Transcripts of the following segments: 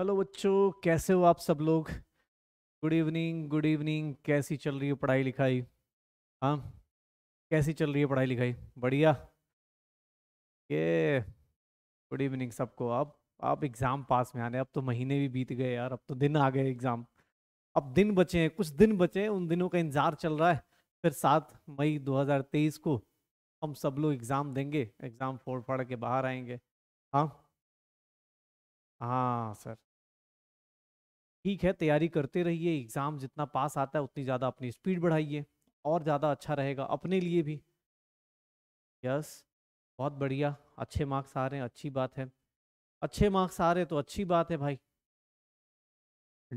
Hello बच्चों कैसे हो आप सब लोग गुड इवनिंग गुड इवनिंग कैसी चल रही है पढ़ाई लिखाई हाँ कैसी चल रही है पढ़ाई लिखाई बढ़िया ये गुड इवनिंग सबको आप आप एग्ज़ाम पास में आने अब तो महीने भी बीत गए यार अब तो दिन आ गए एग्ज़ाम अब दिन बचे हैं कुछ दिन बचे हैं उन दिनों का इंतजार चल रहा है फिर सात मई दो को हम सब लोग एग्ज़ाम देंगे एग्ज़ाम फोड़ फाड़ के बाहर आएंगे हाँ हाँ सर ठीक है तैयारी करते रहिए एग्ज़ाम जितना पास आता है उतनी ज़्यादा अपनी स्पीड बढ़ाइए और ज़्यादा अच्छा रहेगा अपने लिए भी यस बहुत बढ़िया अच्छे मार्क्स आ रहे हैं अच्छी बात है अच्छे मार्क्स आ रहे हैं तो अच्छी बात है भाई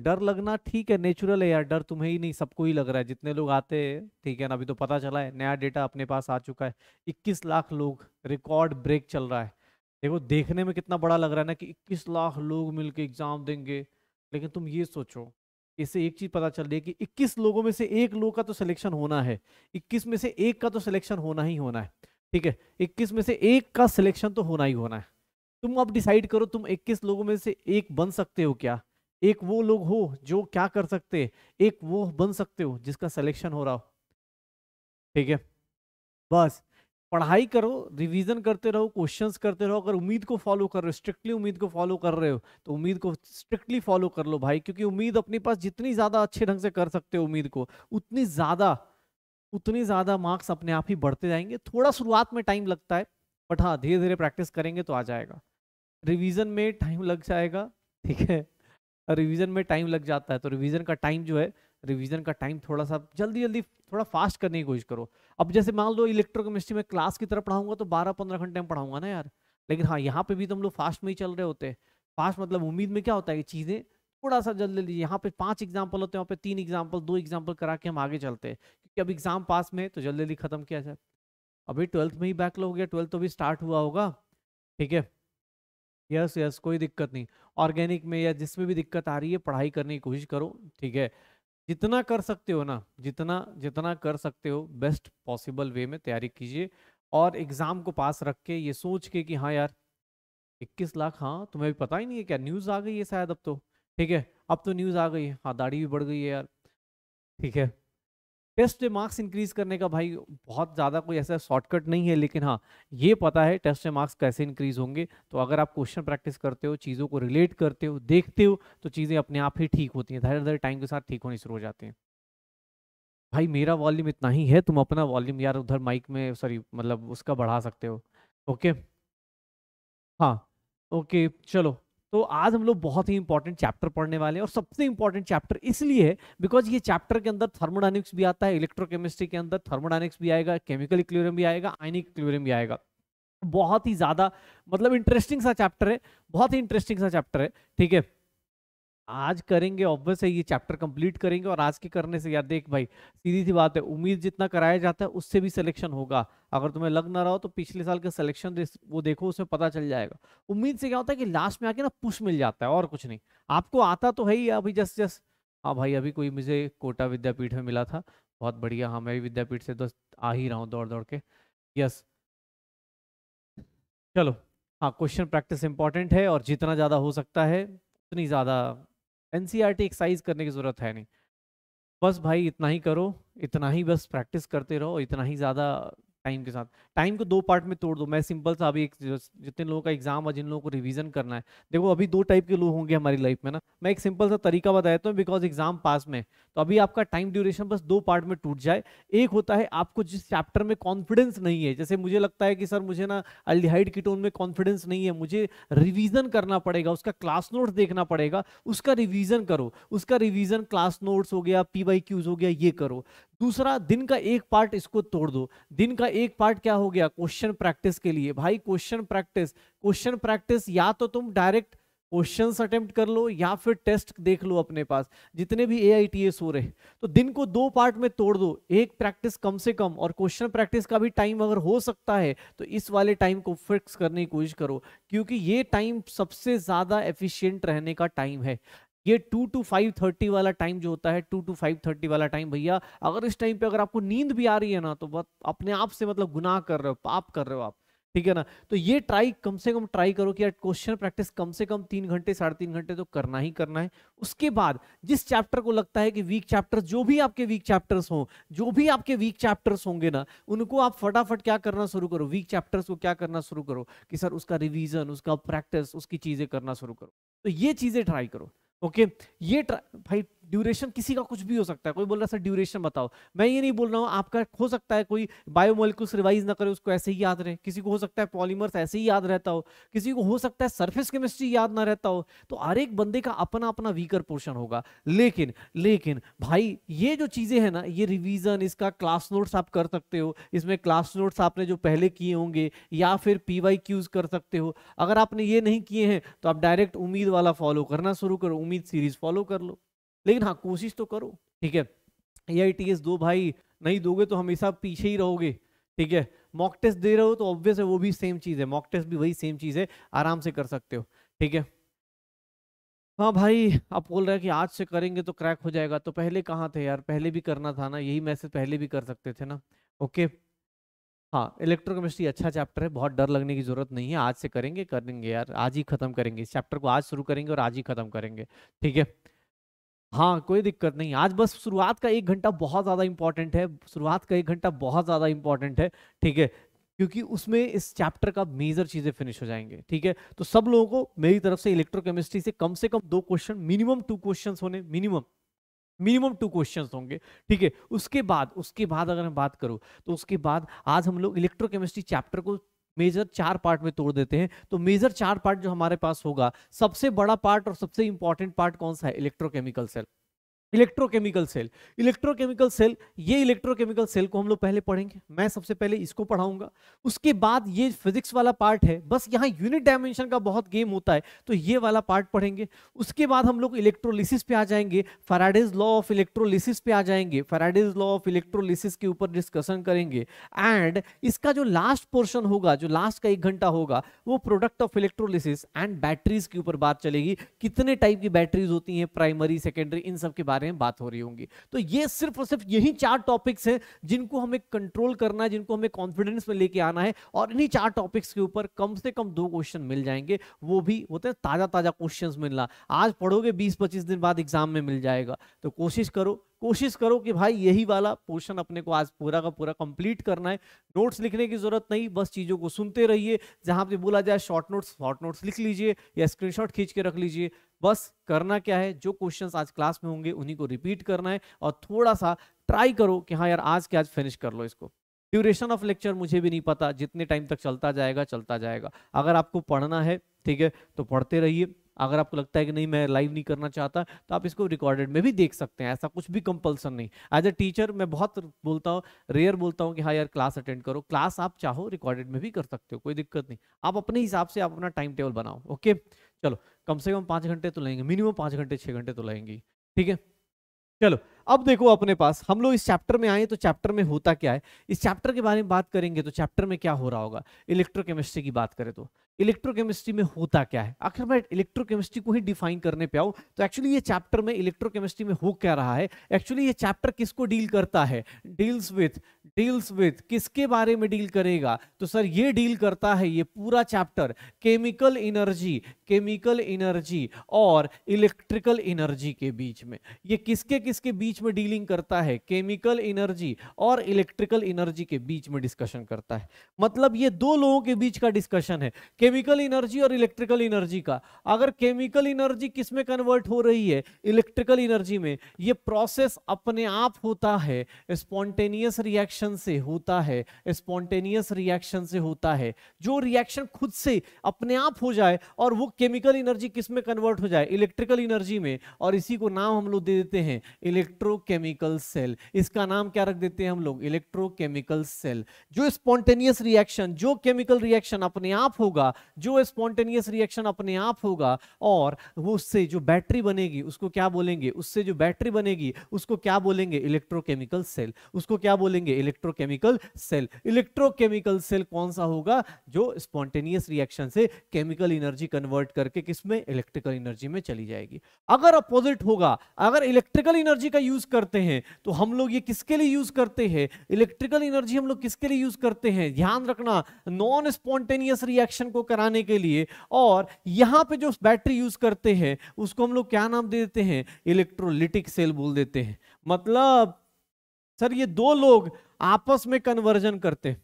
डर लगना ठीक है नेचुरल है यार डर तुम्हें ही नहीं सबको ही लग रहा है जितने लोग आते हैं ठीक है ना अभी तो पता चला है नया डेटा अपने पास आ चुका है 21 लाख लोग रिकॉर्ड ब्रेक चल रहा है देखो देखने में कितना बड़ा लग रहा है ना कि 21 लाख लोग मिलके एग्जाम देंगे लेकिन तुम ये सोचो इससे एक चीज पता चल रही है कि 21 लोगों में से एक लोग का तो सिलेक्शन होना है 21 में से एक का तो सिलेक्शन होना ही होना है ठीक है 21 में से एक का सिलेक्शन तो होना ही होना है तुम अब डिसाइड करो तुम 21 लोगों में से एक बन सकते हो क्या एक वो लोग हो जो क्या कर सकते एक वो बन सकते हो जिसका सिलेक्शन हो रहा हो ठीक है बस पढ़ाई करो रिवीजन करते रहो क्वेश्चंस करते रहो अगर उम्मीद को फॉलो कर रहे हो स्ट्रिक्टली उम्मीद को फॉलो कर रहे हो तो उम्मीद को स्ट्रिक्टली फॉलो कर लो भाई क्योंकि उम्मीद अपने पास जितनी ज़्यादा अच्छे ढंग से कर सकते हो उम्मीद को उतनी ज़्यादा उतनी ज़्यादा मार्क्स अपने आप ही बढ़ते जाएंगे थोड़ा शुरुआत में टाइम लगता है बट हाँ धीरे धीरे प्रैक्टिस करेंगे तो आ जाएगा रिविज़न में टाइम लग जाएगा ठीक है रिविज़न में टाइम लग जाता है तो रिविज़न का टाइम जो है रिविज़न का टाइम थोड़ा सा जल्दी जल्दी थोड़ा फास्ट करने की कोशिश करो अब जैसे मान लो इलेक्ट्रोकेमिस्ट्री में क्लास की तरह पढ़ाऊंगा तो बारह पंद्रह घंटे में पढ़ाऊंगा ना यार लेकिन हाँ यहाँ पे भी तो हम लोग फास्ट में ही चल रहे होते हैं फास्ट मतलब उम्मीद में क्या होता है कि चीज़ें थोड़ा सा जल्द जल्दी यहाँ पे पांच एग्जाम्पल होते हैं वहाँ पे तीन एग्जाम्पल दो एग्जाम्पल करा के हम आगे चलते हैं क्योंकि अब एग्जाम पास में तो जल्दी जल्दी खत्म किया जाए अभी ट्वेल्थ में ही बैकलॉग हो गया ट्वेल्थ तो भी स्टार्ट हुआ होगा ठीक है यस यस कोई दिक्कत नहीं ऑर्गेनिक में या जिसमें भी दिक्कत आ रही है पढ़ाई करने की कोशिश करो ठीक है जितना कर सकते हो ना जितना जितना कर सकते हो बेस्ट पॉसिबल वे में तैयारी कीजिए और एग्ज़ाम को पास रख के ये सोच के कि हाँ यार 21 लाख हाँ तुम्हें भी पता ही नहीं है क्या न्यूज़ आ गई है शायद अब तो ठीक है अब तो न्यूज़ आ गई है हाँ दाढ़ी भी बढ़ गई है यार ठीक है टेस्ट मार्क्स इंक्रीज करने का भाई बहुत ज़्यादा कोई ऐसा शॉर्टकट नहीं है लेकिन हाँ ये पता है टेस्ट मार्क्स कैसे इंक्रीज होंगे तो अगर आप क्वेश्चन प्रैक्टिस करते हो चीज़ों को रिलेट करते हो देखते हो तो चीज़ें अपने आप ही ठीक होती हैं धीरे धीरे टाइम के साथ ठीक होनी शुरू हो जाती हैं भाई मेरा वॉल्यूम इतना ही है तुम अपना वॉल्यूम यार उधर माइक में सॉरी मतलब उसका बढ़ा सकते हो ओके हाँ ओके चलो तो आज हम लोग बहुत ही इंपॉर्टेंट चैप्टर पढ़ने वाले हैं और सबसे इंपॉर्टेंट चैप्टर इसलिए है बिकॉज ये चैप्टर के अंदर थर्मोडाइनिक्स भी आता है इलेक्ट्रोकेमिस्ट्री के अंदर थर्मोडाइनिक्स भी आएगा केमिकल इक्लोरियम भी आएगा आइनिक इक्लोरियम भी आएगा बहुत ही ज़्यादा मतलब इंटरेस्टिंग सा चैप्टर है बहुत ही इंटरेस्टिंग सा चैप्टर है ठीक है आज करेंगे ऑब्वियस है ये चैप्टर कंप्लीट करेंगे और आज के करने से यार देख भाई सीधी सी बात है उम्मीद जितना कराया जाता है उससे भी सिलेक्शन होगा अगर तुम्हें लग ना रहा हो तो पिछले साल का सिलेक्शन वो देखो उसमें पता चल जाएगा उम्मीद से क्या होता है कि लास्ट में आके ना पुश मिल जाता है और कुछ नहीं आपको आता तो है ही अभी जस्ट जस्ट हाँ भाई अभी कोई मुझे कोटा विद्यापीठ में मिला था बहुत बढ़िया हाँ मैं भी विद्यापीठ से दोस्त आ ही रहा हूँ दौड़ दौड़ के यस चलो हाँ क्वेश्चन प्रैक्टिस इंपॉर्टेंट है और जितना ज़्यादा हो सकता है उतनी ज़्यादा एनसीईआरटी एक्सरसाइज e करने की ज़रूरत है नहीं बस भाई इतना ही करो इतना ही बस प्रैक्टिस करते रहो इतना ही ज़्यादा टाइम के साथ टाइम को दो पार्ट में तोड़ दो मैं सिंपल सा अभी एक जितने लोगों का एग्जाम है जिन लोगों को रिवीजन करना है देखो अभी दो टाइप के लोग होंगे हमारी लाइफ में ना मैं एक सिंपल सा तरीका बता देता हूँ बिकॉज एग्जाम पास में तो अभी आपका टाइम ड्यूरेशन बस दो पार्ट में टूट जाए एक होता है आपको जिस चैप्टर में कॉन्फिडेंस नहीं है जैसे मुझे लगता है कि सर मुझे ना अल्डिहाइड कीटोन में कॉन्फिडेंस नहीं है मुझे रिविजन करना पड़ेगा उसका क्लास नोट्स देखना पड़ेगा उसका रिविजन करो उसका रिविजन क्लास नोट्स हो गया पी हो गया ये करो दूसरा दिन का एक पार्ट इसको तोड़ दो दिन का एक पार्ट क्या हो गया क्वेश्चन प्रैक्टिस के लिए भाई क्वेश्चन प्रैक्टिस क्वेश्चन प्रैक्टिस या तो तुम डायरेक्ट क्वेश्चंस अटेम्प्ट कर लो या फिर टेस्ट देख लो अपने पास जितने भी ए आई हो रहे तो दिन को दो पार्ट में तोड़ दो एक प्रैक्टिस कम से कम और क्वेश्चन प्रैक्टिस का भी टाइम अगर हो सकता है तो इस वाले टाइम को फिक्स करने की कोशिश करो क्योंकि ये टाइम सबसे ज़्यादा एफिशिएंट रहने का टाइम है ये टू टू फाइव थर्टी वाला टाइम जो होता है टू टू फाइव थर्टी वाला टाइम भैया अगर इस टाइम पे अगर आपको नींद भी आ रही है ना तो अपने आप से मतलब गुनाह कर रहे हो पाप कर रहे हो आप ठीक है ना तो ये ट्राई कम से कम ट्राई करो कि यार क्वेश्चन प्रैक्टिस कम से कम तीन घंटे साढ़े तीन घंटे तो करना ही करना है उसके बाद जिस चैप्टर को लगता है कि वीक चैप्टर जो भी आपके वीक चैप्टर्स हों जो भी आपके वीक चैप्टर्स होंगे ना उनको आप फटाफट क्या करना शुरू करो वीक चैप्टर्स को क्या करना शुरू करो कि सर उसका रिविजन उसका प्रैक्टिस उसकी चीजें करना शुरू करो तो ये चीजें ट्राई करो ओके ये भाई ड्यूरेशन किसी का कुछ भी हो सकता है कोई बोल रहा है सर ड्यूरेशन बताओ मैं ये नहीं बोल रहा हूँ आपका हो सकता है कोई बायोमोलिकुल्स रिवाइज ना करे उसको ऐसे ही याद रहे किसी को हो सकता है पॉलीमर्स ऐसे ही याद रहता हो किसी को हो सकता है सर्फेस केमिस्ट्री याद ना रहता हो तो हर एक बंदे का अपना अपना वीकर पोर्शन होगा लेकिन लेकिन भाई ये जो चीज़ें हैं ना ये रिविजन इसका क्लास नोट्स आप कर सकते हो इसमें क्लास नोट्स आपने जो पहले किए होंगे या फिर पी वाई क्यूज कर सकते हो अगर आपने ये नहीं किए हैं तो आप डायरेक्ट उम्मीद वाला फॉलो करना शुरू करो उम्मीद सीरीज फॉलो कर लो लेकिन हाँ कोशिश तो करो ठीक है ए आई टी एस दो भाई नहीं दोगे तो हमेशा पीछे ही रहोगे ठीक है मॉक टेस्ट दे रहे हो तो ऑब्वियस है वो भी सेम चीज़ है मॉक टेस्ट भी वही सेम चीज़ है आराम से कर सकते हो ठीक है हाँ भाई आप बोल रहे हैं कि आज से करेंगे तो क्रैक हो जाएगा तो पहले कहाँ थे यार पहले भी करना था ना यही मैसेज पहले भी कर सकते थे ना ओके हाँ इलेक्ट्रोकेमिस्ट्री अच्छा चैप्टर है बहुत डर लगने की जरूरत नहीं है आज से करेंगे करेंगे यार आज ही खत्म करेंगे इस चैप्टर को आज शुरू करेंगे और आज ही खत्म करेंगे ठीक है हाँ कोई दिक्कत नहीं आज बस शुरुआत का एक घंटा बहुत ज़्यादा इंपॉर्टेंट है शुरुआत का एक घंटा बहुत ज़्यादा इंपॉर्टेंट है ठीक है क्योंकि उसमें इस चैप्टर का मेजर चीज़ें फिनिश हो जाएंगे ठीक है तो सब लोगों को मेरी तरफ से इलेक्ट्रोकेमिस्ट्री से कम से कम दो क्वेश्चन मिनिमम टू क्वेश्चन होने मिनिमम मिनिमम टू क्वेश्चन होंगे ठीक है उसके बाद उसके बाद अगर मैं बात करूँ तो उसके बाद आज हम लोग इलेक्ट्रोकेमिस्ट्री चैप्टर को मेजर चार पार्ट में तोड़ देते हैं तो मेजर चार पार्ट जो हमारे पास होगा सबसे बड़ा पार्ट और सबसे इंपॉर्टेंट पार्ट कौन सा है electrochemical cell electrochemical cell electrochemical cell ये इलेक्ट्रोकेमिकल सेल को हम लोग पहले पढ़ेंगे मैं सबसे पहले इसको पढ़ाऊंगा उसके बाद ये फिजिक्स वाला पार्ट है बस यहाँ यूनिट डायमेंशन का बहुत गेम होता है तो ये वाला पार्ट पढ़ेंगे उसके बाद हम लोग इलेक्ट्रोलिसिस पे आ जाएंगे फराडेज लॉ ऑफ इलेक्ट्रोलिसिस पे आ जाएंगे फराडेज लॉ ऑफ इलेक्ट्रोलिसिस के ऊपर डिस्कशन करेंगे एंड इसका जो लास्ट पोर्शन होगा जो लास्ट का एक घंटा होगा वो product of electrolysis and batteries के ऊपर बात चलेगी कितने टाइप की बैटरीज होती हैं प्राइमरी सेकेंडरी इन सब के बारे बारे में बात हो रही होंगी तो ये सिर्फ और सिर्फ यही चार टॉपिक्स हैं जिनको हमें कंट्रोल करना है जिनको हमें कॉन्फिडेंस में लेके आना है और इन्हीं चार टॉपिक्स के ऊपर कम से कम दो क्वेश्चन मिल जाएंगे वो भी होते हैं ताज़ा ताज़ा क्वेश्चन मिलना आज पढ़ोगे बीस पच्चीस दिन बाद एग्जाम में मिल जाएगा तो कोशिश करो कोशिश करो कि भाई यही वाला पोर्शन अपने को आज पूरा का पूरा कंप्लीट करना है नोट्स लिखने की जरूरत नहीं बस चीज़ों को सुनते रहिए जहाँ पे बोला जाए शॉर्ट नोट्स शॉर्ट नोट्स लिख लीजिए या स्क्रीनशॉट खींच के रख लीजिए बस करना क्या है जो क्वेश्चंस आज क्लास में होंगे उन्हीं को रिपीट करना है और थोड़ा सा ट्राई करो कि हाँ यार आज के आज फिनिश कर लो इसको ड्यूरेशन ऑफ लेक्चर मुझे भी नहीं पता जितने टाइम तक चलता जाएगा चलता जाएगा अगर आपको पढ़ना है ठीक है तो पढ़ते रहिए अगर आपको लगता है कि नहीं मैं लाइव नहीं करना चाहता तो आप इसको रिकॉर्डेड में भी देख सकते हैं ऐसा कुछ भी कंपल्सन नहीं एज अ टीचर मैं बहुत बोलता हूँ रेयर बोलता हूँ कि हाँ यार क्लास अटेंड करो क्लास आप चाहो रिकॉर्डेड में भी कर सकते हो कोई दिक्कत नहीं आप अपने हिसाब से आप अपना टाइम टेबल बनाओ ओके चलो कम से कम पाँच घंटे तो लेंगे मिनिमम पाँच घंटे छः घंटे तो लेंगे ठीक है चलो अब देखो अपने पास हम लोग इस चैप्टर में आए तो चैप्टर में होता क्या है इस चैप्टर के बारे में बात करेंगे तो चैप्टर में क्या हो रहा होगा इलेक्ट्रोकेमिस्ट्री की बात करें तो इलेक्ट्रोकेमिस्ट्री में होता क्या है आखिर मैं इलेक्ट्रोकेमिस्ट्री को ही डिफाइन करने पे आऊँ तो एक्चुअली ये चैप्टर में इलेक्ट्रोकेमिस्ट्री में हो क्या रहा है एक्चुअली ये चैप्टर किसको डील करता है डील्स विथ डील्स विथ किसके बारे में डील करेगा तो सर ये डील करता है ये पूरा chapter chemical energy chemical energy और इलेक्ट्रिकल इनर्जी के बीच में ये किसके किसके बीच में डीलिंग करता है केमिकल इनर्जी और इलेक्ट्रिकल इनर्जी के बीच में डिस्कशन करता है मतलब ये दो लोगों के बीच का डिस्कशन है केमिकल इनर्जी और इलेक्ट्रिकल इनर्जी का अगर केमिकल इनर्जी किस में कन्वर्ट हो रही है इलेक्ट्रिकल इनर्जी में ये प्रोसेस अपने आप होता है स्पॉन्टेनियस रिएक्शन से होता है स्पॉन्टेनियस रिएक्शन से होता है जो रिएक्शन खुद से अपने आप हो जाए और वो केमिकल इनर्जी किस में कन्वर्ट हो जाए इलेक्ट्रिकल इनर्जी में और इसी को नाम हम लोग दे देते हैं इलेक्ट्रोकेमिकल सेल इसका नाम क्या रख देते हैं हम लोग इलेक्ट्रोकेमिकल सेल जो स्पॉन्टेनियस रिएक्शन जो केमिकल रिएक्शन अपने आप होगा होगा जो स्पॉन्टेनियस रिएक्शन अपने आप होगा और वो उससे जो बैटरी बनेगी उसको क्या बोलेंगे उससे जो बैटरी बनेगी उसको क्या बोलेंगे इलेक्ट्रोकेमिकल सेल उसको क्या बोलेंगे इलेक्ट्रोकेमिकल सेल इलेक्ट्रोकेमिकल सेल कौन सा होगा जो स्पॉन्टेनियस रिएक्शन से केमिकल इनर्जी कन्वर्ट करके किसमें इलेक्ट्रिकल इनर्जी में चली जाएगी अगर अपोजिट होगा अगर इलेक्ट्रिकल इनर्जी का यूज करते हैं तो हम लोग ये किसके लिए यूज करते हैं इलेक्ट्रिकल इनर्जी हम लोग किसके लिए यूज करते हैं ध्यान रखना नॉन स्पॉन्टेनियस रिएक्शन को कराने के लिए और यहाँ पे जो बैटरी यूज करते हैं उसको हम लोग क्या नाम दे देते हैं इलेक्ट्रोलिटिक सेल बोल देते हैं मतलब सर ये दो लोग आपस में कन्वर्जन करते हैं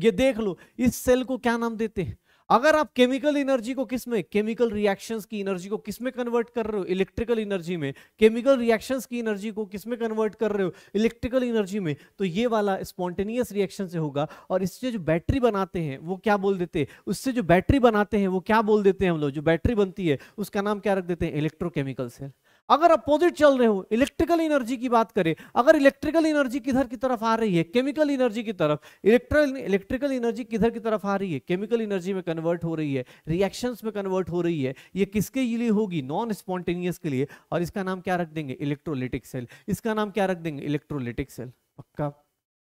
ये देख लो इस सेल को क्या नाम देते हैं अगर आप केमिकल एनर्जी को किस में केमिकल रिएक्शंस की एनर्जी को किस में कन्वर्ट कर रहे हो इलेक्ट्रिकल एनर्जी में केमिकल रिएक्शंस की एनर्जी को किस में कन्वर्ट कर रहे हो इलेक्ट्रिकल एनर्जी में तो ये वाला स्पॉन्टेनियस रिएक्शन से होगा और इससे जो बैटरी बनाते हैं वो क्या बोल देते हैं उससे जो बैटरी बनाते हैं वो क्या बोल देते हैं हम लोग जो बैटरी बनती है उसका नाम क्या रख देते हैं इलेक्ट्रोकेमिकल सेल अगर अपोजिट चल रहे हो इलेक्ट्रिकल एनर्जी की बात करें अगर इलेक्ट्रिकल एनर्जी किधर की तरफ आ रही है केमिकल एनर्जी की तरफ इलेक्ट्रल इलेक्ट्रिकल एनर्जी किधर की तरफ आ रही है केमिकल एनर्जी में कन्वर्ट हो रही है रिएक्शन में कन्वर्ट हो रही है ये किसके लिए होगी नॉन स्पॉन्टेनियस के लिए और इसका नाम क्या रख देंगे इलेक्ट्रोलिटिक सेल इसका नाम क्या रख देंगे इलेक्ट्रोलिटिक सेल पक्का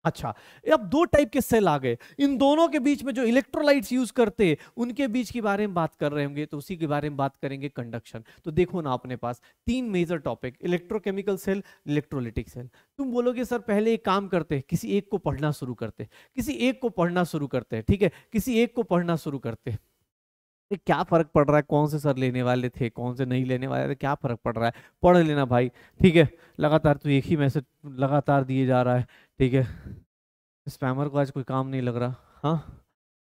अच्छा अब दो टाइप के सेल आ गए इन दोनों के बीच में जो इलेक्ट्रोलाइट्स यूज करते हैं उनके बीच के बारे में बात कर रहे होंगे तो उसी के बारे में बात करेंगे कंडक्शन तो देखो ना अपने पास तीन major topic electrochemical cell electrolytic cell तुम बोलोगे सर पहले एक काम करते हैं किसी एक को पढ़ना शुरू करते हैं किसी एक को पढ़ना शुरू करते हैं ठीक है किसी एक को पढ़ना शुरू करते हैं क्या फर्क पड़ रहा है कौन से सर लेने वाले थे कौन से नहीं लेने वाले थे क्या फर्क पड़ रहा है पढ़ लेना भाई ठीक है लगातार तो एक ही मैसेज लगातार दिए जा रहा है ठीक है स्पैमर को आज कोई काम नहीं लग रहा हाँ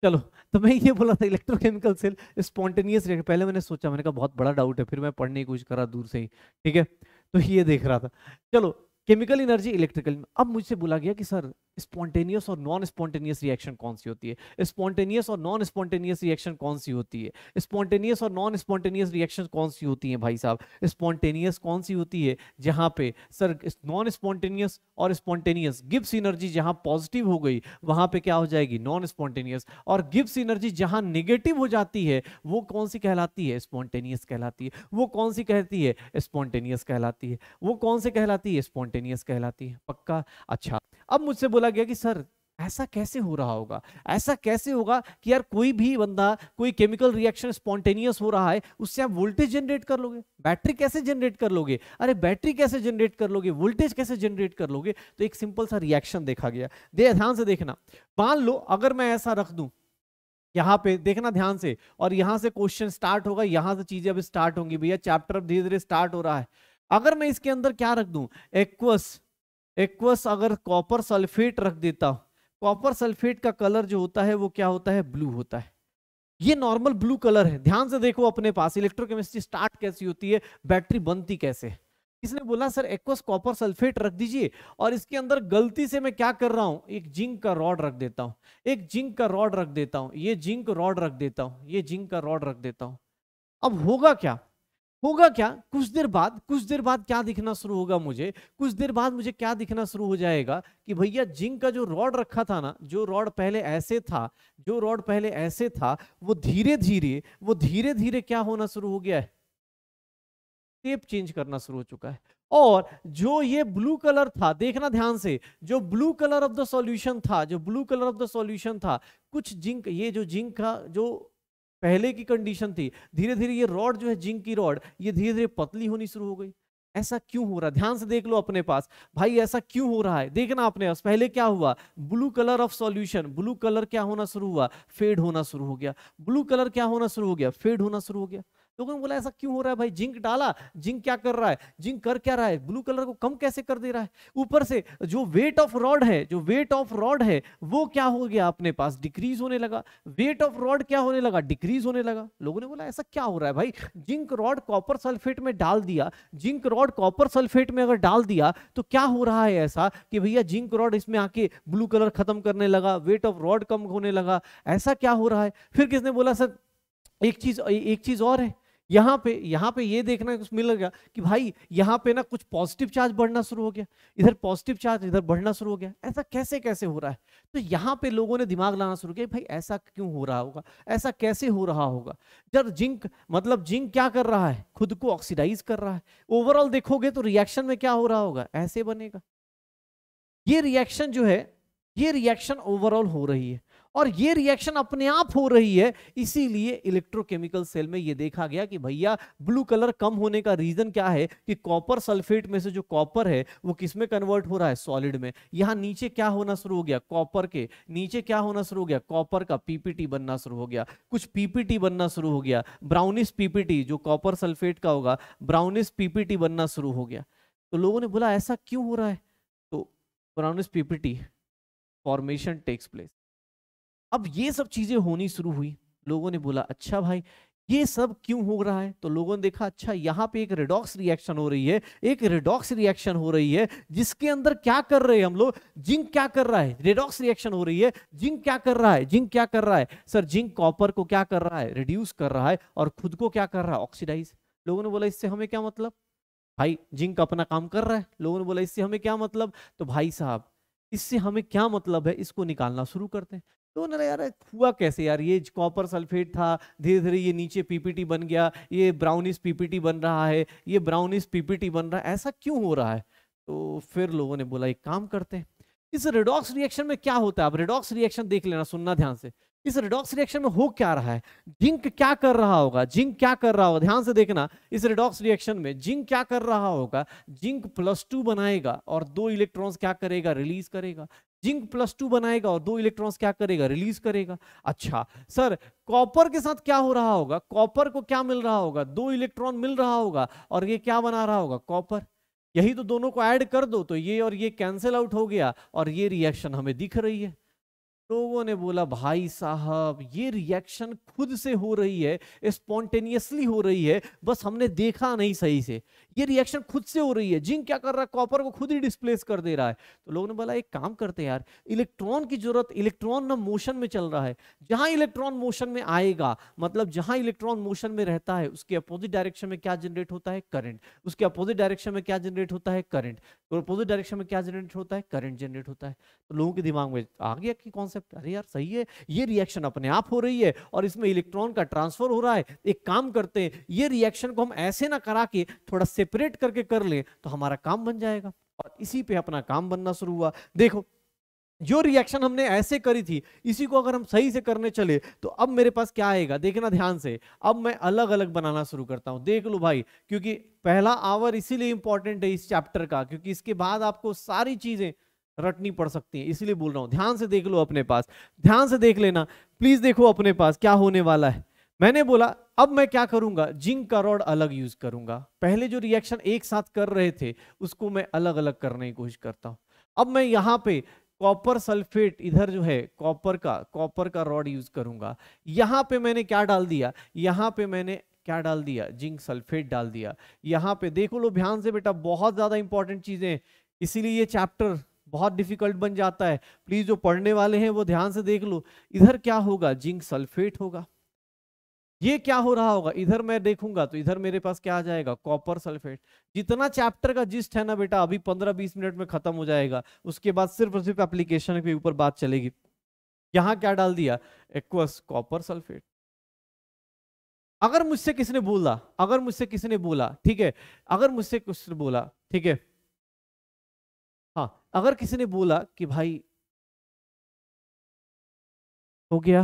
चलो तो मैं ये बोला था इलेक्ट्रोकेमिकल सेल स्पॉन्टेनियस रिएक्शन पहले मैंने सोचा मैंने कहा बहुत बड़ा डाउट है फिर मैं पढ़ने की कोशिश करा दूर से ही ठीक है तो ये देख रहा था चलो केमिकल एनर्जी इलेक्ट्रिकल अब मुझसे बोला गया कि सर स्पॉन्टेनियस और नॉन स्पॉन्टेनियस रिएक्शन कौन सी होती है स्पॉन्टेनियस और नॉन स्पॉन्टेनियस रिएक्शन कौन सी होती है स्पॉन्टेनियस और नॉन स्पॉन्टेनियस रिएक्शन कौन सी होती है भाई साहब स्पॉन्टेनियस कौन सी होती है जहाँ पे सर नॉन स्पॉन्टेनियस और स्पॉन्टेनियस गिप्स इनर्जी जहाँ पॉजिटिव हो गई वहाँ पे क्या हो जाएगी नॉन स्पॉन्टेनियस और गिप्स इनर्जी जहाँ निगेटिव हो जाती है वो कौन सी कहलाती है स्पॉन्टेनियस कहलाती है वो कौन सी कहती है स्पॉन्टेनियस कहलाती है वो कौन सी कहलाती है स्पॉन्टेनियस कहलाती है पक्का अच्छा अब मुझसे बोला गया कि सर ऐसा कैसे हो रहा होगा ऐसा कैसे होगा कि यार कोई भी बंदा कोई केमिकल रिएक्शन स्पॉन्टेनियस हो रहा है उससे आप वोल्टेज जनरेट कर लोगे बैटरी कैसे जनरेट कर लोगे अरे बैटरी कैसे जनरेट कर लोगे वोल्टेज कैसे जनरेट कर लोगे तो एक सिंपल सा रिएक्शन देखा गया दे ध्यान से देखना मान लो अगर मैं ऐसा रख दू यहाँ पे देखना ध्यान से और यहां से क्वेश्चन स्टार्ट होगा यहां से चीजें अब स्टार्ट होंगी भैया चैप्टर अब धीरे धीरे स्टार्ट हो रहा है अगर मैं इसके अंदर क्या रख दू एक्वस एक्वस अगर कॉपर सल्फेट रख देता हूँ कॉपर सल्फेट का कलर जो होता है वो क्या होता है ब्लू होता है ये नॉर्मल ब्लू कलर है ध्यान से देखो अपने पास इलेक्ट्रोकेमिस्ट्री स्टार्ट कैसी होती है बैटरी बनती कैसे है बोला सर एक्वस कॉपर सल्फेट रख दीजिए और इसके अंदर गलती से मैं क्या कर रहा हूँ एक जिंक का रॉड रख देता हूँ एक जिंक का रॉड रख देता हूँ ये जिंक रॉड रख देता हूँ ये जिंक का रॉड रख देता हूं अब होगा क्या होगा क्या कुछ देर बाद कुछ देर बाद क्या दिखना शुरू होगा मुझे कुछ देर बाद मुझे क्या दिखना शुरू हो जाएगा कि भैया जिंक का जो रॉड रखा था ना जो रॉड पहले ऐसे था जो रॉड पहले ऐसे था वो धीरे धीरे वो धीरे धीरे क्या होना शुरू हो गया है टेप चेंज करना शुरू हो चुका है और जो ये ब्लू कलर था देखना ध्यान से जो blue colour of the solution था जो blue colour of the solution था कुछ जिंक ये जो जिंक का जो पहले की कंडीशन थी धीरे धीरे ये रॉड जो है जिंक की रॉड ये धीरे धीरे पतली होनी शुरू हो गई ऐसा क्यों हो रहा है ध्यान से देख लो अपने पास भाई ऐसा क्यों हो रहा है देखना अपने पास पहले क्या हुआ blue colour of solution blue colour क्या होना शुरू हुआ फेड होना शुरू हो गया ब्लू कलर क्या होना शुरू हो गया फेड होना शुरू हो गया लोगों तो ने बोला ऐसा क्यों हो रहा है भाई जिंक डाला जिंक क्या कर रहा है जिंक कर क्या रहा है ब्लू कलर को कम कैसे कर दे रहा है ऊपर से जो वेट ऑफ रॉड है जो वेट ऑफ रॉड है वो क्या हो गया अपने पास डिक्रीज होने लगा वेट ऑफ रॉड क्या होने लगा डिक्रीज होने लगा लोगों ने बोला ऐसा क्या हो रहा है भाई जिंक रॉड कॉपर सल्फेट में डाल दिया जिंक रॉड कॉपर सल्फेट में अगर डाल दिया तो क्या हो रहा है ऐसा कि भैया जिंक रॉड इसमें आके ब्लू कलर खत्म करने लगा वेट ऑफ रॉड कम होने लगा ऐसा क्या हो रहा है फिर किसने बोला सर एक चीज एक चीज और है यहाँ पे यहाँ पे ये देखना कुछ मिल गया कि भाई यहाँ पे ना कुछ पॉजिटिव चार्ज बढ़ना शुरू हो गया इधर पॉजिटिव चार्ज इधर बढ़ना शुरू हो गया ऐसा कैसे कैसे हो रहा है तो यहाँ पे लोगों ने दिमाग लाना शुरू किया भाई ऐसा क्यों हो रहा होगा ऐसा कैसे हो रहा होगा जब जिंक मतलब जिंक क्या कर रहा है खुद को ऑक्सीडाइज कर रहा है ओवरऑल देखोगे तो रिएक्शन में क्या हो रहा होगा ऐसे बनेगा ये रिएक्शन जो है ये रिएक्शन ओवरऑल हो रही है और ये रिएक्शन अपने आप हो रही है इसीलिए इलेक्ट्रोकेमिकल सेल में ये देखा गया कि भैया ब्लू कलर कम होने का रीजन क्या है कि कॉपर सल्फेट में से जो कॉपर है वो किस में कन्वर्ट हो रहा है सॉलिड में यहाँ नीचे क्या होना शुरू हो गया कॉपर के नीचे क्या होना शुरू हो गया कॉपर का पीपीटी बनना शुरू हो गया कुछ पीपीटी बनना शुरू हो गया ब्राउनिस पीपीटी जो कॉपर सल्फेट का होगा ब्राउनिस पीपीटी बनना शुरू हो गया तो लोगों ने बोला ऐसा क्यों हो रहा है तो brownish PPT formation takes place अब ये सब चीज़ें होनी शुरू हुई लोगों ने बोला अच्छा भाई ये सब क्यों हो रहा है तो लोगों ने देखा अच्छा यहाँ पे एक रिडॉक्स रिएक्शन हो रही है एक रिडॉक्स रिएक्शन हो रही है जिसके अंदर क्या कर रहे हैं हम लोग जिंक क्या कर रहा है रिडॉक्स रिएक्शन हो रही है जिंक क्या कर रहा है जिंक क्या कर रहा है सर जिंक कॉपर को क्या कर रहा है रिड्यूस कर रहा है और खुद को क्या कर रहा है ऑक्सीडाइज लोगों ने बोला इससे हमें क्या मतलब भाई जिंक अपना काम कर रहा है लोगों ने बोला इससे हमें क्या मतलब तो भाई साहब इससे हमें क्या मतलब है इसको निकालना शुरू करते हैं तो उन्होंने यार हुआ कैसे यार ये कॉपर सल्फेट था धीरे धीरे ये नीचे पीपीटी बन गया ये ब्राउनिस पीपीटी बन रहा है ये ब्राउनिस पीपीटी बन रहा है ऐसा क्यों हो रहा है तो फिर लोगों ने बोला एक काम करते हैं इस रेडॉक्स रिएक्शन में क्या होता है आप रेडॉक्स रिएक्शन देख लेना सुनना ध्यान से इस रेडॉक्स रिएक्शन में हो क्या रहा है जिंक क्या कर रहा होगा जिंक क्या कर रहा होगा ध्यान से देखना इस रेडॉक्स रिएक्शन में जिंक क्या कर रहा होगा जिंक प्लस टू बनाएगा और दो इलेक्ट्रॉन्स क्या करेगा रिलीज करेगा जिंक प्लस टू बनाएगा और दो इलेक्ट्रॉन्स क्या करेगा रिलीज करेगा अच्छा सर कॉपर के साथ क्या हो रहा होगा कॉपर को क्या मिल रहा होगा दो इलेक्ट्रॉन मिल रहा होगा और ये क्या बना रहा होगा कॉपर यही तो दोनों को ऐड कर दो तो ये और ये कैंसिल आउट हो गया और ये रिएक्शन हमें दिख रही है लोगों ने बोला भाई साहब ये रिएक्शन खुद से हो रही है स्पॉन्टेनियसली हो रही है बस हमने देखा नहीं सही से ये रिएक्शन खुद से हो रही है जिंक क्या कर रहा है कॉपर को खुद ही डिस्प्लेस कर दे रहा है तो लोगों ने बोला एक काम करते हैं यार इलेक्ट्रॉन की जरूरत इलेक्ट्रॉन ना मोशन में चल रहा है जहां इलेक्ट्रॉन मोशन में आएगा मतलब जहां इलेक्ट्रॉन मोशन में रहता है उसके अपोजिट डायरेक्शन में क्या जनरेट होता है करंट उसके अपोजिट डायरेक्शन में क्या जनरेट होता है करंट अपोजिट डायरेक्शन में क्या जनरेट होता है करंट जनरेट होता है तो लोगों के दिमाग में आ गया कि कौन कॉन्सेप्ट अरे यार सही है ये रिएक्शन अपने आप हो रही है और इसमें इलेक्ट्रॉन का ट्रांसफर हो रहा है एक काम करते हैं ये रिएक्शन को हम ऐसे ना करा के थोड़ा सेपरेट करके कर ले तो हमारा काम बन जाएगा और इसी पे अपना काम बनना शुरू हुआ देखो जो रिएक्शन हमने ऐसे करी थी इसी को अगर हम सही से करने चले तो अब मेरे पास क्या आएगा देखना ध्यान से अब मैं अलग अलग बनाना शुरू करता हूं देख लो भाई क्योंकि पहला आवर इसीलिए इंपॉर्टेंट है इस चैप्टर का क्योंकि इसके बाद आपको सारी चीजें रटनी पड़ सकती है इसलिए बोल रहा हूँ ध्यान से देख लो अपने पास ध्यान से देख लेना प्लीज देखो अपने पास क्या होने वाला है मैंने बोला अब मैं क्या करूंगा जिंक का रॉड अलग यूज करूंगा पहले जो रिएक्शन एक साथ कर रहे थे उसको मैं अलग अलग करने की कोशिश करता हूँ अब मैं यहाँ पे कॉपर सल्फेट इधर जो है कॉपर का कॉपर का रॉड यूज करूंगा यहाँ पे मैंने क्या डाल दिया यहाँ पे मैंने क्या डाल दिया जिंक सल्फेट डाल दिया यहाँ पे देखो लो ध्यान से बेटा बहुत ज्यादा इंपॉर्टेंट चीजें इसीलिए ये चैप्टर बहुत डिफिकल्ट बन जाता है प्लीज जो पढ़ने वाले हैं वो ध्यान से देख लो इधर क्या होगा जिंक सल्फेट होगा ये क्या हो रहा होगा इधर मैं देखूंगा तो इधर मेरे पास क्या आ जाएगा कॉपर सल्फेट जितना चैप्टर का जिस्ट है ना बेटा अभी पंद्रह बीस मिनट में खत्म हो जाएगा उसके बाद सिर्फ और सिर्फ एप्लीकेशन के ऊपर बात चलेगी यहां क्या डाल दिया एक्वस कॉपर सल्फेट अगर मुझसे किसने बोला अगर मुझसे किसने बोला ठीक है अगर मुझसे कुछ बोला ठीक है हाँ अगर किसी ने बोला कि भाई हो गया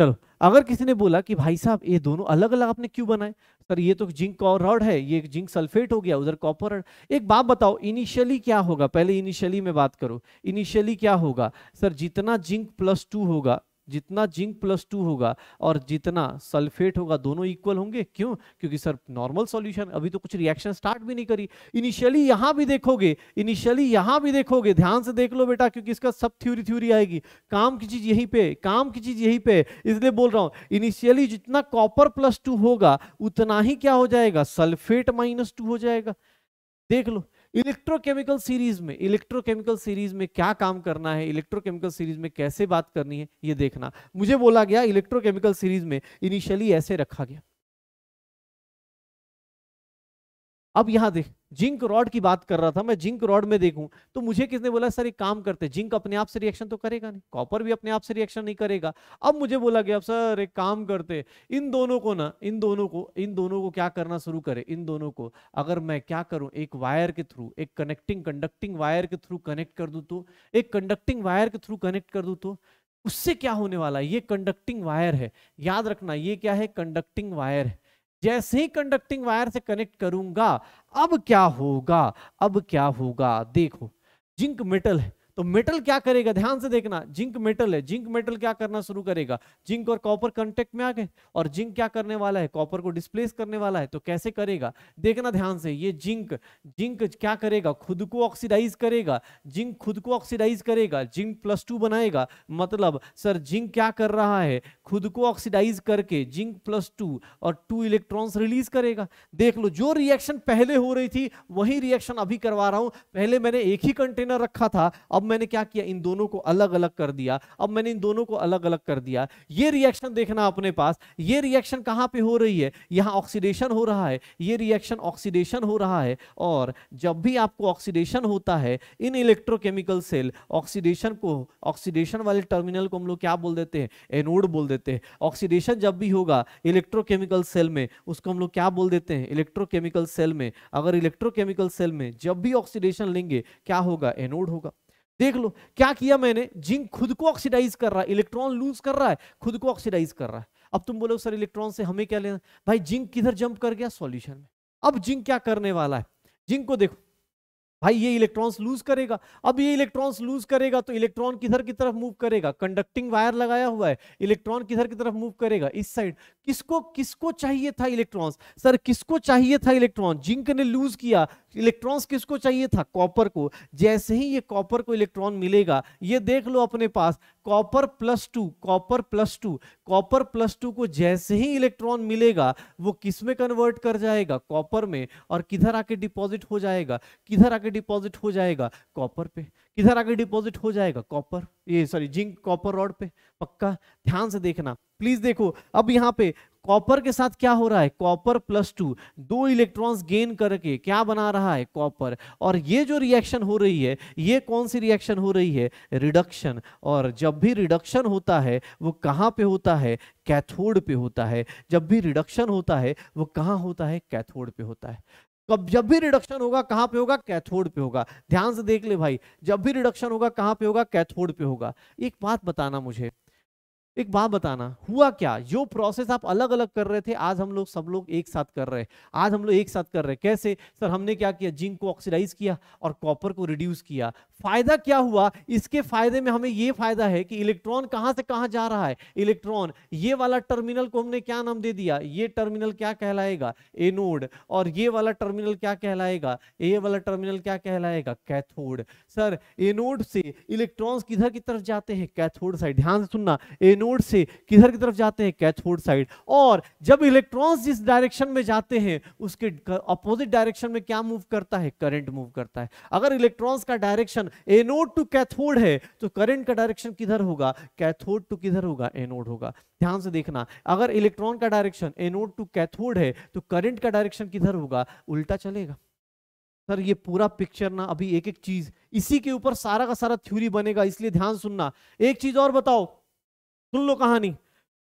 चलो अगर किसी ने बोला कि भाई साहब ये दोनों अलग अलग आपने क्यों बनाए सर ये तो जिंक और रॉड है ये जिंक सल्फेट हो गया उधर कॉपर रॉड एक बात बताओ इनिशियली क्या होगा पहले इनिशियली में बात करो इनिशियली क्या होगा सर जितना जिंक प्लस टू होगा जितना जिंक प्लस टू होगा और जितना सल्फेट होगा दोनों इक्वल होंगे क्यों क्योंकि सर नॉर्मल सॉल्यूशन अभी तो कुछ रिएक्शन स्टार्ट भी नहीं करी इनिशियली यहां भी देखोगे इनिशियली यहां भी देखोगे ध्यान से देख लो बेटा क्योंकि इसका सब थ्योरी थ्योरी आएगी काम की चीज यहीं पे काम की चीज यहीं पे इसलिए बोल रहा हूं इनिशियली जितना कॉपर प्लस टू होगा उतना ही क्या हो जाएगा सल्फेट माइनस टू हो जाएगा देख लो इलेक्ट्रोकेमिकल सीरीज में इलेक्ट्रोकेमिकल सीरीज में क्या काम करना है इलेक्ट्रोकेमिकल सीरीज में कैसे बात करनी है ये देखना मुझे बोला गया इलेक्ट्रोकेमिकल सीरीज में इनिशियली ऐसे रखा गया अब यहां देख जिंक रॉड की बात कर रहा था मैं जिंक रॉड में देखूं तो मुझे किसने बोला सर एक काम करते जिंक अपने आप से रिएक्शन तो करेगा नहीं कॉपर भी अपने आप से रिएक्शन नहीं करेगा अब मुझे बोला गया सर एक काम करते इन दोनों को ना इन दोनों को इन दोनों को क्या करना शुरू करे इन दोनों को अगर मैं क्या करूं एक वायर के थ्रू एक कनेक्टिंग कंडक्टिंग वायर के थ्रू कनेक्ट कर दू तो एक कंडक्टिंग वायर के थ्रू कनेक्ट कर दू तो उससे क्या होने वाला ये कंडक्टिंग वायर है याद रखना ये क्या है कंडक्टिंग वायर है जैसे ही कंडक्टिंग वायर से कनेक्ट करूंगा अब क्या होगा अब क्या होगा देखो जिंक मेटल है तो मेटल क्या करेगा ध्यान से देखना जिंक मेटल है जिंक मेटल क्या करना शुरू करेगा जिंक और कॉपर कॉन्टेक्ट में आ गए और जिंक क्या करने वाला है कॉपर को डिस्प्लेस करने वाला है तो कैसे करेगा देखना ध्यान से ये जिंक जिंक क्या करेगा खुद को ऑक्सीडाइज करेगा जिंक खुद को ऑक्सीडाइज करेगा जिंक प्लस टू बनाएगा मतलब सर जिंक क्या कर रहा है खुद को ऑक्सीडाइज करके जिंक प्लस टू और टू इलेक्ट्रॉन्स रिलीज करेगा देख लो जो रिएक्शन पहले हो रही थी वही रिएक्शन अभी करवा रहा हूं पहले मैंने एक ही कंटेनर रखा था अब मैंने क्या किया इन दोनों को अलग अलग कर दिया अब मैंने इन दोनों को अलग अलग कर दिया ये रिएक्शन देखना अपने पास ये रिएक्शन कहाँ पे हो रही है यहाँ ऑक्सीडेशन हो रहा है ये रिएक्शन ऑक्सीडेशन हो रहा है और जब भी आपको ऑक्सीडेशन होता है इन इलेक्ट्रोकेमिकल सेल ऑक्सीडेशन को ऑक्सीडेशन वाले टर्मिनल को हम लोग क्या बोल देते हैं एनोड बोल देते हैं ऑक्सीडेशन जब भी होगा इलेक्ट्रोकेमिकल सेल में उसको हम लोग क्या बोल देते हैं इलेक्ट्रोकेमिकल सेल में अगर इलेक्ट्रोकेमिकल सेल में जब भी ऑक्सीडेशन लेंगे क्या होगा एनोड होगा देख लो क्या किया मैंने जिंक खुद को ऑक्सीडाइज कर रहा है इलेक्ट्रॉन लूज कर रहा है खुद को ऑक्सीडाइज कर रहा है अब तुम बोलो सर इलेक्ट्रॉन से हमें क्या लेना भाई जिंक किधर जंप कर गया सॉल्यूशन में अब जिंक क्या करने वाला है जिंक को देखो भाई ये इलेक्ट्रॉन्स लूज करेगा अब ये इलेक्ट्रॉन्स लूज करेगा तो इलेक्ट्रॉन किधर की तरफ मूव करेगा कंडक्टिंग वायर लगाया हुआ है इलेक्ट्रॉन किधर की तरफ मूव करेगा इस साइड किसको किसको चाहिए था इलेक्ट्रॉन्स सर किसको चाहिए था इलेक्ट्रॉन जिंक ने लूज किया इलेक्ट्रॉन्स किसको चाहिए था कॉपर को जैसे ही ये कॉपर को इलेक्ट्रॉन मिलेगा ये देख लो अपने पास copper plus two copper plus two copper plus two को जैसे ही इलेक्ट्रॉन मिलेगा वो किस में कन्वर्ट कर जाएगा कॉपर में और किधर आके डिपॉजिट हो जाएगा किधर आके डिपॉजिट हो जाएगा कॉपर पे किधर आके डिपॉजिट हो जाएगा कॉपर ये सॉरी जिंक कॉपर रॉड पे पक्का ध्यान से देखना प्लीज देखो अब यहाँ पे कॉपर के साथ क्या हो रहा है कॉपर प्लस टू दो इलेक्ट्रॉन्स गेन करके क्या बना रहा है कॉपर और ये जो रिएक्शन हो रही है ये कौन सी रिएक्शन हो रही है रिडक्शन और जब भी रिडक्शन होता है वो कहाँ पे होता है कैथोड पे होता है जब भी रिडक्शन होता है वो कहाँ होता है कैथोड पे होता है कब जब भी रिडक्शन होगा कहाँ पे होगा कैथोड पे होगा ध्यान से देख ले भाई जब भी रिडक्शन होगा कहाँ पे होगा कैथोड पे होगा एक बात बताना मुझे एक बात बताना हुआ क्या जो प्रोसेस आप अलग अलग कर रहे थे आज हम लोग सब लोग एक साथ कर रहे हैं आज हम लोग एक साथ कर रहे हैं कैसे सर हमने क्या किया जिंक को ऑक्सीडाइज किया और कॉपर को रिड्यूस किया फायदा क्या हुआ इसके फायदे में हमें ये फायदा है कि इलेक्ट्रॉन कहाँ से कहाँ जा रहा है इलेक्ट्रॉन ये वाला टर्मिनल को हमने क्या नाम दे दिया ये टर्मिनल क्या कहलाएगा एनोड और ये वाला टर्मिनल क्या कहलाएगा ये वाला टर्मिनल क्या कहलाएगा कैथोड सर एनोड से इलेक्ट्रॉन किधर की तरफ जाते हैं कैथोड साइड ध्यान से सुनना एनोड एनोड से किधर की तरफ जाते हैं कैथोड साइड और जब इलेक्ट्रॉन्स जिस डायरेक्शन में जाते हैं उसके अपोजिट डायरेक्शन में क्या मूव करता है करंट मूव करता है अगर इलेक्ट्रॉन्स का डायरेक्शन एनोड टू कैथोड है तो करंट का डायरेक्शन किधर होगा कैथोड टू किधर होगा एनोड होगा ध्यान से देखना अगर इलेक्ट्रॉन का डायरेक्शन एनोड टू कैथोड है तो करंट का डायरेक्शन किधर होगा उल्टा चलेगा सर ये पूरा पिक्चर ना अभी एक एक चीज इसी के ऊपर सारा का सारा थ्योरी बनेगा इसलिए ध्यान सुनना एक चीज और बताओ सुन लो कहानी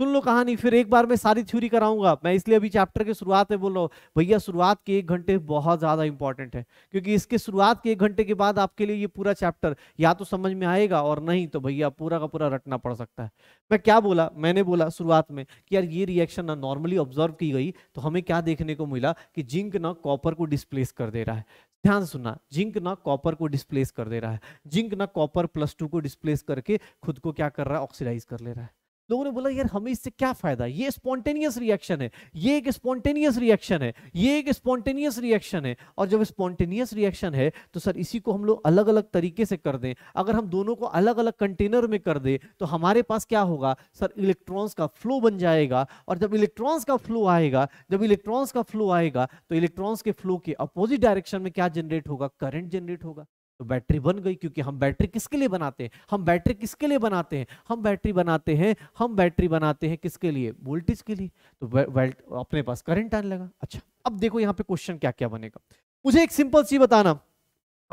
सुन लो कहानी फिर एक बार मैं सारी थ्योरी कराऊंगा मैं इसलिए अभी चैप्टर के शुरुआत में बोल रहा हूँ भैया शुरुआत के एक घंटे बहुत ज़्यादा इंपॉर्टेंट है क्योंकि इसके शुरुआत के एक घंटे के बाद आपके लिए ये पूरा चैप्टर या तो समझ में आएगा और नहीं तो भैया पूरा का पूरा रटना पड़ सकता है मैं क्या बोला मैंने बोला शुरुआत में कि यार ये रिएक्शन ना नॉर्मली ऑब्जर्व की गई तो हमें क्या देखने को मिला कि जिंक ना कॉपर को डिस्प्लेस कर दे रहा है ध्यान सुना जिंक ना कॉपर को डिस्प्लेस कर दे रहा है जिंक ना कॉपर प्लस टू को डिस्प्लेस करके खुद को क्या कर रहा है ऑक्सीडाइज कर ले रहा है लोगों ने बोला यार हमें इससे क्या फायदा ये स्पॉन्टेनियस रिएक्शन है ये एक स्पॉन्टेनियस रिएक्शन है ये एक स्पॉन्टेनियस रिएक्शन है और जब स्पॉन्टेनियस रिएक्शन है तो सर इसी को हम लोग अलग अलग तरीके से कर दें अगर हम दोनों को अलग अलग कंटेनर में कर दें तो हमारे पास क्या होगा सर इलेक्ट्रॉन्स का फ्लो बन जाएगा और जब इलेक्ट्रॉन्स का फ्लो आएगा जब इलेक्ट्रॉन्स का फ्लो आएगा तो इलेक्ट्रॉन्स के फ्लो के अपोजिट डायरेक्शन में क्या जनरेट होगा करेंट जनरेट होगा तो बैटरी बन गई क्योंकि हम बैटरी किसके लिए बनाते हैं हम बैटरी किसके लिए बनाते हैं हम बैटरी बनाते हैं हम बैटरी बनाते हैं किसके लिए वोल्टेज के लिए तो वेल्ट अपने पास करंट आने लगा अच्छा अब देखो यहाँ पे क्वेश्चन क्या क्या बनेगा मुझे एक सिंपल सी बताना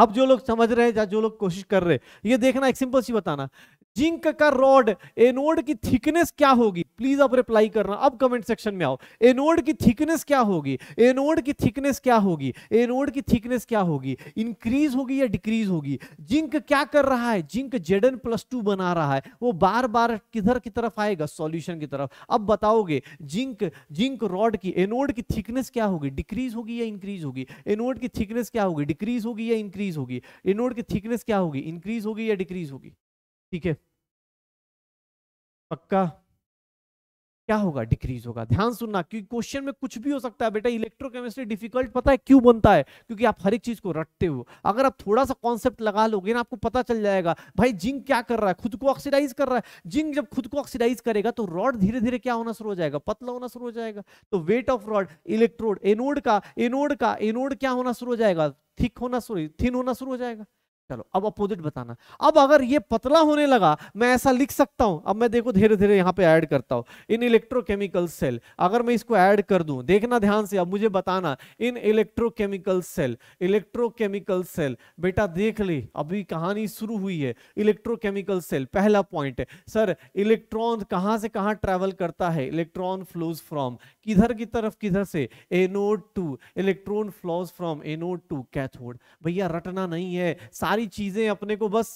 अब जो लोग समझ रहे हैं या जो लोग कोशिश कर रहे हैं ये देखना एक सिंपल सी बताना जिंक का रॉड एनोड की थिकनेस क्या होगी प्लीज आप रिप्लाई करना अब कमेंट सेक्शन में आओ एनोड की थिकनेस क्या होगी एनोड की थिकनेस क्या होगी एनोड की थिकनेस क्या होगी इंक्रीज होगी या डिक्रीज होगी जिंक क्या कर रहा है जिंक जेडन प्लस टू बना रहा है वो बार बार किधर की तरफ आएगा सॉल्यूशन की तरफ अब बताओगे जिंक जिंक रॉड की एनोड की थिकनेस क्या होगी डिक्रीज होगी या इंक्रीज होगी एनोड की थिकनेस क्या होगी डिक्रीज होगी या इंक्रीज होगी एनोड की थिकनेस क्या होगी इंक्रीज होगी या डिक्रीज होगी ठीक है पक्का क्या होगा डिक्रीज होगा ध्यान सुनना क्योंकि क्वेश्चन में कुछ भी हो सकता है बेटा इलेक्ट्रोकेमिस्ट्री डिफिकल्ट पता है क्यों बनता है क्योंकि आप हर एक चीज को रटते हो अगर आप थोड़ा सा कॉन्सेप्ट लगा लोगे ना आपको पता चल जाएगा भाई जिंक क्या कर रहा है खुद को ऑक्सीडाइज कर रहा है जिंक जब खुद को ऑक्सीडाइज करेगा तो रॉड धीरे धीरे क्या होना शुरू हो जाएगा पतला होना शुरू हो जाएगा तो weight of rod electrode anode का एनोड का एनोड क्या होना शुरू हो जाएगा थिक होना शुरू थिन होना शुरू हो जाएगा चलो अब अपोजिट बताना अब अगर ये पतला होने लगा मैं ऐसा लिख सकता हूं अब मैं देखो धीरे धीरे यहाँ पे ऐड करता हूँ इन इलेक्ट्रोकेमिकल सेल अगर मैं इसको ऐड कर दूं देखना ध्यान से अब मुझे बताना इन इलेक्ट्रोकेमिकल सेल इलेक्ट्रोकेमिकल सेल बेटा देख ली अभी कहानी शुरू हुई है इलेक्ट्रोकेमिकल सेल पहला पॉइंट सर इलेक्ट्रॉन कहाँ से कहाँ ट्रेवल करता है इलेक्ट्रॉन फ्लोज फ्रॉम किधर की तरफ किधर से anode to electron flows from anode to cathode भैया रटना नहीं है सारी चीजें अपने को बस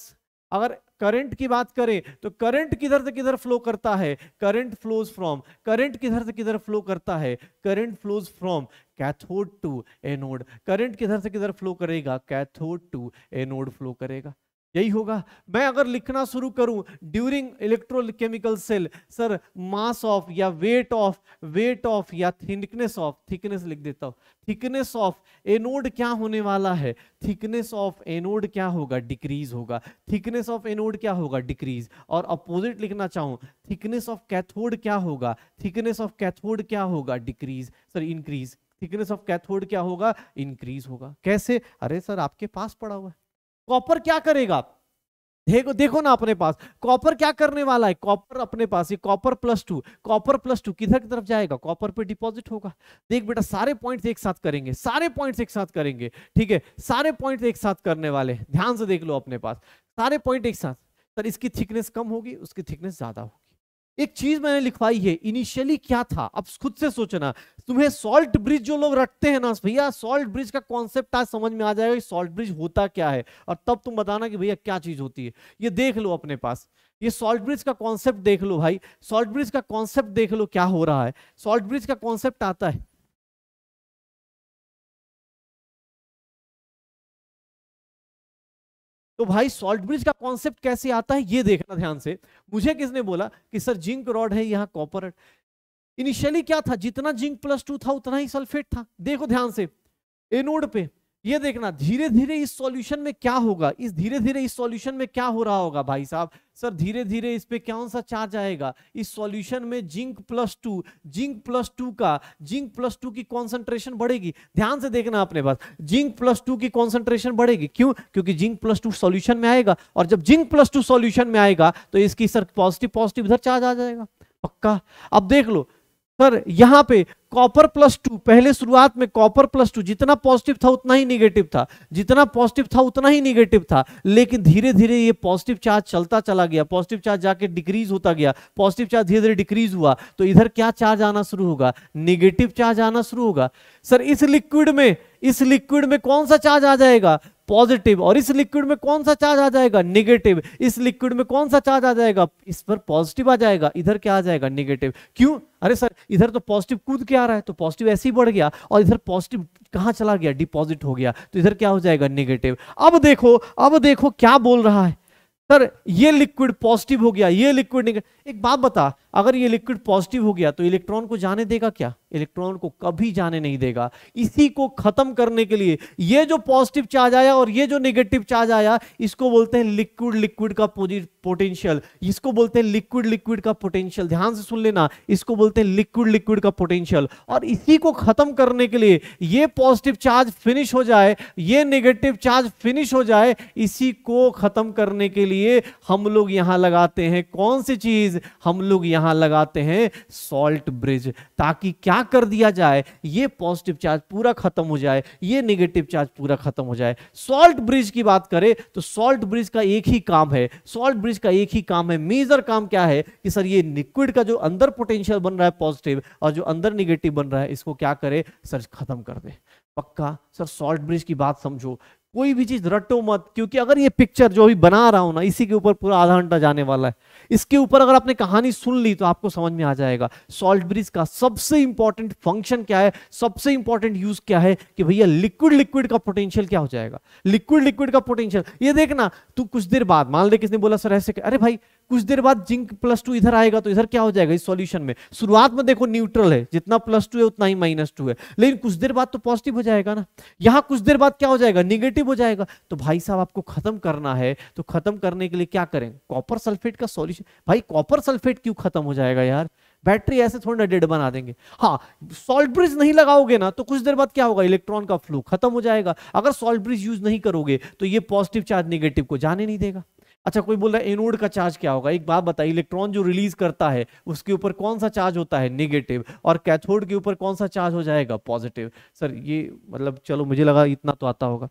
अगर करंट की बात करें तो करंट किधर से किधर फ्लो करता है करंट फ्लोज फ्रॉम करंट किधर से किधर फ्लो करता है current flows from cathode to anode current किधर से किधर फ्लो करेगा कैथोड टू एनोड फ्लो करेगा यही होगा मैं अगर लिखना शुरू करूं during electrochemical cell sir mass of या वेट ऑफ वेट ऑफ या थिकनेस ऑफ थिकनेस लिख देता हूं थिकनेस ऑफ एनोड क्या होने वाला है थिकनेस ऑफ एनोड क्या होगा डिक्रीज होगा थिकनेस ऑफ एनोड क्या होगा डिक्रीज और अपोजिट लिखना चाहूं थिकनेस ऑफ कैथोड क्या होगा थिकनेस ऑफ कैथोड क्या होगा decrease sir increase thickness of cathode क्या होगा इंक्रीज होगा कैसे अरे सर आपके पास पड़ा हुआ है कॉपर क्या करेगा देखो देखो ना अपने पास कॉपर क्या करने वाला है कॉपर अपने पास ही copper plus two copper plus two किधर की तरफ जाएगा कॉपर पे डिपॉजिट होगा देख बेटा सारे पॉइंट्स एक साथ करेंगे सारे पॉइंट्स एक साथ करेंगे ठीक है सारे पॉइंट्स एक साथ करने वाले ध्यान से देख लो अपने पास सारे पॉइंट एक साथ सर इसकी थिकनेस कम होगी उसकी थिकनेस ज्यादा होगी एक चीज मैंने लिखवाई है इनिशियली क्या था अब खुद से सोचना तुम्हें सॉल्ट ब्रिज जो लोग रटते हैं ना भैया सॉल्ट ब्रिज का कॉन्सेप्ट आज समझ में आ जाएगा सॉल्ट ब्रिज होता क्या है और तब तुम बताना कि भैया क्या चीज होती है ये देख लो अपने पास ये सॉल्ट ब्रिज का कॉन्सेप्ट देख लो भाई सॉल्ट ब्रिज का कॉन्सेप्ट देख लो क्या हो रहा है सॉल्ट ब्रिज का कॉन्सेप्ट आता है तो भाई ब्रिज का कॉन्सेप्ट कैसे आता है ये देखना ध्यान से मुझे किसने बोला कि सर जिंक रॉड है यहाँ कॉपर इनिशियली क्या था जितना जिंक प्लस टू था उतना ही सल्फेट था देखो ध्यान से एनोड पे ये देखना धीरे धीरे इस सॉल्यूशन में क्या होगा इस धीरे धीरे इस सॉल्यूशन में क्या हो रहा होगा भाई साहब सर धीरे धीरे इस पे कौन सा चार्ज आएगा इस सॉल्यूशन में zinc plus two zinc plus two का जिंक प्लस टू की कॉन्सेंट्रेशन बढ़ेगी ध्यान से देखना अपने पास जिंक प्लस टू की कॉन्सेंट्रेशन बढ़ेगी क्यों क्योंकि जिंक प्लस टू सोल्यूशन में आएगा और जब जिंक प्लस टू सोल्यूशन में आएगा तो इसकी सर पॉजिटिव पॉजिटिव उधर चार्ज आ जाएगा पक्का अब देख लो सर यहां पे कॉपर प्लस टू पहले शुरुआत में कॉपर प्लस टू जितना पॉजिटिव था उतना ही निगेटिव था जितना पॉजिटिव था उतना ही निगेटिव था लेकिन धीरे धीरे ये पॉजिटिव चार्ज चलता चला गया पॉजिटिव चार्ज जाके डिक्रीज होता गया पॉजिटिव चार्ज धीरे धीरे डिक्रीज हुआ तो इधर क्या चार्ज आना शुरू होगा निगेटिव चार्ज आना शुरू होगा सर इस लिक्विड में इस लिक्विड में कौन सा चार्ज आ जाएगा पॉजिटिव और इस लिक्विड में कौन सा चार्ज आ जाएगा निगेटिव इस लिक्विड में कौन सा चार्ज आ जाएगा इस पर पॉजिटिव आ जाएगा इधर क्या आ जाएगा निगेटिव क्यों अरे सर इधर तो पॉजिटिव कूद के आ रहा है तो पॉजिटिव ऐसे ही बढ़ गया और इधर पॉजिटिव कहां चला गया डिपॉजिट हो गया तो इधर क्या हो जाएगा निगेटिव अब देखो अब देखो क्या बोल रहा है सर ये लिक्विड पॉजिटिव हो गया ये लिक्विड निगेटिव एक बात बता अगर ये लिक्विड पॉजिटिव हो गया तो इलेक्ट्रॉन को जाने देगा क्या इलेक्ट्रॉन को कभी जाने नहीं देगा इसी को खत्म करने के लिए ये जो पॉजिटिव चार्ज आया और ये जो नेगेटिव चार्ज आया इसको बोलते हैं लिक्विड लिक्विड का पोटेंशियल इसको बोलते हैं लिक्विड लिक्विड का पोटेंशियल ध्यान से सुन लेना इसको बोलते हैं लिक्विड लिक्विड का पोटेंशियल और इसी को खत्म करने के लिए ये पॉजिटिव चार्ज फिनिश हो जाए ये नेगेटिव चार्ज फिनिश हो जाए इसी को खत्म करने के लिए हम लोग यहां लगाते हैं कौन सी चीज हम लोग यहां लगाते हैं सॉल्ट ब्रिज ताकि क्या कर दिया जाए ये पॉजिटिव चार्ज पूरा खत्म हो जाए ये नेगेटिव चार्ज पूरा खत्म हो जाए सॉल्ट ब्रिज की बात करें तो सॉल्ट ब्रिज का एक ही काम है सॉल्ट ब्रिज का एक ही काम है मेजर काम क्या है कि सर ये लिक्विड का जो अंदर पोटेंशियल बन रहा है पॉजिटिव और जो अंदर निगेटिव बन रहा है इसको क्या करे सर खत्म कर दे पक्का सर सॉल्ट ब्रिज की बात समझो कोई भी चीज रटो मत क्योंकि अगर ये पिक्चर जो भी बना रहा हूं ना इसी के ऊपर पूरा आधा घंटा जाने वाला है इसके ऊपर अगर आपने कहानी सुन ली तो आपको समझ में आ जाएगा सॉल्ट ब्रिज का सबसे इंपॉर्टेंट फंक्शन क्या है सबसे इंपॉर्टेंट यूज क्या है कि भैया लिक्विड लिक्विड का पोटेंशियल क्या हो जाएगा लिक्विड लिक्विड का पोटेंशियल ये देखना तू कुछ देर बाद मान ले किसने बोला सर ऐसे अरे भाई कुछ देर बाद जिंक प्लस टू इधर आएगा तो इधर क्या हो जाएगा इस सॉल्यूशन में शुरुआत में देखो न्यूट्रल है जितना प्लस टू है उतना ही माइनस टू है लेकिन कुछ देर बाद तो पॉजिटिव हो जाएगा ना यहाँ कुछ देर बाद क्या हो जाएगा निगेटिव हो जाएगा तो भाई साहब आपको खत्म करना है तो खत्म करने के लिए क्या करें कॉपर सल्फेट का सोल्यूशन भाई कॉपर सल्फेट क्यों खत्म हो जाएगा यार बैटरी ऐसे थोड़ी ना डेड बना देंगे हाँ सॉल्ट ब्रिज नहीं लगाओगे ना तो कुछ देर बाद क्या होगा इलेक्ट्रॉन का फ्लू खत्म हो जाएगा अगर सॉल्ट ब्रिज यूज नहीं करोगे तो ये पॉजिटिव चार्ज नेगेटिव को जाने नहीं देगा अच्छा कोई बोल रहा है एनोड का चार्ज क्या होगा एक बात बताइए इलेक्ट्रॉन जो रिलीज करता है उसके ऊपर कौन सा चार्ज होता है निगेटिव और कैथोड के ऊपर कौन सा चार्ज हो जाएगा पॉजिटिव सर ये मतलब चलो मुझे लगा इतना तो आता होगा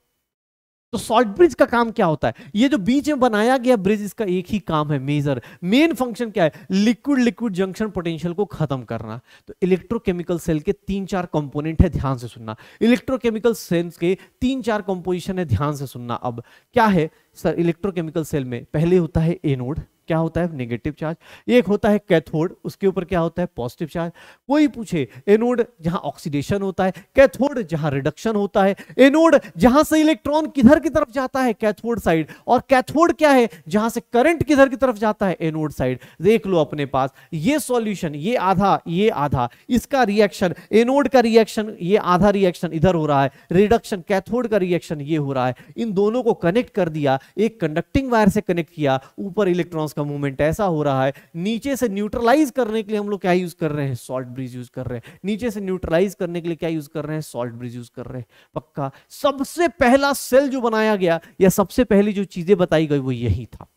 तो सॉल्ट ब्रिज का काम क्या होता है ये जो बीच में बनाया गया ब्रिज इसका एक ही काम है मेजर मेन फंक्शन क्या है लिक्विड लिक्विड जंक्शन पोटेंशियल को खत्म करना तो इलेक्ट्रोकेमिकल सेल के तीन चार कंपोनेंट है ध्यान से सुनना इलेक्ट्रोकेमिकल सेल्स के तीन चार कंपोजिशन है ध्यान से सुनना अब क्या है सर इलेक्ट्रोकेमिकल सेल में पहले होता है एनोड क्या होता है नेगेटिव चार्ज एक होता है कैथोड उसके ऊपर क्या होता है पॉजिटिव चार्ज कोई पूछे एनोड जहां ऑक्सीडेशन होता है कैथोड जहां रिडक्शन होता है एनोड जहां से इलेक्ट्रॉन किधर की तरफ जाता है कैथोड साइड और कैथोड क्या है जहां से करंट किधर की तरफ जाता है एनोड साइड देख लो अपने पास ये सॉल्यूशन ये आधा ये आधा इसका रिएक्शन एनोड का रिएक्शन ये आधा रिएक्शन इधर हो रहा है रिडक्शन कैथोड का रिएक्शन ये हो रहा है इन दोनों को कनेक्ट कर दिया एक कंडक्टिंग वायर से कनेक्ट किया ऊपर इलेक्ट्रॉन का मूवमेंट ऐसा हो रहा है नीचे से न्यूट्रलाइज करने के लिए हम लोग क्या यूज कर रहे हैं सॉल्ट ब्रिज यूज कर रहे हैं नीचे से न्यूट्रलाइज करने के लिए क्या यूज कर रहे हैं सॉल्ट ब्रिज यूज कर रहे हैं पक्का सबसे पहला सेल जो बनाया गया या सबसे पहली जो चीजें बताई गई वो यही था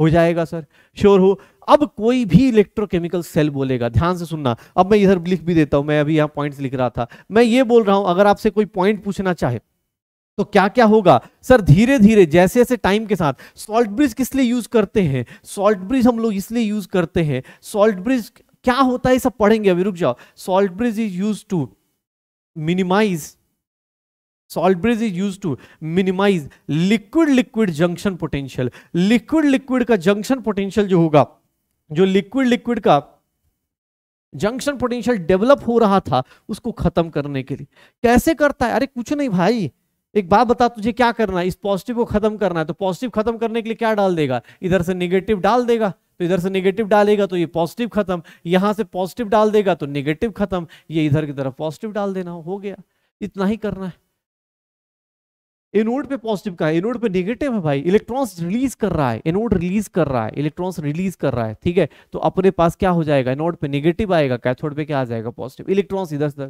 हो जाएगा सर श्योर हो अब कोई भी इलेक्ट्रोकेमिकल सेल बोलेगा ध्यान से सुनना अब मैं इधर लिख भी देता हूं मैं अभी यहां पॉइंट्स लिख रहा था मैं ये बोल रहा हूं अगर आपसे कोई पॉइंट पूछना चाहे तो क्या क्या होगा सर धीरे धीरे जैसे जैसे टाइम के साथ सॉल्ट ब्रिज किस लिए यूज करते हैं सॉल्ट ब्रिज हम लोग इसलिए यूज करते हैं सॉल्ट ब्रिज क्या होता है सब पढ़ेंगे अभी रुक जाओ salt bridge is use to minimise salt bridge is use to minimise liquid liquid junction potential liquid liquid का जंक्शन पोटेंशियल जो होगा जो लिक्विड लिक्विड का जंक्शन पोटेंशियल डेवलप हो रहा था उसको खत्म करने के लिए कैसे करता है अरे कुछ नहीं भाई एक बात बता तुझे क्या करना है इस पॉजिटिव को खत्म करना है तो पॉजिटिव खत्म करने के लिए क्या डाल देगा इधर से निगेटिव डाल देगा तो इधर से निगेटिव डालेगा तो ये पॉजिटिव खत्म यहां से पॉजिटिव डाल देगा तो निगेटिव खत्म ये इधर की तरफ पॉजिटिव डाल देना हो गया इतना ही करना है एनोड पे पॉजिटिव का है एनोड पे नेगेटिव है भाई इलेक्ट्रॉन्स रिलीज कर रहा है एनोड रिलीज कर रहा है इलेक्ट्रॉन्स रिलीज कर रहा है ठीक है तो अपने पास क्या हो जाएगा एनोड पे नेगेटिव आएगा कैथोड पे क्या आ जाएगा पॉजिटिव इलेक्ट्रॉन्स इधर से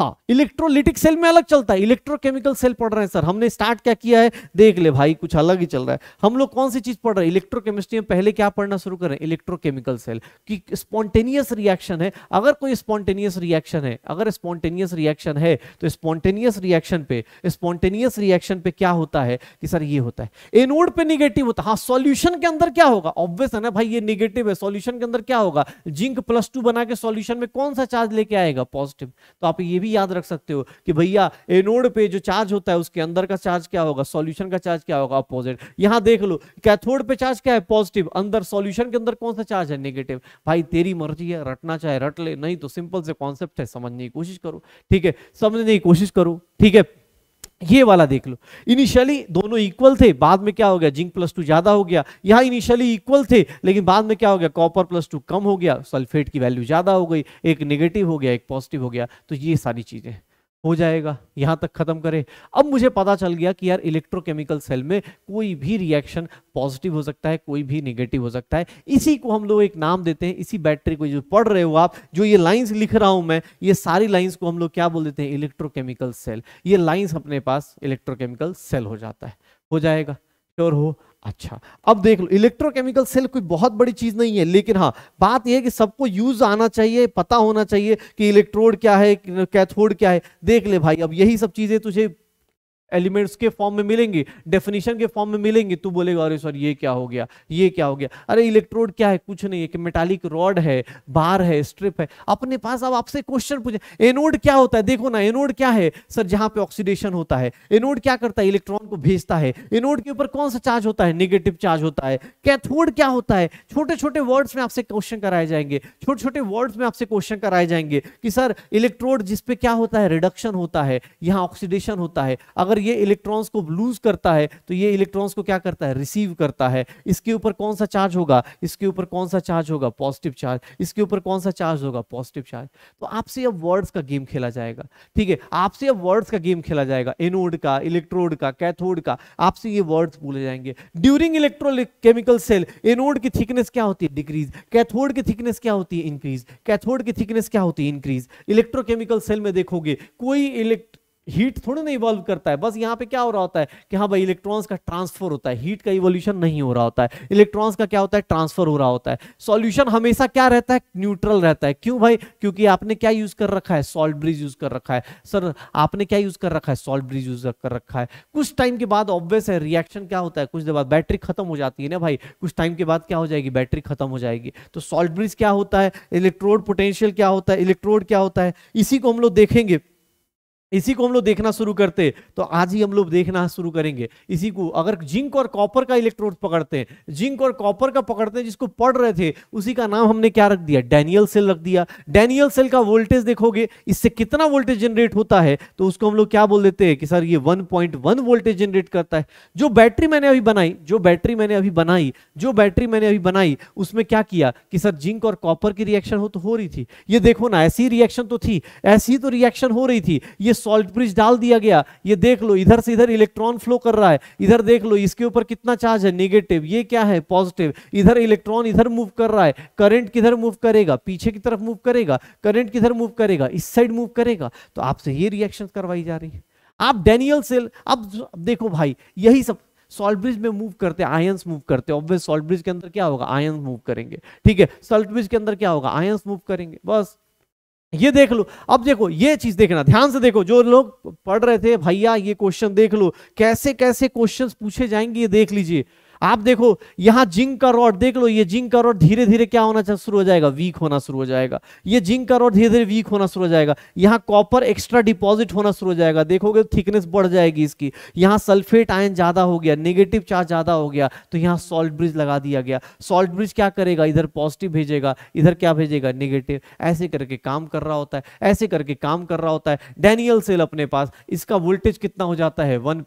हाँ इलेक्ट्रोलिटिक सेल में अलग चलता है इलेक्ट्रोकेमिकल सेल पढ़ रहे हैं सर हमने स्टार्ट क्या किया है देख ले भाई कुछ अलग ही चल रहा है हम लोग कौन सी चीज पढ़ रहे हैं इलेक्ट्रोकेमिस्ट्री में पहले क्या पढ़ना शुरू करें इलेक्ट्रोकेमिकल सेल कि स्पॉन्टेनियस रिएक्शन है अगर कोई स्पॉन्टेनियस रिएक्शन है अगर स्पॉन्टेनियस रिएक्शन है तो स्पॉन्टेनियस रिएक्शन पे स्पॉन्टेनियस रिएक्शन पे क्या होता है कि सर ये होता है एनोड पे निगेटिव होता है हाँ सोल्यूशन के अंदर क्या होगा ऑब्वियस है ना भाई ये निगेटिव है सोल्यूशन के अंदर क्या होगा जिंक प्लस टू बना के सोल्यूशन में कौन सा चार्ज लेके आएगा पॉजिटिव तो आप ये भी याद रख सकते हो कि भैया एनोड पे जो चार्ज होता है उसके अंदर का चार्ज क्या होगा सॉल्यूशन का चार्ज क्या होगा अपोजिट यहां देख लो कैथोड पे चार्ज क्या है पॉजिटिव अंदर सॉल्यूशन के अंदर कौन सा चार्ज है नेगेटिव भाई तेरी मर्जी है रटना चाहे रट ले नहीं तो सिंपल से कॉन्सेप्ट है समझने की कोशिश करो ठीक है समझने की कोशिश करो ठीक है ये वाला देख लो इनिशियली दोनों इक्वल थे बाद में क्या हो गया जिंक प्लस टू ज्यादा हो गया यहाँ इनिशियली इक्वल थे लेकिन बाद में क्या हो गया कॉपर प्लस टू कम हो गया सल्फेट की वैल्यू ज्यादा हो गई एक नेगेटिव हो गया एक पॉजिटिव हो गया तो ये सारी चीजें हैं हो जाएगा यहां तक खत्म करें अब मुझे पता चल गया कि यार इलेक्ट्रोकेमिकल सेल में कोई भी रिएक्शन पॉजिटिव हो सकता है कोई भी निगेटिव हो सकता है इसी को हम लोग एक नाम देते हैं इसी बैटरी को जो पढ़ रहे हो आप जो ये लाइंस लिख रहा हूं मैं ये सारी लाइंस को हम लोग क्या बोल देते हैं इलेक्ट्रोकेमिकल सेल ये लाइन्स अपने पास इलेक्ट्रोकेमिकल सेल हो जाता है हो जाएगा श्योर हो अच्छा अब देख लो इलेक्ट्रोकेमिकल सेल कोई बहुत बड़ी चीज नहीं है लेकिन हाँ बात यह कि सबको यूज आना चाहिए पता होना चाहिए कि इलेक्ट्रोड क्या है कैथोड क्या है देख ले भाई अब यही सब चीजें तुझे एलिमेंट्स के फॉर्म में मिलेंगे डेफिनेशन के फॉर्म में मिलेंगे तू बोलेगा अरे सर ये क्या हो गया ये क्या हो गया अरे इलेक्ट्रोड क्या है कुछ नहीं है कि मेटालिक रॉड है बार है स्ट्रिप है अपने पास अब आपसे क्वेश्चन पूछे एनोड क्या होता है देखो ना एनोड क्या है सर जहाँ पे ऑक्सीडेशन होता है एनोड क्या करता है इलेक्ट्रॉन को भेजता है एनोड के ऊपर कौन सा चार्ज होता है निगेटिव चार्ज होता है कैथोड क्या होता है छोटे छोटे वर्ड्स में आपसे क्वेश्चन कराए जाएंगे छोटे छोटे वर्ड्स में आपसे क्वेश्चन कराए जाएंगे कि सर इलेक्ट्रोड जिसपे क्या होता है रिडक्शन होता है यहाँ ऑक्सीडेशन होता है अगर अगर ये इलेक्ट्रॉन्स को लूज करता है तो ये इलेक्ट्रॉन्स को क्या करता है रिसीव करता है इसके ऊपर कौन सा चार्ज होगा इसके ऊपर कौन सा चार्ज होगा पॉजिटिव चार्ज इसके ऊपर कौन सा चार्ज होगा पॉजिटिव चार्ज तो आपसे अब वर्ड्स का गेम खेला जाएगा ठीक है आपसे अब वर्ड्स का गेम खेला जाएगा एनोड का इलेक्ट्रोड का कैथोड का आपसे ये वर्ड्स बोले जाएंगे during electrochemical cell anode की थिकनेस क्या होती है डिक्रीज कैथोड की थिकनेस क्या होती है इंक्रीज कैथोड की थिकनेस क्या होती है इंक्रीज इलेक्ट्रोकेमिकल सेल में देखोगे कोई इलेक्ट हीट थोड़ी ना इवॉल्व करता है बस यहाँ पे क्या हो रहा होता है कि हाँ भाई इलेक्ट्रॉन्स का ट्रांसफर होता है हीट का इवोल्यूशन नहीं हो रहा होता है इलेक्ट्रॉन्स का क्या होता है ट्रांसफर हो रहा होता है सॉल्यूशन हमेशा क्या रहता है न्यूट्रल रहता है क्यों भाई क्योंकि आपने क्या यूज कर रखा है सॉल्ट ब्रिज यूज कर रखा है सर आपने क्या यूज कर रखा है सॉल्ट ब्रिज यूज कर रखा है कुछ टाइम के बाद ऑब्वियस है रिएक्शन क्या होता है कुछ देर बाद बैटरी खत्म हो जाती है ना भाई कुछ टाइम के बाद क्या हो जाएगी बैटरी खत्म हो जाएगी तो सॉल्ट ब्रिज क्या होता है इलेक्ट्रोड पोटेंशियल क्या होता है इलेक्ट्रोड क्या होता है इसी को हम लोग देखेंगे इसी को हम लोग देखना शुरू करते तो आज ही हम लोग देखना शुरू करेंगे इसी को अगर जिंक और कॉपर का इलेक्ट्रोड पकड़ते हैं जिंक और कॉपर का पकड़ते हैं जिसको पढ़ रहे थे उसी का नाम हमने क्या रख दिया डैनियल सेल रख दिया डैनियल सेल का वोल्टेज देखोगे इससे कितना वोल्टेज जनरेट होता है तो उसको हम लोग क्या बोल देते हैं कि सर ये वन वोल्टेज जनरेट करता है जो बैटरी मैंने अभी बनाई जो बैटरी मैंने अभी बनाई जो बैटरी मैंने अभी बनाई उसमें क्या किया कि सर जिंक और कॉपर की रिएक्शन हो तो हो रही थी ये देखो ना ऐसी रिएक्शन तो थी ऐसी तो रिएक्शन हो रही थी ये सॉल्ट ब्रिज डाल दिया गया ये देख लो इधर से इधर इलेक्ट्रॉन फ्लो कर रहा है इधर देख लो इसके ऊपर कितना चार्ज है नेगेटिव ये क्या है पॉजिटिव इधर इलेक्ट्रॉन इधर मूव कर रहा है करंट किधर मूव करेगा पीछे की तरफ मूव करेगा करंट किधर मूव करेगा इस साइड मूव करेगा तो आपसे ये रिएक्शन करवाई जा रही है आप डेनियल सेल अब देखो भाई यही सब सॉल्ट ब्रिज में मूव करते हैं आयंस मूव करते हैं ऑब्वियस सॉल्ट ब्रिज के अंदर क्या होगा आयंस मूव करेंगे ठीक है सॉल्ट ब्रिज के अंदर क्या होगा आयंस मूव करेंगे बस ये देख लो अब देखो ये चीज देखना ध्यान से देखो जो लोग पढ़ रहे थे भैया ये क्वेश्चन देख लो कैसे कैसे क्वेश्चंस पूछे जाएंगे ये देख लीजिए आप देखो यहां जिंक का रॉड देख लो ये जिंक का रॉड धीरे धीरे क्या होना शुरू हो जाएगा वीक होना शुरू हो जाएगा ये जिंक का रॉड धीरे धीरे वीक होना शुरू हो जाएगा यहां कॉपर एक्स्ट्रा डिपॉजिट होना शुरू हो जाएगा देखोगे थिकनेस तो बढ़ जाएगी इसकी यहां सल्फेट आयन ज्यादा हो गया नेगेटिव चार्ज ज्यादा हो गया तो यहां सॉल्ट ब्रिज लगा दिया गया सॉल्ट ब्रिज क्या करेगा इधर पॉजिटिव भेजेगा इधर क्या भेजेगा निगेटिव ऐसे करके काम कर रहा होता है ऐसे करके काम कर रहा होता है डैनियल सेल अपने पास इसका वोल्टेज कितना हो जाता है वन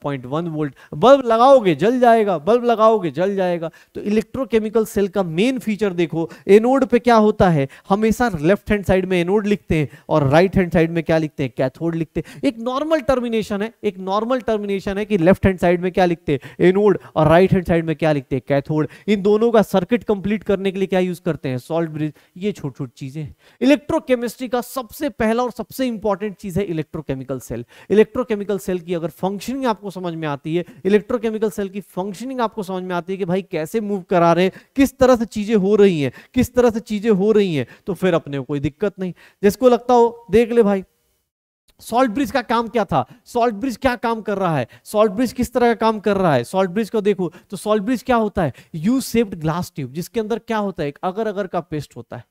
वोल्ट बल्ब लगाओगे जल जाएगा बल्ब लगाओगे जलाओगे जल जाएगा तो इलेक्ट्रोकेमिकल सेल का मेन फीचर देखो एनोड पे क्या होता है हमेशा लेफ्ट हैंड साइड में एनोड लिखते हैं और राइट हैंड साइड में क्या लिखते हैं कैथोड लिखते हैं एक नॉर्मल टर्मिनेशन है एक नॉर्मल टर्मिनेशन है कि लेफ्ट हैंड साइड में क्या लिखते हैं एनोड और राइट हैंड साइड में क्या लिखते हैं कैथोड इन दोनों का सर्किट कंप्लीट करने के लिए क्या यूज करते हैं सॉल्ट ब्रिज ये छोटी छोटी चीजें इलेक्ट्रोकेमिस्ट्री का सबसे पहला और सबसे इंपॉर्टेंट चीज है इलेक्ट्रोकेमिकल सेल इलेक्ट्रोकेमिकल सेल की अगर फंक्शनिंग आपको समझ में आती है इलेक्ट्रोकेमिकल सेल की फंक्शनिंग आपको समझ में आती है कि भाई कैसे मूव करा रहे हैं किस तरह से चीजें हो रही हैं किस तरह से चीजें हो रही हैं तो फिर अपने को कोई दिक्कत नहीं जिसको लगता हो देख ले भाई सॉल्ट ब्रिज का काम क्या था सॉल्ट ब्रिज क्या काम कर रहा है सॉल्ट ब्रिज किस तरह का काम कर रहा है सॉल्ट ब्रिज को देखो तो सॉल्ट ब्रिज क्या होता है यू सेप्ड ग्लास ट्यूब जिसके अंदर क्या होता है एक अगर अगर का पेस्ट होता है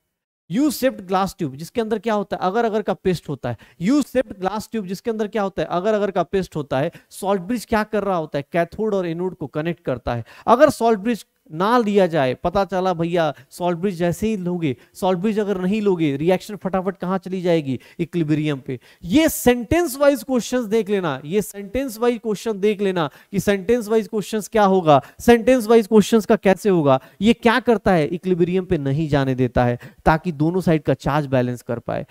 यू सेप्ड ग्लास ट्यूब जिसके अंदर क्या होता है अगर अगर का पेस्ट होता है यू सेप्ड ग्लास ट्यूब जिसके अंदर क्या होता है अगर अगर का पेस्ट होता है सॉल्ट ब्रिज क्या कर रहा होता है कैथोड और एनोड को कनेक्ट करता है अगर सॉल्ट ब्रिज ना लिया जाए पता चला भैया ब्रिज जैसे ही लोगे ब्रिज अगर नहीं लोगे रिएक्शन फटाफट कहाँ चली जाएगी इक्लिबेरियम पे ये सेंटेंस वाइज क्वेश्चंस देख लेना ये सेंटेंस वाइज क्वेश्चन देख लेना कि सेंटेंस वाइज क्वेश्चंस क्या होगा सेंटेंस वाइज क्वेश्चंस का कैसे होगा ये क्या करता है इक्लिबेरियम पे नहीं जाने देता है ताकि दोनों साइड का चार्ज बैलेंस कर पाए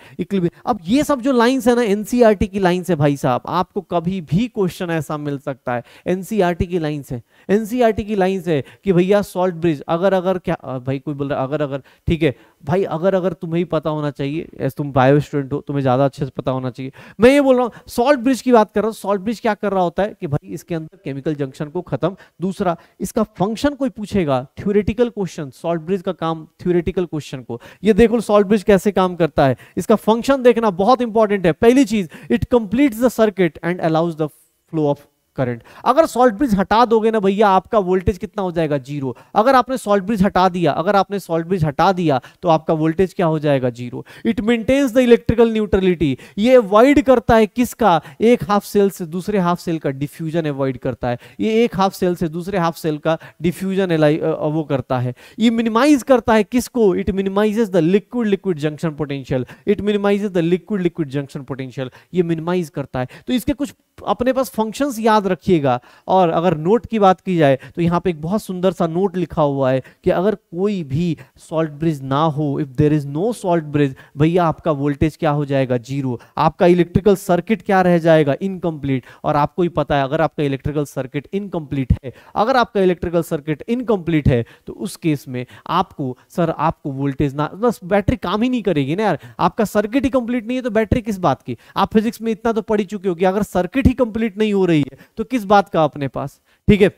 अब ये सब जो लाइन्स है ना एनसीईआरटी e की लाइन्स है भाई साहब आपको कभी भी क्वेश्चन ऐसा मिल सकता है एनसीईआरटी e की लाइन्स है एनसीईआरटी की लाइन्स है कि भैया सॉल्ट ब्रिज अगर अगर क्या भाई कोई बोल रहा है अगर अगर ठीक है भाई अगर अगर तुम्हें ही पता होना चाहिए एस तुम बायो स्टूडेंट हो तुम्हें ज़्यादा अच्छे से पता होना चाहिए मैं ये बोल रहा हूँ सॉल्ट ब्रिज की बात कर रहा हूँ सॉल्ट ब्रिज क्या कर रहा होता है कि भाई इसके अंदर केमिकल जंक्शन को खत्म दूसरा इसका फंक्शन कोई पूछेगा थ्योरेटिकल क्वेश्चन सॉल्ट ब्रिज का काम थ्योरेटिकल क्वेश्चन को ये देखो सॉल्ट ब्रिज कैसे काम करता है इसका फंक्शन देखना बहुत इंपॉर्टेंट है पहली चीज it complete the circuit and allows the flow of current अगर सॉल्ट ब्रिज हटा दोगे ना भैया आपका वोल्टेज कितना हो जाएगा जीरो अगर आपने सॉल्ट ब्रिज हटा दिया अगर आपने सॉल्ट ब्रिज हटा दिया तो आपका वोल्टेज क्या हो जाएगा zero it maintains the electrical neutrality ये अवॉइड करता है किसका एक हाफ सेल से दूसरे हाफ सेल का डिफ्यूजन अवॉइड करता है ये एक हाफ सेल से दूसरे हाफ सेल का डिफ्यूजन वो करता है ये मिनिमाइज करता है किसको it minimises the liquid liquid junction potential it minimises the liquid liquid junction potential ये मिनिमाइज करता है तो इसके कुछ अपने पास फंक्शंस याद रखिएगा और अगर नोट की बात की जाए तो यहाँ पे एक बहुत सुंदर सा नोट लिखा हुआ है कि अगर कोई भी सॉल्ट ब्रिज ना हो if there is no salt bridge भैया आपका वोल्टेज क्या हो जाएगा जीरो आपका इलेक्ट्रिकल सर्किट क्या रह जाएगा इनकम्प्लीट और आपको ही पता है अगर आपका इलेक्ट्रिकल सर्किट इनकम्प्लीट है अगर आपका इलेक्ट्रिकल सर्किट इनकम्प्लीट है तो उस केस में आपको सर आपको वोल्टेज ना बस बैटरी काम ही नहीं करेगी ना यार आपका सर्किट ही कंप्लीट नहीं है तो बैटरी किस बात की आप फिजिक्स में इतना तो पढ़ी चुके हो कि अगर सर्किट ही कंप्लीट नहीं हो रही है तो किस बात का अपने पास ठीक है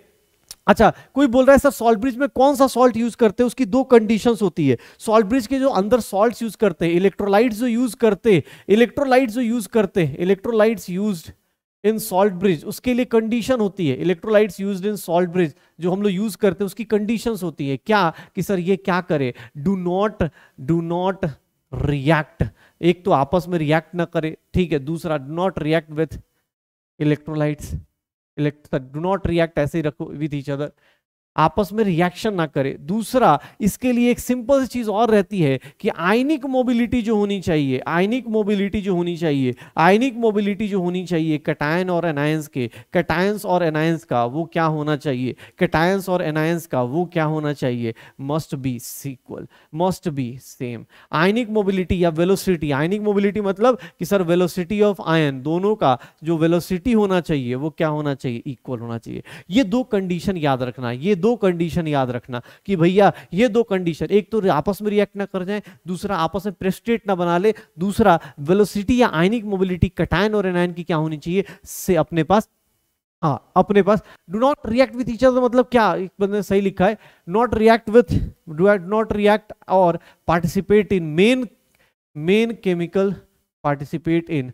अच्छा कोई बोल रहा है सर सॉल्ट ब्रिज में कौन सा सॉल्ट यूज करते हैं उसकी दो कंडीशंस होती है सॉल्ट ब्रिज के जो अंदर सॉल्ट्स यूज करते हैं इलेक्ट्रोलाइट्स जो यूज करते हैं इलेक्ट्रोलाइट्स जो यूज करते हैं electrolytes used in salt bridge उसके लिए कंडीशन होती है electrolytes use in salt bridge जो हम लोग यूज करते हैं उसकी कंडीशन होती है क्या कि सर ये क्या करे do not do not react एक तो आपस में रिएक्ट ना करे ठीक है दूसरा do not react with electrolytes elect do not react as with each other आपस में रिएक्शन ना करे दूसरा इसके लिए एक सिंपल सी चीज़ और रहती है कि आयनिक मोबिलिटी जो होनी चाहिए आयनिक मोबिलिटी जो होनी चाहिए आयनिक मोबिलिटी जो होनी चाहिए कटायन और एनायंस के कटायंस और एनायंस का वो क्या होना चाहिए कटायंस और एनायंस का वो क्या होना चाहिए must be sequel must be same ionic mobility या वेलोसिटी आयनिक मोबिलिटी मतलब कि सर वेलोसिटी ऑफ आयन दोनों का जो वेलोसिटी होना चाहिए वो क्या होना चाहिए इक्वल होना चाहिए ये दो कंडीशन याद रखना ये दो कंडीशन याद रखना कि भैया ये दो कंडीशन एक तो आपस में रिएक्ट ना कर जाए दूसरा आपस में प्रेस्टेट ना बना ले दूसरा वेलोसिटी या आयनिक मोबिलिटी कटायन और एनायन की क्या होनी चाहिए से अपने पास हाँ अपने पास do not react with either मतलब क्या एक बंद ने सही लिखा है not react with do not react और participate in main main chemical participate in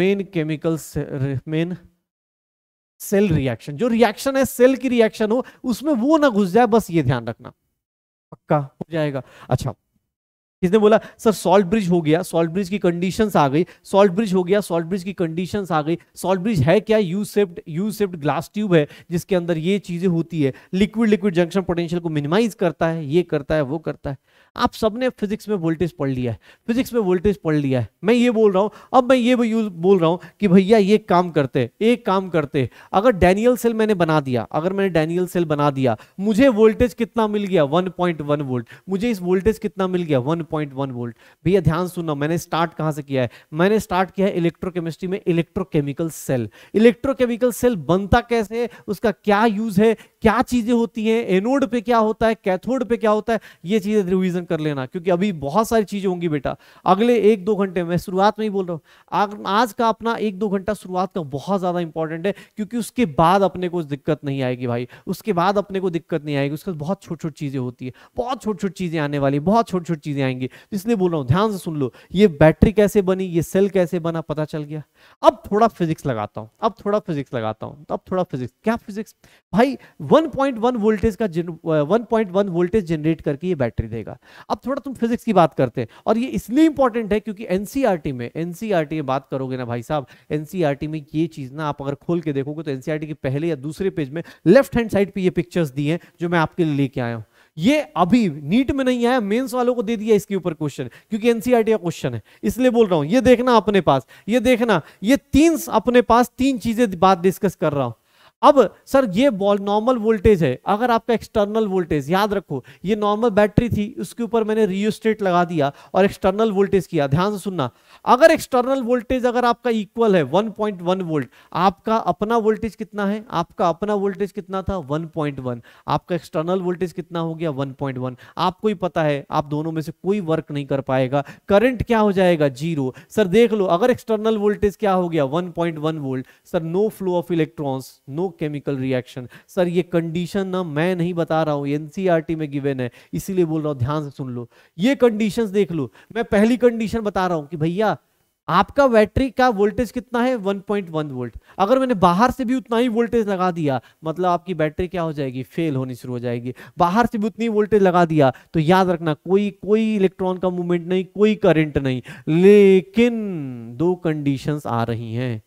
main chemicals main cell reaction जो रिएक्शन है सेल की रिएक्शन हो उसमें वो ना घुस जाए बस ये ध्यान रखना पक्का हो जाएगा अच्छा किसने बोला सर सॉल्ट ब्रिज हो गया सॉल्ट ब्रिज की कंडीशंस आ गई सॉल्ट ब्रिज हो गया सॉल्ट ब्रिज की कंडीशंस आ गई सॉल्ट ब्रिज है क्या U shaped U shaped glass tube है जिसके अंदर ये चीजें होती है लिक्विड लिक्विड जंक्शन पोटेंशियल को मिनिमाइज करता है ये करता है वो करता है आप सबने फिजिक्स में वोल्टेज पढ़ लिया है फिजिक्स में वोल्टेज पढ़ लिया है मैं ये बोल रहा हूँ अब मैं ये बोल रहा हूँ कि भैया ये काम करते एक काम करते अगर डैनियल सेल मैंने बना दिया अगर मैंने डैनियल सेल बना दिया मुझे वोल्टेज कितना मिल गया 1.1 वोल्ट मुझे इस वोल्टेज कितना मिल गया 1.1 वोल्ट भैया ध्यान सुनना मैंने स्टार्ट कहाँ से किया है मैंने स्टार्ट किया है इलेक्ट्रोकेमिस्ट्री में इलेक्ट्रोकेमिकल सेल इलेक्ट्रोकेमिकल सेल बनता कैसे उसका क्या यूज है क्या चीजें होती हैं एनोड पे क्या होता है कैथोड पे क्या होता है ये चीजें रिविजन कर लेना क्योंकि अभी बहुत सारी चीजें होंगी बेटा अगले एक दो घंटे में शुरुआत में ही बोल रहा हूँ आज का अपना एक दो घंटा शुरुआत का बहुत ज्यादा इंपॉर्टेंट है क्योंकि उसके बाद अपने को दिक्कत नहीं आएगी भाई उसके बाद अपने को दिक्कत नहीं आएगी उसके बाद बहुत छोटी छोटी चीजें होती है बहुत छोटी छोटी चीजें आने वाली बहुत छोटी छोटी चीजें आएंगी इसलिए बोल रहा हूँ ध्यान से सुन लो ये बैटरी कैसे बनी ये सेल कैसे बना पता चल गया अब थोड़ा फिजिक्स लगाता हूँ अब थोड़ा फिजिक्स लगाता हूँ अब थोड़ा फिजिक्स क्या फिजिक्स भाई 1.1 वोल्टेज का 1.1 वोल्टेज जनरेट करके ये बैटरी देगा अब थोड़ा तुम फिजिक्स की बात करते हैं और ये इसलिए इंपॉर्टेंट है क्योंकि एनसीईआरटी e में एनसीईआरटी e में बात करोगे ना भाई साहब एनसीईआरटी e में ये चीज ना आप अगर खोल के देखोगे तो एनसीईआरटी के पहले या दूसरे पेज में लेफ्ट हैंड साइड पर यह पिक्चर्स दिए जो मैं आपके लिए लेके आया हूं ये अभी नीट में नहीं आया मेंस वालों को दे दिया इसके ऊपर क्वेश्चन क्योंकि एनसीईआरटी का क्वेश्चन है इसलिए बोल रहा हूं ये देखना अपने पास ये देखना ये तीन अपने पास तीन चीजें बात डिस्कस कर रहा हूं अब सर ये बॉल नॉर्मल वोल्टेज है अगर आपका एक्सटर्नल वोल्टेज याद रखो ये नॉर्मल बैटरी थी उसके ऊपर मैंने रियोस्टेट लगा दिया और एक्सटर्नल वोल्टेज किया ध्यान से सुनना अगर एक्सटर्नल वोल्टेज अगर आपका इक्वल है 1.1 वोल्ट आपका अपना वोल्टेज कितना है आपका अपना वोल्टेज कितना था 1.1 आपका एक्सटर्नल वोल्टेज कितना हो गया 1.1 आपको ही पता है आप दोनों में से कोई वर्क नहीं कर पाएगा करंट क्या हो जाएगा जीरो सर देख लो अगर एक्सटर्नल वोल्टेज क्या हो गया 1.1 volt sir no flow of electrons no chemical reaction sir ये कंडीशन ना मैं नहीं बता रहा हूँ एनसीईआरटी e में गिवन है इसीलिए बोल रहा हूँ ध्यान से सुन लो ये कंडीशंस देख लो मैं पहली कंडीशन बता रहा हूँ कि भैया आपका बैटरी का वोल्टेज कितना है 1.1 वोल्ट अगर मैंने बाहर से भी उतना ही वोल्टेज लगा दिया मतलब आपकी बैटरी क्या हो जाएगी फेल होनी शुरू हो जाएगी बाहर से भी उतनी वोल्टेज लगा दिया तो याद रखना कोई कोई इलेक्ट्रॉन का मूवमेंट नहीं कोई करंट नहीं लेकिन दो कंडीशंस आ रही हैं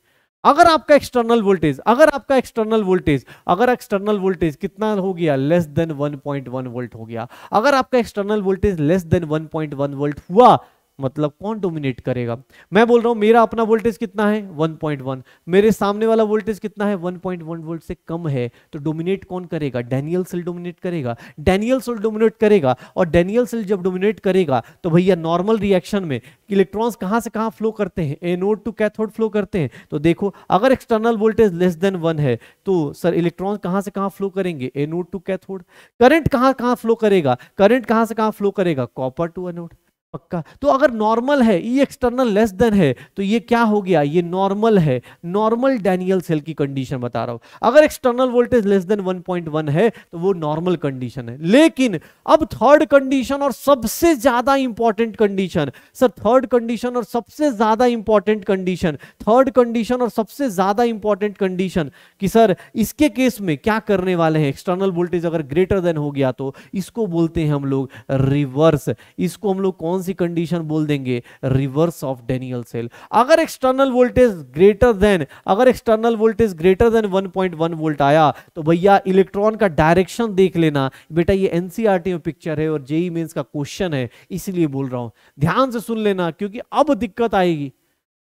अगर आपका एक्सटर्नल वोल्टेज अगर आपका एक्सटर्नल वोल्टेज अगर एक्सटर्नल वोल्टेज कितना हो गया लेस देन 1.1 वोल्ट हो गया अगर आपका external voltage less than 1.1 volt हुआ मतलब कौन डोमिनेट करेगा मैं बोल रहा हूं मेरा अपना वोल्टेज कितना है 1.1 मेरे सामने वाला वोल्टेज कितना है 1.1 वोल्ट से कम है तो डोमिनेट कौन करेगा डेनियल सेल डोमिनेट करेगा डेनियल सेल डोमिनेट करेगा और डेनियल सेल जब डोमिनेट करेगा तो भैया नॉर्मल रिएक्शन में इलेक्ट्रॉन्स कहां से कहां फ्लो करते हैं एनोड टू कैथोड फ्लो करते हैं तो देखो अगर external voltage less than one है तो सर इलेक्ट्रॉन कहां से कहां फ्लो करेंगे एनोड टू कैथोड करंट कहां कहां फ्लो करेगा करंट कहां से कहां फ्लो करेगा कॉपर टू एनोड पक्का तो अगर नॉर्मल है ई एक्सटर्नल लेस देन है तो ये क्या हो गया ये नॉर्मल है नॉर्मल डैनियल सेल की कंडीशन बता रहा हूं अगर एक्सटर्नल वोल्टेज लेस देन 1.1 है तो वो नॉर्मल कंडीशन है लेकिन अब थर्ड कंडीशन और सबसे ज्यादा important condition sir third condition और सबसे ज्यादा इंपॉर्टेंट कंडीशन थर्ड कंडीशन और सबसे ज्यादा इंपॉर्टेंट कंडीशन कि सर इसके केस में क्या करने वाले हैं एक्सटर्नल वोल्टेज अगर ग्रेटर देन हो गया तो इसको बोलते हैं हम लोग रिवर्स इसको हम लोग कौन सी कंडीशन बोल देंगे रिवर्स ऑफ डेनियल सेल अगर एक्सटर्नल वोल्टेज ग्रेटर देन अगर external voltage greater than 1.1 volt आया तो भैया इलेक्ट्रॉन का डायरेक्शन देख लेना बेटा ये एनसीआरटी e में पिक्चर है और जेई मेंस e का क्वेश्चन है इसलिए बोल रहा हूं ध्यान से सुन लेना क्योंकि अब दिक्कत आएगी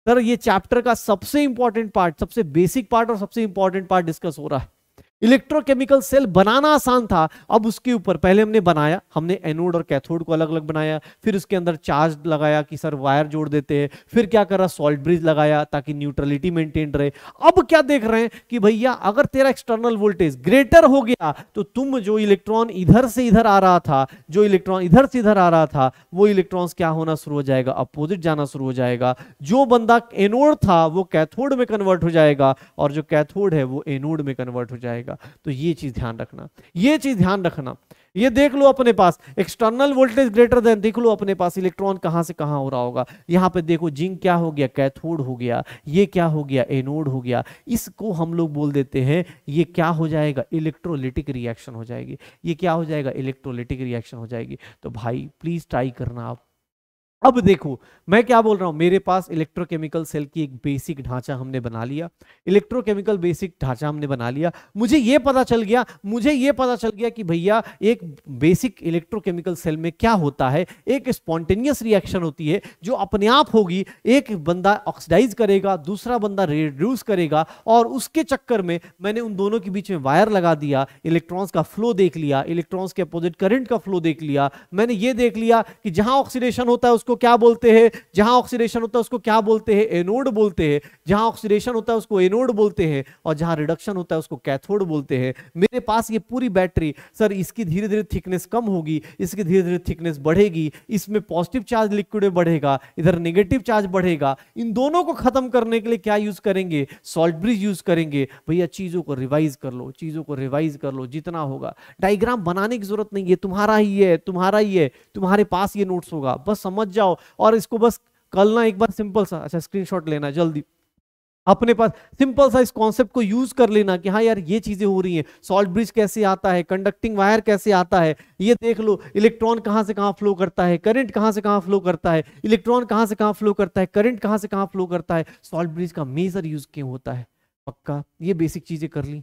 सर ये चैप्टर का सबसे इंपॉर्टेंट पार्ट सबसे बेसिक पार्ट और सबसे इंपॉर्टेंट पार्ट डिस्कस हो रहा है इलेक्ट्रोकेमिकल सेल बनाना आसान था अब उसके ऊपर पहले हमने बनाया हमने एनोड और कैथोड को अलग अलग बनाया फिर उसके अंदर चार्ज लगाया कि सर वायर जोड़ देते हैं फिर क्या करा सॉल्ट ब्रिज लगाया ताकि न्यूट्रलिटी मेंटेन रहे अब क्या देख रहे हैं कि भैया अगर तेरा एक्सटर्नल वोल्टेज ग्रेटर हो गया तो तुम जो इलेक्ट्रॉन इधर से इधर आ रहा था जो इलेक्ट्रॉन इधर से इधर आ रहा था वो इलेक्ट्रॉन क्या होना शुरू हो जाएगा अपोजिट जाना शुरू हो जाएगा जो बंदा एनोड था वो कैथोड में कन्वर्ट हो जाएगा और जो कैथोड है वो एनोड में कन्वर्ट हो जाएगा जाएगा तो ये चीज़ ध्यान रखना ये चीज़ ध्यान रखना ये देख लो अपने पास एक्सटर्नल वोल्टेज ग्रेटर देन देख लो अपने पास इलेक्ट्रॉन कहाँ से कहाँ हो रहा होगा यहाँ पे देखो जिंक क्या हो गया कैथोड हो गया ये क्या हो गया एनोड हो गया इसको हम लोग बोल देते हैं ये क्या हो जाएगा इलेक्ट्रोलिटिक रिएक्शन हो जाएगी ये क्या हो जाएगा इलेक्ट्रोलिटिक रिएक्शन हो जाएगी तो भाई प्लीज ट्राई करना आप अब देखो मैं क्या बोल रहा हूं मेरे पास इलेक्ट्रोकेमिकल सेल की एक बेसिक ढांचा हमने बना लिया इलेक्ट्रोकेमिकल बेसिक ढांचा हमने बना लिया मुझे यह पता चल गया मुझे यह पता चल गया कि भैया एक बेसिक इलेक्ट्रोकेमिकल सेल में क्या होता है एक स्पॉन्टेनियस रिएक्शन होती है जो अपने आप होगी एक बंदा ऑक्सीडाइज करेगा दूसरा बंदा रिड्यूस करेगा और उसके चक्कर में मैंने उन दोनों के बीच में वायर लगा दिया इलेक्ट्रॉन्स का फ्लो देख लिया इलेक्ट्रॉन्स के अपोजिट करंट का फ्लो देख लिया मैंने ये देख लिया कि जहां ऑक्सीडेशन होता है उसको उसको क्या बोलते हैं जहां ऑक्सीडेशन होता है उसको क्या बोलते हैं एनोड बोलते हैं जहां ऑक्सीडेशन होता है उसको एनोड बोलते हैं और जहां रिडक्शन होता है उसको कैथोड बोलते हैं मेरे पास ये पूरी बैटरी सर इसकी धीरे धीरे थिकनेस कम होगी इसकी धीरे धीरे थिकनेस बढ़ेगी इसमें पॉजिटिव चार्ज लिक्विड बढ़ेगा इधर निगेटिव चार्ज बढ़ेगा इन दोनों को खत्म करने के लिए क्या यूज करेंगे सॉल्ट ब्रिज यूज करेंगे भैया चीजों को रिवाइज कर लो चीजों को रिवाइज कर लो जितना होगा डायग्राम बनाने की जरूरत नहीं है तुम्हारा ही है तुम्हारा ही है तुम्हारे पास ये नोट्स होगा बस समझ जाओ जाओ और इसको बस कल ना एक बार सिंपल सा अच्छा स्क्रीनशॉट लेना जल्दी अपने पास सिंपल सा इस कॉन्सेप्ट को यूज कर लेना कि हाँ यार ये चीजें हो रही हैं सॉल्ट ब्रिज कैसे आता है कंडक्टिंग वायर कैसे आता है ये देख लो इलेक्ट्रॉन कहाँ से कहाँ फ्लो करता है करंट कहाँ से कहाँ फ्लो करता है इलेक्ट्रॉन कहाँ से कहाँ फ्लो करता है करंट कहाँ से कहाँ फ्लो करता है सॉल्ट ब्रिज का मेजर यूज क्यों होता है पक्का ये बेसिक चीजें कर ली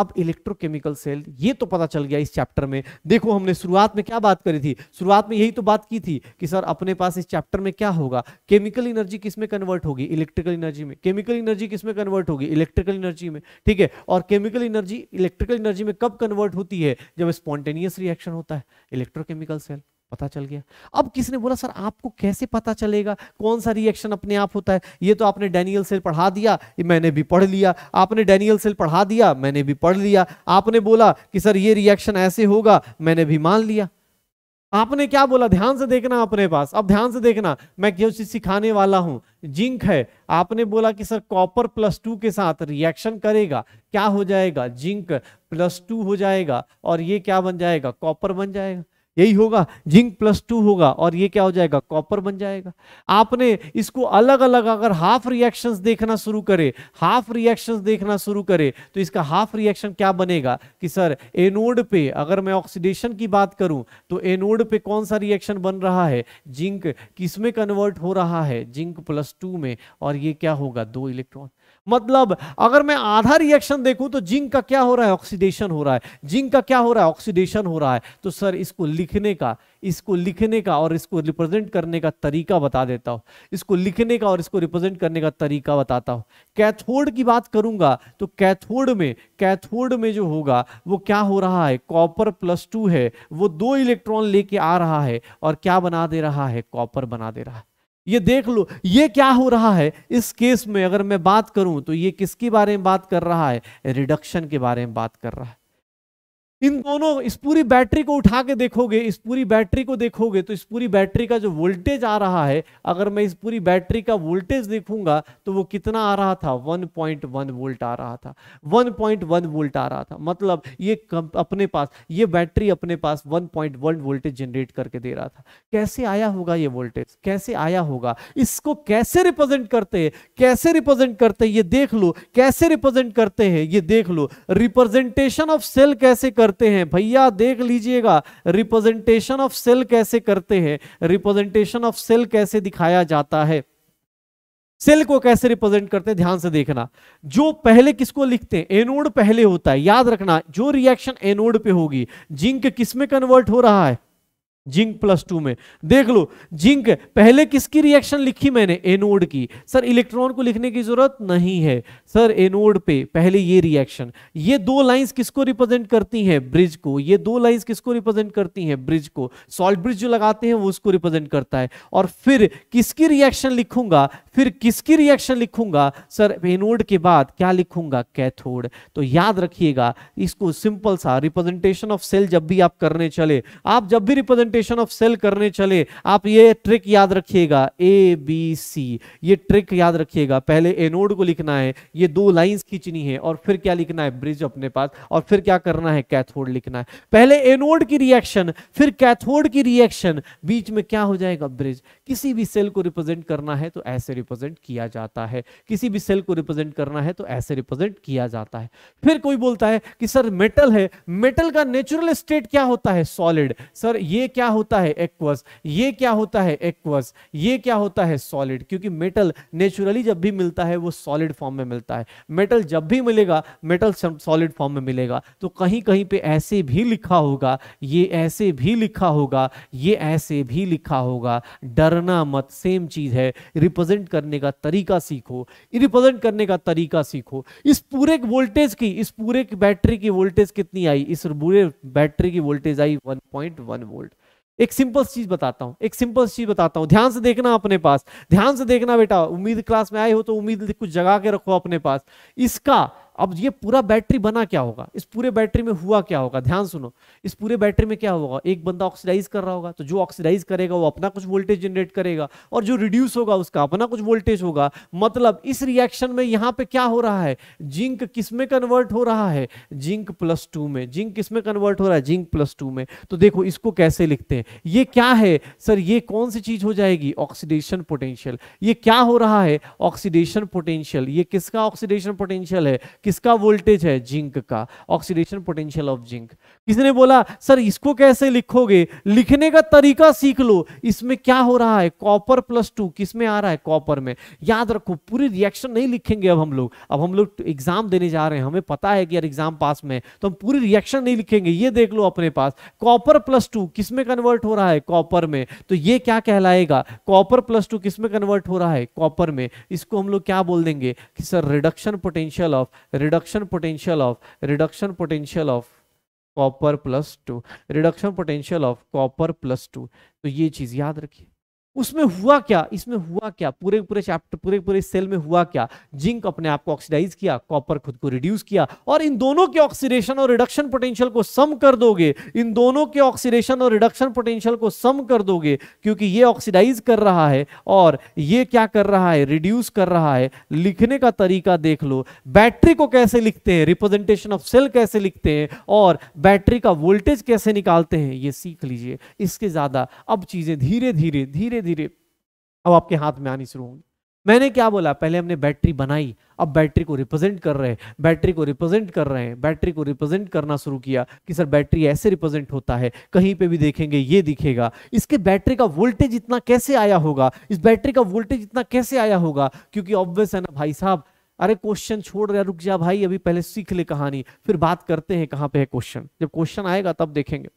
अब इलेक्ट्रोकेमिकल सेल ये तो पता चल गया इस चैप्टर में देखो हमने शुरुआत में क्या बात करी थी शुरुआत में यही तो बात की थी कि सर अपने पास इस चैप्टर में क्या होगा केमिकल एनर्जी किसमें कन्वर्ट होगी इलेक्ट्रिकल एनर्जी में केमिकल एनर्जी किसमें कन्वर्ट होगी इलेक्ट्रिकल एनर्जी में ठीक है और केमिकल एनर्जी इलेक्ट्रिकल एनर्जी में कब कन्वर्ट होती है जब स्पॉन्टेनियस रिएक्शन होता है इलेक्ट्रोकेमिकल सेल पता चल गया अब किसने बोला सर आपको कैसे पता चलेगा कौन सा रिएक्शन अपने आप होता है ये तो आपने डैनियल से पढ़ा दिया मैंने भी पढ़ लिया आपने डैनियल से पढ़ा दिया मैंने भी पढ़ लिया आपने बोला कि सर ये रिएक्शन ऐसे होगा मैंने भी मान लिया आपने क्या बोला ध्यान से देखना अपने पास अब ध्यान से देखना मैं क्यों चीज सिखाने वाला हूँ जिंक है आपने बोला कि सर कॉपर प्लस टू के साथ रिएक्शन करेगा क्या हो जाएगा जिंक प्लस टू हो जाएगा और ये क्या बन जाएगा कॉपर बन जाएगा यही होगा जिंक प्लस टू होगा और ये क्या हो जाएगा कॉपर बन जाएगा आपने इसको अलग अलग अगर हाफ रिएक्शंस देखना शुरू करे हाफ रिएक्शंस देखना शुरू करे तो इसका हाफ रिएक्शन क्या बनेगा कि सर एनोड पे अगर मैं ऑक्सीडेशन की बात करूं तो एनोड पे कौन सा रिएक्शन बन रहा है जिंक किसमें कन्वर्ट हो रहा है जिंक प्लस टू में और ये क्या होगा दो इलेक्ट्रॉन मतलब अगर मैं आधा रिएक्शन देखूं तो जिंक का क्या हो रहा है ऑक्सीडेशन हो रहा है जिंक का क्या हो रहा है ऑक्सीडेशन हो रहा है तो सर इसको लिखने का इसको लिखने का और इसको रिप्रेजेंट करने का तरीका बता देता हूँ इसको लिखने का और इसको रिप्रेजेंट करने का तरीका बताता हूँ कैथोड की बात करूंगा तो कैथोड में कैथोड में जो होगा वो क्या हो रहा है कॉपर प्लस टू है वो दो इलेक्ट्रॉन लेके आ रहा है और क्या बना दे रहा है कॉपर बना दे रहा है ये देख लो ये क्या हो रहा है इस केस में अगर मैं बात करूं तो ये किसके बारे में बात कर रहा है रिडक्शन के बारे में बात कर रहा है इन दोनों इस पूरी बैटरी को उठा के देखोगे इस पूरी बैटरी को देखोगे तो इस पूरी बैटरी का जो वोल्टेज आ रहा है अगर मैं इस पूरी बैटरी का वोल्टेज देखूंगा तो वो कितना आ रहा था 1.1 वोल्ट आ रहा था 1.1 वोल्ट आ रहा था मतलब ये अपने पास ये बैटरी अपने पास 1.1 वोल्टेज जनरेट करके दे रहा था कैसे आया होगा ये वोल्टेज कैसे आया होगा इसको कैसे रिप्रेजेंट करते हैं कैसे रिप्रेजेंट करते हैं ये देख लो कैसे रिप्रेजेंट करते हैं ये देख लो रिप्रेजेंटेशन ऑफ सेल कैसे कर करते हैं भैया देख लीजिएगा रिप्रेजेंटेशन ऑफ सेल कैसे करते हैं रिप्रेजेंटेशन ऑफ सेल कैसे दिखाया जाता है सेल को कैसे रिप्रेजेंट करते हैं ध्यान से देखना जो पहले किसको लिखते हैं एनोड पहले होता है याद रखना जो रिएक्शन एनोड पे होगी जिंक किसमें कन्वर्ट हो रहा है जिंक प्लस टू में देख लो जिंक पहले किसकी रिएक्शन लिखी मैंने एनोड की सर इलेक्ट्रॉन को लिखने की जरूरत नहीं है सर एनोड पे पहले ये रिएक्शन ये दो लाइंस किसको रिप्रेजेंट करती हैं ब्रिज को ये दो लाइंस किसको रिप्रेजेंट करती हैं ब्रिज को सॉल्ट ब्रिज जो लगाते हैं वो उसको रिप्रेजेंट करता है और फिर किसकी रिएक्शन लिखूंगा फिर किसकी रिएक्शन लिखूंगा सर एनोड के बाद क्या लिखूंगा कैथोड तो याद रखिएगा इसको सिंपल सा रिप्रेजेंटेशन ऑफ सेल जब भी आप करने चले आप जब भी रिप्रेजेंट रोटेशन ऑफ सेल करने चले आप ये ट्रिक याद रखिएगा ए बी सी ये ट्रिक याद रखिएगा पहले एनोड को लिखना है ये दो लाइंस खींचनी है और फिर क्या लिखना है ब्रिज अपने पास और फिर क्या करना है कैथोड लिखना है पहले एनोड की रिएक्शन फिर कैथोड की रिएक्शन बीच में क्या हो जाएगा ब्रिज किसी भी सेल को रिप्रेजेंट करना है तो ऐसे रिप्रेजेंट किया जाता है किसी भी सेल को रिप्रेजेंट करना है तो ऐसे रिप्रेजेंट किया जाता है फिर कोई बोलता है कि सर मेटल है मेटल का नेचुरल स्टेट क्या होता है सॉलिड सर ये क्या क्या होता है एक्वस ये क्या होता है एक्वस ये क्या होता है सॉलिड क्योंकि मेटल नेचुरली जब भी मिलता है वो सॉलिड फॉर्म में मिलता है मेटल जब भी मिलेगा मेटल सॉलिड फॉर्म में मिलेगा तो कहीं कहीं पे ऐसे भी लिखा होगा ये ऐसे भी लिखा होगा ये ऐसे भी लिखा होगा डरना मत सेम चीज है रिप्रेजेंट करने का तरीका सीखो रिप्रेजेंट करने का तरीका सीखो इस पूरे वोल्टेज की इस पूरे बैटरी की वोल्टेज कितनी आई इस पूरे बैटरी की वोल्टेज आई 1.1 वोल्ट एक सिंपल चीज बताता हूं एक सिंपल चीज बताता हूं ध्यान से देखना अपने पास ध्यान से देखना बेटा उम्मीद क्लास में आए हो तो उम्मीद कुछ जगा के रखो अपने पास इसका अब ये पूरा बैटरी बना क्या होगा इस पूरे बैटरी में हुआ क्या होगा ध्यान सुनो इस पूरे बैटरी में क्या होगा एक बंदा ऑक्सीडाइज कर रहा होगा तो जो ऑक्सीडाइज करेगा वो अपना कुछ वोल्टेज जनरेट करेगा और जो रिड्यूस होगा उसका अपना कुछ वोल्टेज होगा मतलब इस रिएक्शन में यहाँ पे क्या हो रहा है जिंक किस में कन्वर्ट हो रहा है जिंक प्लस टू में जिंक किस में कन्वर्ट हो रहा है जिंक प्लस टू में तो देखो इसको कैसे लिखते हैं ये क्या है सर ये कौन सी चीज हो जाएगी ऑक्सीडेशन पोटेंशियल ये क्या हो रहा है ऑक्सीडेशन पोटेंशियल ये किसका ऑक्सीडेशन पोटेंशियल है किसका वोल्टेज है जिंक का ऑक्सीडेशन पोटेंशियल ऑफ जिंक किसी ने बोला सर इसको कैसे लिखोगे लिखने का तरीका सीख लो इसमें क्या हो रहा है कॉपर प्लस टू किस में आ रहा है कॉपर में याद रखो पूरी रिएक्शन नहीं लिखेंगे अब हम लोग अब हम लोग एग्जाम देने जा रहे हैं हमें पता है कि यार एग्जाम पास में तो हम पूरी रिएक्शन नहीं लिखेंगे ये देख लो अपने पास कॉपर प्लस टू किस में कन्वर्ट हो रहा है कॉपर में तो ये क्या कहलाएगा कॉपर प्लस टू किस में कन्वर्ट हो रहा है कॉपर में इसको हम लोग क्या बोल देंगे कि sir reduction potential of reduction potential of reduction potential of copper plus two reduction potential of copper plus two तो ये चीज़ याद रखिए उसमें हुआ क्या इसमें हुआ क्या पूरे पूरे चैप्टर पूरे पूरे सेल में हुआ क्या जिंक अपने आप को ऑक्सीडाइज किया कॉपर खुद को रिड्यूस किया और इन दोनों के ऑक्सीडेशन और रिडक्शन पोटेंशियल को सम कर दोगे इन दोनों के ऑक्सीडेशन और रिडक्शन पोटेंशियल को सम कर दोगे क्योंकि ये ऑक्सीडाइज कर रहा है और ये क्या कर रहा है रिड्यूस कर रहा है लिखने का तरीका देख लो बैटरी को कैसे लिखते हैं रिप्रेजेंटेशन ऑफ सेल कैसे लिखते हैं और बैटरी का वोल्टेज कैसे निकालते हैं ये सीख लीजिए इसके ज्यादा अब चीजें धीरे धीरे धीरे धीरे धीरे अब आपके हाथ में आनी शुरू होंगी मैंने क्या बोला पहले हमने बैटरी बनाई अब बैटरी को रिप्रेजेंट कर रहे हैं बैटरी को रिप्रेजेंट कर रहे हैं बैटरी को रिप्रेजेंट करना शुरू किया कि सर बैटरी ऐसे रिप्रेजेंट होता है कहीं पे भी देखेंगे ये दिखेगा इसके बैटरी का वोल्टेज इतना कैसे आया होगा इस बैटरी का वोल्टेज इतना कैसे आया होगा क्योंकि ऑब्वियस है ना भाई साहब अरे क्वेश्चन छोड़ रहे रुक जा भाई अभी पहले सीख ले कहानी फिर बात करते हैं कहाँ पे है क्वेश्चन जब क्वेश्चन आएगा तब देखेंगे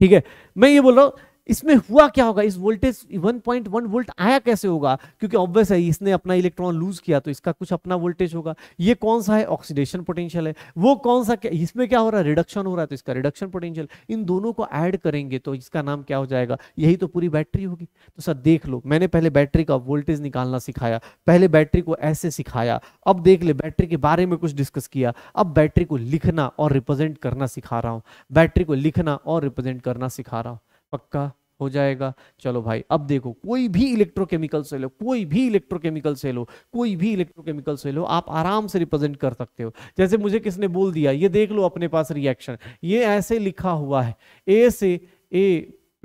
ठीक है मैं ये बोल रहा हूँ इसमें हुआ क्या होगा इस वोल्टेज 1.1 वोल्ट आया कैसे होगा क्योंकि ऑब्वियस है इसने अपना इलेक्ट्रॉन लूज किया तो इसका कुछ अपना वोल्टेज होगा ये कौन सा है ऑक्सीडेशन पोटेंशियल है वो कौन सा क्या इसमें क्या हो रहा है रिडक्शन हो रहा है तो इसका रिडक्शन पोटेंशियल इन दोनों को ऐड करेंगे तो इसका नाम क्या हो जाएगा यही तो पूरी बैटरी होगी तो सर देख लो मैंने पहले बैटरी का वोल्टेज निकालना सिखाया पहले बैटरी को ऐसे सिखाया अब देख ले बैटरी के बारे में कुछ डिस्कस किया अब बैटरी को लिखना और रिप्रेजेंट करना सिखा रहा हूँ बैटरी को लिखना और रिप्रेजेंट करना सिखा रहा हूँ पक्का हो जाएगा चलो भाई अब देखो कोई भी इलेक्ट्रोकेमिकल से लो कोई भी इलेक्ट्रोकेमिकल से लो कोई भी इलेक्ट्रोकेमिकल से लो आप आराम से रिप्रेजेंट कर सकते हो जैसे मुझे किसने बोल दिया ये देख लो अपने पास रिएक्शन ये ऐसे लिखा हुआ है ए से ए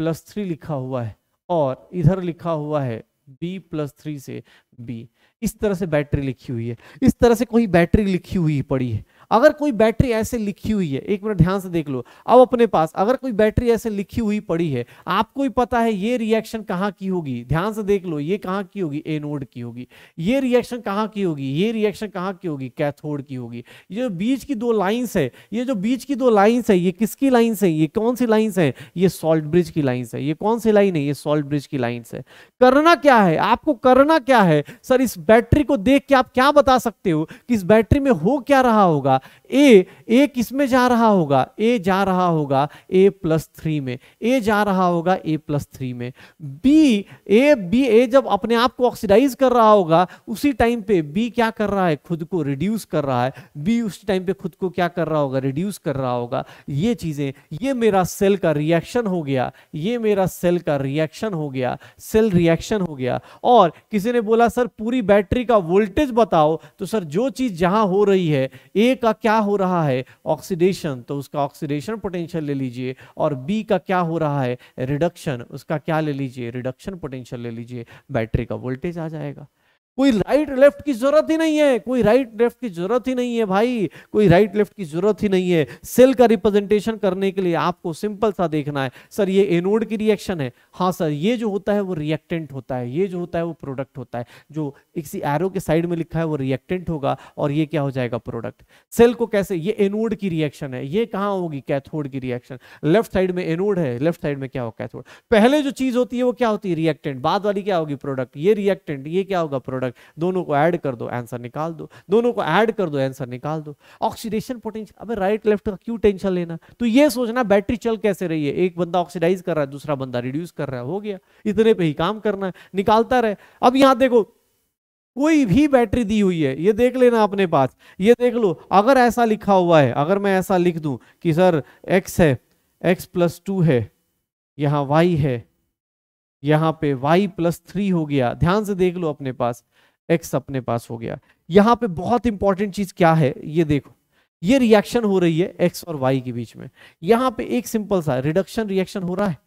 प्लस थ्री लिखा हुआ है और इधर लिखा हुआ है बी प्लस थ्री से बी इस तरह से बैटरी लिखी हुई है इस तरह से कोई बैटरी लिखी हुई पड़ी है अगर कोई बैटरी ऐसे लिखी हुई है एक मिनट ध्यान से देख लो अब अपने पास अगर कोई बैटरी ऐसे लिखी हुई पड़ी है आपको ही पता है ये रिएक्शन कहाँ की होगी ध्यान से देख लो ये कहाँ की होगी एनोड की होगी ये रिएक्शन कहाँ की होगी ये रिएक्शन कहाँ की होगी कैथोड की होगी ये जो बीच की दो लाइन्स है ये जो बीच की दो लाइन्स है ये किसकी लाइन्स है ये कौन सी लाइन्स है ये सॉल्ट ब्रिज की लाइन्स है ये कौन सी लाइन है ये सॉल्ट ब्रिज की लाइन्स है करना क्या है आपको करना क्या है सर इस बैटरी को देख के आप क्या बता सकते हो कि इस बैटरी में हो क्या रहा होगा होगा ए ए किस में जा रहा होगा ए जा रहा होगा ए प्लस थ्री में ए जा रहा होगा ए प्लस थ्री में बी ए बी ए जब अपने आप को ऑक्सीडाइज कर रहा होगा उसी टाइम पे बी क्या कर रहा है खुद को रिड्यूस कर रहा है बी उस टाइम पे खुद को क्या कर रहा होगा रिड्यूस कर रहा होगा ये चीजें ये मेरा सेल का रिएक्शन हो गया ये मेरा सेल का रिएक्शन हो गया सेल रिएक्शन हो गया और किसी ने बोला सर पूरी बैटरी का वोल्टेज बताओ तो सर जो चीज जहां हो रही है ए का का क्या हो रहा है ऑक्सीडेशन तो उसका ऑक्सीडेशन पोटेंशियल ले लीजिए और बी का क्या हो रहा है रिडक्शन उसका क्या ले लीजिए रिडक्शन पोटेंशियल ले लीजिए बैटरी का वोल्टेज आ जाएगा कोई राइट लेफ्ट की जरूरत ही नहीं है कोई राइट लेफ्ट की जरूरत ही नहीं है भाई कोई राइट लेफ्ट की जरूरत ही नहीं है सेल का रिप्रेजेंटेशन करने के लिए आपको सिंपल सा देखना है सर ये एनोड की रिएक्शन है हाँ सर ये जो होता है वो रिएक्टेंट होता है ये जो होता है वो प्रोडक्ट होता है जो किसी एरो के साइड में लिखा है वो रिएक्टेंट होगा और ये क्या हो जाएगा प्रोडक्ट सेल को कैसे ये एनोड की रिएक्शन है ये कहाँ होगी कैथोड की रिएक्शन लेफ्ट साइड में एनोड है लेफ्ट साइड में क्या होगा कैथोड पहले जो चीज होती है वो क्या होती है रिएक्टेंट बाद वाली क्या होगी प्रोडक्ट ये रिएक्टेंट ये क्या होगा प्रोडक्ट कारक दोनों को ऐड कर दो आंसर निकाल दो दोनों को ऐड कर दो आंसर निकाल दो ऑक्सीडेशन पोटेंशियल अबे राइट लेफ्ट का क्यों टेंशन लेना तो ये सोचना बैटरी चल कैसे रही है एक बंदा ऑक्सीडाइज कर रहा है दूसरा बंदा रिड्यूस कर रहा है हो गया इतने पर ही काम करना है निकालता रहे अब यहाँ देखो कोई भी बैटरी दी हुई है ये देख लेना अपने पास ये देख लो अगर ऐसा लिखा हुआ है अगर मैं ऐसा लिख दूं कि सर x है x प्लस टू है यहाँ y है यहाँ पे y प्लस थ्री हो गया ध्यान से देख लो अपने पास एक्स अपने पास हो गया यहाँ पे बहुत इंपॉर्टेंट चीज क्या है ये देखो ये रिएक्शन हो रही है एक्स और वाई के बीच में यहाँ पे एक सिंपल सा रिडक्शन रिएक्शन हो रहा है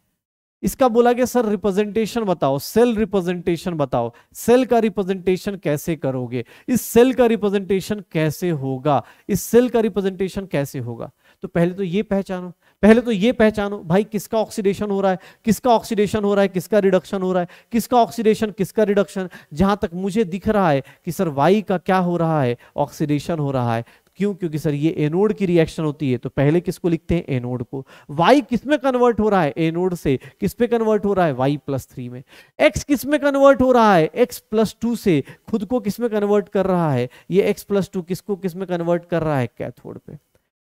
इसका बोला गया सर रिप्रेजेंटेशन बताओ सेल रिप्रेजेंटेशन बताओ सेल का रिप्रेजेंटेशन कैसे करोगे इस सेल का रिप्रेजेंटेशन कैसे होगा इस सेल का रिप्रेजेंटेशन कैसे होगा तो पहले तो ये पहचानो पहले तो ये पहचानो भाई किसका ऑक्सीडेशन हो रहा है किसका ऑक्सीडेशन हो रहा है किसका रिडक्शन हो रहा है किसका ऑक्सीडेशन किसका रिडक्शन जहां तक मुझे दिख रहा है कि सर वाई का क्या हो रहा है ऑक्सीडेशन हो रहा है क्यों क्योंकि सर ये एनोड की रिएक्शन होती है तो पहले किसको लिखते हैं एनोड को वाई किस में कन्वर्ट हो रहा है एनोड से किस पे कन्वर्ट हो रहा है वाई प्लस थ्री में एक्स किस में कन्वर्ट हो रहा है एक्स प्लस टू से खुद को किस में कन्वर्ट कर रहा है ये एक्स प्लस टू किसको किस में कन्वर्ट कर रहा है कैथोड पे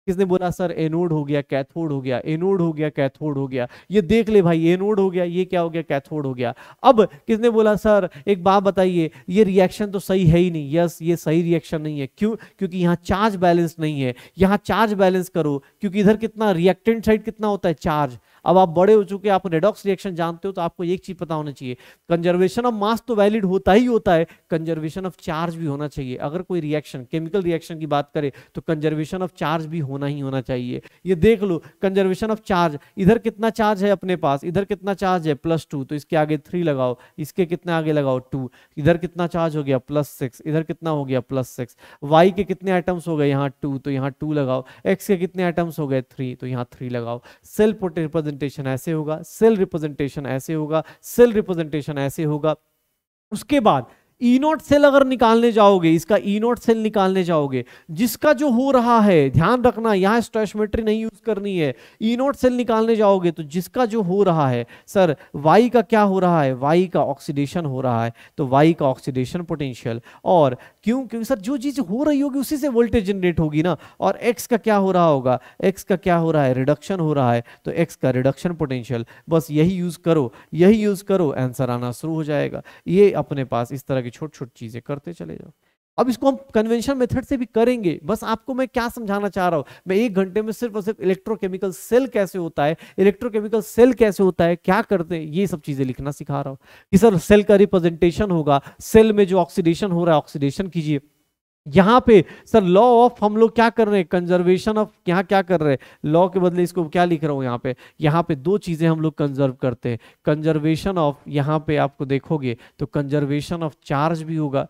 किसने बोला सर एनोड हो गया कैथोड हो गया एनोड हो गया कैथोड हो गया ये देख ले भाई एनोड हो गया ये क्या हो गया कैथोड हो गया अब किसने बोला सर एक बात बताइए ये रिएक्शन तो सही है ही नहीं यस ये सही रिएक्शन नहीं है क्यों क्योंकि यहाँ चार्ज बैलेंस नहीं है यहाँ चार्ज बैलेंस करो क्योंकि इधर कितना रिएक्टेंट साइड कितना होता है चार्ज अब आप बड़े हो चुके आप रेडॉक्स रिएक्शन जानते हो तो आपको एक चीज पता होना चाहिए कंजर्वेशन ऑफ मास तो वैलिड होता ही होता है कंजर्वेशन ऑफ चार्ज भी होना चाहिए अगर कोई रिएक्शन केमिकल रिएक्शन की बात करें तो कंजर्वेशन ऑफ चार्ज भी होना ही होना चाहिए ये देख लो कंजर्वेशन ऑफ चार्ज इधर कितना चार्ज है अपने पास इधर कितना चार्ज है प्लस टू तो इसके आगे थ्री लगाओ इसके कितने आगे लगाओ टू इधर कितना चार्ज हो गया प्लस सिक्स इधर कितना हो गया प्लस सिक्स वाई के कितने आइटम्स हो गए यहाँ टू तो यहाँ टू लगाओ एक्स के कितने आइटम्स हो गए थ्री तो यहाँ थ्री लगाओ सेल्फ रिप्रेजेंट रिप्रेजेंटेशन ऐसे होगा सेल रिप्रेजेंटेशन ऐसे होगा सेल रिप्रेजेंटेशन ऐसे होगा उसके बाद ई नॉट सेल अगर निकालने जाओगे इसका ई नॉट सेल निकालने जाओगे जिसका जो हो रहा है ध्यान रखना यहाँ स्टोशमेट्री नहीं यूज करनी है ई नॉट सेल निकालने जाओगे तो जिसका जो हो रहा है सर वाई का क्या हो रहा है वाई का ऑक्सीडेशन हो रहा है तो वाई का ऑक्सीडेशन पोटेंशियल और क्यों क्योंकि सर जो चीज हो रही होगी उसी से वोल्टेज जनरेट होगी ना और एक्स का क्या हो रहा होगा एक्स का क्या हो रहा है रिडक्शन हो रहा है तो एक्स का रिडक्शन पोटेंशियल बस यही यूज करो यही यूज करो आंसर आना शुरू हो जाएगा ये अपने पास इस तरह आगे छोटी छोटी चीजें करते चले जाओ अब इसको हम कन्वेंशन मेथड से भी करेंगे बस आपको मैं क्या समझाना चाह रहा हूं मैं एक घंटे में सिर्फ और सिर्फ इलेक्ट्रोकेमिकल सेल कैसे होता है इलेक्ट्रोकेमिकल सेल कैसे होता है क्या करते हैं ये सब चीजें लिखना सिखा रहा हूं कि सर सेल का रिप्रेजेंटेशन होगा सेल में जो ऑक्सीडेशन हो रहा है ऑक्सीडेशन कीजिए यहाँ पे सर लॉ ऑफ हम लोग क्या कर रहे हैं कंजर्वेशन ऑफ यहाँ क्या कर रहे हैं लॉ के बदले इसको क्या लिख रहा हूं यहाँ पे यहाँ पे दो चीज़ें हम लोग कंजर्व करते हैं कंजर्वेशन ऑफ यहाँ पे आपको देखोगे तो कंजर्वेशन ऑफ चार्ज भी होगा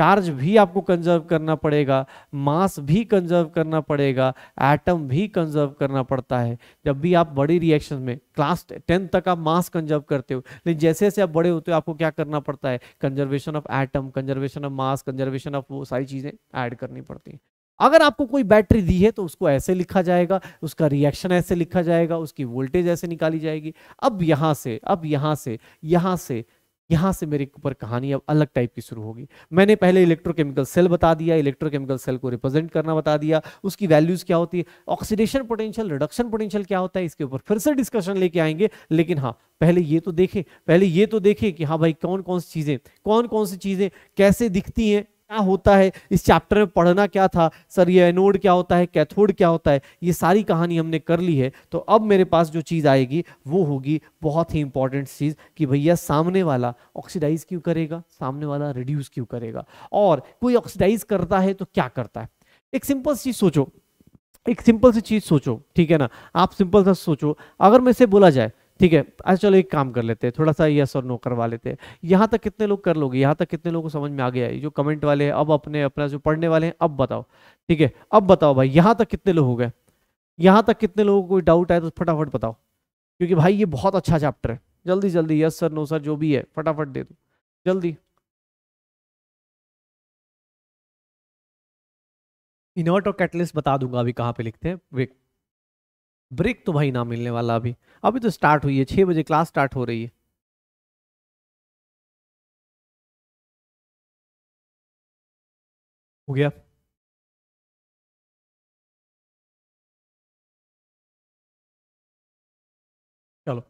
चार्ज भी आपको कंजर्व करना पड़ेगा मास भी कंजर्व करना पड़ेगा एटम भी कंजर्व करना पड़ता है जब भी आप बड़ी रिएक्शन में क्लास टेंथ तक आप मास कंजर्व करते हो लेकिन जैसे जैसे आप बड़े होते हो आपको क्या करना पड़ता है conservation of atom conservation of mass conservation of वो सारी चीज़ें ऐड करनी पड़ती हैं अगर आपको कोई बैटरी दी है तो उसको ऐसे लिखा जाएगा उसका रिएक्शन ऐसे लिखा जाएगा उसकी वोल्टेज ऐसे निकाली जाएगी अब यहाँ से अब यहाँ से यहाँ से यहाँ से मेरे ऊपर कहानी अब अलग टाइप की शुरू होगी मैंने पहले इलेक्ट्रोकेमिकल सेल बता दिया इलेक्ट्रोकेमिकल सेल को रिप्रेजेंट करना बता दिया उसकी वैल्यूज क्या होती है ऑक्सीडेशन पोटेंशियल रिडक्शन पोटेंशियल क्या होता है इसके ऊपर फिर से डिस्कशन लेके आएंगे लेकिन हाँ पहले ये तो देखें पहले ये तो देखें कि हाँ भाई कौन कौन सी चीज़ें कौन कौन सी चीज़ें कैसे दिखती हैं क्या होता है इस चैप्टर में पढ़ना क्या था सर ये एनोड क्या होता है कैथोड क्या होता है ये सारी कहानी हमने कर ली है तो अब मेरे पास जो चीज़ आएगी वो होगी बहुत ही इंपॉर्टेंट चीज़ कि भैया सामने वाला ऑक्सीडाइज क्यों करेगा सामने वाला रिड्यूस क्यों करेगा और कोई ऑक्सीडाइज करता है तो क्या करता है एक सिंपल चीज़ सोचो एक सिंपल सी चीज़ सोचो ठीक है ना आप सिंपल सा सोचो अगर मैं इसे बोला जाए ठीक है अच्छा चलो एक काम कर लेते हैं थोड़ा सा यस और नो करवा लेते हैं यहाँ तक कितने लोग कर लोगे यहाँ तक कितने लोगों को समझ में आ गया है जो कमेंट वाले हैं अब अपने अपना जो पढ़ने वाले हैं अब बताओ ठीक है अब बताओ भाई यहाँ तक कितने लोग हो गए यहाँ तक कितने लोगों को कोई डाउट आए तो फटाफट बताओ क्योंकि भाई ये बहुत अच्छा चैप्टर है जल्दी जल्दी यस सर नो सर जो भी है फटाफट दे दो जल्दी इनवर्ट और कैटलिस्ट बता दूंगा अभी कहाँ पे लिखते हैं ब्रेक तो भाई ना मिलने वाला अभी अभी तो स्टार्ट हुई है छह बजे क्लास स्टार्ट हो रही है हो गया चलो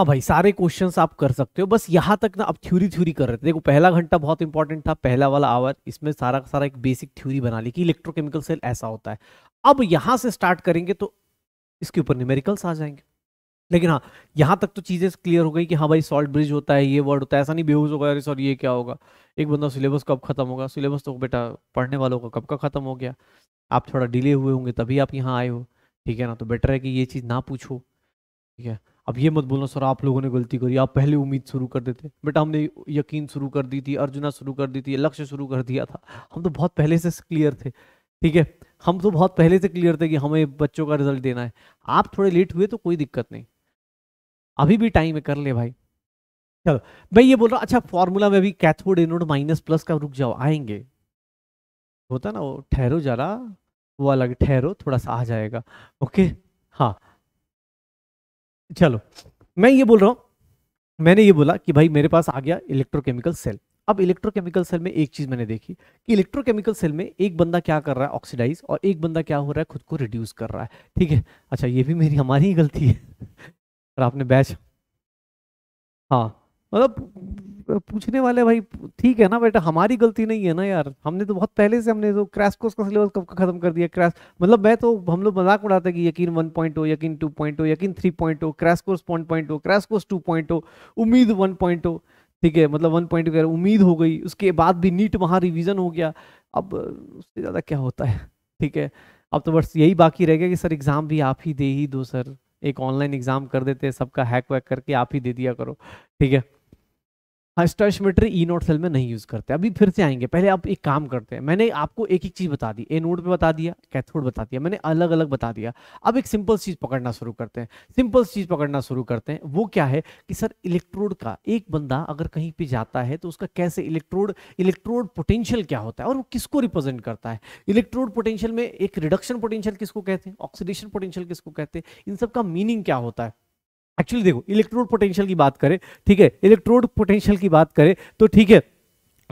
हाँ भाई सारे क्वेश्चंस आप कर सकते हो बस यहाँ तक ना आप थ्योरी थ्योरी कर रहे थे देखो पहला घंटा बहुत इंपॉर्टेंट था पहला वाला आवर इसमें सारा सारा एक बेसिक थ्योरी बना ली कि इलेक्ट्रोकेमिकल सेल ऐसा होता है अब यहाँ से स्टार्ट करेंगे तो इसके ऊपर न्यूमेरिकल्स आ जाएंगे लेकिन हाँ यहाँ तक तो चीज़ें क्लियर हो गई कि हाँ भाई सॉल्ट ब्रिज होता है ये वर्ड होता है ऐसा नहीं बेहूज होगा अरे सॉरी ये क्या होगा एक बंदा सिलेबस कब खत्म होगा सिलेबस तो बेटा पढ़ने वालों का कब का खत्म हो गया आप थोड़ा डिले हुए होंगे तभी आप यहाँ आए हो ठीक है ना तो बेटर है कि ये चीज़ ना पूछो ठीक है अब ये मत बोलना सर आप लोगों ने गलती करी आप पहले उम्मीद शुरू कर देते बेटा हमने यकीन शुरू कर दी थी अर्जुना शुरू कर दी थी लक्ष्य शुरू कर दिया था हम तो बहुत पहले से क्लियर थे ठीक है हम तो बहुत पहले से क्लियर थे कि हमें बच्चों का रिजल्ट देना है आप थोड़े लेट हुए तो कोई दिक्कत नहीं अभी भी टाइम है कर ले भाई चलो मैं ये बोल रहा हूँ अच्छा फॉर्मूला में भी कैथोड एनोड माइनस प्लस का रुक जाओ आएंगे होता ना वो ठहरो जरा वो अलग ठहरो थोड़ा सा आ जाएगा ओके हाँ चलो मैं ये बोल रहा हूँ मैंने ये बोला कि भाई मेरे पास आ गया इलेक्ट्रोकेमिकल सेल अब इलेक्ट्रोकेमिकल सेल में एक चीज मैंने देखी कि इलेक्ट्रोकेमिकल सेल में एक बंदा क्या कर रहा है ऑक्सीडाइज और एक बंदा क्या हो रहा है खुद को रिड्यूस कर रहा है ठीक है अच्छा ये भी मेरी हमारी ही गलती है और आपने बैच हाँ मतलब पूछने वाले भाई ठीक है ना बेटा हमारी गलती नहीं है ना यार हमने तो बहुत पहले से हमने तो क्रैश कोर्स का सिलेबस कब खत्म कर दिया क्रैश मतलब मैं तो हम लोग मजाक उड़ाते हैं कि यकीन वन पॉइंट हो यकीन टू पॉइंट हो यकीन थ्री पॉइंट हो क्रैश कोर्स वन पॉइंट हो क्रैश कोर्स टू पॉइंट हो उम्मीद वन पॉइंट हो ठीक है मतलब वन पॉइंट वगैरह उम्मीद हो गई उसके बाद भी नीट वहाँ रिविजन हो गया अब उससे ज़्यादा क्या होता है ठीक है अब तो बस यही बाकी रह गया कि सर एग्ज़ाम भी आप ही दे ही दो सर एक ऑनलाइन एग्ज़ाम कर देते हैं सबका हैक वैक करके आप ही दे दिया करो ठीक है हाइस्टाइशमेट्री ई नोट सेल में नहीं यूज करते अभी फिर से आएंगे पहले आप एक काम करते हैं मैंने आपको एक एक चीज बता दी ए नोट पे बता दिया कैथोड बता दिया मैंने अलग अलग बता दिया अब एक सिंपल चीज पकड़ना शुरू करते हैं सिंपल चीज पकड़ना शुरू करते हैं वो क्या है कि सर इलेक्ट्रोड का एक बंदा अगर कहीं पर जाता है तो उसका कैसे इलेक्ट्रोड इलेक्ट्रोड पोटेंशियल क्या होता है और वो किसको रिप्रेजेंट करता है इलेक्ट्रोड पोटेंशियल में एक रिडक्शन पोटेंशियल किसको कहते हैं ऑक्सीडेशन पोटेंशियल किसको कहते हैं इन सब का मीनिंग क्या होता है एक्चुअली देखो इलेक्ट्रोड पोटेंशियल की बात करें ठीक है इलेक्ट्रोड पोटेंशियल की बात करें तो ठीक है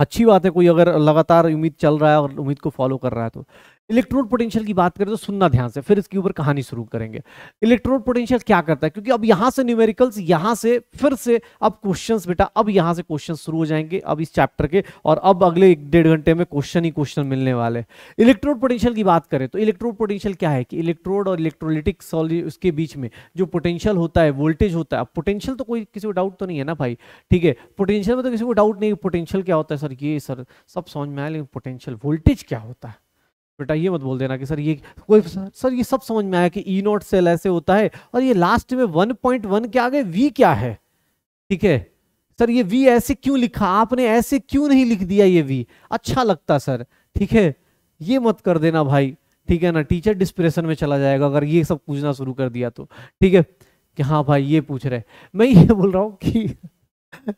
अच्छी बात है कोई अगर लगातार उम्मीद चल रहा है और उम्मीद को फॉलो कर रहा है तो इलेक्ट्रोड पोटेंशियल की बात करें तो सुनना ध्यान से फिर इसके ऊपर कहानी शुरू करेंगे इलेक्ट्रोड पोटेंशियल क्या करता है क्योंकि अब यहाँ से न्यूमेरिकल्स यहाँ से फिर से अब क्वेश्चंस बेटा अब यहाँ से क्वेश्चन शुरू हो जाएंगे अब इस चैप्टर के और अब अगले एक डेढ़ घंटे में क्वेश्चन ही क्वेश्चन मिलने वाले इलेक्ट्रोड पोटेंशियल की बात करें तो इलेक्ट्रोड पोटेंशियल क्या है कि इलेक्ट्रोड और इलेक्ट्रोलिटिक सॉलिड उसके बीच में जो पोटेंशियल होता है वोल्टेज होता है पोटेंशियल तो कोई किसी को डाउट तो नहीं है ना भाई ठीक है पोटेंशियल में तो किसी को डाउट नहीं पोटेंशियल क्या होता है सर ये सर सब समझ में आया लेकिन पोटेंशियल वोल्टेज क्या होता है बेटा ये मत बोल देना कि सर ये कोई सर ये सब समझ में आया कि ई नोट सेल ऐसे होता है और ये लास्ट में 1.1 के आगे वी क्या है ठीक है सर ये वी ऐसे क्यों लिखा आपने ऐसे क्यों नहीं लिख दिया ये वी अच्छा लगता सर ठीक है ये मत कर देना भाई ठीक है ना टीचर डिस्प्रेशन में चला जाएगा अगर ये सब पूछना शुरू कर दिया तो ठीक है कि हाँ भाई ये पूछ रहे मैं ये बोल रहा हूँ कि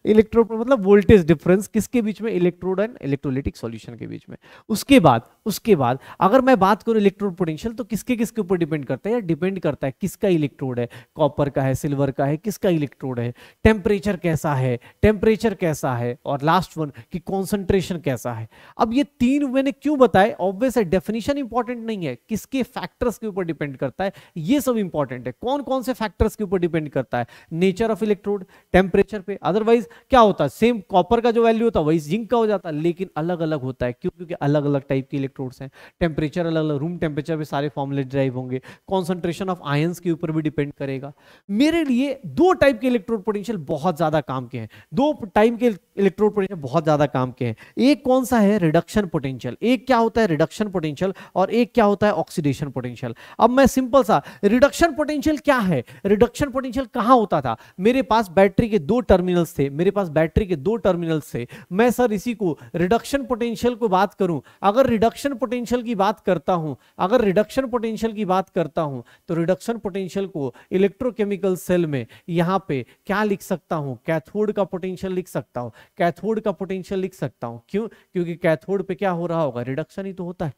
इलेक्ट्रो मतलब वोल्टेज डिफरेंस किसके बीच में इलेक्ट्रोड एंड इलेक्ट्रोलिटिक सॉल्यूशन के बीच में उसके बाद उसके बाद अगर मैं बात करूं इलेक्ट्रोड पोटेंशियल तो किसके किसके ऊपर डिपेंड करता है या डिपेंड करता है किसका इलेक्ट्रोड है कॉपर का है सिल्वर का है किसका इलेक्ट्रोड है टेम्परेचर कैसा है टेम्परेचर कैसा है और लास्ट वन की कॉन्सेंट्रेशन कैसा है अब ये तीन मैंने क्यों बताए ऑब्वियस है डेफिनेशन इंपॉर्टेंट नहीं है किसके फैक्टर्स के ऊपर डिपेंड करता है ये सब इंपॉर्टेंट है कौन कौन से फैक्टर्स के ऊपर डिपेंड करता है नेचर ऑफ इलेक्ट्रोड टेम्परेचर पे अदर अदरवाइज क्या होता है सेम कॉपर का जो वैल्यू होता है वही जिंक का हो जाता है लेकिन अलग अलग होता है क्यों क्योंकि अलग अलग टाइप के इलेक्ट्रोड्स हैं टेम्परेचर अलग अलग रूम टेम्परेचर पे सारे फॉर्मुले ड्राइव होंगे कॉन्सेंट्रेशन ऑफ आयन्स के ऊपर भी डिपेंड करेगा मेरे लिए दो टाइप के इलेक्ट्रोड पोटेंशियल बहुत ज्यादा काम के हैं दो टाइप के इलेक्ट्रोड पोटेंशियल बहुत ज्यादा काम के हैं एक कौन सा है रिडक्शन पोटेंशियल एक क्या होता है रिडक्शन पोटेंशियल और एक क्या होता है ऑक्सीडेशन पोटेंशियल अब मैं सिंपल सा रिडक्शन पोटेंशियल क्या है रिडक्शन पोटेंशियल कहां होता था मेरे पास बैटरी के दो टर्मिनल टर्मिनल्स थे मेरे पास बैटरी के दो टर्मिनल्स थे मैं सर इसी को रिडक्शन पोटेंशियल को बात करूं अगर रिडक्शन पोटेंशियल की बात करता हूं अगर रिडक्शन पोटेंशियल की बात करता हूं तो रिडक्शन पोटेंशियल को इलेक्ट्रोकेमिकल सेल में यहां पे क्या लिख सकता हूं कैथोड का पोटेंशियल लिख सकता हूं कैथोड का पोटेंशियल लिख सकता हूं क्यों क्योंकि कैथोड पे क्या हो रहा होगा रिडक्शन ही तो होता है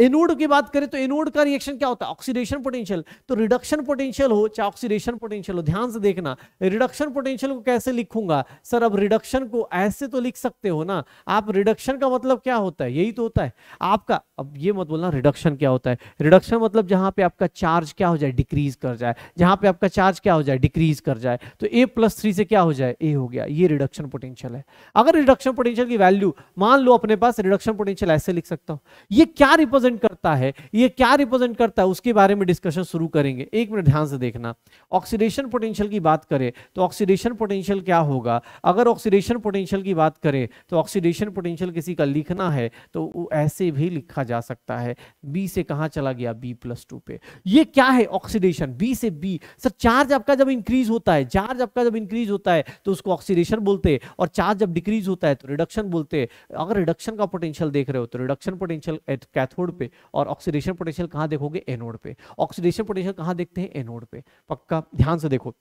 एनोड की बात करें तो एनोड का रिएक्शन क्या होता है ऑक्सीडेशन पोटेंशियल तो रिडक्शन पोटेंशियल हो चाहे ऑक्सीडेशन पोटेंशियल हो ध्यान से देखना रिडक्शन पोटेंशियल को कैसे लिखूंगा सर अब रिडक्शन को ऐसे तो लिख सकते हो ना आप रिडक्शन का मतलब क्या होता है यही तो होता है आपका अब ये मत बोलना रिडक्शन क्या होता है रिडक्शन मतलब जहां पे आपका चार्ज क्या हो जाए डिक्रीज कर जाए जहां पे आपका चार्ज क्या हो जाए डिक्रीज कर जाए तो ए प्लस थ्री से क्या हो जाए ए हो गया ये रिडक्शन पोटेंशियल है अगर रिडक्शन पोटेंशियल की वैल्यू मान लो अपने पास रिडक्शन पोटेंशियल ऐसे लिख सकता हूं ये क्या रिप्रेजेंट रिप्रेजेंट करता है ये क्या रिप्रेजेंट करता है उसके बारे में डिस्कशन शुरू करेंगे एक मिनट ध्यान से देखना ऑक्सीडेशन पोटेंशियल की बात करें तो ऑक्सीडेशन पोटेंशियल क्या होगा अगर ऑक्सीडेशन पोटेंशियल की बात करें तो ऑक्सीडेशन पोटेंशियल किसी का लिखना है तो ऐसे भी लिखा जा सकता है बी से कहाँ चला गया बी प्लस टू पे ये क्या है ऑक्सीडेशन बी से बी सर चार्ज आपका जब इंक्रीज होता है चार्ज आपका जब इंक्रीज होता है तो उसको ऑक्सीडेशन बोलते हैं और चार्ज जब डिक्रीज होता है तो रिडक्शन बोलते हैं अगर रिडक्शन का पोटेंशियल देख रहे हो तो रिडक्शन पोटेंशियल कैथोड कैथोड पे और ऑक्सीडेशन पोटेंशियल कहाँ देखोगे एनोड पे ऑक्सीडेशन पोटेंशियल कहाँ देखते हैं एनोड पे पक्का ध्यान से देखो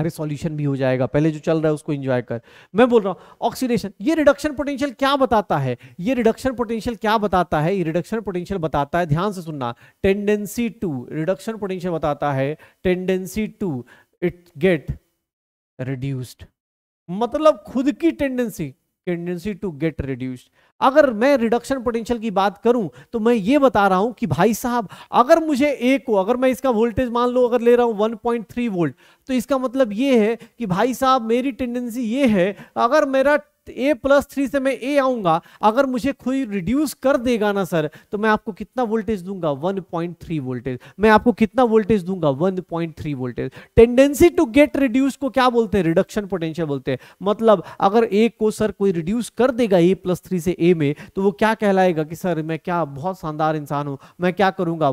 अरे सॉल्यूशन भी हो जाएगा पहले जो चल रहा है उसको एंजॉय कर मैं बोल रहा हूँ ऑक्सीडेशन ये रिडक्शन पोटेंशियल क्या बताता है ये रिडक्शन पोटेंशियल क्या बताता है ये रिडक्शन पोटेंशियल बताता है ध्यान से सुनना टेंडेंसी टू रिडक्शन पोटेंशियल बताता है tendency to it get reduced मतलब खुद की tendency tendency to get reduced अगर मैं रिडक्शन पोटेंशियल की बात करूं तो मैं ये बता रहा हूं कि भाई साहब अगर मुझे ए को अगर मैं इसका वोल्टेज मान लो अगर ले रहा हूं 1.3 वोल्ट तो इसका मतलब ये है कि भाई साहब मेरी टेंडेंसी ये है अगर मेरा तो ए प्लस थ्री से मैं ए आऊंगा अगर मुझे कोई रिड्यूस कर देगा ना सर तो मैं आपको कितना वोल्टेज दूंगा 1.3 वोल्टेज मैं आपको कितना वोल्टेज दूंगा 1.3 voltage tendency to get reduce को क्या बोलते हैं रिडक्शन पोटेंशियल बोलते हैं मतलब अगर ए को सर कोई रिड्यूस कर देगा ए प्लस थ्री से ए में तो वो क्या कहलाएगा कि सर मैं क्या बहुत शानदार इंसान हूं मैं क्या करूंगा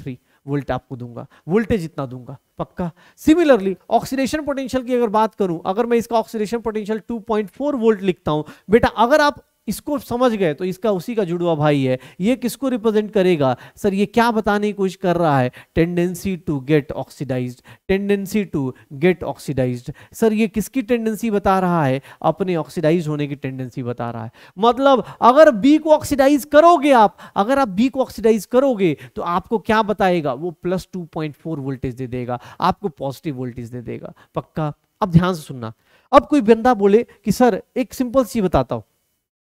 थ्री वोल्ट आपको दूंगा वोल्टेज इतना दूंगा पक्का सिमिलरली ऑक्सीडेशन पोटेंशियल की अगर बात करूं अगर मैं इसका ऑक्सीडेशन पोटेंशियल 2.4 वोल्ट लिखता हूं बेटा अगर आप इसको समझ गए तो इसका उसी का जुड़वा भाई है ये किसको रिप्रेजेंट करेगा सर ये क्या बताने की कोशिश कर रहा है tendency to get oxidise tendency to get oxidise sir ये किसकी टेंडेंसी बता रहा है अपने ऑक्सीडाइज होने की टेंडेंसी बता रहा है मतलब अगर बी को ऑक्सीडाइज करोगे आप अगर आप बी को ऑक्सीडाइज करोगे तो आपको क्या बताएगा वो plus two point four voltage दे देगा आपको पॉजिटिव वोल्टेज दे देगा पक्का अब ध्यान से सुनना अब कोई बंदा बोले कि सर एक सिंपल सी बताता हूं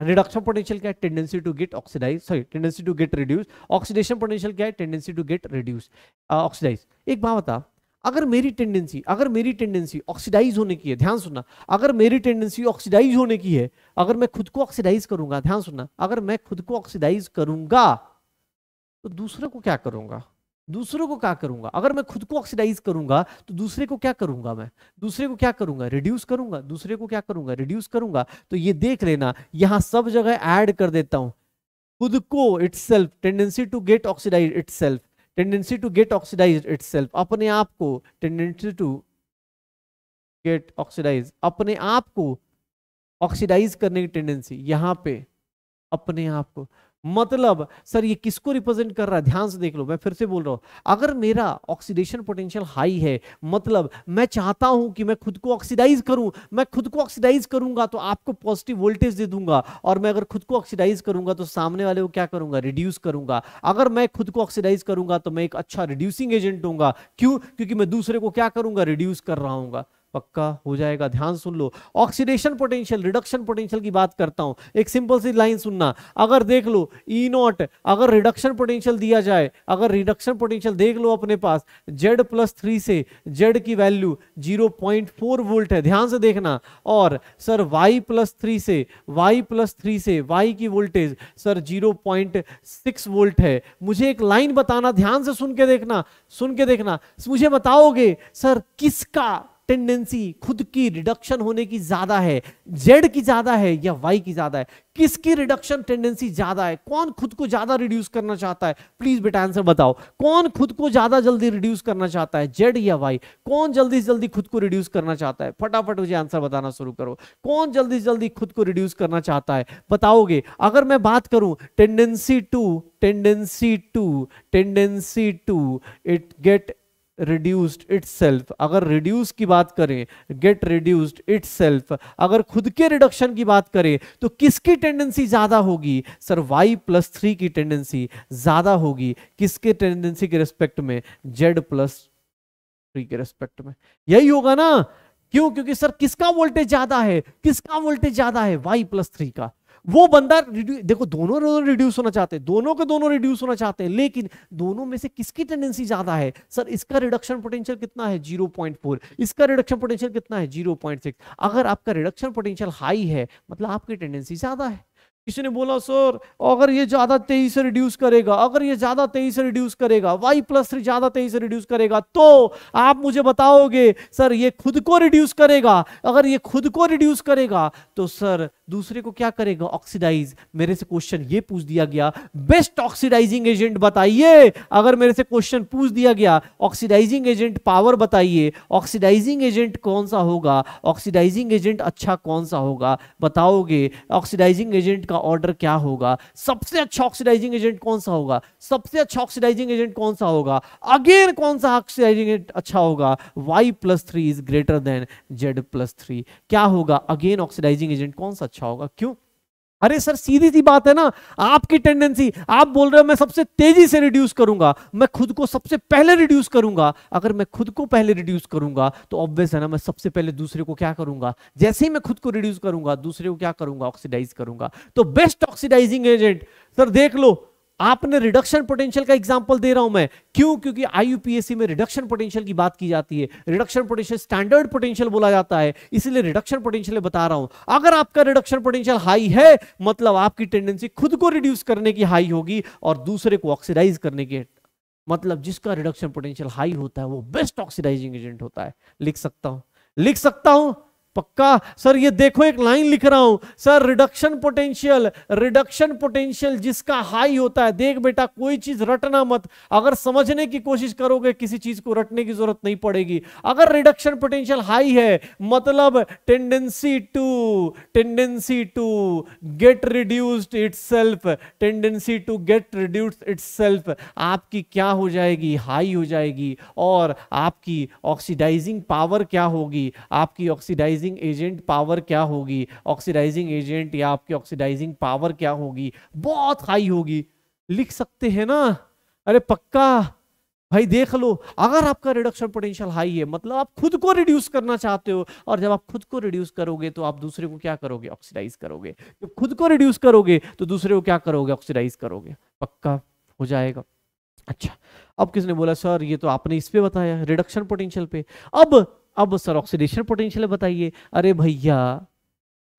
रिडक्शन पोटेंशियल क्या है tendency to get oxidise sorry tendency to get reduce oxidation potential क्या है tendency to get reduce oxidise एक बात बता अगर मेरी टेंडेंसी अगर मेरी टेंडेंसी ऑक्सीडाइज होने की है ध्यान सुनना अगर मेरी टेंडेंसी ऑक्सीडाइज होने की है अगर मैं खुद को ऑक्सीडाइज करूंगा ध्यान सुनना अगर मैं खुद को ऑक्सीडाइज करूंगा तो दूसरे को क्या करूंगा दूसरों को क्या करूंगा अगर मैं खुद को ऑक्सीडाइज करूंगा तो दूसरे को क्या करूंगा मैं दूसरे को क्या करूंगा रिड्यूस करूंगा दूसरे को क्या करूंगा रिड्यूस करूंगा तो ये देख लेना यहां सब जगह ऐड कर देता हूं खुद को its tendency to get oxidise its tendency to get oxidise its अपने आप को टेंडेंसी टू गेट ऑक्सीडाइज अपने आप को ऑक्सीडाइज करने की टेंडेंसी यहां पे अपने आप को मतलब सर ये किसको रिप्रेजेंट कर रहा है ध्यान से देख लो मैं फिर से बोल रहा हूं अगर मेरा ऑक्सीडेशन पोटेंशियल हाई है मतलब मैं चाहता हूं कि मैं खुद को ऑक्सीडाइज करूं मैं खुद को ऑक्सीडाइज करूंगा तो आपको पॉजिटिव वोल्टेज दे दूंगा और मैं अगर खुद को ऑक्सीडाइज करूंगा तो सामने वाले को क्या करूंगा रिड्यूस करूंगा अगर मैं खुद को ऑक्सीडाइज करूंगा तो मैं एक अच्छा रिड्यूसिंग एजेंट हूँ क्यों क्योंकि मैं दूसरे को क्या करूंगा रिड्यूस कर रहा हूँ पक्का हो जाएगा ध्यान सुन लो ऑक्सीडेशन पोटेंशियल रिडक्शन पोटेंशियल की बात करता हूँ एक सिंपल सी लाइन सुनना अगर देख लो ई e नॉट अगर रिडक्शन पोटेंशियल दिया जाए अगर रिडक्शन पोटेंशियल देख लो अपने पास जेड प्लस थ्री से जेड की value zero point four volt है ध्यान से देखना और सर वाई प्लस थ्री से वाई प्लस थ्री से वाई की voltage sir zero point six volt है मुझे एक लाइन बताना ध्यान से सुन के देखना सुन के देखना मुझे बताओगे सर किसका टेंडेंसी खुद की रिडक्शन होने की ज्यादा है जेड की ज्यादा है या वाई की ज्यादा है किसकी रिडक्शन टेंडेंसी ज्यादा है कौन खुद को ज्यादा रिड्यूस करना चाहता है प्लीज बेटा आंसर बताओ कौन खुद को ज्यादा जल्दी रिड्यूस करना चाहता है जेड या वाई कौन जल्दी जल्दी खुद को रिड्यूस करना चाहता है फटाफट मुझे आंसर बताना शुरू करो कौन जल्दी जल्दी खुद को रिड्यूस करना चाहता है बताओगे अगर मैं बात करूं tendency to tendency to tendency to it get reduced self अगर रिड्यूस की बात करें गेट रिड्यूस्ड सेल्फ अगर खुद के रिडक्शन की बात करें तो किसकी टेंडेंसी ज़्यादा होगी सर वाई प्लस थ्री की टेंडेंसी ज़्यादा होगी किसके टेंडेंसी के रिस्पेक्ट में जेड प्लस थ्री के रिस्पेक्ट में यही होगा ना क्यों क्योंकि सर किसका वोल्टेज ज़्यादा है किसका वोल्टेज ज़्यादा है वाई प्लस थ्री का वो बंदा देखो दोनों दोनों रिड्यूस होना चाहते हैं दोनों के दोनों रिड्यूस होना चाहते हैं लेकिन दोनों में से किसकी टेंडेंसी ज्यादा है सर इसका रिडक्शन पोटेंशियल कितना है 0.4 इसका रिडक्शन पोटेंशियल कितना है 0.6 अगर आपका रिडक्शन पोटेंशियल हाई है मतलब आपकी टेंडेंसी ज्यादा है किसी ने बोला सर अगर ये ज़्यादा तेजी से रिड्यूस करेगा अगर ये ज़्यादा तेजी से रिड्यूस करेगा वाई प्लस थ्री ज़्यादा तेजी से रिड्यूस करेगा तो आप मुझे बताओगे सर ये खुद को रिड्यूस करेगा अगर ये खुद को रिड्यूस करेगा तो सर दूसरे को क्या करेगा ऑक्सीडाइज मेरे से क्वेश्चन ये पूछ दिया गया बेस्ट ऑक्सीडाइजिंग एजेंट बताइए अगर मेरे से क्वेश्चन पूछ दिया गया ऑक्सीडाइजिंग एजेंट पावर बताइए ऑक्सीडाइजिंग एजेंट कौन सा होगा ऑक्सीडाइजिंग एजेंट अच्छा कौन सा होगा बताओगे ऑक्सीडाइजिंग एजेंट का ऑर्डर क्या होगा सबसे अच्छा ऑक्सीडाइजिंग एजेंट कौन सा होगा सबसे अच्छा ऑक्सीडाइजिंग एजेंट कौन सा होगा अगेन कौन सा ऑक्सीडाइजिंग एजेंट अच्छा होगा Y plus three is greater than Z plus three क्या होगा अगेन ऑक्सीडाइजिंग एजेंट कौन सा अच्छा होगा क्यों अरे सर सीधी सी बात है ना आपकी टेंडेंसी आप बोल रहे हो मैं सबसे तेजी से रिड्यूस करूंगा मैं खुद को सबसे पहले रिड्यूस करूंगा अगर मैं खुद को पहले रिड्यूस करूंगा तो ऑब्वियस है ना मैं सबसे पहले दूसरे को क्या करूंगा जैसे ही मैं खुद को रिड्यूस करूंगा दूसरे को क्या करूंगा ऑक्सीडाइज करूंगा तो बेस्ट ऑक्सीडाइजिंग एजेंट सर देख लो आपने रिडक्शन पोटेंशियल का एग्जांपल दे रहा हूं मैं क्यों क्योंकि आईयूपीएससी में रिडक्शन पोटेंशियल की बात की जाती है रिडक्शन पोटेंशियल स्टैंडर्ड पोटेंशियल बोला जाता है इसलिए रिडक्शन पोटेंशियल बता रहा हूं अगर आपका रिडक्शन पोटेंशियल हाई है मतलब आपकी टेंडेंसी खुद को रिड्यूस करने की हाई होगी और दूसरे को ऑक्सीडाइज करने की मतलब जिसका रिडक्शन पोटेंशियल हाई होता है वो बेस्ट ऑक्सीडाइजिंग एजेंट होता है लिख सकता हूं लिख सकता हूं पक्का सर ये देखो एक लाइन लिख रहा हूं sir reduction potential reduction potential जिसका हाई होता है देख बेटा कोई चीज रटना मत अगर समझने की कोशिश करोगे किसी चीज को रटने की जरूरत नहीं पड़ेगी अगर रिडक्शन पोटेंशियल हाई है मतलब tendency to tendency to get reduced its tendency to get reduced its आपकी क्या हो जाएगी हाई हो जाएगी और आपकी ऑक्सीडाइजिंग पावर क्या होगी आपकी ऑक्सीडाइज ऑक्सीडाइजिंग एजेंट पावर क्या होगी ऑक्सीडाइजिंग एजेंट या आपकी ऑक्सीडाइजिंग पावर क्या होगी बहुत हाई होगी लिख सकते हैं ना अरे पक्का भाई देख लो अगर आपका रिडक्शन पोटेंशियल हाई है मतलब आप खुद को रिड्यूस करना चाहते हो और जब आप खुद को रिड्यूस करोगे तो आप दूसरे को क्या करोगे ऑक्सीडाइज करोगे जब खुद को रिड्यूस करोगे तो दूसरे को क्या करोगे ऑक्सीडाइज करोगे पक्का हो जाएगा अच्छा अब किसने बोला सर ये तो आपने इस पे बताया रिडक्शन पोटेंशियल पे अब अब सर ऑक्सीडेशन पोटेंशियल बताइए अरे भैया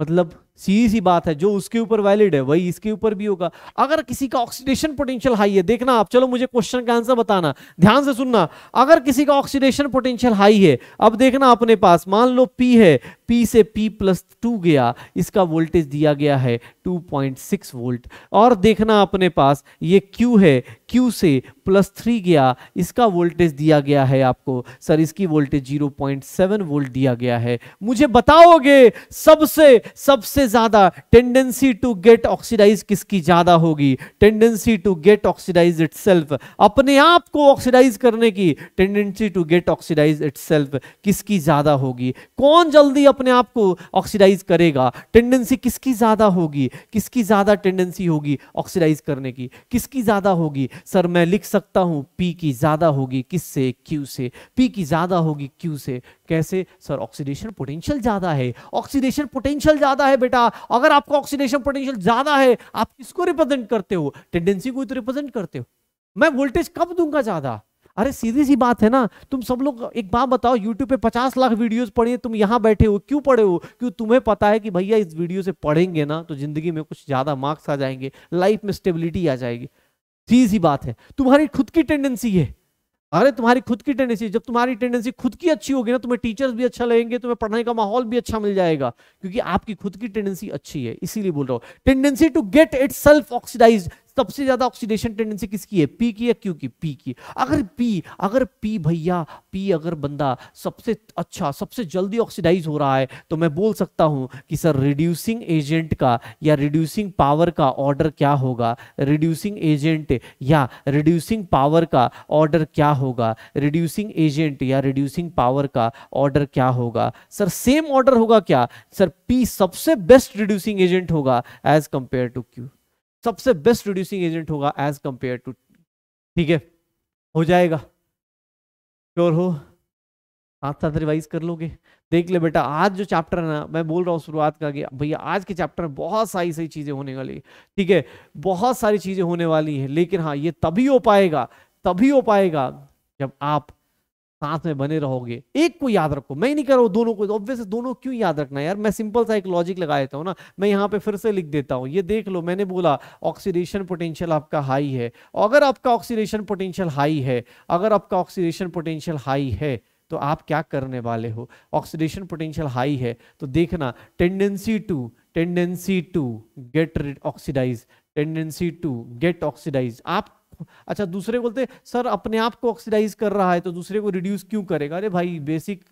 मतलब सीधी सी बात है जो उसके ऊपर वैलिड है वही इसके ऊपर भी होगा अगर किसी का ऑक्सीडेशन पोटेंशियल हाई है देखना आप चलो मुझे क्वेश्चन का आंसर बताना ध्यान से सुनना अगर किसी का ऑक्सीडेशन पोटेंशियल हाई है अब देखना अपने पास मान लो P है P से P प्लस टू गया इसका वोल्टेज दिया गया है 2.6 वोल्ट और देखना अपने पास ये क्यू है क्यू से प्लस थ्री गया इसका वोल्टेज दिया गया है आपको सर इसकी वोल्टेज 0.7 वोल्ट दिया गया है मुझे बताओगे सबसे सबसे सबसे ज्यादा टेंडेंसी टू गेट ऑक्सीडाइज किसकी ज्यादा होगी tendency to get oxidise it अपने आप को ऑक्सीडाइज करने की tendency to get oxidise it किसकी ज्यादा होगी कौन जल्दी अपने आप को ऑक्सीडाइज करेगा टेंडेंसी किसकी ज्यादा होगी किसकी ज्यादा टेंडेंसी होगी ऑक्सीडाइज करने की किसकी ज्यादा होगी सर मैं लिख सकता हूं पी की ज्यादा होगी किससे क्यू से पी की ज्यादा होगी क्यू से कैसे सर ऑक्सीडेशन पोटेंशियल ज्यादा है ऑक्सीडेशन पोटेंशियल ज्यादा है बेटा बेटा अगर आपका ऑक्सीडेशन पोटेंशियल ज्यादा है आप किसको रिप्रेजेंट करते हो टेंडेंसी को तो रिप्रेजेंट करते हो मैं वोल्टेज कब दूंगा ज्यादा अरे सीधी सी बात है ना तुम सब लोग एक बात बताओ यूट्यूब पे पचास लाख वीडियोस पढ़े तुम यहाँ बैठे हो क्यों पढ़े हो क्यों तुम्हें पता है कि भैया इस वीडियो से पढ़ेंगे ना तो जिंदगी में कुछ ज्यादा मार्क्स आ जाएंगे लाइफ में स्टेबिलिटी आ जाएगी सीधी सी बात है तुम्हारी खुद की टेंडेंसी है अरे तुम्हारी खुद की टेंडेंसी जब तुम्हारी टेंडेंसी खुद की अच्छी होगी ना तुम्हें टीचर्स भी अच्छा लगेंगे तुम्हें पढ़ने का माहौल भी अच्छा मिल जाएगा क्योंकि आपकी खुद की टेंडेंसी अच्छी है इसीलिए बोल रहा हूँ tendency to get itself oxidise सबसे ज्यादा ऑक्सीडेशन टेंडेंसी किसकी है पी की या क्यू की पी की अगर पी अगर पी भैया पी अगर बंदा सबसे अच्छा सबसे जल्दी ऑक्सीडाइज हो रहा है तो मैं बोल सकता हूं कि सर रिड्यूसिंग एजेंट का या रिड्यूसिंग पावर का ऑर्डर क्या होगा रिड्यूसिंग एजेंट या रिड्यूसिंग पावर का ऑर्डर क्या होगा रिड्यूसिंग एजेंट या रिड्यूसिंग पावर का ऑर्डर क्या होगा सर सेम ऑर्डर होगा क्या सर पी सबसे बेस्ट रिड्यूसिंग एजेंट होगा एज कंपेयर टू क्यू सबसे बेस्ट रिड्यूसिंग एजेंट होगा एज कंपेयर टू ठीक है हो जाएगा श्योर हो साथ साथ रिवाइज कर लोगे देख ले बेटा आज जो चैप्टर है ना मैं बोल रहा हूँ शुरुआत का कि भैया आज के चैप्टर में बहुत सारी सही चीज़ें होने वाली ठीक है बहुत सारी चीज़ें होने वाली है लेकिन हाँ ये तभी हो पाएगा तभी हो पाएगा जब आप साथ में बने रहोगे एक को याद रखो मैं नहीं कर रहा हूँ दोनों को ऑब्वियस दोनों क्यों याद रखना यार मैं सिंपल सा एक लॉजिक लगा देता हूँ ना मैं यहाँ पे फिर से लिख देता हूँ ये देख लो मैंने बोला ऑक्सीडेशन पोटेंशियल आपका हाई है अगर आपका ऑक्सीडेशन पोटेंशियल हाई है अगर आपका ऑक्सीडेशन पोटेंशियल हाई है तो आप क्या करने वाले हो ऑक्सीडेशन पोटेंशियल हाई है तो देखना tendency to tendency to get oxidise tendency to get oxidise आप अच्छा दूसरे बोलते सर अपने आप को ऑक्सीडाइज कर रहा है तो दूसरे को रिड्यूस क्यों करेगा अरे भाई बेसिक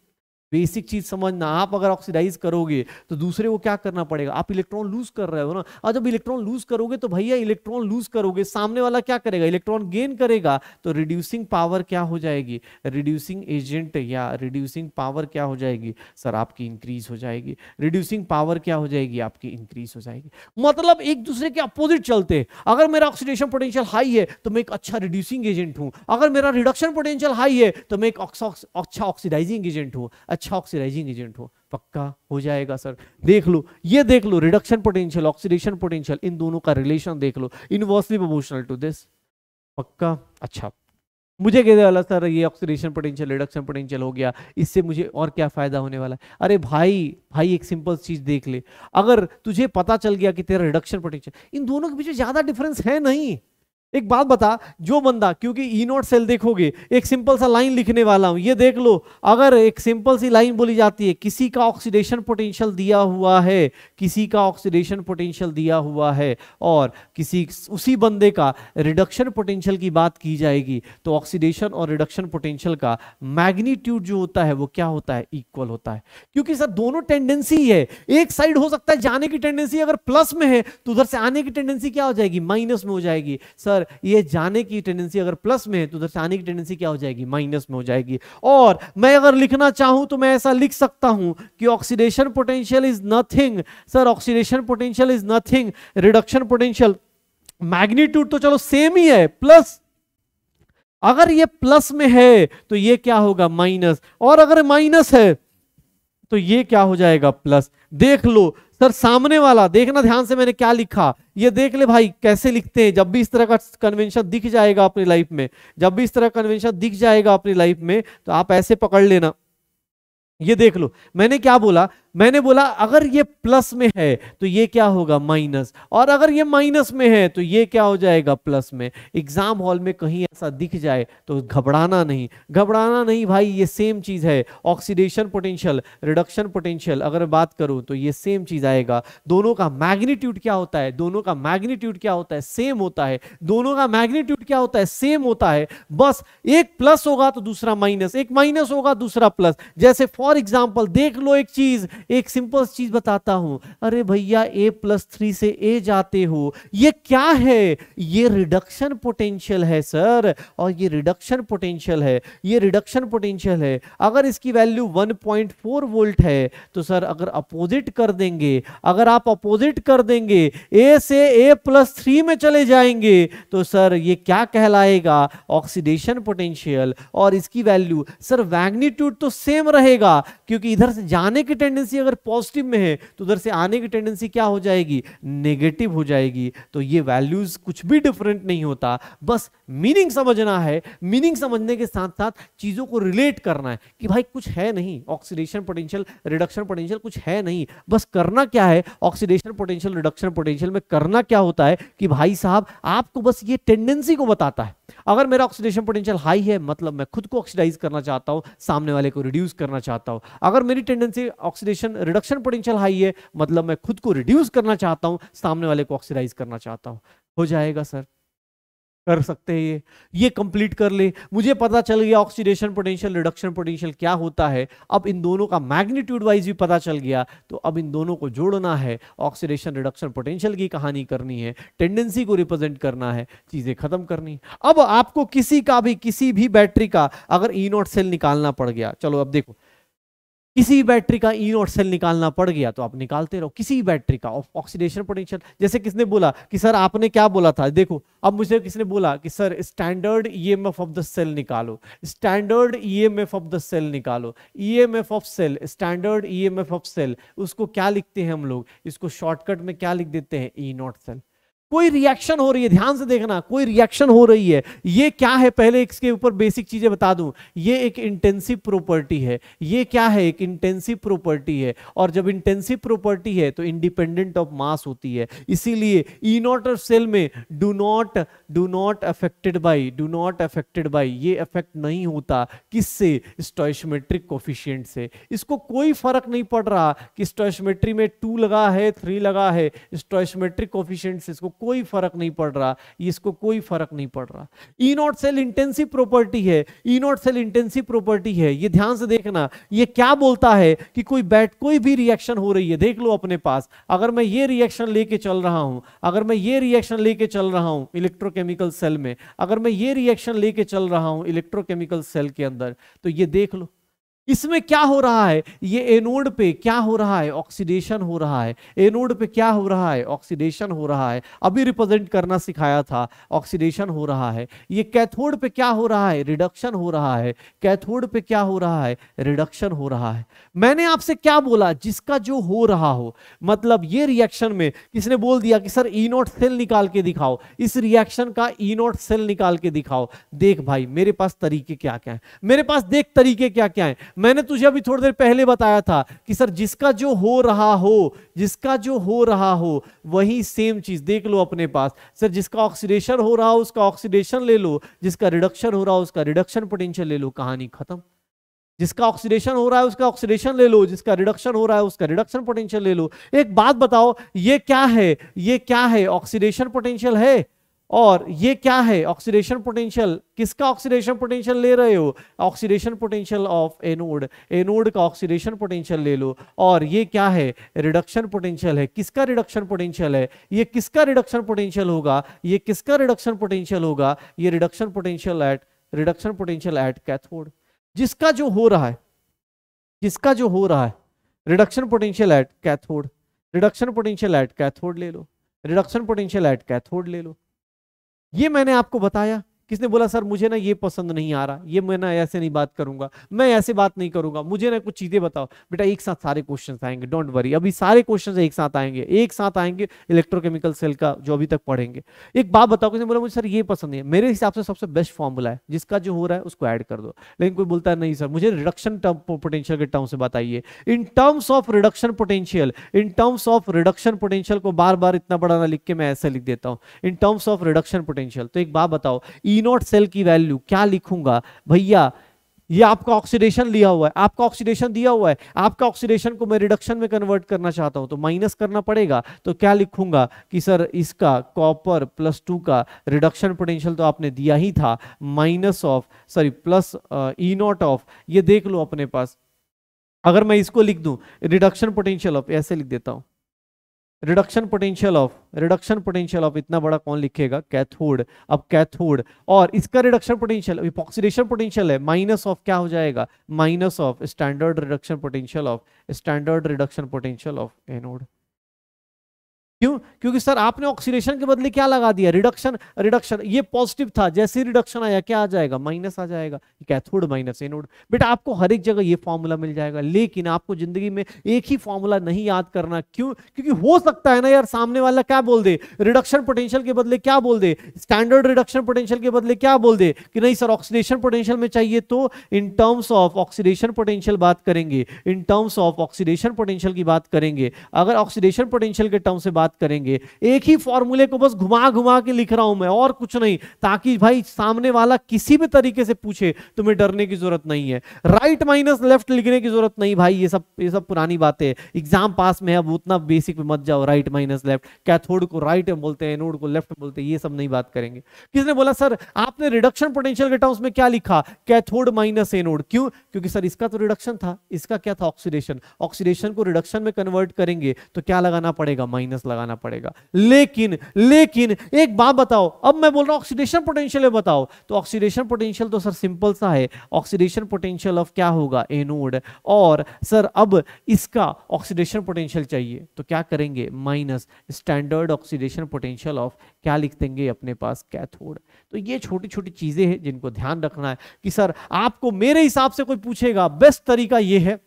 बेसिक चीज समझना आप अगर ऑक्सीडाइज करोगे तो दूसरे को क्या करना पड़ेगा आप इलेक्ट्रॉन लूज कर रहे हो ना और जब इलेक्ट्रॉन लूज करोगे तो भैया इलेक्ट्रॉन लूज करोगे सामने वाला क्या करेगा इलेक्ट्रॉन गेन करेगा तो रिड्यूसिंग पावर क्या हो जाएगी रिड्यूसिंग एजेंट या रिड्यूसिंग पावर क्या हो जाएगी सर आपकी इंक्रीज हो जाएगी रिड्यूसिंग पावर क्या हो जाएगी आपकी इंक्रीज हो जाएगी मतलब एक दूसरे के अपोजिट चलते अगर मेरा ऑक्सीडेशन पोटेंशियल हाई है तो मैं एक अच्छा रिड्यूसिंग एजेंट हूँ अगर मेरा रिडक्शन पोटेंशियल हाई है तो मैं एक अच्छा ऑक्सीडाइजिंग एजेंट हूँ अच्छा ऑक्सीडाइजिंग एजेंट हो पक्का हो जाएगा सर देख लो ये देख लो रिडक्शन पोटेंशियल ऑक्सीडेशन पोटेंशियल इन दोनों का रिलेशन देख लो इनवर्सली प्रोपोर्शनल टू दिस पक्का अच्छा मुझे कहने वाला सर ये ऑक्सीडेशन पोटेंशियल रिडक्शन पोटेंशियल हो गया इससे मुझे और क्या फ़ायदा होने वाला है अरे भाई भाई एक सिंपल चीज़ देख ले अगर तुझे पता चल गया कि तेरा रिडक्शन पोटेंशियल इन दोनों के बीच में ज़्यादा डिफरेंस है नहीं एक बात बता जो बंदा क्योंकि ई नोट सेल देखोगे एक सिंपल सा लाइन लिखने वाला हूं ये देख लो अगर एक सिंपल सी लाइन बोली जाती है किसी का ऑक्सीडेशन पोटेंशियल दिया हुआ है किसी का ऑक्सीडेशन पोटेंशियल दिया हुआ है और किसी उसी बंदे का रिडक्शन पोटेंशियल की बात की जाएगी तो ऑक्सीडेशन और रिडक्शन पोटेंशियल का मैग्नीट्यूड जो होता है वो क्या होता है इक्वल होता है क्योंकि सर दोनों टेंडेंसी है एक साइड हो सकता है जाने की टेंडेंसी अगर प्लस में है तो उधर से आने की टेंडेंसी क्या हो जाएगी माइनस में हो जाएगी सर अगर ये जाने की टेंडेंसी अगर प्लस में है तो उधर से आने की टेंडेंसी क्या हो जाएगी माइनस में हो जाएगी और मैं अगर लिखना चाहूं तो मैं ऐसा लिख सकता हूं कि oxidation potential is nothing sir oxidation potential is nothing reduction potential magnitude तो चलो सेम ही है प्लस अगर ये प्लस में है तो ये क्या होगा माइनस और अगर माइनस है तो ये क्या हो जाएगा प्लस देख लो सर सामने वाला देखना ध्यान से मैंने क्या लिखा ये देख ले भाई कैसे लिखते हैं जब भी इस तरह का कन्वेंशन दिख जाएगा अपनी लाइफ में जब भी इस तरह का कन्वेंशन दिख जाएगा अपनी लाइफ में तो आप ऐसे पकड़ लेना ये देख लो मैंने क्या बोला मैंने बोला अगर ये प्लस में है तो ये क्या होगा माइनस और अगर ये माइनस में है तो ये क्या हो जाएगा प्लस में एग्जाम हॉल में कहीं ऐसा दिख जाए तो घबराना नहीं घबराना नहीं भाई ये सेम चीज है ऑक्सीडेशन पोटेंशियल रिडक्शन पोटेंशियल अगर बात करूं तो ये सेम चीज आएगा दोनों का मैग्नीट्यूड क्या होता है दोनों का मैग्नीट्यूड क्या होता है सेम होता है दोनों का मैग्नीट्यूड क्या होता है सेम होता है बस एक प्लस होगा तो दूसरा माइनस एक माइनस होगा दूसरा प्लस जैसे फॉर एग्जाम्पल देख लो एक चीज एक सिंपल चीज बताता हूं अरे भैया ए प्लस थ्री से ए जाते हो ये क्या है ये रिडक्शन पोटेंशियल है सर और ये रिडक्शन पोटेंशियल है ये रिडक्शन पोटेंशियल है अगर इसकी वैल्यू 1.4 वोल्ट है तो सर अगर अपोजिट कर देंगे अगर आप अपोजिट कर देंगे ए से ए प्लस थ्री में चले जाएंगे तो सर ये क्या कहलाएगा ऑक्सीडेशन पोटेंशियल और इसकी वैल्यू सर मैग्नीट्यूड तो सेम रहेगा क्योंकि इधर से जाने की टेंडेंसी टेंडेंसी अगर पॉजिटिव में है तो उधर से आने की टेंडेंसी क्या हो जाएगी नेगेटिव हो जाएगी तो ये वैल्यूज कुछ भी डिफरेंट नहीं होता बस मीनिंग समझना है मीनिंग समझने के साथ साथ चीज़ों को रिलेट करना है कि भाई कुछ है नहीं ऑक्सीडेशन पोटेंशियल रिडक्शन पोटेंशियल कुछ है नहीं बस करना क्या है ऑक्सीडेशन पोटेंशियल रिडक्शन पोटेंशियल में करना क्या होता है कि भाई साहब आपको बस ये टेंडेंसी को बताता है अगर मेरा ऑक्सीडेशन पोटेंशियल हाई है मतलब मैं खुद को ऑक्सीडाइज करना चाहता हूँ सामने वाले को रिड्यूस करना चाहता हूँ अगर मेरी tendency oxidation reduction potential high है मतलब मैं खुद को रिड्यूस करना चाहता हूँ सामने वाले को ऑक्सीडाइज करना चाहता हूँ हो जाएगा सर कर सकते हैं ये ये कंप्लीट कर ले मुझे पता चल गया ऑक्सीडेशन पोटेंशियल रिडक्शन पोटेंशियल क्या होता है अब इन दोनों का मैग्नीट्यूड वाइज भी पता चल गया तो अब इन दोनों को जोड़ना है ऑक्सीडेशन रिडक्शन पोटेंशियल की कहानी करनी है टेंडेंसी को रिप्रेजेंट करना है चीज़ें खत्म करनी अब आपको किसी का भी किसी भी बैटरी का अगर ई नॉट सेल निकालना पड़ गया चलो अब देखो किसी बैटरी का इनोट सेल निकालना पड़ गया तो आप निकालते रहो किसी बैटरी का ऑक्सीडेशन पोटेंशियल जैसे किसने बोला कि सर आपने क्या बोला था देखो अब मुझे किसने बोला कि sir standard EMF of the cell निकालो standard EMF of the cell निकालो EMF of cell standard EMF of cell उसको क्या लिखते हैं हम लोग इसको शॉर्टकट में क्या लिख देते हैं ई नॉट सेल कोई रिएक्शन हो रही है ध्यान से देखना कोई रिएक्शन हो रही है ये क्या है पहले इसके ऊपर बेसिक चीजें बता दूं ये एक इंटेंसिव प्रॉपर्टी है ये क्या है एक इंटेंसिव प्रॉपर्टी है और जब इंटेंसिव प्रॉपर्टी है तो इंडिपेंडेंट ऑफ मास होती है इसीलिए ई e नॉट और सेल में do not do not affected by do not affected by ये अफेक्ट नहीं होता किससे स्टॉइशमेट्रिक कोफिशियंट से इसको कोई फर्क नहीं पड़ रहा कि स्टॉइशमेट्री में टू लगा है थ्री लगा है स्टॉइशमेट्रिक कोफिशियंट से इसको कोई फर्क नहीं पड़ रहा इसको कोई फर्क नहीं पड़ रहा E not cell intensive property है E not cell intensive property है ये ध्यान से देखना ये क्या बोलता है कि कोई बैट कोई भी रिएक्शन हो रही है देख लो अपने पास अगर मैं ये रिएक्शन लेके चल रहा हूं अगर मैं ये रिएक्शन लेके चल रहा हूं इलेक्ट्रोकेमिकल सेल में अगर मैं ये रिएक्शन लेके चल रहा हूं इलेक्ट्रोकेमिकल सेल के अंदर तो ये देख लो इसमें क्या हो रहा है ये एनोड पे क्या हो रहा है ऑक्सीडेशन हो रहा है एनोड पे क्या हो रहा है ऑक्सीडेशन हो रहा है अभी रिप्रेजेंट करना सिखाया था ऑक्सीडेशन हो रहा है ये कैथोड पे क्या हो रहा है रिडक्शन हो रहा है कैथोड पे क्या हो रहा है रिडक्शन हो रहा है मैंने आपसे क्या बोला जिसका जो हो रहा हो मतलब ये रिएक्शन में किसने बोल दिया कि सर ई नोट सेल निकाल के दिखाओ इस रिएक्शन का ई नोट सेल निकाल के दिखाओ देख भाई मेरे पास तरीके क्या क्या है मेरे पास देख तरीके क्या क्या है मैंने तुझे अभी थोड़ी देर पहले बताया था कि सर जिसका जो हो रहा हो जिसका जो हो रहा हो वही सेम चीज देख लो अपने पास सर जिसका ऑक्सीडेशन हो रहा हो उसका ऑक्सीडेशन ले लो जिसका रिडक्शन हो रहा हो उसका रिडक्शन पोटेंशियल ले लो कहानी खत्म जिसका ऑक्सीडेशन हो रहा है उसका ऑक्सीडेशन ले लो जिसका रिडक्शन हो रहा है उसका रिडक्शन पोटेंशियल ले लो एक बात बताओ ये क्या है ये क्या है ऑक्सीडेशन पोटेंशियल है और ये क्या है ऑक्सीडेशन पोटेंशियल किसका ऑक्सीडेशन पोटेंशियल ले रहे हो oxidation potential of anode anode का ऑक्सीडेशन पोटेंशियल ले लो और ये क्या है रिडक्शन पोटेंशियल है किसका रिडक्शन पोटेंशियल है ये किसका रिडक्शन पोटेंशियल होगा ये किसका रिडक्शन पोटेंशियल होगा ये reduction potential at reduction potential at cathode जिसका जो हो रहा है जिसका जो हो रहा है reduction potential at cathode reduction potential at cathode ले लो रिडक्शन पोटेंशियल एट कैथोड ले लो ये मैंने आपको बताया किसने बोला सर मुझे ना ये पसंद नहीं आ रहा ये मैं ना ऐसे नहीं बात करूंगा मैं ऐसे बात नहीं करूंगा मुझे ना कुछ चीजें बताओ बेटा एक साथ सारे क्वेश्चन आएंगे डोंट वरी अभी सारे क्वेश्चन एक साथ आएंगे एक साथ आएंगे इलेक्ट्रोकेमिकल सेल का जो अभी तक पढ़ेंगे एक बात बताओ किसने बोला मुझे सर ये पसंद है मेरे हिसाब से सबसे बेस्ट फॉर्मूला है जिसका जो हो रहा है उसको ऐड कर दो लेकिन कोई बोलता है नहीं सर मुझे रिडक्शन टर्म पोटेंशियल के टर्म से बताइए in terms of reduction potential in terms of reduction potential को बार बार इतना बड़ा ना लिख के मैं ऐसे लिख देता हूं in terms of reduction potential तो एक बात बताओ ई डी नॉट सेल की वैल्यू क्या लिखूंगा भैया ये आपका ऑक्सीडेशन लिया हुआ है आपका ऑक्सीडेशन दिया हुआ है आपका ऑक्सीडेशन को मैं रिडक्शन में कन्वर्ट करना चाहता हूं तो माइनस करना पड़ेगा तो क्या लिखूंगा कि सर इसका कॉपर प्लस टू का रिडक्शन पोटेंशियल तो आपने दिया ही था minus of sorry plus E naught of ये देख लो अपने पास अगर मैं इसको लिख दू रिडक्शन पोटेंशियल ऑफ ऐसे लिख देता हूं reduction potential of reduction potential of इतना बड़ा कौन लिखेगा कैथोड अब कैथोड और इसका रिडक्शन पोटेंशियल ऑक्सीडेशन पोटेंशियल है माइनस ऑफ क्या हो जाएगा minus of standard reduction potential of standard reduction potential of anode क्यों क्योंकि सर आपने ऑक्सीडेशन के बदले क्या लगा दिया रिडक्शन रिडक्शन ये पॉजिटिव था जैसे ही रिडक्शन आया क्या आ जाएगा माइनस आ जाएगा कैथोड माइनस एनोड बेटा आपको हर एक जगह ये फॉर्मूला मिल जाएगा लेकिन आपको जिंदगी में एक ही फॉर्मूला नहीं याद करना क्यों क्योंकि हो सकता है ना यार सामने वाला क्या बोल दे रिडक्शन पोटेंशियल के बदले क्या बोल दे स्टैंडर्ड रिडक्शन पोटेंशियल के बदले क्या बोल दे कि नहीं सर ऑक्सीडेशन पोटेंशियल में चाहिए तो in terms of oxidation potential बात करेंगे in terms of oxidation potential की बात करेंगे अगर ऑक्सीडेशन पोटेंशियल के टर्म से बात बात करेंगे एक ही फॉर्मूले को बस घुमा घुमा के लिख रहा हूं मैं और कुछ नहीं ताकि भाई सामने वाला किसी भी तरीके से पूछे तुम्हें डरने की जरूरत नहीं है राइट माइनस लेफ्ट लिखने की जरूरत नहीं भाई ये सब ये सब पुरानी बातें एग्जाम पास में अब उतना बेसिक में मत जाओ राइट माइनस लेफ्ट कैथोड को राइट बोलते हैं एनोड को लेफ्ट बोलते हैं ये सब नहीं बात करेंगे किसने बोला सर आपने रिडक्शन पोटेंशियल के टर्म्स में क्या लिखा कैथोड माइनस एनोड क्यों क्योंकि सर इसका तो रिडक्शन था इसका क्या था ऑक्सीडेशन ऑक्सीडेशन को रिडक्शन में कन्वर्ट करेंगे तो क्या लगाना पड़ेगा माइनस लगाना लगाना पड़ेगा लेकिन लेकिन एक बात बताओ अब मैं बोल रहा हूं ऑक्सीडेशन पोटेंशियल बताओ तो ऑक्सीडेशन पोटेंशियल तो सर सिंपल सा है ऑक्सीडेशन पोटेंशियल ऑफ क्या होगा एनोड और सर अब इसका ऑक्सीडेशन पोटेंशियल चाहिए तो क्या करेंगे minus standard oxidation potential of क्या लिख देंगे अपने पास कैथोड तो ये छोटी छोटी चीजें हैं जिनको ध्यान रखना है कि सर आपको मेरे हिसाब से कोई पूछेगा बेस्ट तरीका ये है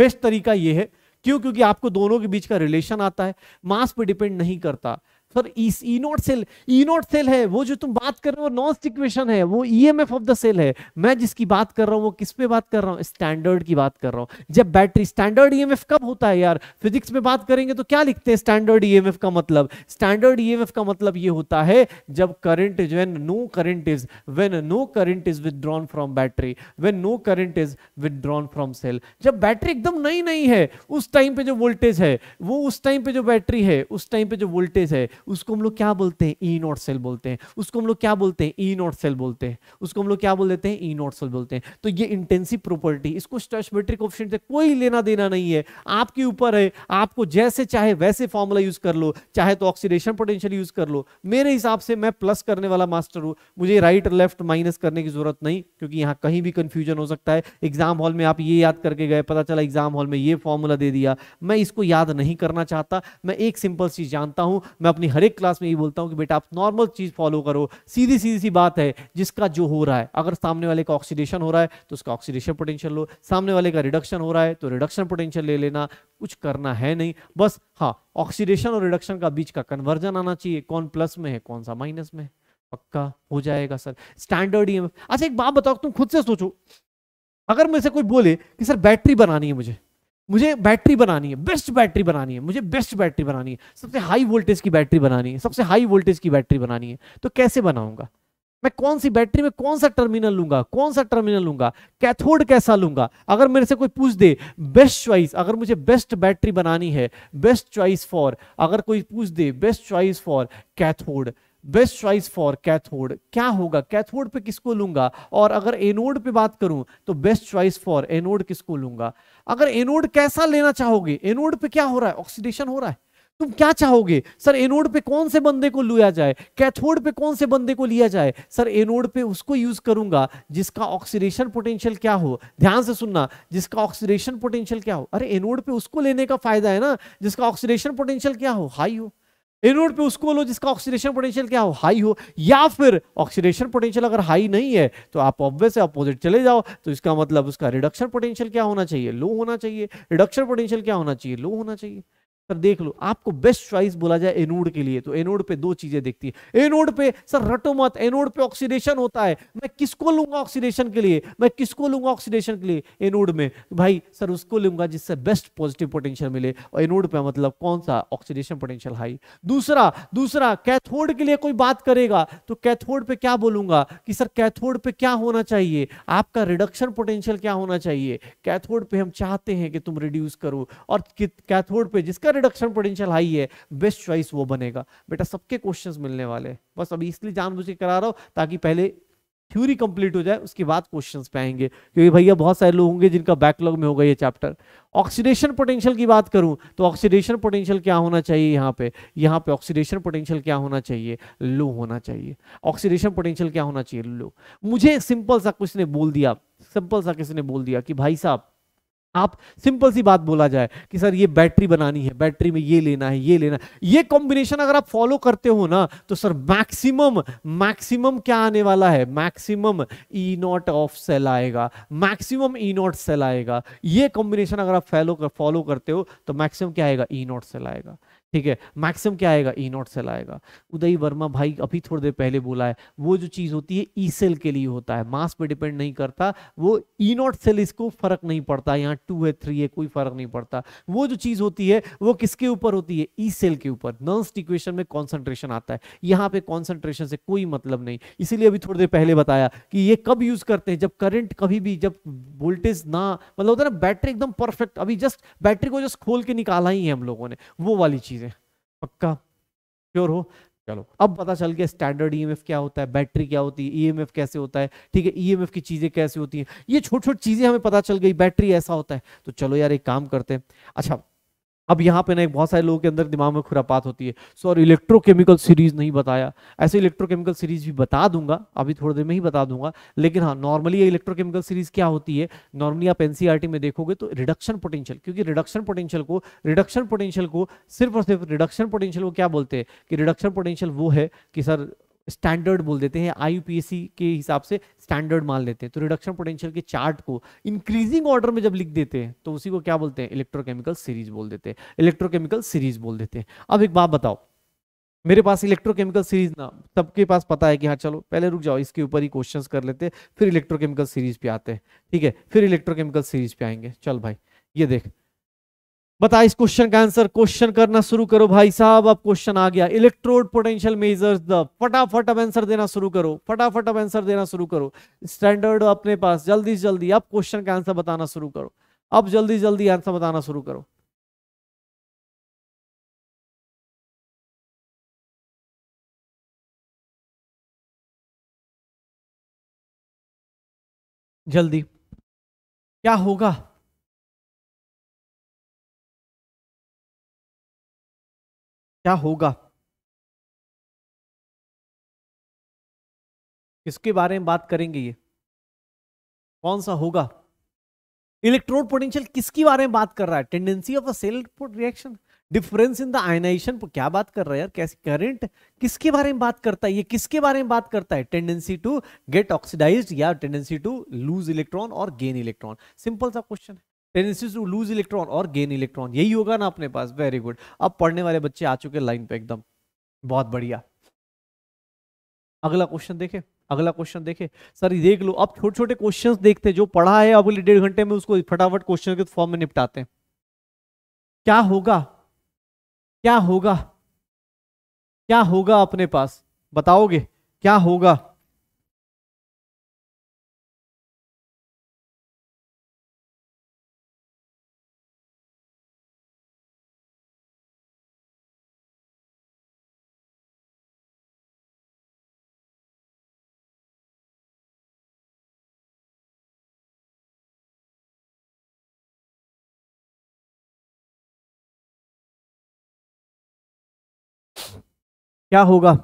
बेस्ट तरीका ये है क्यों क्योंकि आपको दोनों के बीच का रिलेशन आता है मास पे डिपेंड नहीं करता sir E not cell E not cell है वो जो तुम बात कर रहे हो नॉन इक्वेशन है वो E M F of the cell है मैं जिसकी बात कर रहा हूँ वो किस पे बात कर रहा हूँ स्टैंडर्ड की बात कर रहा हूँ जब battery standard E M F कब होता है यार फिजिक्स में बात करेंगे तो क्या लिखते हैं स्टैंडर्ड ई एम एफ का मतलब स्टैंडर्ड ई एम एफ का मतलब ये होता है जब current is when no current is when no current is withdrawn from battery when no current is withdrawn from cell जब बैटरी एकदम नई नई है उस टाइम पे जो वोल्टेज है वो उस टाइम पे जो बैटरी है उस टाइम पे जो वोल्टेज है उसको हम लोग क्या बोलते हैं ई नॉट सेल बोलते हैं उसको हम लोग क्या बोलते हैं ई नॉट सेल बोलते हैं उसको हम लोग क्या बोल देते हैं ई नॉट सेल बोलते हैं तो ये इंटेंसिव प्रॉपर्टी इसको स्टैशमेट्रिक ऑप्शन से कोई लेना देना नहीं है आपके ऊपर है आपको जैसे चाहे वैसे फॉर्मूला यूज कर लो चाहे तो ऑक्सीडेशन पोटेंशियल यूज कर लो मेरे हिसाब से मैं प्लस करने वाला मास्टर हूँ मुझे राइट लेफ्ट माइनस करने की जरूरत नहीं क्योंकि यहाँ कहीं भी कंफ्यूजन हो सकता है एग्जाम हॉल में आप ये याद करके गए पता चला एग्जाम हॉल में ये फॉर्मूला दे दिया मैं इसको याद नहीं करना चाहता मैं एक सिंपल चीज जानता हूं मैं अपनी अपनी हर एक क्लास में ये बोलता हूँ कि बेटा आप नॉर्मल चीज़ फॉलो करो सीधी सीधी सी बात है जिसका जो हो रहा है अगर सामने वाले का ऑक्सीडेशन हो रहा है तो उसका ऑक्सीडेशन पोटेंशियल लो सामने वाले का रिडक्शन हो रहा है तो रिडक्शन पोटेंशियल ले लेना कुछ करना है नहीं बस हाँ ऑक्सीडेशन और रिडक्शन का बीच का कन्वर्जन आना चाहिए कौन प्लस में है कौन सा माइनस में पक्का हो जाएगा सर स्टैंडर्ड ईएमएफ अच्छा एक बात बताओ तुम खुद से सोचो अगर मुझसे कोई बोले कि सर बैटरी बनानी है मुझे मुझे बैटरी बनानी है बेस्ट बैटरी बनानी है मुझे बेस्ट बैटरी बनानी है सबसे हाई वोल्टेज की बैटरी बनानी है सबसे हाई वोल्टेज की बैटरी बनानी है तो कैसे बनाऊंगा मैं कौन सी बैटरी में कौन सा टर्मिनल लूंगा कौन सा टर्मिनल लूंगा कैथोड कैसा लूंगा अगर मेरे से कोई पूछ दे बेस्ट चॉइस अगर मुझे बेस्ट बैटरी बनानी है बेस्ट चॉइस फॉर अगर कोई पूछ दे best choice for cathode best choice for cathode क्या होगा कैथोड पे किसको लूंगा और अगर एनोड पे बात करूं तो बेस्ट चॉइस फॉर एनोड किसको लूंगा अगर एनोड कैसा लेना चाहोगे एनोड पे क्या हो रहा है ऑक्सीडेशन हो रहा है तुम क्या चाहोगे सर एनोड पे कौन से बंदे को लिया जाए कैथोड पे कौन से बंदे को लिया जाए सर एनोड पे उसको यूज करूंगा जिसका ऑक्सीडेशन पोटेंशियल क्या हो ध्यान से सुनना जिसका ऑक्सीडेशन पोटेंशियल क्या हो अरे एनोड पे उसको लेने का फायदा है ना जिसका ऑक्सीडेशन पोटेंशियल क्या हो हाई हो एनोड पे उसको लो जिसका ऑक्सीडेशन पोटेंशियल क्या हो हाई हो या फिर ऑक्सीडेशन पोटेंशियल अगर हाई नहीं है तो आप ऑब्वियस है अपोजिट चले जाओ तो इसका मतलब उसका रिडक्शन पोटेंशियल क्या होना चाहिए लो होना चाहिए रिडक्शन पोटेंशियल क्या होना चाहिए लो होना चाहिए सर देख लो आपको बेस्ट चॉइस बोला जाए एनोड के लिए तो एनोड पे दो चीजें देखती है एनोड पे सर रटो मत एनोड पे ऑक्सीडेशन होता है मैं किसको लूंगा ऑक्सीडेशन के लिए मैं किसको लूंगा ऑक्सीडेशन के लिए एनोड में भाई सर उसको लूंगा जिससे बेस्ट पॉजिटिव पोटेंशियल मिले और एनोड पे मतलब कौन सा ऑक्सीडेशन पोटेंशियल हाई दूसरा दूसरा कैथोड के लिए कोई बात करेगा तो कैथोड पे क्या बोलूंगा कि सर कैथोड पे क्या होना चाहिए आपका रिडक्शन पोटेंशियल क्या होना चाहिए कैथोड पे हम चाहते हैं कि तुम रिड्यूस करो और कैथोड पे जिसका रिडक्शन पोटेंशियल हाई है बेस्ट चॉइस वो बनेगा बेटा सबके क्वेश्चंस मिलने वाले बस अभी इसलिए जानबूझ के करा रहा हूँ ताकि पहले थ्योरी कंप्लीट हो जाए उसके बाद क्वेश्चन पे आएंगे क्योंकि भैया बहुत सारे लोग होंगे जिनका बैकलॉग में होगा ये चैप्टर ऑक्सीडेशन पोटेंशियल की बात करूं तो ऑक्सीडेशन पोटेंशियल क्या होना चाहिए यहाँ पे यहाँ पे ऑक्सीडेशन पोटेंशियल क्या होना चाहिए लो होना चाहिए ऑक्सीडेशन पोटेंशियल क्या होना चाहिए लो मुझे सिंपल सा कुछ ने बोल दिया सिंपल सा किसी ने बोल दिया कि भाई साहब आप सिंपल सी बात बोला जाए कि सर ये बैटरी बनानी है बैटरी में ये लेना है ये लेना ये कॉम्बिनेशन अगर आप फॉलो करते हो ना तो सर मैक्सिमम मैक्सिमम क्या आने वाला है maximum E naught of cell आएगा मैक्सिमम ई नॉट सेल आएगा ये कॉम्बिनेशन अगर आप फॉलो कर फॉलो करते हो तो मैक्सिमम क्या आएगा ई नॉट सेल आएगा ठीक है मैक्सिम क्या आएगा ई नॉट सेल आएगा उदय वर्मा भाई अभी थोड़ी देर पहले बोला है वो जो चीज़ होती है ई सेल के लिए होता है मास पे डिपेंड नहीं करता वो ई नॉट सेल इसको फर्क नहीं पड़ता यहाँ टू है थ्री है कोई फर्क नहीं पड़ता वो जो चीज़ होती है वो किसके ऊपर होती है ई सेल के ऊपर नर्स इक्वेशन में कॉन्सेंट्रेशन आता है यहाँ पे कॉन्सेंट्रेशन से कोई मतलब नहीं इसीलिए अभी थोड़ी देर पहले बताया कि ये कब यूज करते हैं जब करंट कभी भी जब वोल्टेज ना मतलब होता है ना बैटरी एकदम परफेक्ट अभी जस्ट बैटरी को जस्ट खोल के निकाला ही है हम लोगों ने वो वाली चीज पक्का श्योर हो चलो अब पता चल गया स्टैंडर्ड ईएमएफ क्या होता है बैटरी क्या होती है ईएमएफ कैसे होता है ठीक है ईएमएफ की चीजें कैसे होती हैं ये छोटी छोटी चीजें हमें पता चल गई बैटरी ऐसा होता है तो चलो यार एक काम करते हैं अच्छा अब यहाँ पे ना एक बहुत सारे लोगों के अंदर दिमाग में खुरापात होती है सो और इलेक्ट्रोकेमिकल सीरीज नहीं बताया ऐसे इलेक्ट्रोकेमिकल सीरीज भी बता दूंगा अभी थोड़ी देर में ही बता दूंगा लेकिन हाँ नॉर्मली ये इलेक्ट्रोकेमिकल सीरीज क्या होती है नॉर्मली आप एनसीआर e में देखोगे तो रिडक्शन पोटेंशियल क्योंकि रिडक्शन पोटेंशियल को रिडक्शन पोटेंशियल को सिर्फ और सिर्फ रिडक्शन पोटेंशियल को क्या बोलते हैं कि रिडक्शन पोटेंशियल वो है कि सर स्टैंडर्ड बोल देते हैं आई के हिसाब से स्टैंडर्ड मान लेते हैं तो रिडक्शन पोटेंशियल के चार्ट को इंक्रीजिंग ऑर्डर में जब लिख देते हैं तो उसी को क्या बोलते हैं इलेक्ट्रोकेमिकल सीरीज बोल देते हैं इलेक्ट्रोकेमिकल सीरीज बोल देते हैं अब एक बात बताओ मेरे पास इलेक्ट्रोकेमिकल सीरीज ना सबके पास पता है कि हाँ चलो पहले रुक जाओ इसके ऊपर ही क्वेश्चंस कर लेते हैं फिर इलेक्ट्रोकेमिकल सीरीज पे आते हैं ठीक है फिर इलेक्ट्रोकेमिकल सीरीज पे आएंगे चल भाई ये देख बताइए इस क्वेश्चन का आंसर क्वेश्चन करना शुरू करो भाई साहब अब क्वेश्चन आ गया इलेक्ट्रोड पोटेंशियल मेजर्स द फटाफट अब आंसर देना शुरू करो फटाफट अब आंसर देना शुरू करो स्टैंडर्ड अपने पास जल्दी से जल्दी अब क्वेश्चन का आंसर बताना शुरू करो अब जल्दी जल्दी आंसर बताना शुरू करो जल्दी क्या होगा क्या होगा किसके बारे में बात करेंगे ये कौन सा होगा इलेक्ट्रोड पोटेंशियल किसके बारे में बात कर रहा है tendency of a cell reaction difference in the ionisation पर क्या बात कर रहा है यार कैसे करंट किसके बारे में बात करता है ये किसके बारे में बात करता है टेंडेंसी टू गेट ऑक्सीडाइज्ड या टेंडेंसी टू लूज इलेक्ट्रॉन और गेन इलेक्ट्रॉन सिंपल सा क्वेश्चन है टू लूज इलेक्ट्रॉन और गेन इलेक्ट्रॉन यही होगा ना अपने पास वेरी गुड अब पढ़ने वाले बच्चे आ चुके लाइन पे एकदम बहुत बढ़िया अगला क्वेश्चन देखे अगला क्वेश्चन देखे सर देख लो अब छोटे छोटे क्वेश्चन देखते जो पढ़ा है अगले डेढ़ घंटे में उसको फटाफट क्वेश्चन के फॉर्म में निपटाते हैं क्या होगा क्या होगा क्या होगा अपने पास बताओगे क्या होगा क्या होगा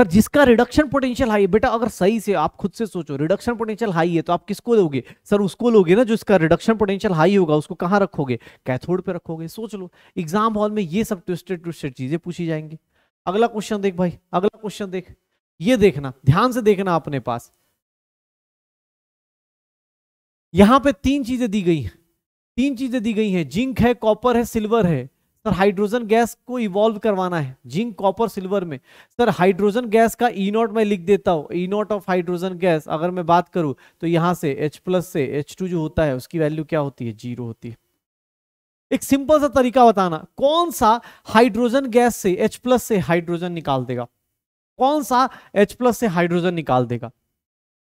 सर जिसका रिडक्शन पोटेंशियल हाई है बेटा अगर सही से आप खुद से सोचो रिडक्शन पोटेंशियल हाई है तो आप किसको लोगे सर उसको लोगे ना जो इसका रिडक्शन पोटेंशियल हाई होगा उसको कहाँ रखोगे कैथोड पे रखोगे सोच लो एग्जाम हॉल में ये सब ट्विस्टेड ट्विस्टेड चीजें पूछी जाएंगी अगला क्वेश्चन देख भाई अगला क्वेश्चन देख ये देखना ध्यान से देखना अपने पास यहां पे तीन चीजें दी गई हैं तीन चीजें दी गई हैं जिंक है कॉपर है सिल्वर है सर हाइड्रोजन गैस को इवॉल्व करवाना है जिंक कॉपर सिल्वर में सर हाइड्रोजन गैस का ई e नॉट मैं लिख देता हूँ E naught of hydrogen gas अगर मैं बात करूँ तो यहाँ से H प्लस से H2 जो होता है उसकी वैल्यू क्या होती है जीरो होती है एक सिंपल सा तरीका बताना कौन सा हाइड्रोजन गैस से एच प्लस से हाइड्रोजन निकाल देगा कौन सा एच प्लस से हाइड्रोजन निकाल देगा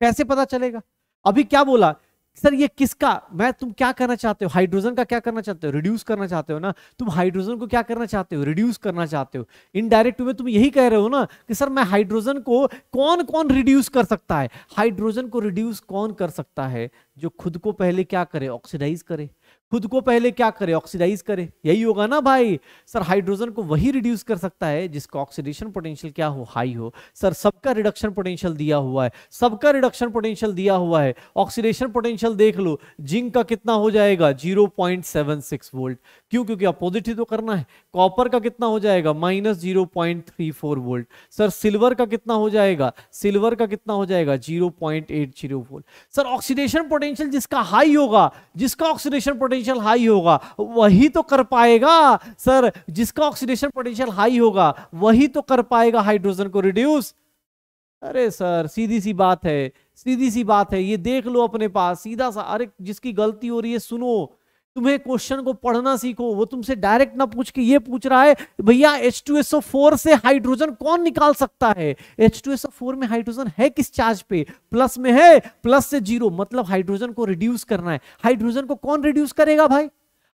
कैसे पता चलेगा अभी क्या बोला सर ये किसका मैं तुम क्या करना चाहते हो हाइड्रोजन का क्या करना चाहते हो रिड्यूस करना चाहते हो ना तुम हाइड्रोजन को क्या करना चाहते हो रिड्यूस करना चाहते हो इनडायरेक्ट में तुम यही कह रहे हो ना कि सर मैं हाइड्रोजन को कौन कौन रिड्यूस कर सकता है हाइड्रोजन को रिड्यूस कौन कर सकता है जो खुद को पहले क्या करे ऑक्सीडाइज करे खुद को पहले क्या करे ऑक्सीडाइज करे यही होगा ना भाई सर हाइड्रोजन को वही रिड्यूस कर सकता है जिसका ऑक्सीडेशन पोटेंशियल क्या हो हाई हो सर सबका रिडक्शन पोटेंशियल दिया हुआ है सबका रिडक्शन पोटेंशियल दिया हुआ है ऑक्सीडेशन पोटेंशियल देख लो जिंक का कितना हो जाएगा 0.76 वोल्ट क्यों क्योंकि अपोजिट ही तो करना है कॉपर का कितना हो जाएगा minus zero volt sir silver का कितना हो जाएगा सिल्वर का कितना हो जाएगा zero volt sir oxidation potential जिसका हाई होगा जिसका ऑक्सीडेशन पोटेंशियल पोटेंशियल हाई होगा वही तो कर पाएगा सर जिसका ऑक्सीडेशन पोटेंशियल हाई होगा वही तो कर पाएगा हाइड्रोजन को रिड्यूस अरे सर सीधी सी बात है सीधी सी बात है ये देख लो अपने पास सीधा सा अरे जिसकी गलती हो रही है सुनो तुम्हें क्वेश्चन को पढ़ना सीखो वो तुमसे डायरेक्ट ना पूछ के ये पूछ रहा है भैया H two S O four से हाइड्रोजन कौन निकाल सकता है H two S O four में हाइड्रोजन है किस चार्ज पे प्लस में है प्लस से जीरो मतलब हाइड्रोजन को रिड्यूस करना है हाइड्रोजन को कौन रिड्यूस करेगा भाई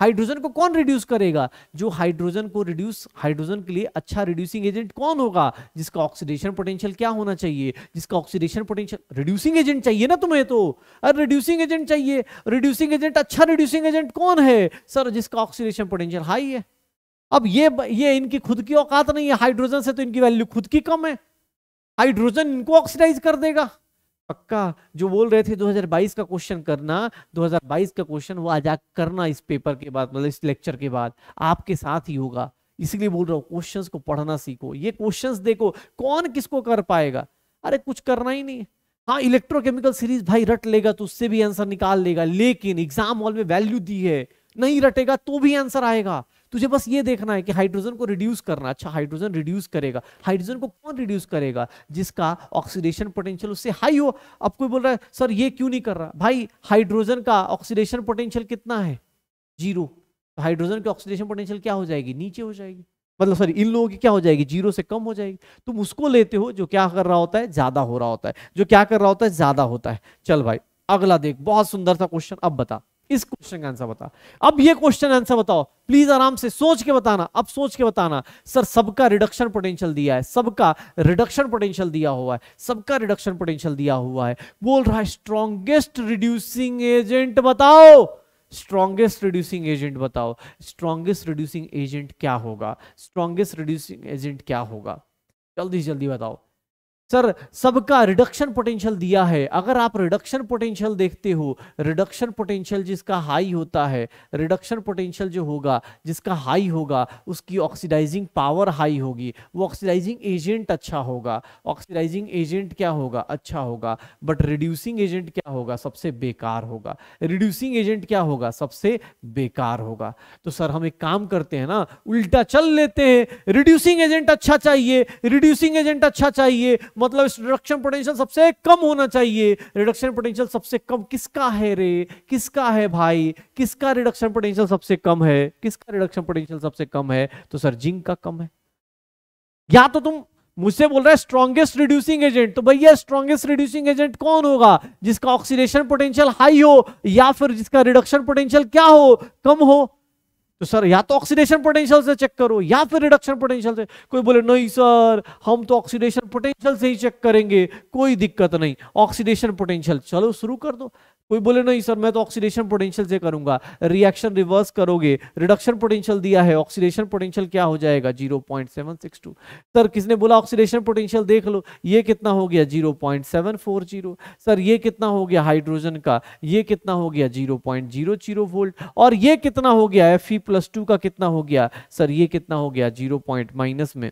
हाइड्रोजन को कौन रिड्यूस करेगा जो हाइड्रोजन को रिड्यूस हाइड्रोजन के लिए अच्छा रिड्यूसिंग एजेंट कौन होगा जिसका ऑक्सीडेशन पोटेंशियल क्या होना चाहिए जिसका ऑक्सीडेशन पोटेंशियल रिड्यूसिंग एजेंट चाहिए ना तुम्हें तो अरे रिड्यूसिंग एजेंट चाहिए रिड्यूसिंग एजेंट अच्छा रिड्यूसिंग एजेंट कौन है सर जिसका ऑक्सीडेशन पोटेंशियल हाई है अब ये ये इनकी खुद की औकात नहीं है हाइड्रोजन से तो इनकी वैल्यू खुद की कम है हाइड्रोजन इनको ऑक्सीडाइज कर देगा पक्का जो बोल रहे थे 2022 का क्वेश्चन करना 2022 का क्वेश्चन वो आज करना इस पेपर के बाद मतलब इस लेक्चर के बाद आपके साथ ही होगा इसलिए बोल रहा हूँ क्वेश्चंस को पढ़ना सीखो ये क्वेश्चंस देखो कौन किसको कर पाएगा अरे कुछ करना ही नहीं हाँ इलेक्ट्रोकेमिकल सीरीज भाई रट लेगा तो उससे भी आंसर निकाल लेगा लेकिन एग्जाम हॉल में वैल्यू दी है नहीं रटेगा तो भी आंसर आएगा तुझे बस ये देखना है कि हाइड्रोजन को रिड्यूस करना अच्छा हाइड्रोजन रिड्यूस करेगा हाइड्रोजन को कौन रिड्यूस करेगा जिसका ऑक्सीडेशन पोटेंशियल उससे हाई हो अब कोई बोल रहा है सर ये क्यों नहीं कर रहा भाई हाइड्रोजन का ऑक्सीडेशन पोटेंशियल कितना है जीरो तो हाइड्रोजन की ऑक्सीडेशन पोटेंशियल क्या हो जाएगी नीचे हो जाएगी मतलब सॉरी इन लोगों की क्या हो जाएगी जीरो से कम हो जाएगी तुम उसको लेते हो जो क्या कर रहा होता है ज्यादा हो रहा होता है जो क्या कर रहा होता है ज्यादा होता है चल भाई अगला देख बहुत सुंदर सा क्वेश्चन अब बता इस क्वेश्चन का आंसर बता अब ये क्वेश्चन आंसर बताओ प्लीज आराम से सोच के बताना अब सोच के बताना सर सबका रिडक्शन पोटेंशियल दिया है सबका रिडक्शन पोटेंशियल दिया हुआ है सबका रिडक्शन पोटेंशियल दिया हुआ है बोल रहा है स्ट्रॉन्गेस्ट रिड्यूसिंग एजेंट बताओ स्ट्रॉन्गेस्ट रिड्यूसिंग एजेंट बताओ स्ट्रॉन्गेस्ट रिड्यूसिंग एजेंट क्या होगा स्ट्रॉन्गेस्ट रिड्यूसिंग एजेंट क्या होगा जल्दी जल्दी बताओ सर सबका रिडक्शन पोटेंशियल दिया है अगर आप रिडक्शन पोटेंशियल देखते हो रिडक्शन पोटेंशियल जिसका हाई होता है रिडक्शन पोटेंशियल जो होगा जिसका हाई होगा उसकी ऑक्सीडाइजिंग पावर हाई होगी वो ऑक्सीडाइजिंग एजेंट अच्छा होगा ऑक्सीडाइजिंग एजेंट क्या होगा अच्छा होगा बट रिड्यूसिंग एजेंट क्या होगा सबसे बेकार होगा रिड्यूसिंग एजेंट क्या होगा सबसे बेकार होगा तो सर हम एक काम करते हैं ना उल्टा चल लेते हैं रिड्यूसिंग एजेंट अच्छा चाहिए रिड्यूसिंग एजेंट अच्छा चाहिए मतलब रिडक्शन पोटेंशियल सबसे कम होना चाहिए रिडक्शन पोटेंशियल सबसे कम किसका है रे किसका है भाई किसका रिडक्शन पोटेंशियल सबसे कम है किसका रिडक्शन पोटेंशियल सबसे कम है तो सर जिंक का कम है या तो तुम मुझसे बोल रहा है स्ट्रॉन्गेस्ट रिड्यूसिंग एजेंट तो भैया स्ट्रॉन्गेस्ट रिड्यूसिंग एजेंट कौन होगा जिसका ऑक्सीडेशन पोटेंशियल हाई हो या फिर जिसका रिडक्शन पोटेंशियल क्या हो कम हो तो सर या तो ऑक्सीडेशन पोटेंशियल से चेक करो या फिर रिडक्शन पोटेंशियल से कोई बोले नहीं सर हम तो ऑक्सीडेशन पोटेंशियल से ही चेक करेंगे कोई दिक्कत नहीं ऑक्सीडेशन पोटेंशियल चलो शुरू कर दो कोई बोले नहीं सर मैं तो ऑक्सीडेशन पोटेंशियल से करूंगा रिएक्शन रिवर्स करोगे रिडक्शन पोटेंशियल दिया है ऑक्सीडेशन पोटेंशियल क्या हो जाएगा 0.762 सर किसने बोला ऑक्सीडेशन पोटेंशियल देख लो ये कितना हो गया 0.740 सर ये कितना हो गया हाइड्रोजन का ये कितना हो गया 0.00 वोल्ट और ये कितना हो गया एफ ई प्लस टू का कितना हो गया सर ये कितना हो गया जीरो पॉइंट माइनस में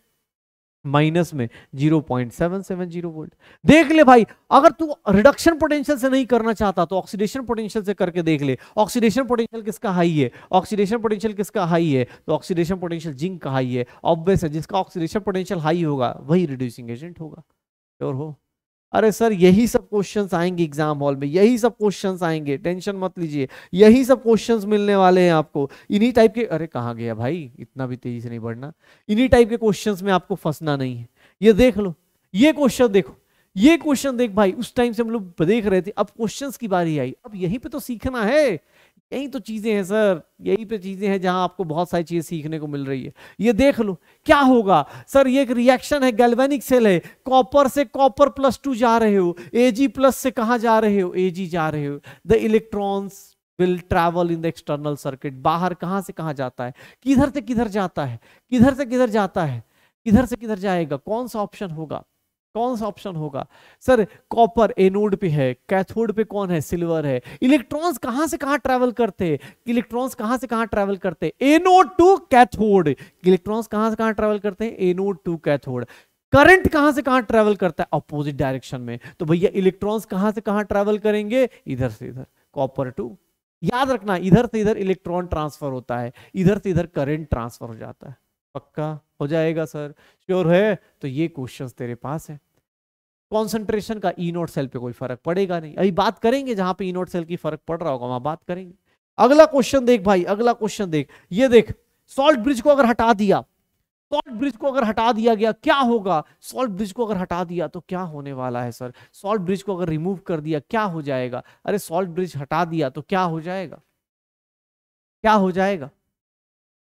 माइनस में 0.770 वोल्ट देख ले भाई अगर तू रिडक्शन पोटेंशियल से नहीं करना चाहता तो ऑक्सीडेशन पोटेंशियल से करके देख ले ऑक्सीडेशन पोटेंशियल किसका हाई है ऑक्सीडेशन पोटेंशियल किसका हाई है तो ऑक्सीडेशन पोटेंशियल जिंक का हाई है ऑब्वियस है जिसका ऑक्सीडेशन पोटेंशियल हाई होगा वही रिड्यूसिंग एजेंट होगा श्योर हो अरे सर यही सब क्वेश्चंस आएंगे एग्जाम हॉल में यही सब क्वेश्चंस आएंगे टेंशन मत लीजिए यही सब क्वेश्चंस मिलने वाले हैं आपको इन्हीं टाइप के अरे कहाँ गया भाई इतना भी तेजी से नहीं बढ़ना इन्हीं टाइप के क्वेश्चंस में आपको फंसना नहीं है ये देख लो ये क्वेश्चन देखो ये क्वेश्चन देख भाई उस टाइम से हम लोग देख रहे थे अब क्वेश्चंस की बारी आई अब यहीं पे तो सीखना है यही तो चीज़ें हैं सर यही पे तो चीज़ें हैं जहां आपको बहुत सारी चीज़ें सीखने को मिल रही है ये देख लो क्या होगा सर ये एक रिएक्शन है गैल्वेनिक सेल है कॉपर से कॉपर प्लस टू जा रहे हो एजी प्लस से कहा जा रहे हो एजी जा रहे हो the electrons will travel in the external circuit बाहर कहां से कहां जाता है किधर से किधर जाता है किधर से किधर जाता है किधर से किधर जाएगा कौन सा ऑप्शन होगा कौन सा ऑप्शन होगा सर कॉपर एनोड पे है कैथोड पे कौन है सिल्वर है इलेक्ट्रॉन्स कहां से कहां ट्रेवल करते हैं इलेक्ट्रॉन्स कहां से कहां ट्रेवल करते हैं एनोड टू कैथोड इलेक्ट्रॉन्स कहां से कहां ट्रेवल करते हैं एनोड टू कैथोड करंट कहां से कहां ट्रेवल करता है अपोजिट डायरेक्शन में तो भैया इलेक्ट्रॉन्स कहां से कहां ट्रैवल करेंगे इधर से इधर कॉपर टू याद रखना इधर से इधर इलेक्ट्रॉन ट्रांसफर होता है इधर से इधर करंट ट्रांसफर हो जाता है पक्का हो जाएगा सर श्योर है तो ये क्वेश्चंस तेरे पास है कॉन्सेंट्रेशन का ई नोट सेल पे कोई फर्क पड़ेगा नहीं अभी बात करेंगे जहां पे ई नोट सेल की फर्क पड़ रहा होगा वहां बात करेंगे अगला क्वेश्चन देख भाई अगला क्वेश्चन देख ये देख सॉल्ट ब्रिज को अगर हटा दिया सॉल्ट ब्रिज को अगर हटा दिया गया क्या होगा सॉल्ट ब्रिज को अगर हटा दिया तो क्या होने वाला है सर सॉल्ट ब्रिज को अगर रिमूव कर दिया क्या हो जाएगा अरे सॉल्ट ब्रिज हटा दिया तो क्या हो जाएगा क्या हो जाएगा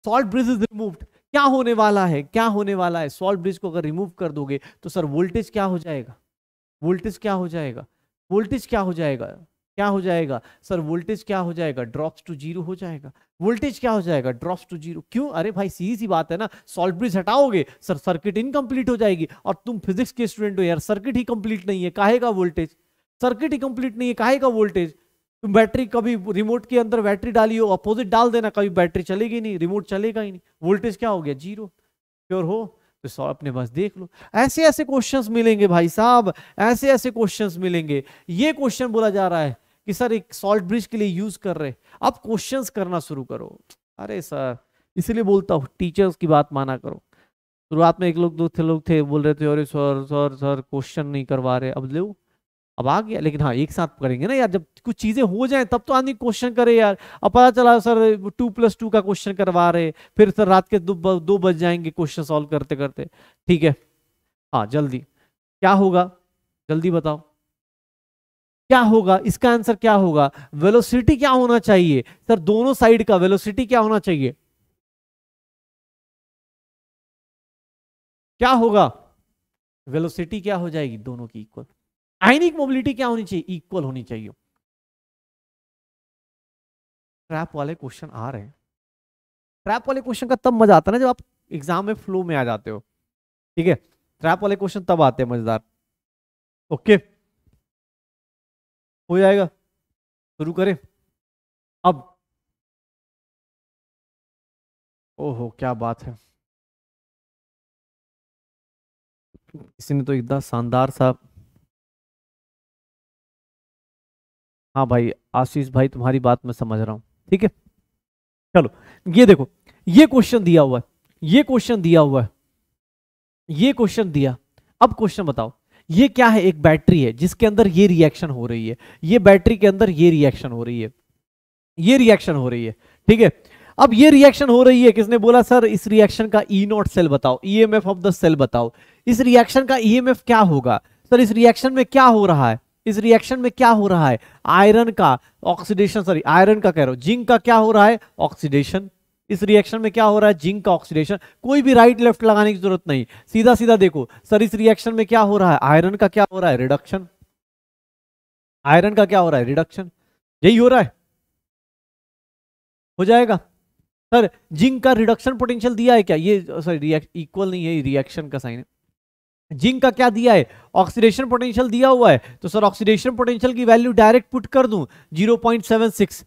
सॉल्ट ब्रिज इज रिमूव्ड क्या होने वाला है क्या होने वाला है सॉल्ट ब्रिज को अगर रिमूव कर दोगे तो सर वोल्टेज क्या हो जाएगा वोल्टेज क्या हो जाएगा वोल्टेज क्या हो जाएगा क्या हो जाएगा सर वोल्टेज क्या हो जाएगा ड्रॉप्स टू जीरो हो जाएगा वोल्टेज क्या हो जाएगा ड्रॉप्स टू जीरो क्यों अरे भाई सीधी सी बात है ना सॉल्ट ब्रिज हटाओगे सर सर्किट इनकम्प्लीट हो जाएगी और तुम फिजिक्स के स्टूडेंट हो यार सर्किट ही कंप्लीट नहीं है काहे का वोल्टेज सर्किट ही कंप्लीट नहीं है काहे का वोल्टेज तुम बैटरी कभी रिमोट के अंदर बैटरी डाली हो अपोजिट डाल देना कभी बैटरी चलेगी नहीं रिमोट चलेगा ही नहीं वोल्टेज क्या हो गया जीरो प्योर हो तो सौ अपने पास देख लो ऐसे ऐसे क्वेश्चंस मिलेंगे भाई साहब ऐसे ऐसे क्वेश्चंस मिलेंगे ये क्वेश्चन बोला जा रहा है कि सर एक सॉल्ट ब्रिज के लिए यूज कर रहे अब क्वेश्चंस करना शुरू करो अरे सर इसलिए बोलता हूँ टीचर्स की बात माना करो शुरुआत में एक लोग दो थे लोग थे बोल रहे थे अरे सर सर सर क्वेश्चन नहीं करवा रहे अब लो अब आ गया लेकिन हाँ एक साथ करेंगे ना यार जब कुछ चीजें हो जाए तब तो आदमी क्वेश्चन करे यार अब पता चला सर टू प्लस टू का क्वेश्चन करवा रहे फिर सर रात के दो, दो बज जाएंगे क्वेश्चन सॉल्व करते करते ठीक है हाँ जल्दी क्या होगा जल्दी बताओ क्या होगा इसका आंसर क्या होगा वेलोसिटी क्या होना चाहिए सर दोनों साइड का वेलोसिटी क्या होना चाहिए क्या होगा वेलोसिटी क्या हो जाएगी दोनों की इक्वल आयनिक मोबिलिटी क्या होनी चाहिए इक्वल होनी चाहिए ट्रैप वाले क्वेश्चन आ रहे हैं ट्रैप वाले क्वेश्चन का तब मजा आता है ना जब आप एग्जाम में फ्लो में आ जाते हो ठीक है ट्रैप वाले क्वेश्चन तब आते हैं मजेदार ओके हो जाएगा शुरू करें अब ओहो क्या बात है किसी ने तो एकदम शानदार सा हाँ भाई आशीष भाई तुम्हारी बात मैं समझ रहा हूँ ठीक है चलो ये देखो ये क्वेश्चन दिया हुआ है ये क्वेश्चन दिया हुआ है ये क्वेश्चन दिया अब क्वेश्चन बताओ ये क्या है एक बैटरी है जिसके अंदर ये रिएक्शन हो रही है ये बैटरी के अंदर ये रिएक्शन हो रही है ये रिएक्शन हो रही है ठीक है अब ये रिएक्शन हो रही है किसने बोला सर इस रिएक्शन का ई नॉट सेल बताओ E M F of the cell बताओ इस रिएक्शन का ई एम एफ क्या होगा सर इस रिएक्शन में क्या हो रहा है इस रिएक्शन में क्या हो रहा है आयरन का ऑक्सीडेशन सॉरी आयरन का कह रहा हूं जिंक का क्या हो रहा है ऑक्सीडेशन इस रिएक्शन में क्या हो रहा है जिंक का ऑक्सीडेशन कोई भी राइट लेफ्ट लगाने की जरूरत नहीं सीधा सीधा देखो सर इस रिएक्शन में क्या हो रहा है आयरन का क्या हो रहा है रिडक्शन आयरन का क्या हो रहा है रिडक्शन यही हो रहा है हो जाएगा सर जिंक का रिडक्शन पोटेंशियल दिया है क्या ये सॉरी इक्वल नहीं है रिएक्शन का साइन है जिंक का क्या दिया है ऑक्सीडेशन पोटेंशियल दिया हुआ है तो सर ऑक्सीडेशन पोटेंशियल की वैल्यू डायरेक्ट पुट कर दूं 0.76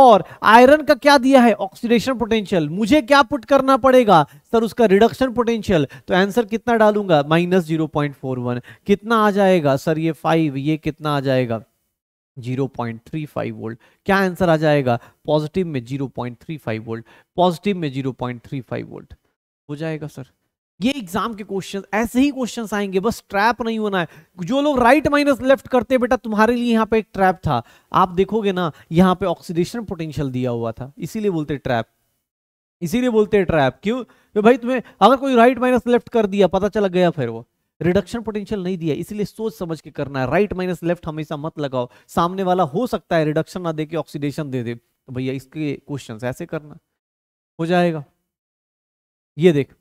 और आयरन का क्या दिया है ऑक्सीडेशन पोटेंशियल मुझे क्या पुट करना पड़ेगा सर उसका रिडक्शन पोटेंशियल तो आंसर कितना डालूंगा minus zero point four one कितना आ जाएगा सर ये फाइव ये कितना आ जाएगा zero point three five volt क्या आंसर आ जाएगा पॉजिटिव में zero point three five volt positive में zero point three five volt हो जाएगा सर ये एग्जाम के क्वेश्चन ऐसे ही क्वेश्चन आएंगे बस ट्रैप नहीं होना है जो लोग राइट माइनस लेफ्ट करते बेटा तुम्हारे लिए यहाँ पे एक ट्रैप था आप देखोगे ना यहाँ पे ऑक्सीडेशन पोटेंशियल दिया हुआ था इसीलिए बोलते ट्रैप इसीलिए बोलते ट्रैप क्यों तो भाई तुम्हें अगर कोई राइट माइनस लेफ्ट कर दिया पता चला गया फिर वो रिडक्शन पोटेंशियल नहीं दिया इसलिए सोच समझ के करना है राइट माइनस लेफ्ट हमेशा मत लगाओ सामने वाला हो सकता है रिडक्शन ना दे के ऑक्सीडेशन दे दे तो भैया इसके क्वेश्चन ऐसे करना हो जाएगा ये देख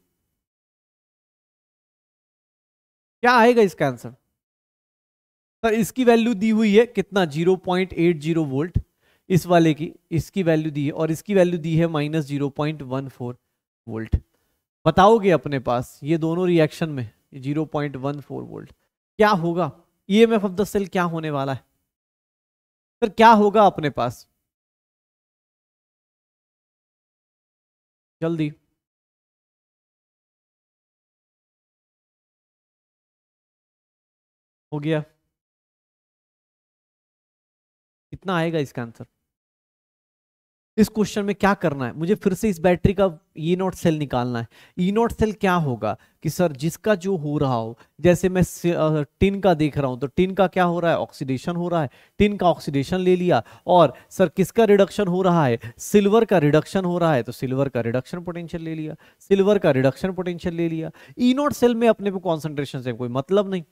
क्या आएगा इसका आंसर सर तो इसकी वैल्यू दी हुई है कितना 0.80 वोल्ट इस वाले की इसकी वैल्यू दी है और इसकी वैल्यू दी है minus zero point one four volt बताओगे अपने पास ये दोनों रिएक्शन में zero point one four volt क्या होगा E M F of the cell क्या होने वाला है सर क्या होगा अपने पास जल्दी हो गया कितना आएगा इसका आंसर इस क्वेश्चन में क्या करना है मुझे फिर से इस बैटरी का ई e नॉट सेल निकालना है ई e नॉट सेल क्या होगा कि सर जिसका जो हो रहा हो जैसे मैं टिन का देख रहा हूं तो टिन का क्या हो रहा है ऑक्सीडेशन हो रहा है टिन का ऑक्सीडेशन ले लिया और सर किसका रिडक्शन हो रहा है सिल्वर का रिडक्शन हो रहा है तो सिल्वर का रिडक्शन पोटेंशियल ले लिया सिल्वर का रिडक्शन पोटेंशियल ले लिया ई e नॉट सेल में अपने कॉन्सेंट्रेशन से कोई मतलब नहीं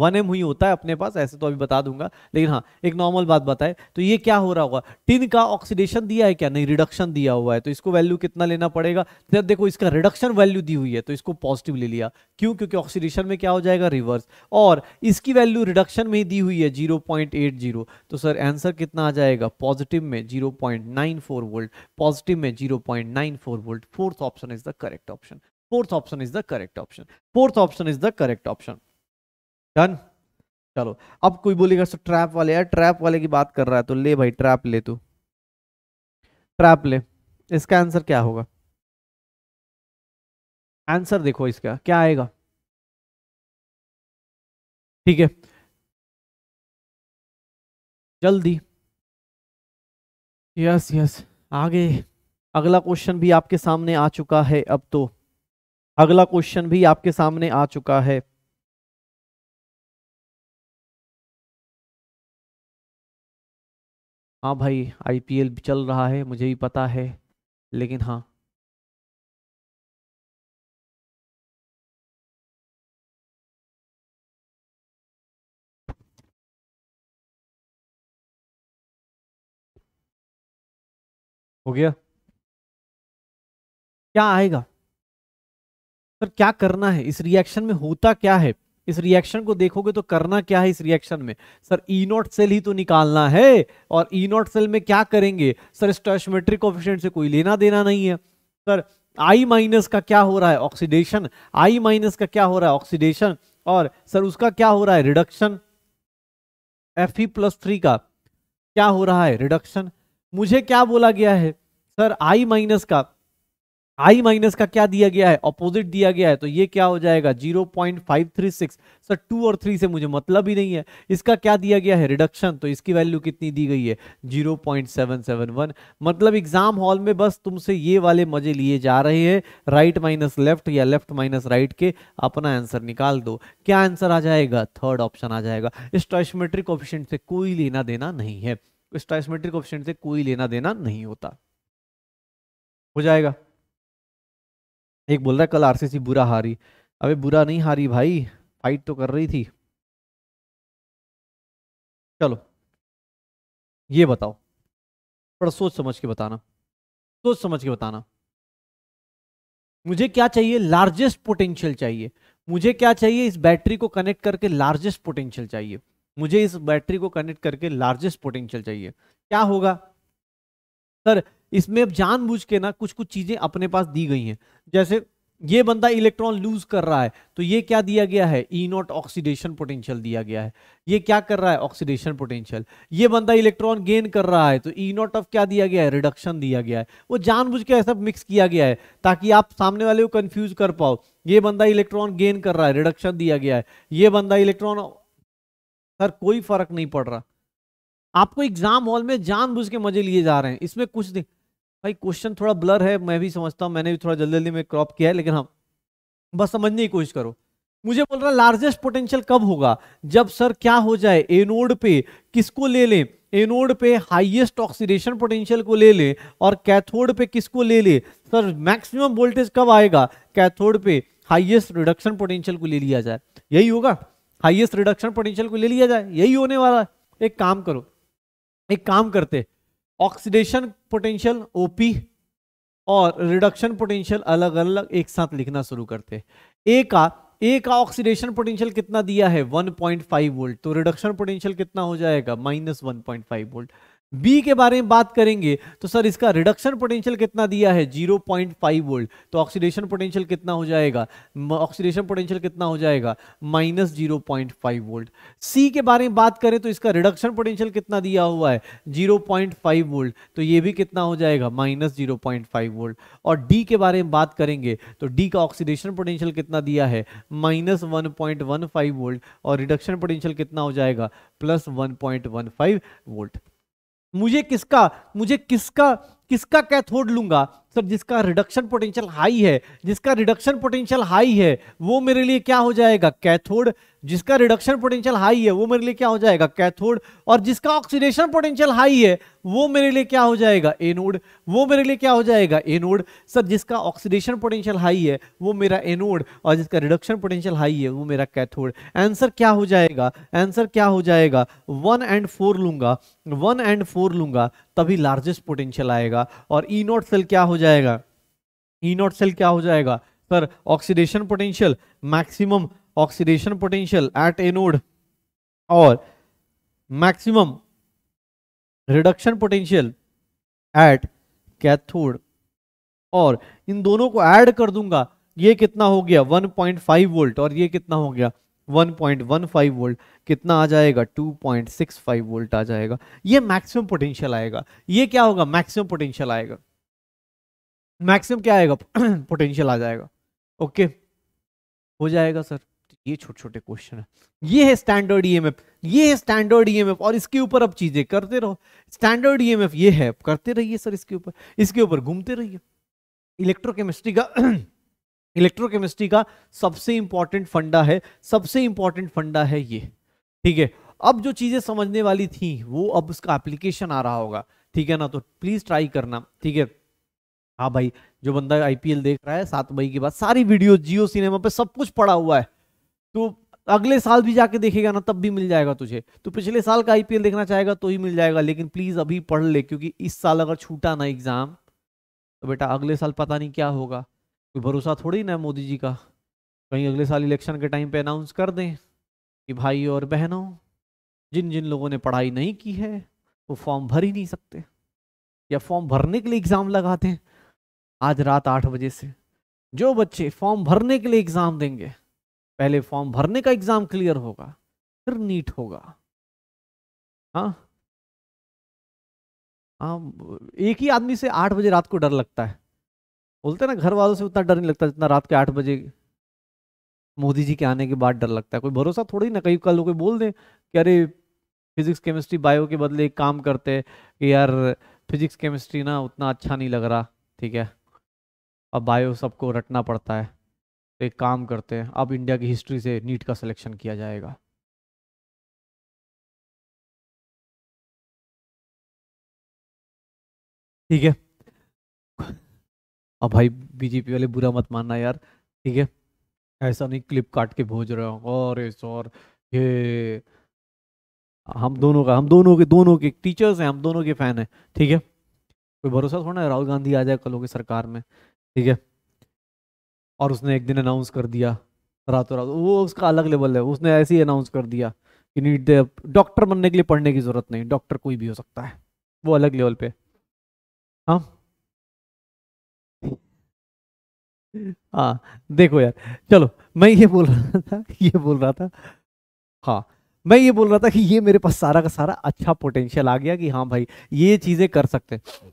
वन एम हुई होता है अपने पास ऐसे तो अभी बता दूंगा लेकिन हाँ एक नॉर्मल बात बताए तो ये क्या हो रहा होगा टिन का ऑक्सीडेशन दिया है क्या नहीं रिडक्शन दिया हुआ है तो इसको वैल्यू कितना लेना पड़ेगा जब देखो इसका रिडक्शन वैल्यू दी हुई है तो इसको पॉजिटिव ले लिया क्यों क्योंकि ऑक्सीडेशन में क्या हो जाएगा रिवर्स और इसकी वैल्यू रिडक्शन में ही दी हुई है जीरो तो सर आंसर कितना आ जाएगा पॉजिटिव में जीरो वोल्ट पॉजिटिव में zero volt fourth option is the correct option fourth option is the correct option fourth option is the correct option done चलो अब कोई बोलेगा सर ट्रैप वाले यार ट्रैप वाले की बात कर रहा है तो ले भाई ट्रैप ले तू ट्रैप ले इसका आंसर क्या होगा आंसर देखो इसका क्या आएगा ठीक है जल्दी यस यस आगे अगला क्वेश्चन भी आपके सामने आ चुका है अब तो अगला क्वेश्चन भी आपके सामने आ चुका है हाँ भाई आईपीएल चल रहा है मुझे भी पता है लेकिन हाँ हो गया क्या आएगा सर क्या करना है इस रिएक्शन में होता क्या है इस रिएक्शन को देखोगे तो करना क्या है इस रिएक्शन में सर ई नॉट सेल ही तो निकालना है और ई नॉट सेल में क्या करेंगे सर स्टोशमेट्रिक कोफिशियंट से कोई लेना देना नहीं है सर आई माइनस का क्या हो रहा है ऑक्सीडेशन आई माइनस का क्या हो रहा है ऑक्सीडेशन और सर उसका क्या हो रहा है reduction F E plus three का क्या हो रहा है रिडक्शन मुझे क्या बोला गया है सर आई माइनस का आई माइनस का क्या दिया गया है ऑपोजिट दिया गया है तो ये क्या हो जाएगा 0.536 सर टू और थ्री से मुझे मतलब ही नहीं है इसका क्या दिया गया है रिडक्शन तो इसकी वैल्यू कितनी दी गई है 0.771 मतलब एग्जाम हॉल में बस तुमसे ये वाले मजे लिए जा रहे हैं राइट माइनस लेफ्ट या लेफ्ट माइनस राइट के अपना आंसर निकाल दो क्या आंसर आ जाएगा थर्ड ऑप्शन आ जाएगा स्टॉइसमेट्रिक ऑप्शन से कोई लेना देना नहीं है स्टॉइसमेट्रिक ऑप्शन से कोई लेना देना नहीं होता हो जाएगा एक बोल रहा है कल आरसीसी बुरा हारी अबे बुरा नहीं हारी भाई फाइट तो कर रही थी चलो ये बताओ थोड़ा सोच समझ के बताना सोच समझ के बताना मुझे क्या चाहिए लार्जेस्ट पोटेंशियल चाहिए मुझे क्या चाहिए इस बैटरी को कनेक्ट करके लार्जेस्ट पोटेंशियल चाहिए मुझे इस बैटरी को कनेक्ट करके लार्जेस्ट पोटेंशियल चाहिए क्या होगा सर इसमें अब जानबूझ के ना कुछ कुछ चीजें अपने पास दी गई हैं जैसे ये बंदा इलेक्ट्रॉन लूज कर रहा है तो ये क्या दिया गया है ई नॉट ऑक्सीडेशन पोटेंशियल दिया गया है ये क्या कर रहा है ऑक्सीडेशन पोटेंशियल ये बंदा इलेक्ट्रॉन गेन कर रहा है तो ई नॉट ऑफ क्या दिया गया है रिडक्शन दिया गया है वो जानबूझ के ऐसा मिक्स किया गया है ताकि आप सामने वाले को कंफ्यूज कर पाओ ये बंदा इलेक्ट्रॉन गेन कर रहा है रिडक्शन दिया गया है ये बंदा इलेक्ट्रॉन सर कोई फर्क नहीं पड़ रहा आपको एग्जाम हॉल में जानबूझ के मजे लिए जा रहे हैं इसमें कुछ नहीं भाई क्वेश्चन थोड़ा ब्लर है मैं भी समझता हूँ मैंने भी थोड़ा जल्दी जल्दी में क्रॉप किया है लेकिन हम हाँ, बस समझने की कोशिश करो मुझे बोल रहा लार्जेस्ट पोटेंशियल कब होगा जब सर क्या हो जाए एनोड पे किसको ले लें एनोड पे हाईएस्ट ऑक्सीडेशन पोटेंशियल को ले लें और कैथोड पे किसको ले लें सर मैक्सिमम वोल्टेज कब आएगा कैथोड पे हाईएस्ट रिडक्शन पोटेंशियल को ले लिया जाए यही होगा हाईएस्ट रिडक्शन पोटेंशियल को ले लिया जाए यही होने वाला है एक काम करो एक काम करते ऑक्सीडेशन पोटेंशियल ओपी और रिडक्शन पोटेंशियल अलग अलग एक साथ लिखना शुरू करते ए का ए का ऑक्सीडेशन पोटेंशियल कितना दिया है 1.5 वोल्ट तो रिडक्शन पोटेंशियल कितना हो जाएगा minus one point five volt B के बारे में बात करेंगे तो सर इसका रिडक्शन पोटेंशियल कितना दिया है 0.5 वोल्ट तो ऑक्सीडेशन पोटेंशियल कितना हो जाएगा ऑक्सीडेशन पोटेंशियल कितना हो जाएगा माइनस जीरो वोल्ट सी के बारे में बात करें तो इसका रिडक्शन पोटेंशियल कितना दिया हुआ है 0.5 वोल्ट तो ये भी कितना हो जाएगा माइनस जीरो वोल्ट और डी के बारे में बात करेंगे तो डी का ऑक्सीडेशन पोटेंशियल कितना दिया है माइनस वोल्ट और रिडक्शन पोटेंशियल कितना हो जाएगा प्लस वन वोल्ट मुझे किसका मुझे किसका किसका कैथोड लूंगा सर जिसका रिडक्शन पोटेंशियल हाई है जिसका रिडक्शन पोटेंशियल हाई है वो मेरे लिए क्या हो जाएगा कैथोड जिसका रिडक्शन पोटेंशियल हाई है वो मेरे लिए क्या हो जाएगा कैथोड और जिसका ऑक्सीडेशन पोटेंशियल हाई है वो मेरे लिए क्या हो जाएगा एनोड वो मेरे लिए क्या हो जाएगा एनोड सर जिसका ऑक्सीडेशन पोटेंशियल हाई है वो मेरा एनोड और जिसका रिडक्शन पोटेंशियल हाई है वो मेरा कैथोड आंसर क्या हो जाएगा आंसर क्या हो जाएगा वन एंड फोर लूंगा वन एंड फोर लूंगा तभी लार्जेस्ट पोटेंशियल आएगा और ई नोट सेल क्या हो जाएगा ई नोट सेल क्या हो जाएगा sir oxidation potential maximum oxidation potential at anode और maximum reduction potential at cathode और इन दोनों को ऐड कर दूंगा ये कितना हो गया 1.5 वोल्ट और ये कितना हो गया 1.15 वोल्ट कितना आ जाएगा 2.65 वोल्ट आ जाएगा ये मैक्सिमम पोटेंशियल आएगा ये क्या होगा मैक्सिमम पोटेंशियल आएगा मैक्सिमम क्या आएगा पोटेंशियल आ जाएगा ओके okay. हो जाएगा सर ये छोटे छोटे क्वेश्चन है ये है स्टैंडर्ड ईएमएफ e ये है स्टैंडर्ड ईएमएफ e और इसके ऊपर अब चीजें करते रहो स्टैंडर्ड ईएमएफ e ये है करते रहिए सर इसके ऊपर इसके ऊपर घूमते रहिए इलेक्ट्रोकेमिस्ट्री का इलेक्ट्रोकेमिस्ट्री का सबसे इंपॉर्टेंट फंडा है सबसे इंपॉर्टेंट फंडा है ये ठीक है अब जो चीज़ें समझने वाली थी वो अब उसका एप्लीकेशन आ रहा होगा ठीक है ना तो प्लीज़ ट्राई करना ठीक है हाँ भाई जो बंदा आईपीएल देख रहा है सात मई के बाद सारी वीडियो जियो सिनेमा पे सब कुछ पड़ा हुआ है तो अगले साल भी जाके देखेगा ना तब भी मिल जाएगा तुझे तो पिछले साल का आईपीएल देखना चाहेगा तो ही मिल जाएगा लेकिन प्लीज़ अभी पढ़ ले क्योंकि इस साल अगर छूटा ना एग्ज़ाम तो बेटा अगले साल पता नहीं क्या होगा कोई भरोसा थोड़ी ना मोदी जी का कहीं अगले साल इलेक्शन के टाइम पे अनाउंस कर दें कि भाई और बहनों जिन जिन लोगों ने पढ़ाई नहीं की है वो फॉर्म भर ही नहीं सकते या फॉर्म भरने के लिए एग्ज़ाम लगाते हैं आज रात आठ बजे से जो बच्चे फॉर्म भरने के लिए एग्ज़ाम देंगे पहले फॉर्म भरने का एग्ज़ाम क्लियर होगा फिर नीट होगा हाँ हाँ एक ही आदमी से आठ बजे रात को डर लगता है बोलते हैं ना घर वालों से उतना डर नहीं लगता जितना रात के आठ बजे मोदी जी के आने के बाद डर लगता है कोई भरोसा थोड़ी ना कहीं कल कोई बोल दें कि अरे फिजिक्स केमिस्ट्री बायो के बदले एक काम करते कि यार फिजिक्स केमिस्ट्री ना उतना अच्छा नहीं लग रहा ठीक है अब बायो सबको रटना पड़ता है तो एक काम करते हैं अब इंडिया की हिस्ट्री से नीट का सिलेक्शन किया जाएगा ठीक है और भाई बीजेपी वाले बुरा मत मानना यार ठीक है ऐसा नहीं क्लिप काट के भोज रहे हो और सर ये हम दोनों का हम दोनों के दोनों के टीचर्स हैं हम दोनों के फैन हैं ठीक है कोई भरोसा थोड़ा राहुल गांधी आ जाए कलों की सरकार में ठीक है और उसने एक दिन अनाउंस कर दिया रातों रात वो उसका अलग लेवल है उसने ऐसे ही अनाउंस कर दिया कि नीट दे डॉक्टर बनने के लिए पढ़ने की ज़रूरत नहीं डॉक्टर कोई भी हो सकता है वो अलग लेवल पे हाँ हाँ देखो यार चलो मैं ये बोल रहा था ये बोल रहा था हाँ मैं ये बोल रहा था कि ये मेरे पास सारा का सारा अच्छा पोटेंशियल आ गया कि हाँ भाई ये चीज़ें कर सकते हैं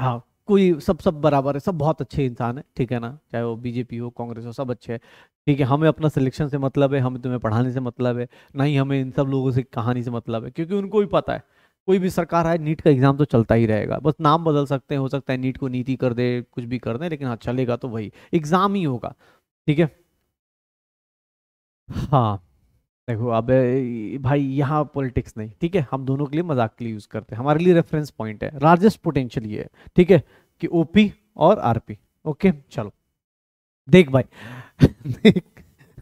हाँ कोई सब सब बराबर है सब बहुत अच्छे इंसान है ठीक है ना चाहे वो बीजेपी हो कांग्रेस हो सब अच्छे है ठीक है हमें अपना सिलेक्शन से मतलब है हमें तुम्हें पढ़ाने से मतलब है ना ही हमें इन सब लोगों से कहानी से मतलब है क्योंकि उनको भी पता है कोई भी सरकार आए नीट का एग्जाम तो चलता ही रहेगा बस नाम बदल सकते हैं हो सकता है नीट को नीति कर दे कुछ भी कर दे लेकिन हाँ चलेगा तो वही एग्जाम ही होगा ठीक है हाँ देखो अब भाई यहाँ पॉलिटिक्स नहीं ठीक है हम दोनों के लिए मजाक के लिए यूज करते हैं हमारे लिए रेफरेंस पॉइंट है लार्जेस्ट पोटेंशियल ये है ठीक है कि ओपी और आरपी ओके चलो देख भाई देख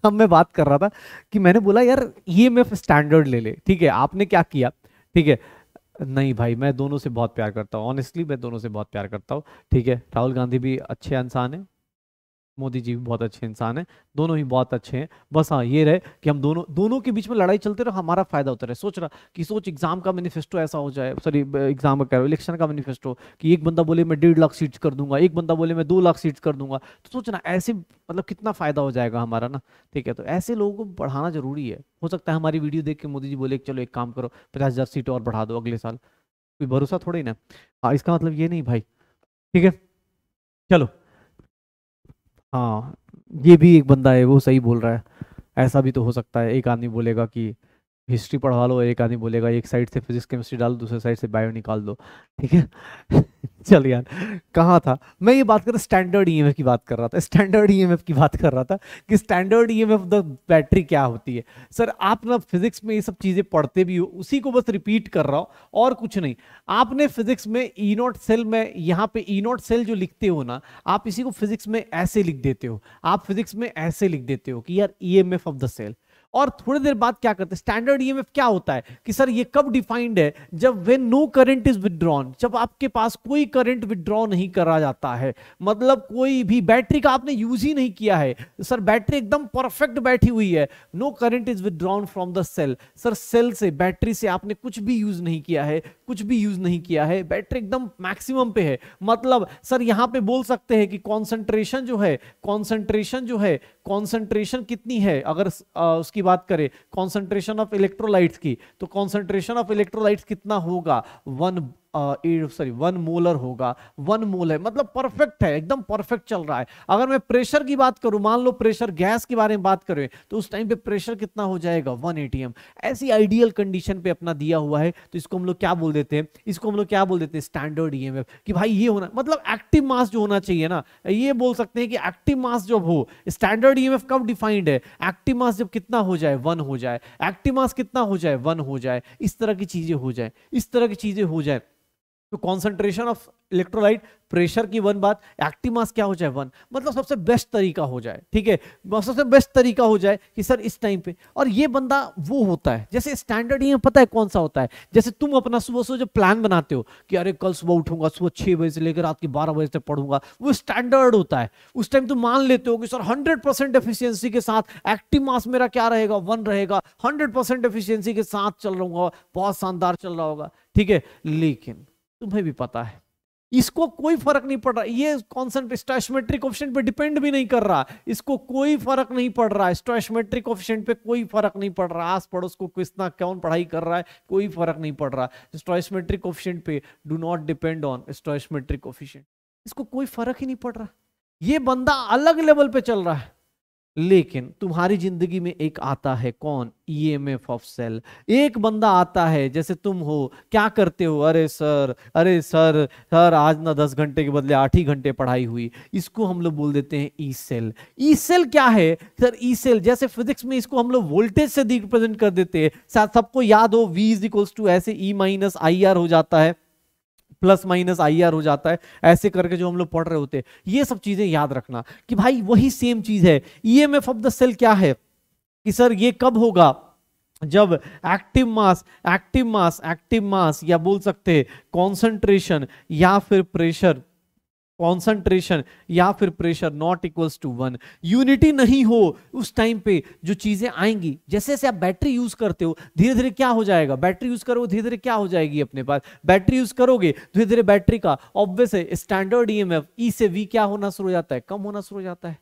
हम मैं बात कर रहा था कि मैंने बोला यार ई एम स्टैंडर्ड ले ले ठीक है आपने क्या किया ठीक है नहीं भाई मैं दोनों से बहुत प्यार करता हूँ ऑनेस्टली मैं दोनों से बहुत प्यार करता हूँ ठीक है राहुल गांधी भी अच्छे इंसान हैं मोदी जी भी बहुत अच्छे इंसान हैं दोनों ही बहुत अच्छे हैं बस हाँ ये रहे कि हम दोनों दोनों के बीच में लड़ाई चलते रहे हमारा फायदा होता रहे सोच रहा कि सोच एग्जाम का मैनिफेस्टो ऐसा हो जाए सॉरी एग्जाम का कह रहा इलेक्शन का मैनिफेस्टो कि एक बंदा बोले मैं डेढ़ लाख सीट्स कर दूंगा एक बंदा बोले मैं दो लाख सीट्स कर दूंगा तो सोचना ऐसे मतलब कितना फायदा हो जाएगा हमारा ना ठीक है तो ऐसे लोगों को बढ़ाना जरूरी है हो सकता है हमारी वीडियो देख के मोदी जी बोले चलो एक काम करो पचास हज़ार सीट और बढ़ा दो अगले साल कोई भरोसा थोड़ी ना हाँ इसका मतलब ये नहीं भाई ठीक है चलो हाँ ये भी एक बंदा है वो सही बोल रहा है ऐसा भी तो हो सकता है एक आदमी बोलेगा कि हिस्ट्री पढ़वा लो एक आदमी बोलेगा एक साइड से फिजिक्स केमिस्ट्री डालो दूसरे साइड से बायो निकाल दो ठीक है चल यार कहाँ था मैं ये बात कर रहा स्टैंडर्ड ई e की बात कर रहा था स्टैंडर्ड ई e की बात कर रहा था कि स्टैंडर्ड ईएमएफ द बैटरी क्या होती है सर आप ना फिजिक्स में ये सब चीज़ें पढ़ते भी हो उसी को बस रिपीट कर रहा हूँ और कुछ नहीं आपने फिजिक्स में ई नॉट सेल में यहाँ पे ई नॉट सेल जो लिखते हो ना आप इसी को फिजिक्स में ऐसे लिख देते हो आप फिजिक्स में ऐसे लिख देते हो कि यार E M F of the cell और थोड़ी देर बाद क्या करते हैं स्टैंडर्ड ईएमएफ e क्या होता है कि सर ये कब डिफाइंड है जब when no current is withdrawn जब आपके पास कोई करंट विदड्रॉ नहीं करा जाता है मतलब कोई भी बैटरी का आपने यूज ही नहीं किया है सर बैटरी एकदम परफेक्ट बैठी हुई है no current is withdrawn from the cell sir cell से बैटरी से आपने कुछ भी यूज नहीं किया है कुछ भी यूज नहीं किया है बैटरी एकदम मैक्सिमम पे है मतलब सर यहाँ पे बोल सकते हैं कि कॉन्सेंट्रेशन जो है कॉन्सेंट्रेशन जो है कॉन्सेंट्रेशन कितनी है अगर आ, उसकी बात करें कॉन्सेंट्रेशन ऑफ इलेक्ट्रोलाइट्स की तो कॉन्सेंट्रेशन ऑफ इलेक्ट्रोलाइट्स कितना होगा वन सॉरी वन मोलर होगा वन मोल है मतलब परफेक्ट है एकदम परफेक्ट चल रहा है अगर मैं प्रेशर की बात करूं मान लो प्रेशर गैस के बारे में बात करें तो उस टाइम पे प्रेशर कितना हो जाएगा वन एटीएम ऐसी आइडियल कंडीशन पे अपना दिया हुआ है तो इसको हम लोग क्या बोल देते हैं इसको हम लोग क्या बोल देते हैं स्टैंडर्ड ई e कि भाई ये होना मतलब एक्टिव मास जो होना चाहिए ना ये बोल सकते हैं कि एक्टिव मास जब हो स्टैंडर्ड ई e कब डिफाइंड है एक्टिव मास जब कितना हो जाए वन हो जाए एक्टिव मास कितना हो जाए वन हो जाए इस तरह की चीजें हो जाए इस तरह की चीजें हो जाए तो कॉन्सेंट्रेशन ऑफ इलेक्ट्रोलाइट प्रेशर की वन बात एक्टिव मास क्या हो जाए वन मतलब सबसे बेस्ट तरीका हो जाए ठीक है मतलब सबसे बेस्ट तरीका हो जाए कि सर इस टाइम पे और ये बंदा वो होता है जैसे स्टैंडर्ड ये पता है कौन सा होता है जैसे तुम अपना सुबह सुबह जो प्लान बनाते हो कि अरे कल सुबह उठूंगा सुबह छह बजे से लेकर रात के बारह बजे तक पढ़ूंगा वो स्टैंडर्ड होता है उस टाइम तुम मान लेते हो कि सर हंड्रेड परसेंट एफिशियंसी के साथ एक्टिव मास मेरा क्या रहेगा वन रहेगा हंड्रेड परसेंट एफिशियंसी के साथ चल रहा बहुत शानदार चल रहा होगा ठीक है लेकिन तुम्हें भी पता है इसको कोई फर्क नहीं पड़ रहा ये कॉन्सेंट स्टोशमेट्रिक ऑप्शन पे डिपेंड भी नहीं कर रहा इसको कोई फर्क नहीं पड़ रहा है ऑप्शन पे कोई फर्क नहीं पड़ रहा आस पड़ोस को किसना कौन पढ़ाई कर रहा है कोई फर्क नहीं पड़ रहा स्टोशमेट्रिक ऑप्शन पे do not depend on stoichiometric coefficient इसको कोई फर्क ही नहीं पड़ रहा ये बंदा अलग लेवल पे चल रहा है लेकिन तुम्हारी जिंदगी में एक आता है कौन E M F of cell एक बंदा आता है जैसे तुम हो क्या करते हो अरे सर अरे सर सर आज ना दस घंटे के बदले आठ ही घंटे पढ़ाई हुई इसको हम लोग बोल देते हैं ई सेल ई सेल क्या है सर ई e सेल जैसे फिजिक्स में इसको हम लोग वोल्टेज से रिप्रेजेंट कर देते हैं सबको याद हो वी इज इक्वल्स टू ऐसे ई माइनस आई आर हो जाता है प्लस माइनस आई हो जाता है ऐसे करके जो हम लोग पढ़ रहे होते हैं ये सब चीजें याद रखना कि भाई वही सेम चीज है E M of the cell क्या है कि सर ये कब होगा जब active mass active mass active mass या बोल सकते हैं कॉन्सेंट्रेशन या फिर प्रेशर कॉन्सेंट्रेशन या फिर pressure not equals to one unity नहीं हो उस टाइम पे जो चीजें आएंगी जैसे जैसे आप बैटरी यूज करते हो धीरे धीरे क्या हो जाएगा बैटरी यूज करोगे धीरे धीरे क्या हो जाएगी अपने पास बैटरी यूज करोगे धीरे धीरे बैटरी का ऑब्वियस है स्टैंडर्ड ई ई से वी क्या होना शुरू हो जाता है कम होना शुरू हो जाता है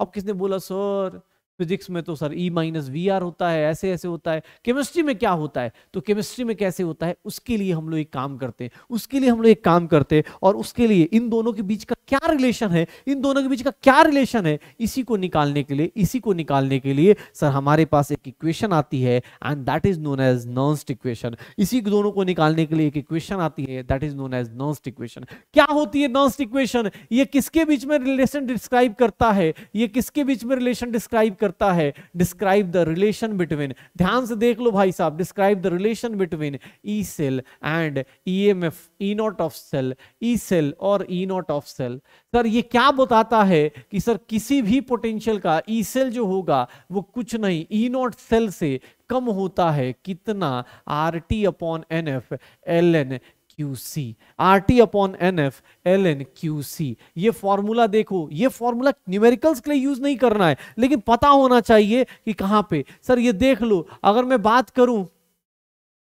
अब किसने बोला सर फिजिक्स में तो sir E minus V R होता है ऐसे ऐसे होता है केमिस्ट्री में क्या होता है तो केमिस्ट्री में कैसे होता है उसके लिए हम लोग एक काम करते हैं उसके लिए हम लोग एक काम करते हैं और उसके लिए इन दोनों के बीच का क्या रिलेशन है इन दोनों के बीच का क्या रिलेशन है इसी को निकालने के लिए इसी को निकालने के लिए सर हमारे पास एक इक्वेशन आती है and that is known as Nernst equation इसी दोनों को निकालने के लिए एक इक्वेशन आती है that is known as Nernst equation क्या होती है नॉन्स्ट इक्वेशन ये किसके बीच में रिलेशन डिस्क्राइब करता है ये किसके बीच में रिलेशन डिस्क्राइब करता है डिस्क्राइब द रिलेशन बिटवीन ध्यान से देख लो भाई साहब describe the relation between E cell and E M F E naught of cell E cell और E naught of cell sir ये क्या बताता है कि सर किसी भी पोटेंशियल का ई e सेल जो होगा वो कुछ नहीं ई नॉट सेल से कम होता है कितना R T upon N F L N Q C R T upon N F L N Q C ये फॉर्मूला देखो ये फॉर्मूला न्यूमेरिकल्स के लिए यूज नहीं करना है लेकिन पता होना चाहिए कि कहां पे सर ये देख लो अगर मैं बात करूं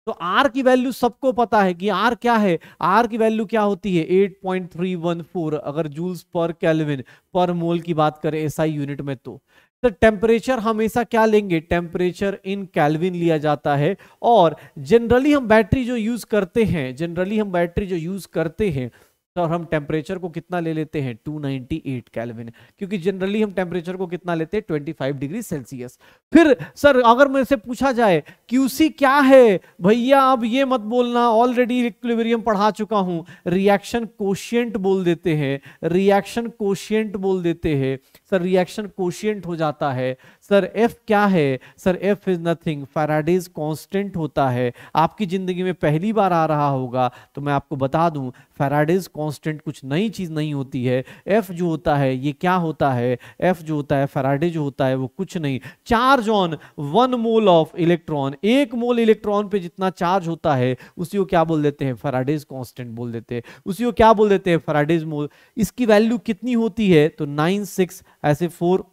तो R की वैल्यू सबको पता है कि R क्या है R की वैल्यू क्या होती है 8.314 अगर जूल्स पर कैलविन पर मोल की बात करें एसआई SI यूनिट में तो तो टेम्परेचर हमेशा क्या लेंगे टेम्परेचर इन कैलविन लिया जाता है और जनरली हम बैटरी जो यूज करते हैं जनरली हम बैटरी जो यूज करते हैं और हम टेम्परेचर को कितना ले लेते हैं 298 केल्विन क्योंकि जनरली हम टेम्परेचर को कितना लेते हैं 25 डिग्री सेल्सियस फिर सर अगर मेरे से पूछा जाए क्यूसी क्या है भैया अब ये मत बोलना ऑलरेडी इक्विलिब्रियम पढ़ा चुका हूं रिएक्शन कोशियंट बोल देते हैं रिएक्शन कोशियंट बोल देते हैं सर रिएक्शन कोशियंट हो जाता है सर एफ क्या है sir F is nothing Faraday's constant होता है आपकी जिंदगी में पहली बार आ रहा होगा तो मैं आपको बता दूं फैराडेज कांस्टेंट कुछ नई चीज़ नहीं होती है एफ जो होता है ये क्या होता है एफ जो होता है फेराडे जो होता है वो कुछ नहीं charge on one mole of electron एक मोल इलेक्ट्रॉन पे जितना चार्ज होता है उसी को क्या बोल देते हैं फराडेज कॉन्स्टेंट बोल देते हैं उसी को क्या बोल देते हैं फराडेज मोल इसकी वैल्यू कितनी होती है तो नाइन ऐसे फोर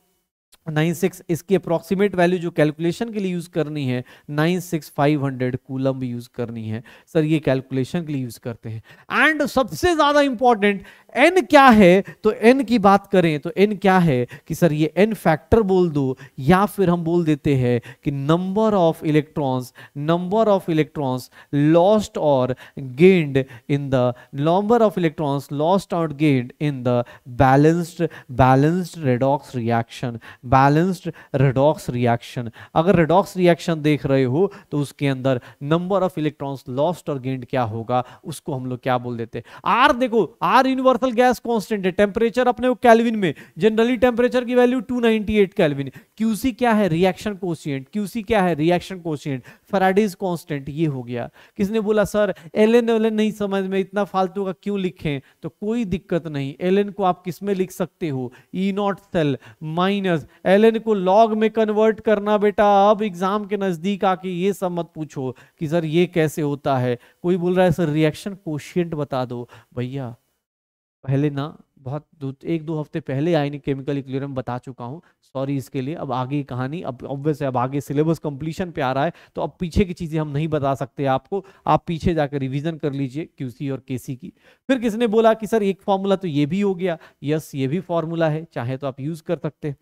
नाइन सिक्स इसकी अप्रॉक्सीमेट वैल्यू जो कैलकुलेशन के लिए यूज़ करनी है nine six five hundred coulomb use करनी है सर ये कैलकुलेशन के लिए यूज़ करते हैं एंड सबसे ज़्यादा इंपॉर्टेंट एन क्या है तो एन की बात करें तो एन क्या है कि सर ये एन फैक्टर बोल दो या फिर हम बोल देते हैं कि number of electrons number of electrons lost और gained in the number of electrons lost और gained in the balanced balanced redox reaction balanced redox reaction अगर रेडॉक्स रिएक्शन देख रहे हो तो उसके अंदर नंबर ऑफ इलेक्ट्रॉन्स लॉस्ट और गेंड क्या होगा उसको हम लोग क्या बोल देते आर देखो R inverse universal gas constant है टेम्परेचर अपने कैलविन में जनरली टेम्परेचर की वैल्यू 298 कैलविन क्यूसी क्या है रिएक्शन कोशियंट क्यूसी क्या है रिएक्शन कोशियंट फेराडेज कांस्टेंट ये हो गया किसने बोला सर एल एन नहीं समझ में इतना फालतू का क्यों लिखें तो कोई दिक्कत नहीं एल को आप किस में लिख सकते हो E not cell minus L को लॉग में कन्वर्ट करना बेटा अब एग्जाम के नजदीक आके ये सब मत पूछो कि सर ये कैसे होता है कोई बोल रहा है सर रिएक्शन कोशियंट बता दो भैया पहले ना बहुत दो एक दो हफ्ते पहले आयनिक केमिकल इक्विलिब्रियम बता चुका हूँ सॉरी इसके लिए अब आगे कहानी अब ऑब्वियस अब आगे सिलेबस कंप्लीशन पे आ रहा है तो अब पीछे की चीज़ें हम नहीं बता सकते आपको आप पीछे जाकर रिवीजन कर लीजिए क्यूसी और केसी की फिर किसने बोला कि सर एक फॉर्मूला तो ये भी हो गया यस ये भी फॉर्मूला है चाहे तो आप यूज़ कर सकते हैं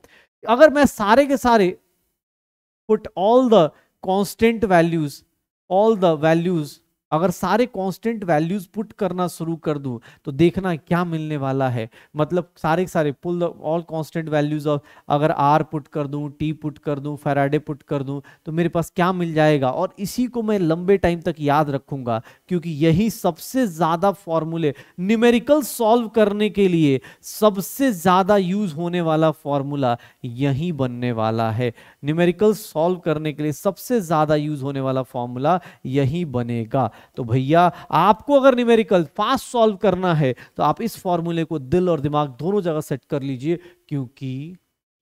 अगर मैं सारे के सारे put all the constant values all the values अगर सारे कांस्टेंट वैल्यूज पुट करना शुरू कर दूं तो देखना क्या मिलने वाला है मतलब सारे सारे pull all constant values of अगर आर पुट कर दूं टी पुट कर दूं फेराडे पुट कर दूं तो मेरे पास क्या मिल जाएगा और इसी को मैं लंबे टाइम तक याद रखूंगा क्योंकि यही सबसे ज़्यादा फॉर्मूले न्यूमेरिकल सॉल्व करने के लिए सबसे ज़्यादा यूज होने वाला फॉर्मूला यही बनने वाला है न्यूमेरिकल सॉल्व करने के लिए सबसे ज़्यादा यूज होने वाला फॉर्मूला यही बनेगा तो भैया आपको अगर न्यूमेरिकल फास्ट सॉल्व करना है तो आप इस फॉर्मूले को दिल और दिमाग दोनों जगह सेट कर लीजिए क्योंकि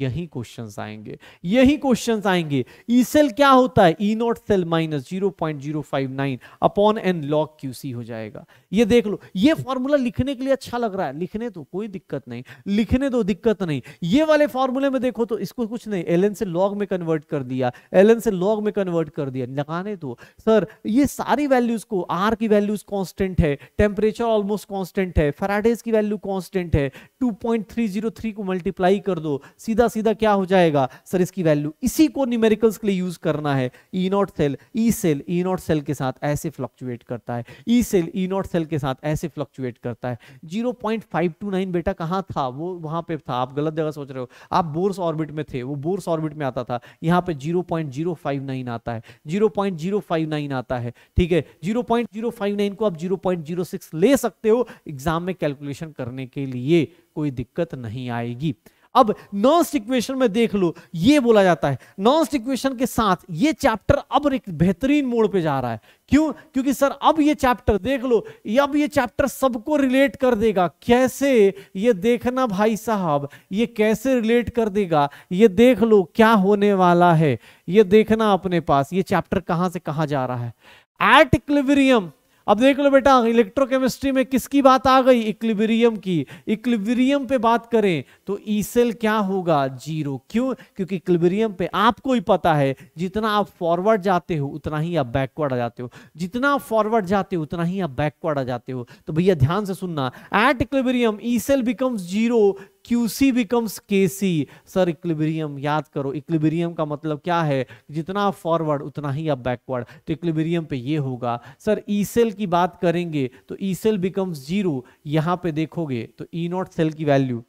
यही क्वेश्चन आएंगे यही क्वेश्चन आएंगे ई e सेल क्या होता है E not cell minus zero point zero five nine upon N log QC हो जाएगा ये देख लो ये फॉर्मूला लिखने के लिए अच्छा लग रहा है लिखने दो तो कोई दिक्कत नहीं लिखने दो तो दिक्कत नहीं ये वाले फॉर्मूले में देखो तो इसको कुछ नहीं एल से लॉग में कन्वर्ट कर दिया एल से लॉग में कन्वर्ट कर दिया लगाने दो सर ये सारी वैल्यूज को आर की वैल्यूज कॉन्स्टेंट है टेम्परेचर ऑलमोस्ट कॉन्स्टेंट है फराडेज की वैल्यू कॉन्स्टेंट है टू को मल्टीप्लाई कर दो सीधा सीधा क्या हो जाएगा सर इसकी वैल्यू इसी को न्यूमेरिकल्स के लिए यूज करना है E not cell E cell E not cell के साथ ऐसे फ्लक्चुएट करता है E cell E not cell के साथ ऐसे फ्लक्चुएट करता है 0.529 बेटा कहाँ था वो वहां पे था आप गलत जगह सोच रहे हो आप बोर्स ऑर्बिट में थे वो बोर्स ऑर्बिट में आता था यहाँ पे 0.059 आता है 0.059 आता है ठीक है 0.059 को आप 0.06 ले सकते हो एग्जाम में कैलकुलेशन करने के लिए कोई दिक्कत नहीं आएगी अब नॉन्स इक्वेशन में देख लो ये बोला जाता है नॉन्स इक्वेशन के साथ ये चैप्टर अब एक बेहतरीन मोड़ पे जा रहा है क्यों क्योंकि सर अब ये चैप्टर देख लो अब ये चैप्टर सबको रिलेट कर देगा कैसे ये देखना भाई साहब ये कैसे रिलेट कर देगा ये देख लो क्या होने वाला है ये देखना अपने पास ये चैप्टर कहां से कहां जा रहा है एट इक्लिवरियम अब देख लो बेटा इलेक्ट्रोकेमिस्ट्री में किसकी बात आ गई इक्लिबेरियम की इक्लिब्रियम पे बात करें तो ईसेल e क्या होगा जीरो क्यों क्योंकि इक्लिबेरियम पे आपको ही पता है जितना आप फॉरवर्ड जाते हो उतना ही आप बैकवर्ड आ जाते हो जितना आप फॉरवर्ड जाते हो उतना ही आप बैकवर्ड आ जाते हो तो भैया ध्यान से सुनना at equilibrium E cell becomes zero QC becomes KC sir equilibrium याद करो इक्लिबेरियम का मतलब क्या है जितना फॉरवर्ड उतना ही आप बैकवर्ड तो इक्लिबेरियम पे ये होगा सर ई सेल की बात करेंगे तो ई सेल बिकम्स जीरो यहाँ पे देखोगे तो ई नॉट सेल की वैल्यू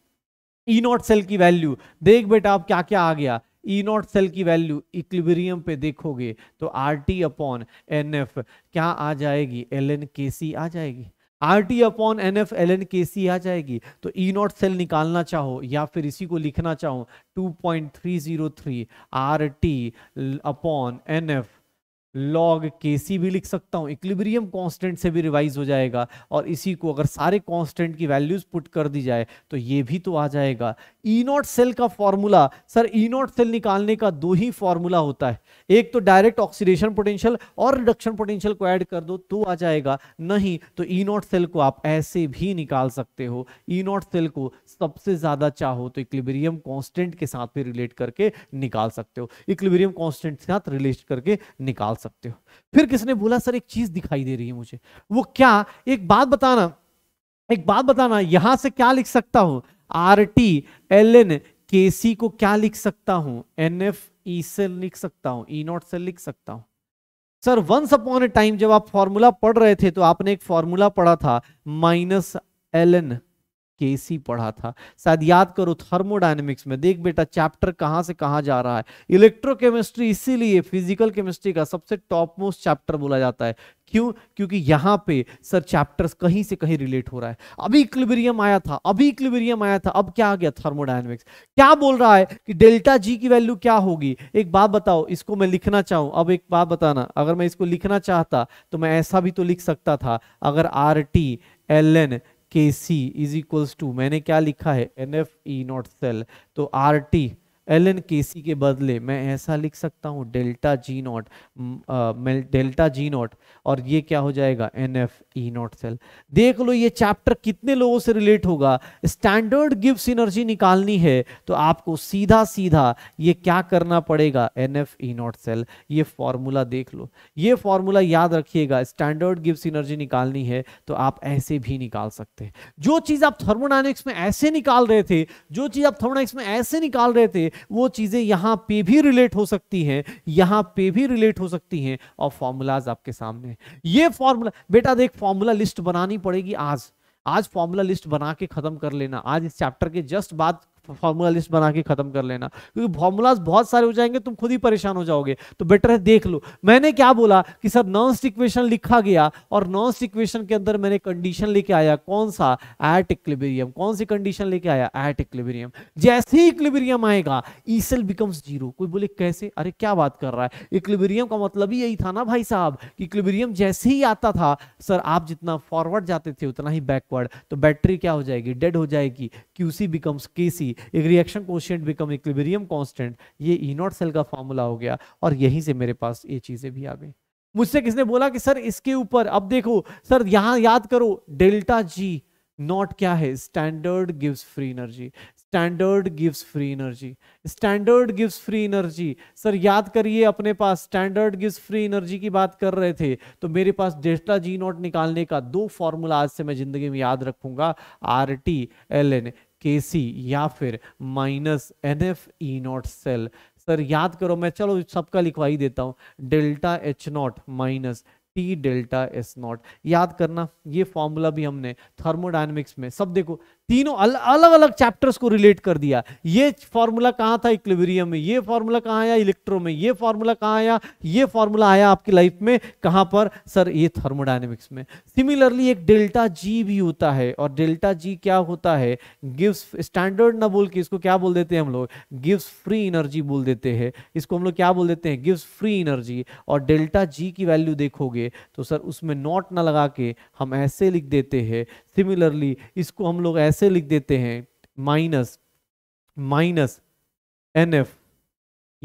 ई नॉट सेल की वैल्यू देख बेटा आप क्या क्या आ गया ई नॉट सेल की वैल्यू इक्लिबेरियम पे देखोगे तो R T upon N F क्या आ जाएगी एल एन के सी आ जाएगी R T upon N F L N K C आ जाएगी तो ई नॉट सेल निकालना चाहो या फिर इसी को लिखना चाहो 2.303 R T upon N F log के सी भी लिख सकता हूँ इक्लिब्रियम कांस्टेंट से भी रिवाइज हो जाएगा और इसी को अगर सारे कांस्टेंट की वैल्यूज पुट कर दी जाए तो ये भी तो आ जाएगा ई नॉट सेल का formula sir E not cell निकालने का दो ही फॉर्मूला होता है एक तो डायरेक्ट ऑक्सीडेशन पोटेंशियल और रिडक्शन पोटेंशियल को ऐड कर दो तो आ जाएगा नहीं तो ई नॉट सेल को आप ऐसे भी निकाल सकते हो ई नॉट सेल को सबसे ज्यादा चाहो तो इक्लिब्रियम कॉन्स्टेंट के साथ भी रिलेट करके निकाल सकते हो इक्लिब्रियम कॉन्स्टेंट के साथ रिलेट करके निकाल सकते सकते हो फिर किसने बोला सर एक चीज दिखाई दे रही है मुझे वो क्या एक बात बताना एक बात बताना यहां से क्या लिख सकता हूं are T L N K सी को क्या लिख सकता हूं एन एफ ई से लिख सकता हूं ई नॉट से लिख सकता हूं sir once upon a time जब आप फॉर्मूला पढ़ रहे थे तो आपने एक फॉर्मूला पढ़ा था माइनस एल एन केसी पढ़ा था शायद याद करो थर्मोडाइनमिक्स में देख बेटा चैप्टर कहाँ से कहाँ जा रहा है इलेक्ट्रोकेमिस्ट्री इसीलिए फिजिकल केमिस्ट्री का सबसे टॉप मोस्ट चैप्टर बोला जाता है क्यों क्योंकि यहाँ पे सर चैप्टर्स कहीं से कहीं रिलेट हो रहा है अभी इक्लिबेरियम आया था अभी इक्लिबेरियम आया था अब क्या आ गया थर्मोडाइनमिक्स क्या बोल रहा है कि डेल्टा जी की वैल्यू क्या होगी एक बात बताओ इसको मैं लिखना चाहूँ अब एक बात बताना अगर मैं इसको लिखना चाहता तो मैं ऐसा भी तो लिख सकता था अगर are T L N K C is equals to मैंने क्या लिखा है N F E not cell तो R T L N K C के बदले मैं ऐसा लिख सकता हूँ delta G naught delta G naught और ये क्या हो जाएगा N F E not cell देख लो ये चैप्टर कितने लोगों से रिलेट होगा स्टैंडर्ड गिव्स एनर्जी निकालनी है तो आपको सीधा सीधा ये क्या करना पड़ेगा N F E not cell ये फॉर्मूला देख लो ये फॉर्मूला याद रखिएगा स्टैंडर्ड गिव्स एनर्जी निकालनी है तो आप ऐसे भी निकाल सकते हैं जो चीज़ आप थर्मोडाइनिक्स में ऐसे निकाल रहे थे जो चीज़ आप थर्मोडाइनिक्स में ऐसे निकाल रहे थे वो चीज़ें यहां पे भी रिलेट हो सकती हैं यहां पे भी रिलेट हो सकती हैं और फॉर्मूलाज आपके सामने ये फॉर्मूला बेटा देख फॉर्मूला लिस्ट बनानी पड़ेगी आज आज फॉर्मूला लिस्ट बना के खत्म कर लेना आज इस चैप्टर के जस्ट बाद फॉर्मूला लिस्ट बना के खत्म कर लेना क्योंकि फॉर्मूलाज बहुत सारे हो जाएंगे तुम खुद ही परेशान हो जाओगे तो बेटर है देख लो मैंने क्या बोला कि सर नॉन्स इक्वेशन लिखा गया और नॉन्स इक्वेशन के अंदर मैंने कंडीशन लेके आया कौन सा एट इक्लिबेरियम कौन सी कंडीशन लेके आया एट इक्लिबेरियम जैसे ही इक्लिबेरियम आएगा ईसल बिकम्स जीरो कोई बोले कैसे अरे क्या बात कर रहा है इक्लिबेरियम का मतलब ही यही था ना भाई साहब कि इक्लिबेरियम जैसे ही आता था सर आप जितना फॉरवर्ड जाते थे उतना ही बैकवर्ड तो बैटरी क्या हो जाएगी डेड हो जाएगी क्यूसी बिकम्स केसी एक reaction constant become equilibrium constant ये ई नॉट सेल का फॉर्मूला हो गया और यहीं से मेरे पास ये चीज़ें भी आ गई मुझसे किसने बोला कि सर इसके ऊपर अब देखो सर यहां याद करो डेल्टा जी नॉट क्या है स्टैंडर्ड गिव्स फ्री एनर्जी स्टैंडर्ड गिव्स फ्री एनर्जी स्टैंडर्ड गिव्स फ्री एनर्जी सर याद करिए अपने पास स्टैंडर्ड गिव्स फ्री एनर्जी की बात कर रहे थे तो मेरे पास डेल्टा जी नॉट निकालने का दो फॉर्मूला आज से मैं जिंदगी में याद रखूंगा are T L N K C या फिर minus N F E not cell sir याद करो मैं चलो सबका लिखवा ही देता हूँ delta H naught minus T delta S naught याद करना ये फॉर्मूला भी हमने थर्मोडाइनमिक्स में सब देखो तीनों अल, अलग अलग चैप्टर्स को रिलेट कर दिया ये फॉर्मूला कहाँ था इक्लेवेरियम में ये फॉर्मूला कहाँ आया इलेक्ट्रो में ये फॉर्मूला कहाँ आया ये फॉर्मूला आया आपकी लाइफ में कहाँ पर सर ये थर्मोडाइनमिक्स में सिमिलरली एक डेल्टा जी भी होता है और डेल्टा जी क्या होता है गिव्स स्टैंडर्ड ना बोल के इसको क्या बोल देते हैं हम लोग गिव्स फ्री एनर्जी बोल देते हैं इसको हम लोग क्या बोल देते हैं गिव्स फ्री एनर्जी और डेल्टा जी की वैल्यू देखोगे तो सर उसमें नॉट ना लगा के हम ऐसे लिख देते हैं सिमिलरली इसको हम लोग ऐसे ऐसे लिख देते हैं माइनस माइनस एन एफ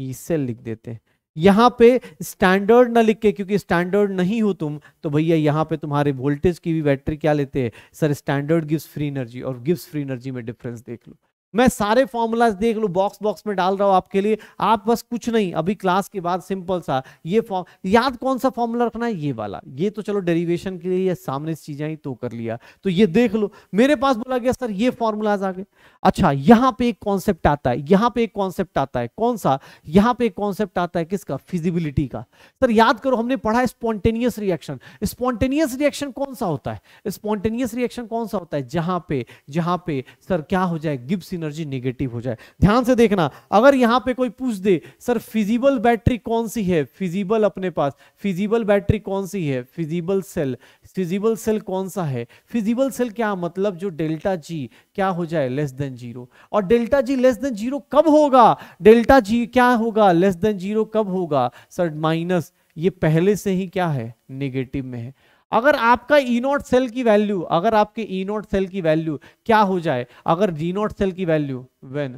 इसे लिख देते हैं यहां पे स्टैंडर्ड ना लिख के क्योंकि स्टैंडर्ड नहीं हो तुम तो भैया यहां पे तुम्हारे वोल्टेज की भी बैटरी क्या लेते हैं सर स्टैंडर्ड गिव्स फ्री एनर्जी और गिव्स फ्री एनर्जी में डिफरेंस देख लो मैं सारे फॉर्मूलाज देख लू बॉक्स बॉक्स में डाल रहा हूं आपके लिए आप बस कुछ नहीं अभी क्लास के बाद सिंपल सा ये फॉर्म याद कौन सा फॉर्मूला रखना है ये वाला ये तो चलो डेरिवेशन के लिए या सामने से चीजें तो कर लिया तो ये देख लो मेरे पास बोला गया सर ये फॉर्मूलाज आ गए अच्छा यहां पे एक कॉन्सेप्ट आता है यहां पे एक कॉन्सेप्ट आता है कौन सा यहाँ पे एक कॉन्सेप्ट आता है किसका फिजिबिलिटी का सर याद करो हमने पढ़ा है स्पॉन्टेनियस रिएक्शन स्पॉन्टेनियस रिएक्शन कौन सा होता है स्पॉन्टेनियस रिएक्शन कौन सा होता है जहां पे जहां पे सर क्या हो जाए गिब्स एनर्जी नेगेटिव हो जाए ध्यान से देखना अगर यहां पे कोई पूछ दे सर फिजिबल बैटरी कौन सी है फिजिबल अपने पास फिजिबल बैटरी कौन सी है फिजिबल सेल फिजिबल सेल कौन सा है फिजिबल सेल क्या मतलब जो डेल्टा जी क्या हो जाए लेस देन जीरो और delta G less than zero कब होगा डेल्टा जी क्या होगा लेस देन जीरो कब होगा सर माइनस ये पहले से ही क्या है नेगेटिव में है अगर आपका ई नॉट सेल की वैल्यू अगर आपके ई नॉट सेल की वैल्यू क्या हो जाए अगर जी नॉट सेल की value when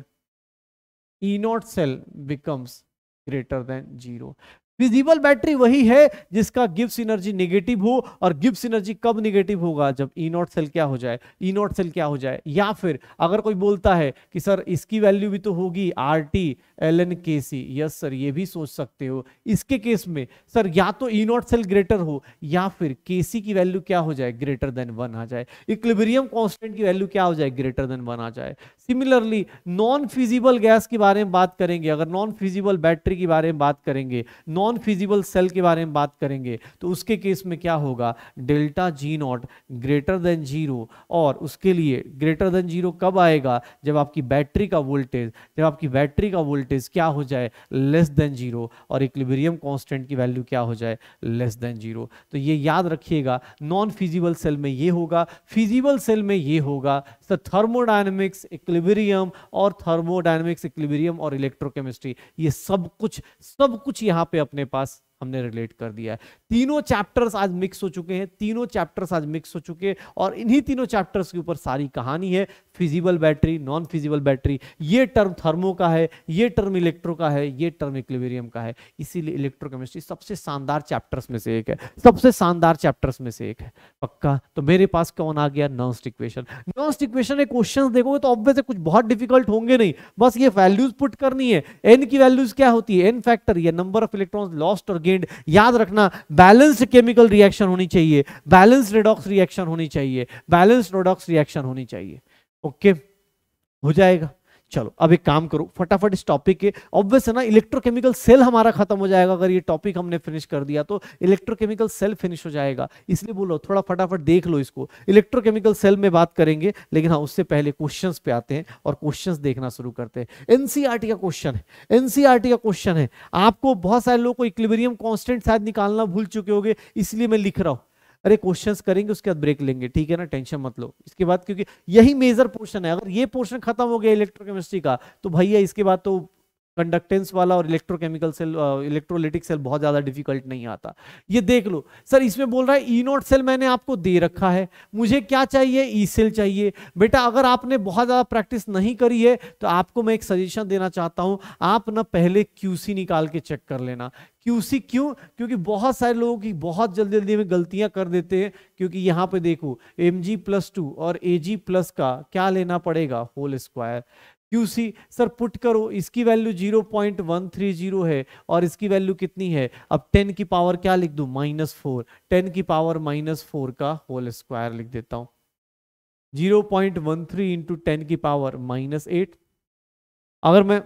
E not cell becomes greater than zero feasible battery वही है जिसका गिब्स एनर्जी नेगेटिव हो और गिब्स एनर्जी कब नेगेटिव होगा जब ई नॉट सेल क्या हो जाए ई नॉट सेल क्या हो जाए या फिर अगर कोई बोलता है कि सर इसकी वैल्यू भी तो होगी are T L N K C yes sir ये भी सोच सकते हो इसके केस में सर या तो ई नॉट सेल ग्रेटर हो या फिर के सी की वैल्यू क्या हो जाए ग्रेटर देन वन आ जाए इक्लिबेरियम कॉन्स्टेंट की वैल्यू क्या हो जाए ग्रेटर देन वन आ जाए सिमिलरली नॉन फिजिबल गैस के बारे में बात करेंगे अगर नॉन फिजिबल बैटरी के बारे में बात करेंगे नॉन नॉन फिजिबल सेल के बारे में बात करेंगे तो उसके केस में क्या होगा delta G naught greater than zero और उसके लिए ग्रेटर देन जीरो कब आएगा जब आपकी बैटरी का वोल्टेज जब आपकी बैटरी का वोल्टेज क्या हो जाए लेस देन जीरो और इक्लिबेरियम कॉन्स्टेंट की वैल्यू क्या हो जाए लेस देन जीरो तो ये याद रखिएगा नॉन फिजिबल सेल में ये होगा फिजिबल सेल में ये होगा तो थर्मोडाइनमिक्स इक्लिबेरियम और थर्मोडाइनमिक्स इक्लिबेरियम और इलेक्ट्रोकेमिस्ट्री ये सब कुछ सब कुछ यहाँ पे अपने पास हमने रिलेट कर दिया है तीनों चैप्टर्स आज मिक्स हो चुके हैं तीनों चैप्टर्स आज मिक्स हो चुके हैं और इन्हीं तीनों चैप्टर्स के ऊपर सारी कहानी है feasible battery non feasible battery ये टर्म थर्मो का है ये टर्म इलेक्ट्रो का है ये टर्म इक्लेवेरियम का है इसीलिए इलेक्ट्रोकेमिस्ट्री सबसे शानदार चैप्टर्स में से एक है सबसे शानदार चैप्टर्स में से एक है पक्का तो मेरे पास कौन आ गया नॉन स्टिक्वेशन नॉन स्टिक्वेशन के क्वेश्चन देखोगे तो ऑब्वियस कुछ बहुत डिफिकल्ट होंगे नहीं बस ये वैल्यूज पुट करनी है एन की वैल्यूज क्या होती है एन फैक्टर या नंबर ऑफ इलेक्ट्रॉन लॉस्ट और गेन सेकेंड याद रखना बैलेंस केमिकल रिएक्शन होनी चाहिए बैलेंस रेडॉक्स रिएक्शन होनी चाहिए बैलेंस रेडॉक्स रिएक्शन होनी चाहिए ओके हो जाएगा चलो अब एक काम करो फटाफट इस टॉपिक के ऑब्वियस है ना इलेक्ट्रोकेमिकल सेल हमारा खत्म हो जाएगा अगर ये टॉपिक हमने फिनिश कर दिया तो इलेक्ट्रोकेमिकल सेल फिनिश हो जाएगा इसलिए बोलो थोड़ा फटाफट देख लो इसको इलेक्ट्रोकेमिकल सेल में बात करेंगे लेकिन हाँ उससे पहले क्वेश्चन पे आते हैं और क्वेश्चन देखना शुरू करते हैं एनसीआरटी e का क्वेश्चन है एनसीआरटी e का क्वेश्चन है आपको बहुत सारे लोग को इक्लिबेरियम कॉन्स्टेंट शायद निकालना भूल चुके होगे इसलिए मैं लिख रहा हूँ अरे क्वेश्चंस करेंगे उसके बाद ब्रेक लेंगे ठीक है ना टेंशन मत लो इसके बाद क्योंकि यही मेजर पोर्शन है अगर ये पोर्शन खत्म हो गया इलेक्ट्रोकेमिस्ट्री का तो भैया इसके बाद तो कंडक्टेंस वाला और इलेक्ट्रोकेमिकल सेल इलेक्ट्रोलिटिक सेल बहुत ज़्यादा डिफिकल्ट नहीं आता ये देख लो सर इसमें बोल रहा है ई सेल मैंने आपको दे रखा है मुझे क्या चाहिए ई सेल चाहिए बेटा अगर आपने बहुत ज़्यादा प्रैक्टिस नहीं करी है तो आपको मैं एक सजेशन देना चाहता हूँ आप ना पहले क्यूसी निकाल के चेक कर लेना क्यूसी क्यों क्योंकि बहुत सारे लोगों की बहुत जल्दी जल्दी में गलतियां कर देते हैं क्योंकि यहाँ पे देखो एम जी प्लस टू और ए जी प्लस का क्या लेना पड़ेगा whole square Q C sir put करो इसकी value zero point one three zero है और इसकी वैल्यू कितनी है अब टेन की पावर क्या लिख दू माइनस फोर टेन की पावर माइनस फोर का होल स्क्वायर लिख देता हूं zero point one three into ten की पावर माइनस एट अगर मैं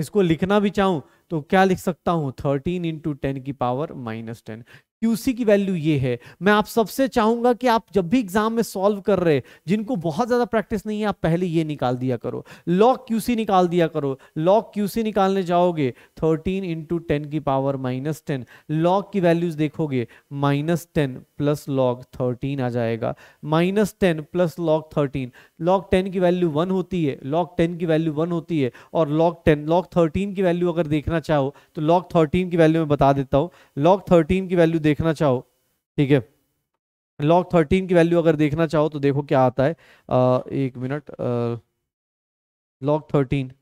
इसको लिखना भी चाहूं तो क्या लिख सकता हूं थर्टीन इंटू टेन की पावर माइनस टेन क्यूसी की वैल्यू ये है मैं आप सबसे चाहूंगा कि आप जब भी एग्जाम में सॉल्व कर रहे जिनको बहुत ज्यादा प्रैक्टिस नहीं है आप पहले ये निकाल दिया करो लॉग क्यूसी निकाल दिया करो लॉग क्यूसी निकालने जाओगे 13 इंटू टेन की पावर माइनस टेन लॉग की वैल्यूज देखोगे minus ten plus log thirteen आ जाएगा minus ten plus log thirteen log ten की वैल्यू वन होती है लॉग टेन की वैल्यू वन होती है और लॉग टेन लॉग थर्टीन की वैल्यू अगर देखना चाहो तो लॉग थर्टीन की वैल्यू में बता देता हूँ लॉग थर्टीन की वैल्यू देख देखना चाहो ठीक है लॉग थर्टीन की वैल्यू अगर देखना चाहो तो देखो क्या आता है आ, एक minute log thirteen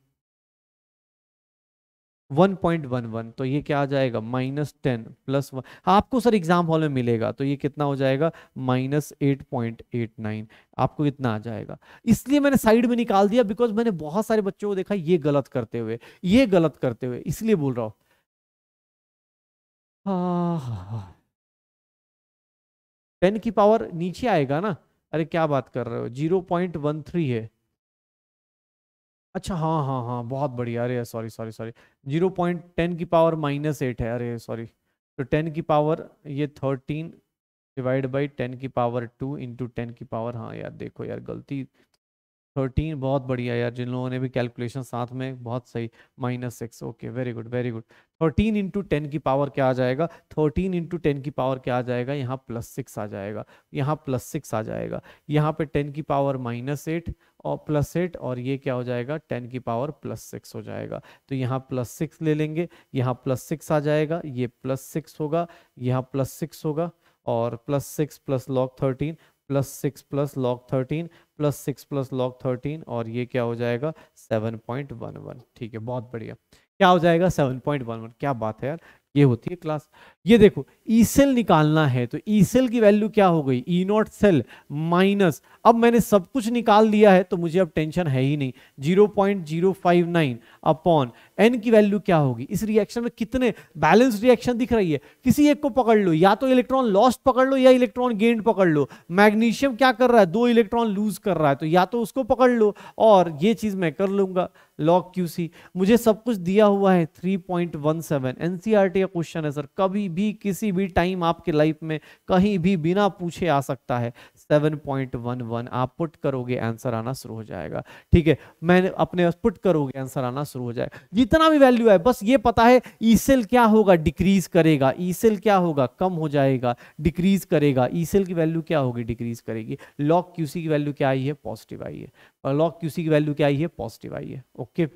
one point one one तो ये क्या आ जाएगा माइनस टेन प्लस वन आपको सर एग्जाम हॉल में मिलेगा तो ये कितना हो जाएगा minus eight point eight nine आपको कितना आ जाएगा इसलिए मैंने साइड में निकाल दिया बिकॉज मैंने बहुत सारे बच्चों को देखा ये गलत करते हुए ये गलत करते हुए इसलिए बोल रहा हूँ हाँ टेन की पावर नीचे आएगा ना अरे क्या बात कर रहे हो जीरो पॉइंट वन थ्री है अच्छा हाँ हाँ हाँ बहुत बढ़िया अरे sorry sorry sorry zero point ten की पावर माइनस एट है अरे सॉरी तो टेन की पावर ये थर्टीन डिवाइड बाई टेन की पावर टू इंटू टेन की पावर हाँ यार देखो यार गलती थर्टीन बहुत बढ़िया यार जिन लोगों ने भी कैलकुलेशन साथ में बहुत सही minus six okay very good very good thirteen into ten की पावर क्या आ जाएगा थर्टीन इंटू टेन की पावर क्या आ जाएगा यहाँ प्लस सिक्स आ जाएगा यहाँ प्लस सिक्स आ जाएगा यहाँ पे टेन की पावर माइनस एट और प्लस एट और ये क्या हो जाएगा टेन की पावर प्लस सिक्स हो जाएगा तो यहाँ प्लस सिक्स ले लेंगे यहाँ प्लस सिक्स आ जाएगा ये प्लस सिक्स होगा यहाँ प्लस सिक्स होगा और plus six plus log thirteen plus six plus log thirteen plus six plus log thirteen और ये क्या हो जाएगा सेवन पॉइंट वन वन ठीक है बहुत बढ़िया क्या हो जाएगा सेवन पॉइंट वन वन क्या बात है यार ये होती है क्लास ये देखो ई e सेल निकालना है तो ई e सेल की वैल्यू क्या हो गई ई नॉट सेल माइनस अब मैंने सब कुछ निकाल दिया है तो मुझे अब टेंशन है ही नहीं zero zero point five nine upon n की वैल्यू क्या होगी इस रिएक्शन में कितने बैलेंस रिएक्शन दिख रही है किसी एक को पकड़ लो या तो इलेक्ट्रॉन लॉस्ट पकड़ लो या इलेक्ट्रॉन गेंड पकड़ लो मैग्नीशियम क्या कर रहा है दो इलेक्ट्रॉन लूज कर रहा है तो या तो उसको पकड़ लो और ये चीज मैं कर लूंगा लॉग क्यू सी मुझे सब कुछ दिया हुआ है 3.17 पॉइंट एनसीईआरटी का क्वेश्चन है सर कभी भी किसी भी टाइम आपके लाइफ में कहीं भी बिना पूछे आ सकता है 7.11 आप पुट करोगे आंसर आना शुरू हो जाएगा ठीक है मैंने अपने पुट करोगे आंसर आना शुरू हो जाएगा जितना भी वैल्यू है बस ये पता है ईसेल e क्या होगा डिक्रीज करेगा ईसेल e क्या होगा कम हो जाएगा डिक्रीज करेगा ईसेल e की वैल्यू क्या होगी डिक्रीज करेगी लॉग क्यूसी की वैल्यू क्या आई है पॉजिटिव आई है और लॉग क्यूसी की वैल्यू क्या आई है पॉजिटिव आई है ओके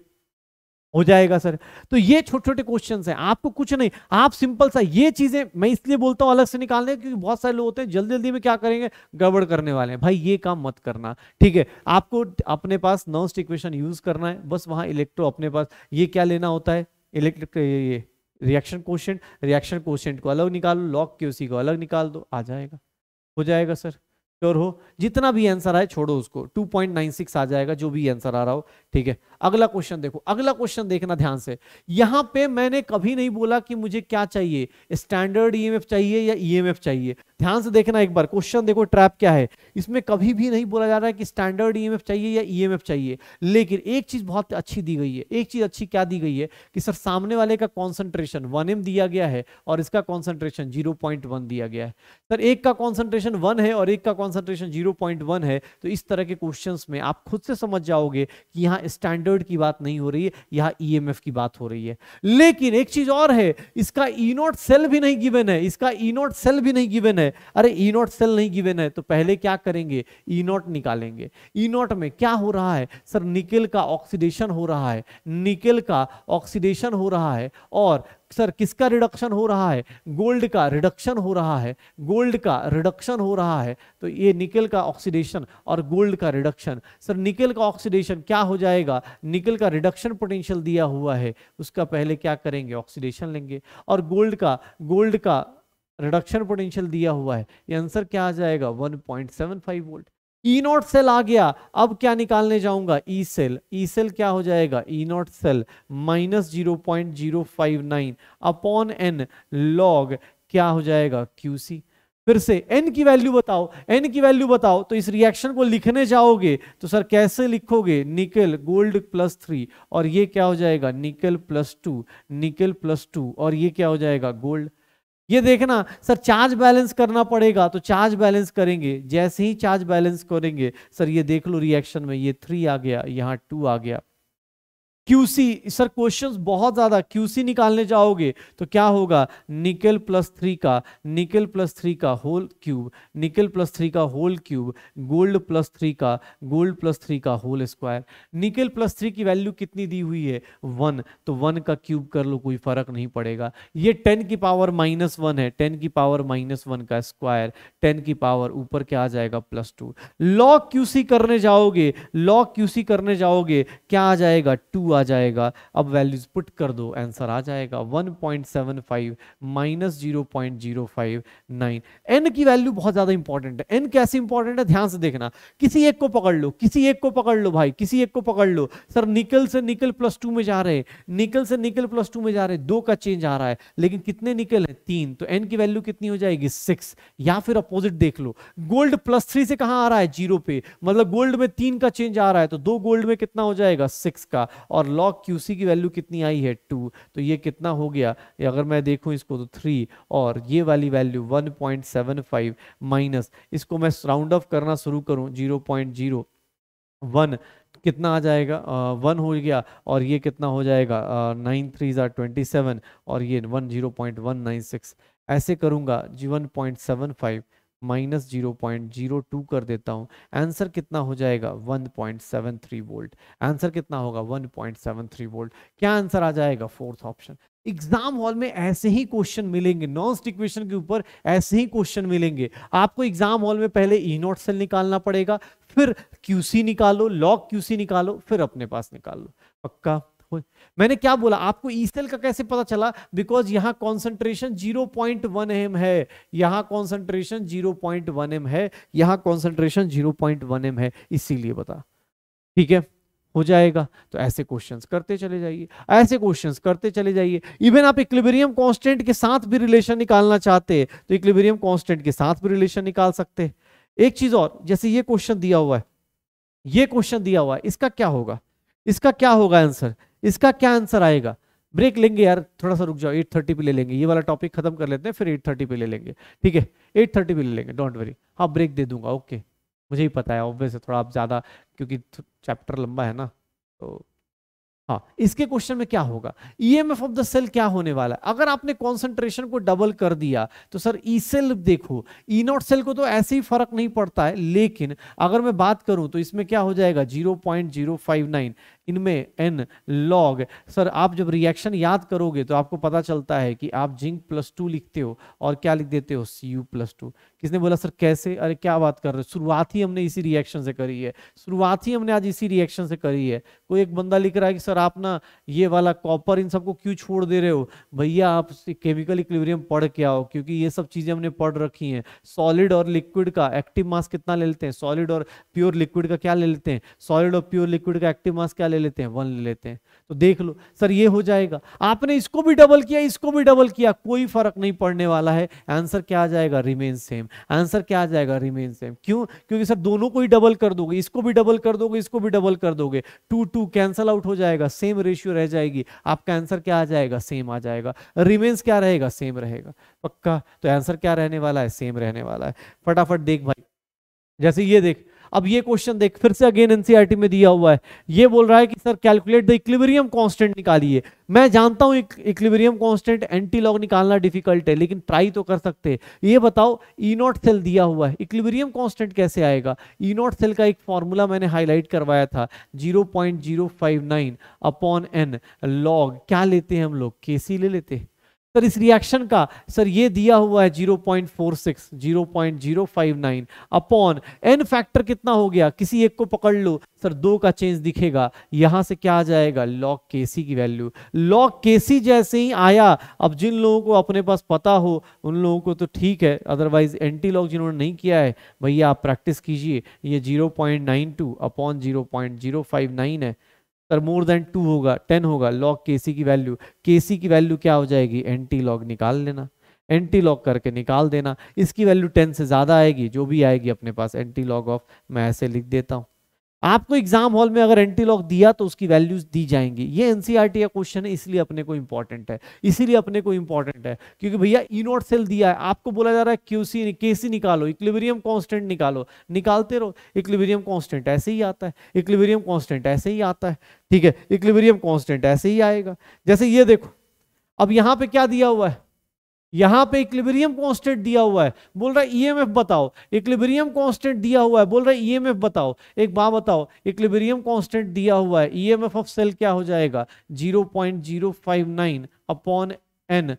हो जाएगा सर तो ये छोटे छोटे क्वेश्चन हैं आपको कुछ नहीं आप सिंपल सा ये चीजें मैं इसलिए बोलता हूँ अलग से निकालने क्योंकि बहुत सारे लोग होते हैं जल्दी जल्दी में क्या करेंगे गड़बड़ करने वाले हैं भाई ये काम मत करना ठीक है आपको अपने पास नर्स्ट इक्वेशन यूज करना है बस वहां इलेक्ट्रो अपने पास ये क्या लेना होता है इलेक्ट्रिक ये रिएक्शन क्वेश्चन रिएक्शन क्वेश्चन को अलग निकालो लॉक क्यूसी को अलग निकाल दो आ जाएगा हो जाएगा सर श्योर हो जितना भी आंसर आए छोड़ो उसको 2.96 आ जाएगा जो भी आंसर आ रहा हो ठीक है अगला क्वेश्चन देखो अगला क्वेश्चन देखना ध्यान से यहाँ पे मैंने कभी नहीं बोला कि मुझे क्या चाहिए स्टैंडर्ड ईएमएफ e चाहिए या ईएमएफ e चाहिए ध्यान से देखना एक बार क्वेश्चन देखो ट्रैप क्या है इसमें कभी भी नहीं बोला जा रहा है कि स्टैंडर्ड ईएमएफ e चाहिए या ईएमएफ e चाहिए लेकिन एक चीज बहुत अच्छी दी गई है एक चीज अच्छी क्या दी गई है कि सर सामने वाले का कॉन्सेंट्रेशन वन एम दिया गया है और इसका कॉन्सेंट्रेशन जीरो दिया गया है सर एक का कॉन्सेंट्रेशन वन है और एक का कॉन्सेंट्रेशन जीरो है तो इस तरह के क्वेश्चन में आप खुद से समझ जाओगे कि यहाँ स्टैंडर्ड की बात नहीं हो रही है यहाँ ई e की बात हो रही है लेकिन एक चीज और है इसका ई नोट सेल भी नहीं गिवेन है इसका ई नोट सेल भी नहीं गिवेन है है अरे ई नॉट सेल नहीं गिवेन है तो पहले क्या करेंगे ई e नॉट निकालेंगे ई e नॉट में क्या हो रहा है सर निकेल का ऑक्सीडेशन हो रहा है निकेल का ऑक्सीडेशन हो रहा है और सर किसका रिडक्शन हो रहा है गोल्ड का रिडक्शन हो रहा है गोल्ड का रिडक्शन हो रहा है तो ये निकेल का ऑक्सीडेशन और गोल्ड का रिडक्शन सर निकेल का ऑक्सीडेशन क्या हो जाएगा निकेल का रिडक्शन पोटेंशियल दिया हुआ है उसका पहले क्या करेंगे ऑक्सीडेशन लेंगे और गोल्ड का गोल्ड का रिडक्शन पोटेंशियल दिया हुआ है ये आंसर क्या आ जाएगा 1.75 वोल्ट ई नॉट सेल आ गया अब क्या निकालने जाऊंगा ई सेल ई सेल क्या हो जाएगा E not cell minus zero point zero five nine upon N log क्या हो जाएगा क्यू सी फिर से एन की वैल्यू बताओ एन की वैल्यू बताओ तो इस रिएक्शन को लिखने जाओगे तो सर कैसे लिखोगे निकल गोल्ड प्लस थ्री और ये क्या हो जाएगा nickel plus two nickel plus two और ये क्या हो जाएगा गोल्ड ये देखना सर चार्ज बैलेंस करना पड़ेगा तो चार्ज बैलेंस करेंगे जैसे ही चार्ज बैलेंस करेंगे सर ये देख लो रिएक्शन में ये थ्री आ गया यहाँ टू आ गया क्यूसी सर क्वेश्चंस बहुत ज़्यादा क्यूसी निकालने जाओगे तो क्या होगा निकल प्लस थ्री का निकल प्लस थ्री का whole cube nickel plus three का whole cube gold plus three का गोल्ड प्लस थ्री का whole square nickel plus three की वैल्यू कितनी दी हुई है वन तो वन का क्यूब कर लो कोई फर्क नहीं पड़ेगा ये टेन की पावर माइनस वन है टेन की पावर माइनस वन का स्क्वायर टेन की पावर ऊपर क्या आ जाएगा प्लस टू लॉ क्यूसी करने जाओगे लॉ क्यूसी करने जाओगे क्या आ जाएगा टू आ जाएगा अब वैल्यूज़ पुट कर दो आंसर आ जाएगा 1.75 point seven five minus zero point zero five nine n की वैल्यू बहुत ज़्यादा इंपॉर्टेंट है एन कैसे इंपॉर्टेंट है ध्यान से देखना किसी एक को पकड़ लो किसी एक को पकड़ लो भाई किसी एक को पकड़ लो सर निकल से निकल प्लस टू में जा रहे हैं निकल से निकल प्लस टू में जा रहे हैं दो का चेंज आ रहा है लेकिन कितने निकल है तीन तो एन की वैल्यू कितनी हो जाएगी सिक्स या फिर अपोजिट देख लो गोल्ड प्लस थ्री से कहाँ आ रहा है जीरो पे मतलब गोल्ड में तीन का चेंज आ रहा है तो दो गोल्ड में कितना हो जाएगा सिक्स का और और log QC की वैल्यू कितनी आई है टू तो ये कितना हो गया अगर मैं देखूँ इसको तो थ्री और ये वाली value one point seven five minus इसको मैं राउंड ऑफ करना शुरू करूँ जीरो पॉइंट जीरो वन कितना आ जाएगा वन हो गया और ये कितना हो जाएगा नाइन थ्री ज़ार ट्वेंटी सेवन और ये one zero point one nine six ऐसे करूँगा जी one point seven five minus zero point zero two कर देता हूं आंसर कितना हो जाएगा one point seven three volt answer कितना होगा one point seven three volt क्या आंसर आ जाएगा फोर्थ ऑप्शन एग्जाम हॉल में ऐसे ही क्वेश्चन मिलेंगे नॉन स्टिक क्वेश्चन के ऊपर ऐसे ही क्वेश्चन मिलेंगे आपको एग्जाम हॉल में पहले ई नोट सेल निकालना पड़ेगा फिर क्यूसी निकालो लॉग क्यूसी निकालो फिर अपने पास निकालो पक्का मैंने क्या बोला आपको ईसेल का कैसे पता चला बिकॉज यहां concentration zero point one M है यहां concentration zero point one M है यहां concentration zero point one M है इसीलिए बता ठीक है हो जाएगा तो ऐसे क्वेश्चंस करते चले जाइए ऐसे क्वेश्चंस करते चले जाइए इवन आप इक्लिबेरियम कांस्टेंट के साथ भी रिलेशन निकालना चाहते हैं तो इक्लिबेरियम कांस्टेंट के साथ भी रिलेशन निकाल सकते हैं एक चीज और जैसे ये क्वेश्चन दिया हुआ है ये क्वेश्चन दिया हुआ है इसका क्या होगा इसका क्या होगा आंसर इसका क्या आंसर आएगा ब्रेक लेंगे यार थोड़ा सा रुक जाओ 8:30 पे ले लेंगे ये वाला टॉपिक खत्म कर लेते हैं फिर 8:30 पे ले लेंगे ठीक है 8:30 पे ले लेंगे डोंट वरी हाँ ब्रेक दे दूंगा ओके मुझे ही पता है ऑब्वियस है थोड़ा आप ज़्यादा क्योंकि चैप्टर लंबा है ना तो हाँ इसके क्वेश्चन में क्या होगा E M F of the cell क्या होने वाला है अगर आपने कॉन्सेंट्रेशन को डबल कर दिया तो सर ई सेल देखो ई नॉट सेल को तो ऐसे ही फर्क नहीं पड़ता है लेकिन अगर मैं बात करूं तो इसमें क्या हो जाएगा zero point zero five nine इनमें एन लॉग सर आप जब रिएक्शन याद करोगे तो आपको पता चलता है कि आप जिंक प्लस टू लिखते हो और क्या लिख देते हो सी यू प्लस टू किसने बोला सर कैसे अरे क्या बात कर रहे हो शुरुआत ही हमने इसी रिएक्शन से करी है शुरुआत ही हमने आज इसी रिएक्शन से करी है कोई एक बंदा लिख रहा है कि सर आप ना ये वाला कॉपर इन सबको क्यों छोड़ दे रहे हो भैया आप केमिकल इक्विलिब्रियम पढ़ के आओ क्योंकि ये सब चीज़ें हमने पढ़ रखी हैं सॉलिड और लिक्विड का एक्टिव मास कितना ले लेते हैं सॉलिड और प्योर लिक्विड का क्या ले लेते हैं सॉलिड और प्योर लिक्विड का एक्टिव मास क्या ले लेते हैं वन ले लेते हैं तो देख लो सर ये हो जाएगा आपने इसको भी डबल किया इसको भी डबल किया कोई फर्क नहीं पड़ने वाला है आंसर क्या आ जाएगा रिमेन सेम आंसर क्या आ जाएगा रिमेन सेम क्यों क्योंकि सर दोनों को ही डबल कर दोगे इसको भी डबल कर दोगे इसको भी डबल कर दोगे टू टू कैंसल आउट हो जाएगा सेम रेशियो रह जाएगी आपका आंसर क्या आ जाएगा सेम आ जाएगा रिमेन्स क्या रहेगा सेम रहेगा पक्का तो आंसर क्या रहने वाला है सेम रहने वाला है फटाफट देख भाई जैसे ये देख अब ये क्वेश्चन देख फिर से अगेन एनसीईआरटी e में दिया हुआ है ये बोल रहा है कि sir calculate the equilibrium constant निकालिए मैं जानता हूं इक्लिबरियम कांस्टेंट एंटी लॉग निकालना डिफिकल्ट है लेकिन ट्राई तो कर सकते हैं ये बताओ ई नॉट सेल दिया हुआ है इक्लिबरियम कांस्टेंट कैसे आएगा ई नॉट सेल का एक फॉर्मूला मैंने हाईलाइट करवाया था नाइन अपॉन एन लॉग क्या लेते हैं हम लोग केसी ले लेते हैं सर इस रिएक्शन का सर ये दिया हुआ है 0.46 0.059 अपॉन एन फैक्टर कितना हो गया किसी एक को पकड़ लो सर दो का चेंज दिखेगा यहां से क्या आ जाएगा लॉक केसी की वैल्यू लॉक केसी जैसे ही आया अब जिन लोगों को अपने पास पता हो उन लोगों को तो ठीक है अदरवाइज एंटी लॉक जिन्होंने नहीं किया है भैया आप प्रैक्टिस कीजिए ये 0.92 अपॉन 0.059 है सर मोर देन टू होगा टेन होगा लॉग के सी की वैल्यू के सी की वैल्यू क्या हो जाएगी एंटी लॉग निकाल लेना एंटी लॉग करके निकाल देना इसकी वैल्यू टेन से ज़्यादा आएगी जो भी आएगी अपने पास एंटी लॉग ऑफ मैं ऐसे लिख देता हूँ आपको एग्जाम हॉल में अगर एंटी लॉक दिया तो उसकी वैल्यूज दी जाएंगी ये एनसीईआरटी का क्वेश्चन है इसलिए अपने को इंपॉर्टेंट है इसीलिए अपने को इंपॉर्टेंट है क्योंकि भैया ई नॉट सेल दिया है आपको बोला जा रहा है क्यूसी केसी निकालो इक्लिबेरियम कांस्टेंट निकालो निकालते रहो इक्लिबेरियम कांस्टेंट ऐसे ही आता है इक्लिबेरियम कॉन्स्टेंट ऐसे ही आता है ठीक है इक्लिबेरियम कांस्टेंट ऐसे ही आएगा जैसे ये देखो अब यहाँ पे क्या दिया हुआ है यहां पे इक्लिब्रियम कांस्टेंट दिया हुआ है बोल रहा है ईएमएफ e बताओ इक्लिब्रियम कांस्टेंट दिया हुआ है बोल रहा है ईएमएफ e बताओ एक बात बताओ इक्लिब्रियम कांस्टेंट दिया हुआ है ईएमएफ ऑफ सेल क्या हो जाएगा 0.059 अपॉन एन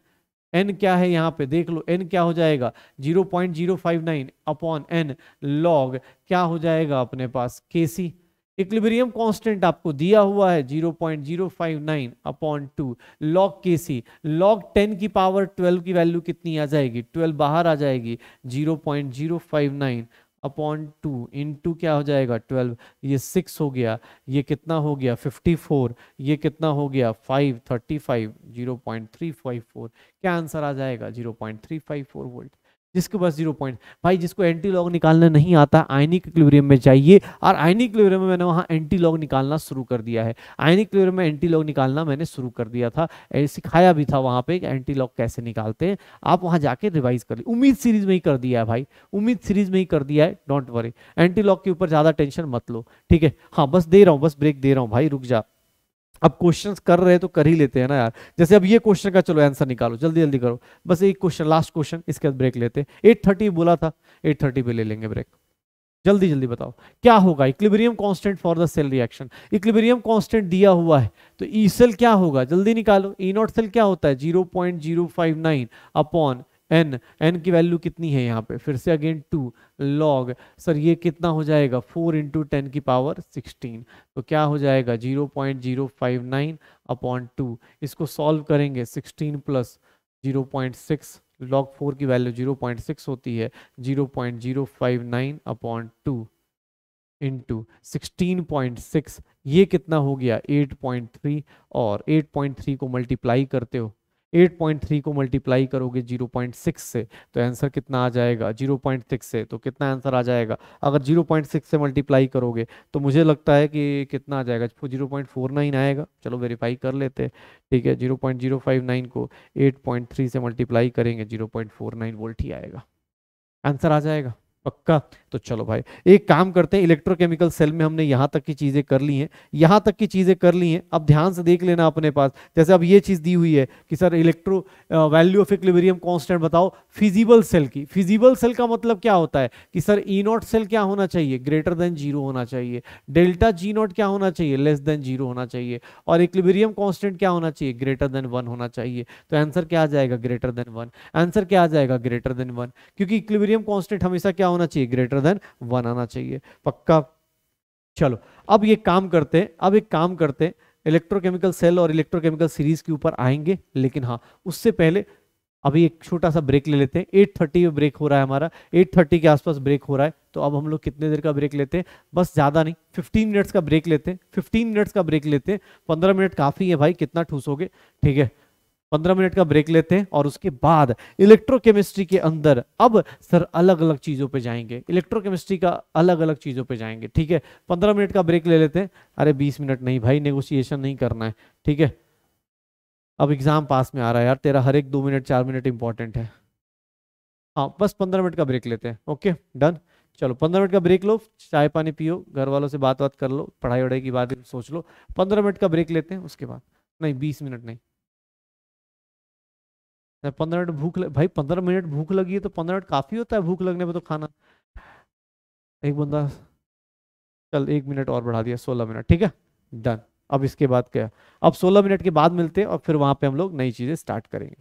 एन क्या है यहाँ पे देख लो एन क्या हो जाएगा 0.059 अपॉन एन लॉग क्या हो जाएगा अपने पास केसी इक्लिब्रियम कांस्टेंट आपको दिया हुआ है 0.059 अपॉन टू लॉक के सी लॉक टेन की पावर 12 की वैल्यू कितनी आ जाएगी 12 बाहर आ जाएगी 0.059 अपॉन टू इन टू क्या हो जाएगा 12 ये 6 हो गया ये कितना हो गया 54 ये कितना हो गया 5 35 0.354 क्या आंसर आ जाएगा 0.354 वोल्ट जिसके पास जीरो पॉइंट भाई जिसको एंटी लॉग निकालना नहीं आता आयनिक इक्विलिब्रियम में जाइए और आयनिक इक्विलिब्रियम में मैंने वहाँ एंटी लॉग निकालना शुरू कर दिया है आयनिक इक्विलिब्रियम में एंटी लॉग निकालना मैंने शुरू कर दिया था सिखाया भी था वहाँ पर एंटी लॉग कैसे निकालते हैं आप वहाँ जाके रिवाइज कर ली उम्मीद सीरीज में ही कर दिया है भाई उम्मीद सीरीज में ही कर दिया है डोंट वरी एंटी लॉग के ऊपर ज़्यादा टेंशन मत लो ठीक है हाँ बस दे रहा हूँ बस ब्रेक दे रहा हूँ भाई रुक जा अब क्वेश्चन कर रहे हैं तो कर ही लेते हैं ना यार जैसे अब ये क्वेश्चन का चलो आंसर निकालो जल्दी जल्दी करो बस एक क्वेश्चन लास्ट क्वेश्चन इसके बाद ब्रेक लेते हैं एट थर्टी बोला था एट थर्टी पे ले लेंगे ब्रेक जल्दी जल्दी बताओ क्या होगा equilibrium constant for the cell reaction equilibrium constant दिया हुआ है तो ई e सेल क्या होगा जल्दी निकालो ई नॉट सेल क्या होता है zero nine upon n n की वैल्यू कितनी है यहाँ पे फिर से अगेन टू लॉग सर ये कितना हो जाएगा फोर इंटू टेन की पावर सिक्सटीन तो क्या हो जाएगा zero point zero five nine upon two इसको सॉल्व करेंगे sixteen plus zero point six log four की वैल्यू जीरो पॉइंट सिक्स होती है zero point zero five nine upon two into sixteen point six ये कितना हो गया एट पॉइंट थ्री और एट पॉइंट थ्री को मल्टीप्लाई करते हो 8.3 को मल्टीप्लाई करोगे 0.6 से तो आंसर कितना आ जाएगा 0.6 से तो कितना आंसर आ जाएगा अगर 0.6 से मल्टीप्लाई करोगे तो मुझे लगता है कि कितना आ जाएगा 0.49 आएगा चलो वेरीफाई कर लेते हैं ठीक है 0.059 को 8.3 से मल्टीप्लाई करेंगे 0.49 वोल्ट ही आएगा आंसर आ जाएगा पक्का तो चलो भाई एक काम करते हैं इलेक्ट्रोकेमिकल सेल में हमने यहाँ तक की चीज़ें कर ली हैं यहाँ तक की चीज़ें कर ली हैं अब ध्यान से देख लेना अपने पास जैसे अब ये चीज़ दी हुई है कि sir electro value of equilibrium constant बताओ फिजिबल सेल की फिजिबल सेल का मतलब क्या होता है कि सर ई नॉट सेल क्या होना चाहिए ग्रेटर देन जीरो होना चाहिए डेल्टा जी नॉट क्या होना चाहिए लेस देन जीरो होना चाहिए और इक्लिबेरियम कॉन्स्टेंट क्या होना चाहिए ग्रेटर देन वन होना चाहिए तो आंसर क्या आ जाएगा ग्रेटर देन वन आंसर क्या आ जाएगा ग्रेटर देन वन क्योंकि इक्लिबेरियम कॉन्स्टेंट हमेशा क्या होना चाहिए ग्रेटर देन वन आना चाहिए पक्का चलो अब ये काम करते हैं अब एक काम करते हैं इलेक्ट्रोकेमिकल सेल और इलेक्ट्रोकेमिकल सीरीज के ऊपर आएंगे लेकिन हाँ उससे पहले अभी एक छोटा सा ब्रेक ले लेते हैं एट थर्टी में ब्रेक हो रहा है हमारा एट थर्टी के आसपास ब्रेक हो रहा है तो अब हम लोग कितने देर का ब्रेक लेते हैं बस ज़्यादा नहीं फिफ्टीन मिनट्स का ब्रेक लेते हैं फिफ्टीन मिनट्स का ब्रेक लेते हैं पंद्रह मिनट काफ़ी है भाई कितना ठूसोगे ठीक है पंद्रह मिनट का ब्रेक लेते हैं और उसके बाद इलेक्ट्रोकेमिस्ट्री के अंदर अब सर अलग अलग चीज़ों पे जाएंगे इलेक्ट्रोकेमिस्ट्री का अलग अलग चीज़ों पे जाएंगे ठीक है पंद्रह मिनट का ब्रेक ले लेते हैं अरे बीस मिनट नहीं भाई नेगोशिएशन नहीं करना है ठीक है अब एग्ज़ाम पास में आ रहा है यार तेरा हर एक दो मिनट चार मिनट इंपॉर्टेंट है हाँ बस पंद्रह मिनट का ब्रेक लेते हैं ओके डन चलो पंद्रह मिनट का ब्रेक लो चाय पानी पियो घर वालों से बात बात कर लो पढ़ाई वढ़ाई की बात सोच लो पंद्रह मिनट का ब्रेक लेते हैं उसके बाद नहीं बीस मिनट नहीं पंद्रह मिनट भूख भाई पंद्रह मिनट भूख लगी है तो पंद्रह मिनट काफ़ी होता है भूख लगने पर तो खाना एक बंदा चल एक मिनट और बढ़ा दिया सोलह मिनट ठीक है डन अब इसके बाद क्या अब सोलह मिनट के बाद मिलते हैं और फिर वहाँ पे हम लोग नई चीज़ें स्टार्ट करेंगे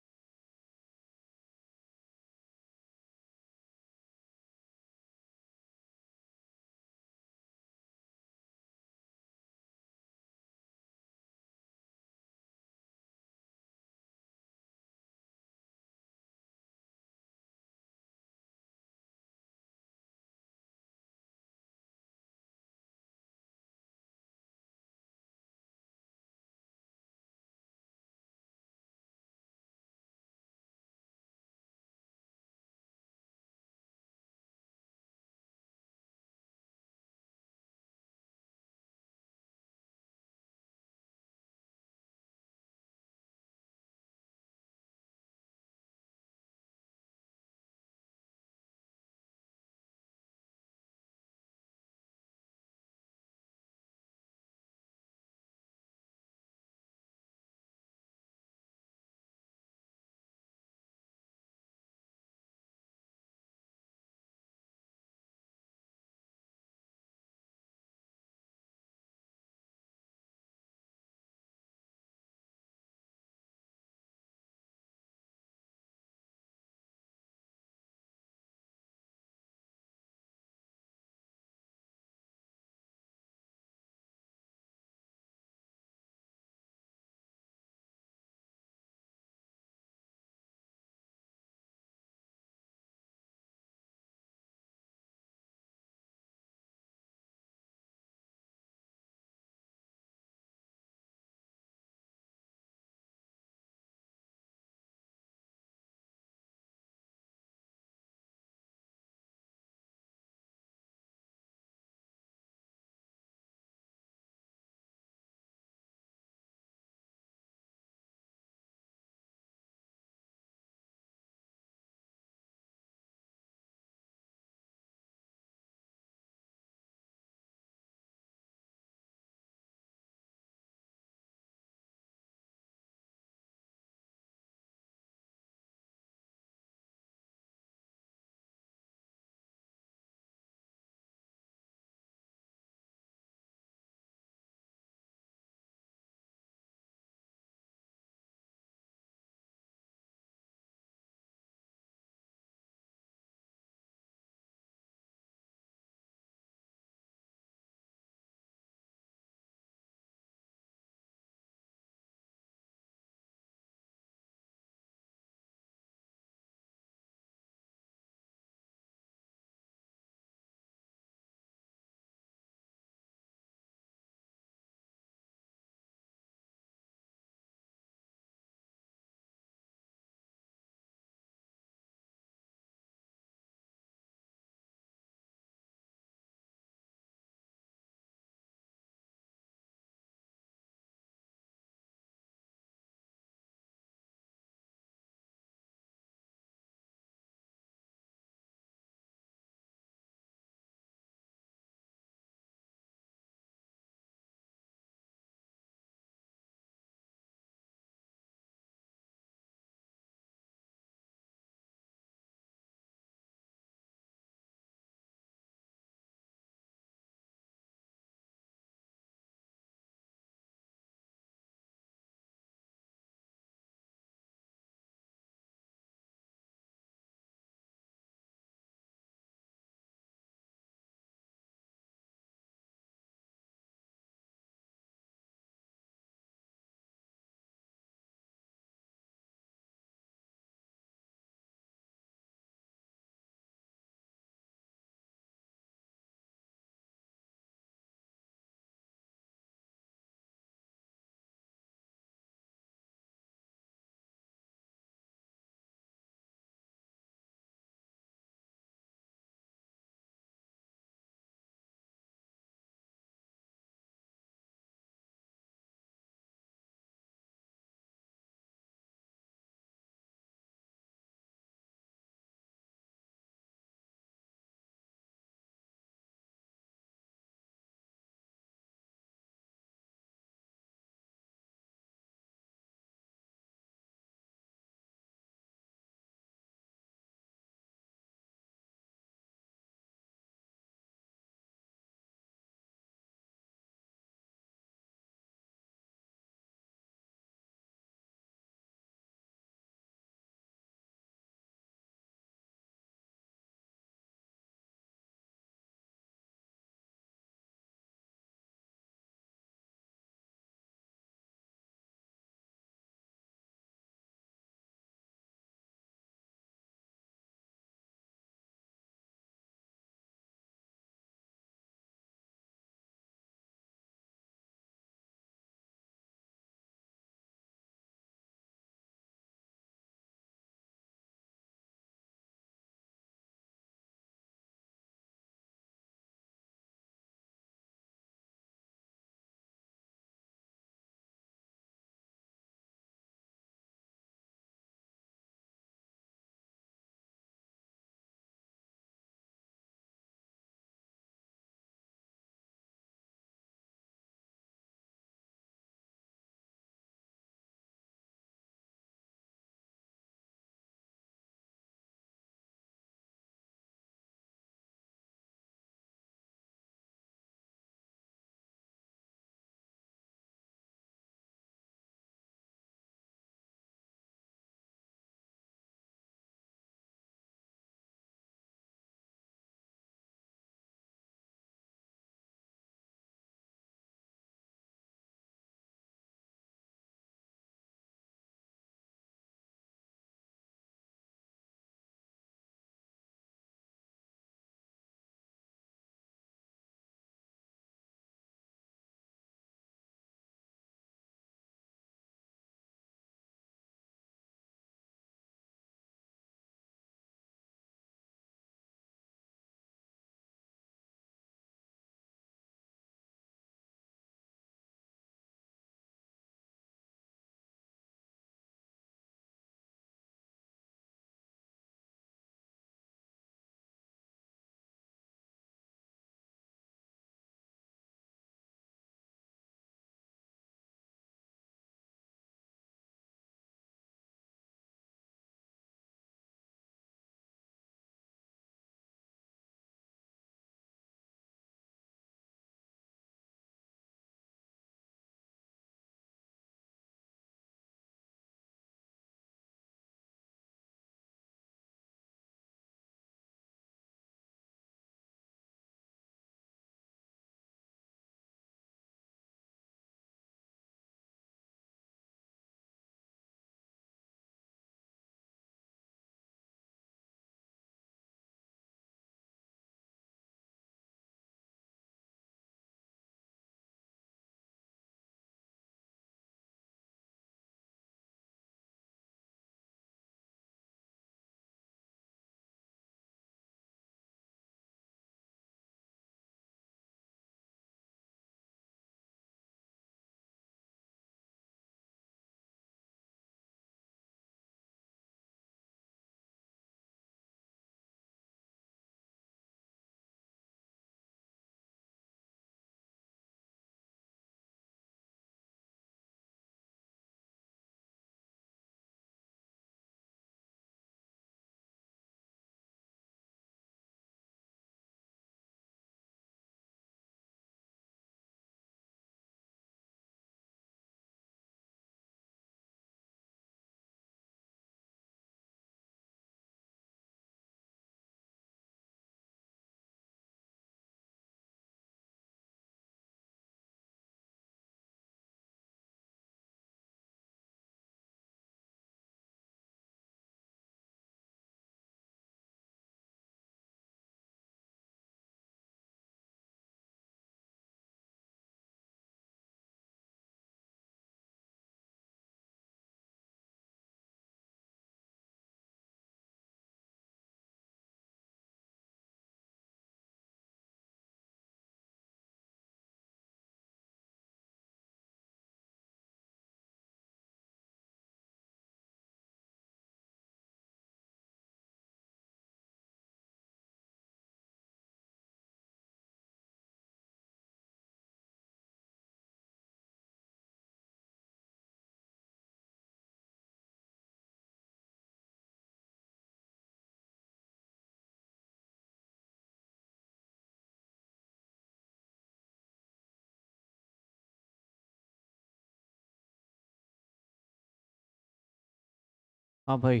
हाँ भाई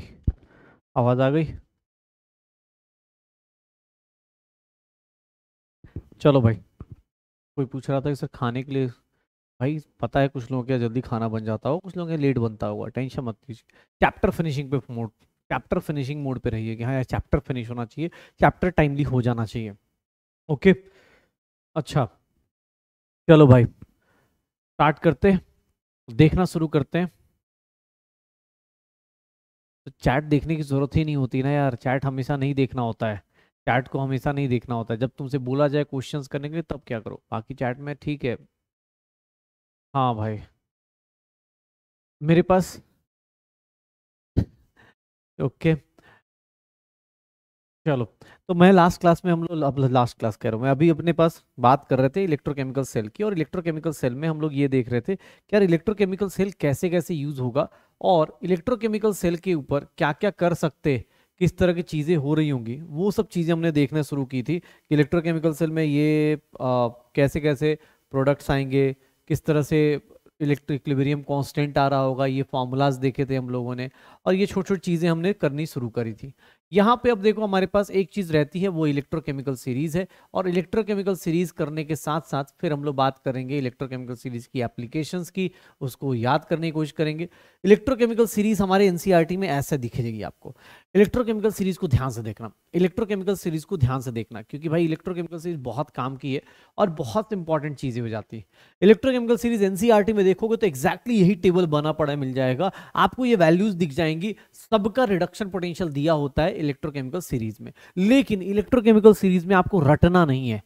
आवाज़ आ गई चलो भाई कोई पूछ रहा था कि सर खाने के लिए भाई पता है कुछ लोगों के जल्दी खाना बन जाता हो कुछ लोगों के लेट बनता होगा टेंशन मत लीजिए चैप्टर फिनिशिंग पे मोड चैप्टर फिनिशिंग मोड पे रहिए कि हाँ यार चैप्टर फिनिश होना चाहिए चैप्टर टाइमली हो जाना चाहिए ओके अच्छा चलो भाई स्टार्ट करते देखना शुरू करते हैं तो चैट देखने की ज़रूरत ही नहीं होती ना यार चैट हमेशा नहीं देखना होता है चैट को हमेशा नहीं देखना होता है जब तुमसे बोला जाए क्वेश्चन करने के लिए तब क्या करो बाकी चैट में ठीक है हाँ भाई मेरे पास ओके चलो तो मैं लास्ट क्लास में हम लोग अब लास्ट क्लास कह रहा हूँ मैं अभी अपने पास बात कर रहे थे इलेक्ट्रोकेमिकल सेल की और इलेक्ट्रोकेमिकल सेल में हम लोग ये देख रहे थे कि यार इलेक्ट्रोकेमिकल सेल कैसे कैसे यूज होगा और इलेक्ट्रोकेमिकल सेल के ऊपर क्या क्या कर सकते किस तरह की चीज़ें हो रही होंगी वो सब चीज़ें हमने देखना शुरू की थी कि इलेक्ट्रोकेमिकल सेल में ये आ, कैसे कैसे प्रोडक्ट्स आएंगे किस तरह से इलेक्ट्रिक्लिबेरियम कांस्टेंट आ रहा होगा ये फार्मूलाज देखे थे हम लोगों ने और ये छोटी छोटी चीज़ें हमने करनी शुरू करी थी यहाँ पे अब देखो हमारे पास एक चीज़ रहती है वो इलेक्ट्रोकेमिकल सीरीज़ है और इलेक्ट्रोकेमिकल सीरीज़ करने के साथ साथ फिर हम लोग बात करेंगे इलेक्ट्रोकेमिकल सीरीज़ की एप्लीकेशंस की उसको याद करने की कोशिश करेंगे इलेक्ट्रोकेमिकल सीरीज़ हमारे एनसीईआरटी e में ऐसे दिखेगी आपको इलेक्ट्रोकेमिकल सीरीज़ को ध्यान से देखना इलेक्ट्रोकेमिकल सीरीज़ को ध्यान से देखना क्योंकि भाई इलेक्ट्रोकेमिकल सीरीज़ बहुत काम की है और बहुत इंपॉर्टेंट चीज़ें हो जाती है इलेक्ट्रोकेमिकल सीरीज़ एन में देखोगे तो एक्जैक्टली यही टेबल बना पड़ा मिल जाएगा आपको ये वैल्यूज़ दिख जाएंगी सबका रिडक्शन पोटेंशियल दिया होता है इलेक्ट्रोकेमिकल सीरीज में लेकिन इलेक्ट्रोकेमिकल सीरीज में आपको रटना नहीं है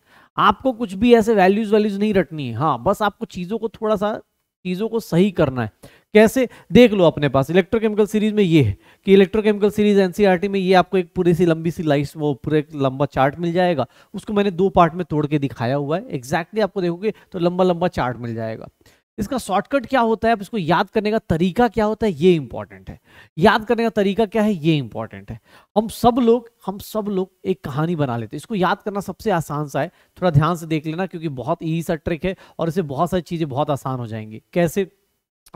आपको कुछ भी ऐसे वैल्यूज वैल्यूज नहीं रटनी है हाँ बस आपको चीज़ों को थोड़ा सा चीज़ों को सही करना है कैसे देख लो अपने पास इलेक्ट्रोकेमिकल सीरीज में ये है कि इलेक्ट्रोकेमिकल सीरीज एनसीईआरटी में ये आपको एक पूरी सी लंबी सी लाइस वो पूरे लंबा चार्ट मिल जाएगा उसको मैंने दो पार्ट में तोड़ के दिखाया हुआ है एग्जैक्टली exactly आपको देखोगे तो लंबा लंबा चार्ट मिल जाएगा इसका शॉर्टकट क्या होता है इसको याद करने का तरीका क्या होता है ये इंपॉर्टेंट है याद करने का तरीका क्या है ये इंपॉर्टेंट है हम सब लोग हम सब लोग एक कहानी बना लेते हैं इसको याद करना सबसे आसान सा है थोड़ा ध्यान से देख लेना क्योंकि बहुत ईजी सा ट्रिक है और इसे बहुत सारी चीज़ें बहुत आसान हो जाएंगी कैसे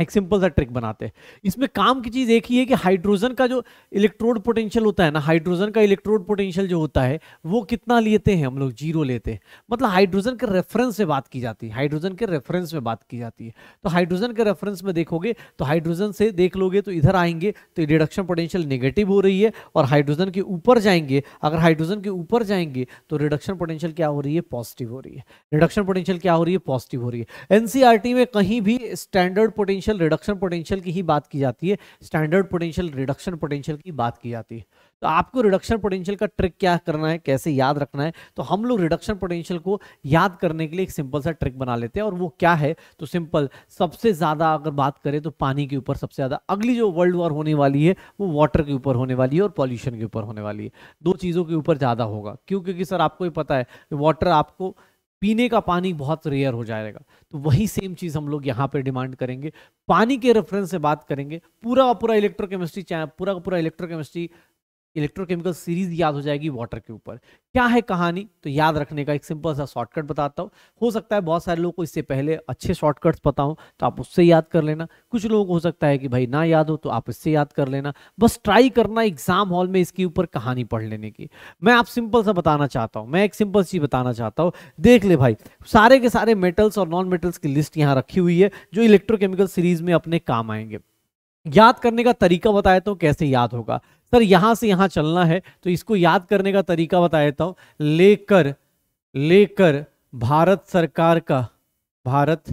एक सिंपल सा ट्रिक बनाते हैं इसमें काम की चीज़ एक ही है कि हाइड्रोजन का जो इलेक्ट्रोड पोटेंशियल होता है ना हाइड्रोजन का इलेक्ट्रोड पोटेंशियल जो होता है वो कितना लेते हैं हम लोग जीरो लेते हैं मतलब हाइड्रोजन के रेफरेंस में बात की जाती है हाइड्रोजन के रेफरेंस में बात की जाती है तो हाइड्रोजन के रेफरेंस में देखोगे तो हाइड्रोजन से देख लोगे तो इधर आएंगे तो रिडक्शन पोटेंशियल निगेटिव हो रही है और हाइड्रोजन के ऊपर जाएंगे अगर हाइड्रोजन के ऊपर जाएंगे तो रिडक्शन पोटेंशियल क्या हो रही है पॉजिटिव हो रही है रिडक्शन पोटेंशियल क्या हो रही है पॉजिटिव हो रही है एन में कहीं भी standard potential potential reduction potential की ही बात की जाती है स्टैंडर्ड पोटेंशियल रिडक्शन पोटेंशियल की बात की जाती है तो आपको रिडक्शन पोटेंशियल का ट्रिक क्या करना है कैसे याद रखना है तो हम लोग रिडक्शन पोटेंशियल को याद करने के लिए एक सिंपल सा ट्रिक बना लेते हैं और वो क्या है तो सिंपल सबसे ज़्यादा अगर बात करें तो पानी के ऊपर सबसे ज़्यादा अगली जो वर्ल्ड वॉर होने वाली है वो वाटर के ऊपर होने वाली है और पॉल्यूशन के ऊपर होने वाली है दो चीज़ों के ऊपर ज़्यादा होगा क्यों क्योंकि सर आपको ये पता है वाटर आपको पीने का पानी बहुत रेयर हो जाएगा तो वही सेम चीज़ हम लोग यहाँ पर डिमांड करेंगे पानी के रेफरेंस से बात करेंगे पूरा पूरा इलेक्ट्रोकेमिस्ट्री पूरा पूरा इलेक्ट्रोकेमिस्ट्री इलेक्ट्रोकेमिकल सीरीज याद हो जाएगी वाटर के ऊपर क्या है कहानी तो याद रखने का एक सिंपल सा शॉर्टकट बताता हूँ हो सकता है बहुत सारे लोगों को इससे पहले अच्छे शॉर्टकट्स पता हो तो आप उससे याद कर लेना कुछ लोगों को हो सकता है कि भाई ना याद हो तो आप इससे याद कर लेना बस ट्राई करना एग्जाम हॉल में इसके ऊपर कहानी पढ़ लेने की मैं आप सिंपल सा बताना चाहता हूँ मैं एक सिंपल चीज बताना चाहता हूँ देख ले भाई सारे के सारे मेटल्स और नॉन मेटल्स की लिस्ट यहाँ रखी हुई है जो इलेक्ट्रोकेमिकल सीरीज में अपने काम आएंगे याद करने का तरीका बताया तो कैसे याद होगा सर यहां से यहां चलना है तो इसको याद करने का तरीका बता देता हूं लेकर लेकर भारत सरकार का भारत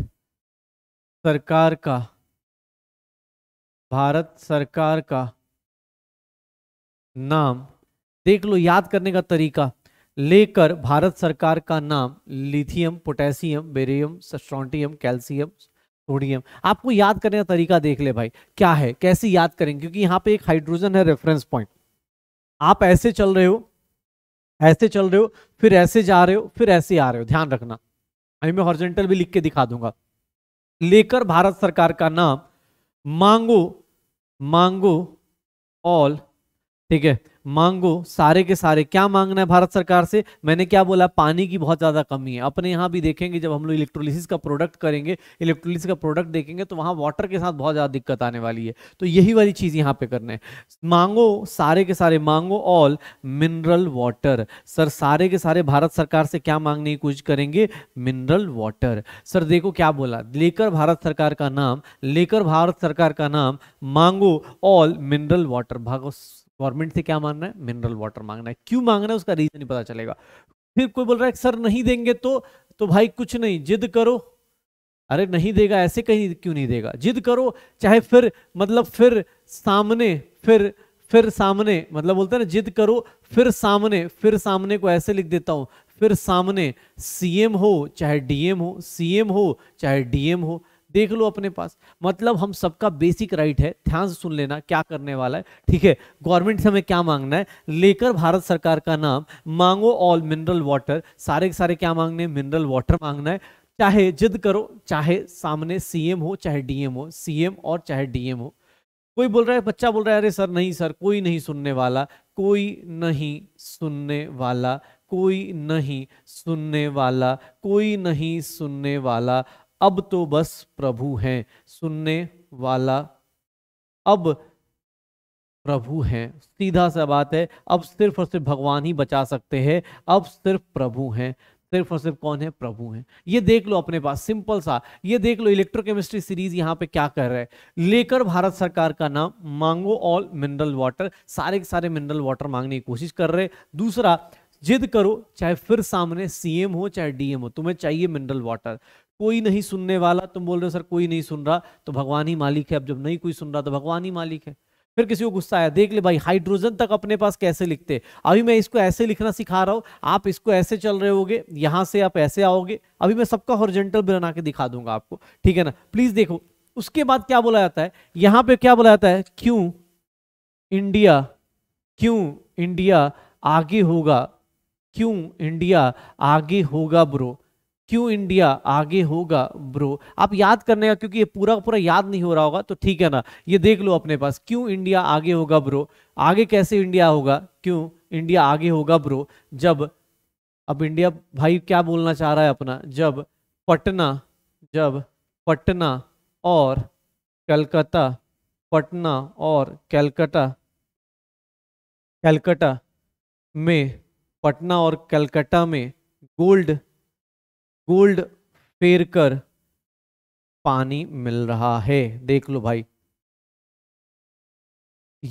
सरकार का भारत सरकार का नाम देख लो याद करने का तरीका लेकर भारत सरकार का नाम lithium potassium barium strontium calcium sodium आपको याद करने का तरीका देख ले भाई क्या है कैसे याद करेंगे क्योंकि यहाँ पे एक हाइड्रोजन है रेफरेंस पॉइंट आप ऐसे चल रहे हो ऐसे चल रहे हो फिर ऐसे जा रहे हो फिर ऐसे आ रहे हो ध्यान रखना अभी मैं हॉर्जेंटल भी लिख के दिखा दूंगा लेकर भारत सरकार का नाम मांगो मांगो ऑल ठीक है मांगो सारे के सारे क्या मांगना है भारत सरकार से मैंने क्या बोला पानी की बहुत ज़्यादा कमी है अपने यहाँ भी देखेंगे जब हम लोग इलेक्ट्रोलिसिस का प्रोडक्ट करेंगे इलेक्ट्रोलिसिस का प्रोडक्ट देखेंगे तो वहां वाटर के साथ बहुत ज़्यादा दिक्कत आने वाली है तो यही वाली चीज़ यहाँ पे करना है मांगो सारे के सारे मांगो ऑल मिनरल वाटर सर सारे के सारे भारत सरकार से क्या मांगने की कोशिश करेंगे मिनरल वाटर सर देखो क्या बोला लेकर भारत सरकार का नाम लेकर भारत सरकार का नाम मांगो ऑल मिनरल वाटर भागो गवर्नमेंट से क्या मांगना है मिनरल वाटर मांगना है क्यों मांगना है उसका रीजन ही पता चलेगा फिर कोई बोल रहा है सर नहीं देंगे तो तो भाई कुछ नहीं जिद करो अरे नहीं देगा ऐसे कहीं क्यों नहीं देगा जिद करो चाहे फिर मतलब फिर सामने फिर फिर सामने मतलब बोलते हैं ना जिद करो फिर सामने फिर सामने को ऐसे लिख देता हूं फिर सामने सीएम हो चाहे डीएम हो सीएम हो चाहे डीएम हो देख लो अपने पास मतलब हम सबका बेसिक राइट है ध्यान से सुन लेना क्या करने वाला है ठीक है गवर्नमेंट से हमें क्या मांगना है लेकर भारत सरकार का नाम मांगो ऑल मिनरल वाटर सारे के सारे क्या मांगने मिनरल वाटर मांगना है चाहे जिद करो चाहे सामने सीएम हो चाहे डीएम हो सीएम और चाहे डीएम हो कोई बोल रहा है बच्चा बोल रहा है अरे सर नहीं सर कोई नहीं सुनने वाला कोई नहीं सुनने वाला कोई नहीं सुनने वाला कोई नहीं सुनने वाला अब तो बस प्रभु हैं सुनने वाला अब प्रभु हैं सीधा सा बात है अब सिर्फ और सिर्फ भगवान ही बचा सकते हैं अब सिर्फ प्रभु हैं सिर्फ और सिर्फ कौन है प्रभु हैं ये देख लो अपने पास सिंपल सा ये देख लो इलेक्ट्रोकेमिस्ट्री सीरीज यहाँ पे क्या कर रहा है लेकर भारत सरकार का नाम मांगो ऑल मिनरल वाटर सारे के सारे मिनरल वाटर मांगने की कोशिश कर रहे दूसरा जिद करो चाहे फिर सामने सीएम हो चाहे डीएम हो तुम्हें चाहिए मिनरल वाटर कोई नहीं सुनने वाला तुम बोल रहे हो सर कोई नहीं सुन रहा तो भगवान ही मालिक है अब जब नहीं कोई सुन रहा तो भगवान ही मालिक है फिर किसी को गुस्सा आया देख ले भाई हाइड्रोजन तक अपने पास कैसे लिखते अभी मैं इसको ऐसे लिखना सिखा रहा हूँ आप इसको ऐसे चल रहे होगे यहाँ से आप ऐसे आओगे अभी मैं सबका हॉर्जेंटल बना के दिखा दूंगा आपको ठीक है ना प्लीज देखो उसके बाद क्या बोला जाता है यहाँ पे क्या बोला जाता है क्यों इंडिया क्यों इंडिया आगे होगा क्यों इंडिया आगे होगा ब्रो क्यों इंडिया आगे होगा ब्रो आप याद करने का क्योंकि ये पूरा पूरा याद नहीं हो रहा होगा तो ठीक है ना ये देख लो अपने पास क्यों इंडिया आगे होगा ब्रो आगे कैसे इंडिया होगा क्यों इंडिया आगे होगा ब्रो जब अब इंडिया भाई क्या बोलना चाह रहा है अपना जब पटना जब पटना और कलकत्ता पटना और कलकत्ता कलकत्ता में पटना और कलकत्ता में गोल्ड गोल्ड फेर कर पानी मिल रहा है देख लो भाई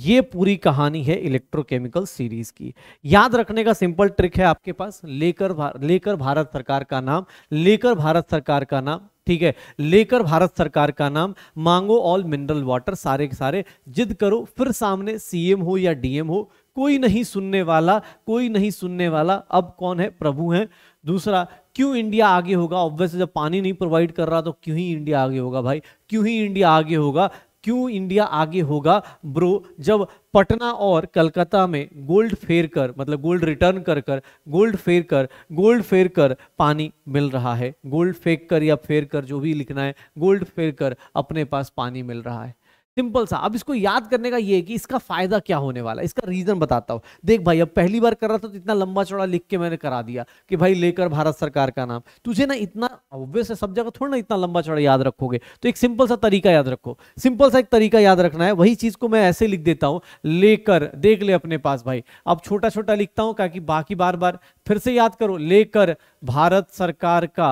ये पूरी कहानी है इलेक्ट्रोकेमिकल सीरीज की याद रखने का सिंपल ट्रिक है आपके पास लेकर भार, लेकर भारत सरकार का नाम लेकर भारत सरकार का नाम ठीक है लेकर भारत सरकार का नाम मांगो ऑल मिनरल वाटर सारे के सारे जिद करो फिर सामने सीएम हो या डीएम हो कोई नहीं सुनने वाला कोई नहीं सुनने वाला अब कौन है प्रभु है दूसरा क्यों इंडिया आगे होगा ऑब्वियस जब पानी नहीं प्रोवाइड कर रहा तो क्यों ही इंडिया आगे होगा भाई क्यों ही इंडिया आगे होगा क्यों इंडिया आगे होगा ब्रो जब पटना और कलकत्ता में गोल्ड फेर कर मतलब गोल्ड रिटर्न कर कर गोल्ड फेर कर गोल्ड फेर कर पानी मिल रहा है गोल्ड फेंक कर या फेर कर जो भी लिखना है गोल्ड फेर कर अपने पास पानी मिल रहा है सिंपल सा अब इसको याद करने का ये है कि इसका फायदा क्या होने वाला है इसका रीजन बताता हूँ देख भाई अब पहली बार कर रहा था तो इतना लंबा चौड़ा लिख के मैंने करा दिया कि भाई लेकर भारत सरकार का नाम तुझे ना इतना ऑब्वियस है सब जगह थोड़ा ना इतना लंबा चौड़ा याद रखोगे तो एक सिंपल सा तरीका याद रखो सिंपल सा एक तरीका याद रखना है वही चीज को मैं ऐसे लिख देता हूँ लेकर देख ले अपने पास भाई अब छोटा छोटा लिखता हूँ ताकि बाकी बार बार फिर से याद करो लेकर भारत सरकार का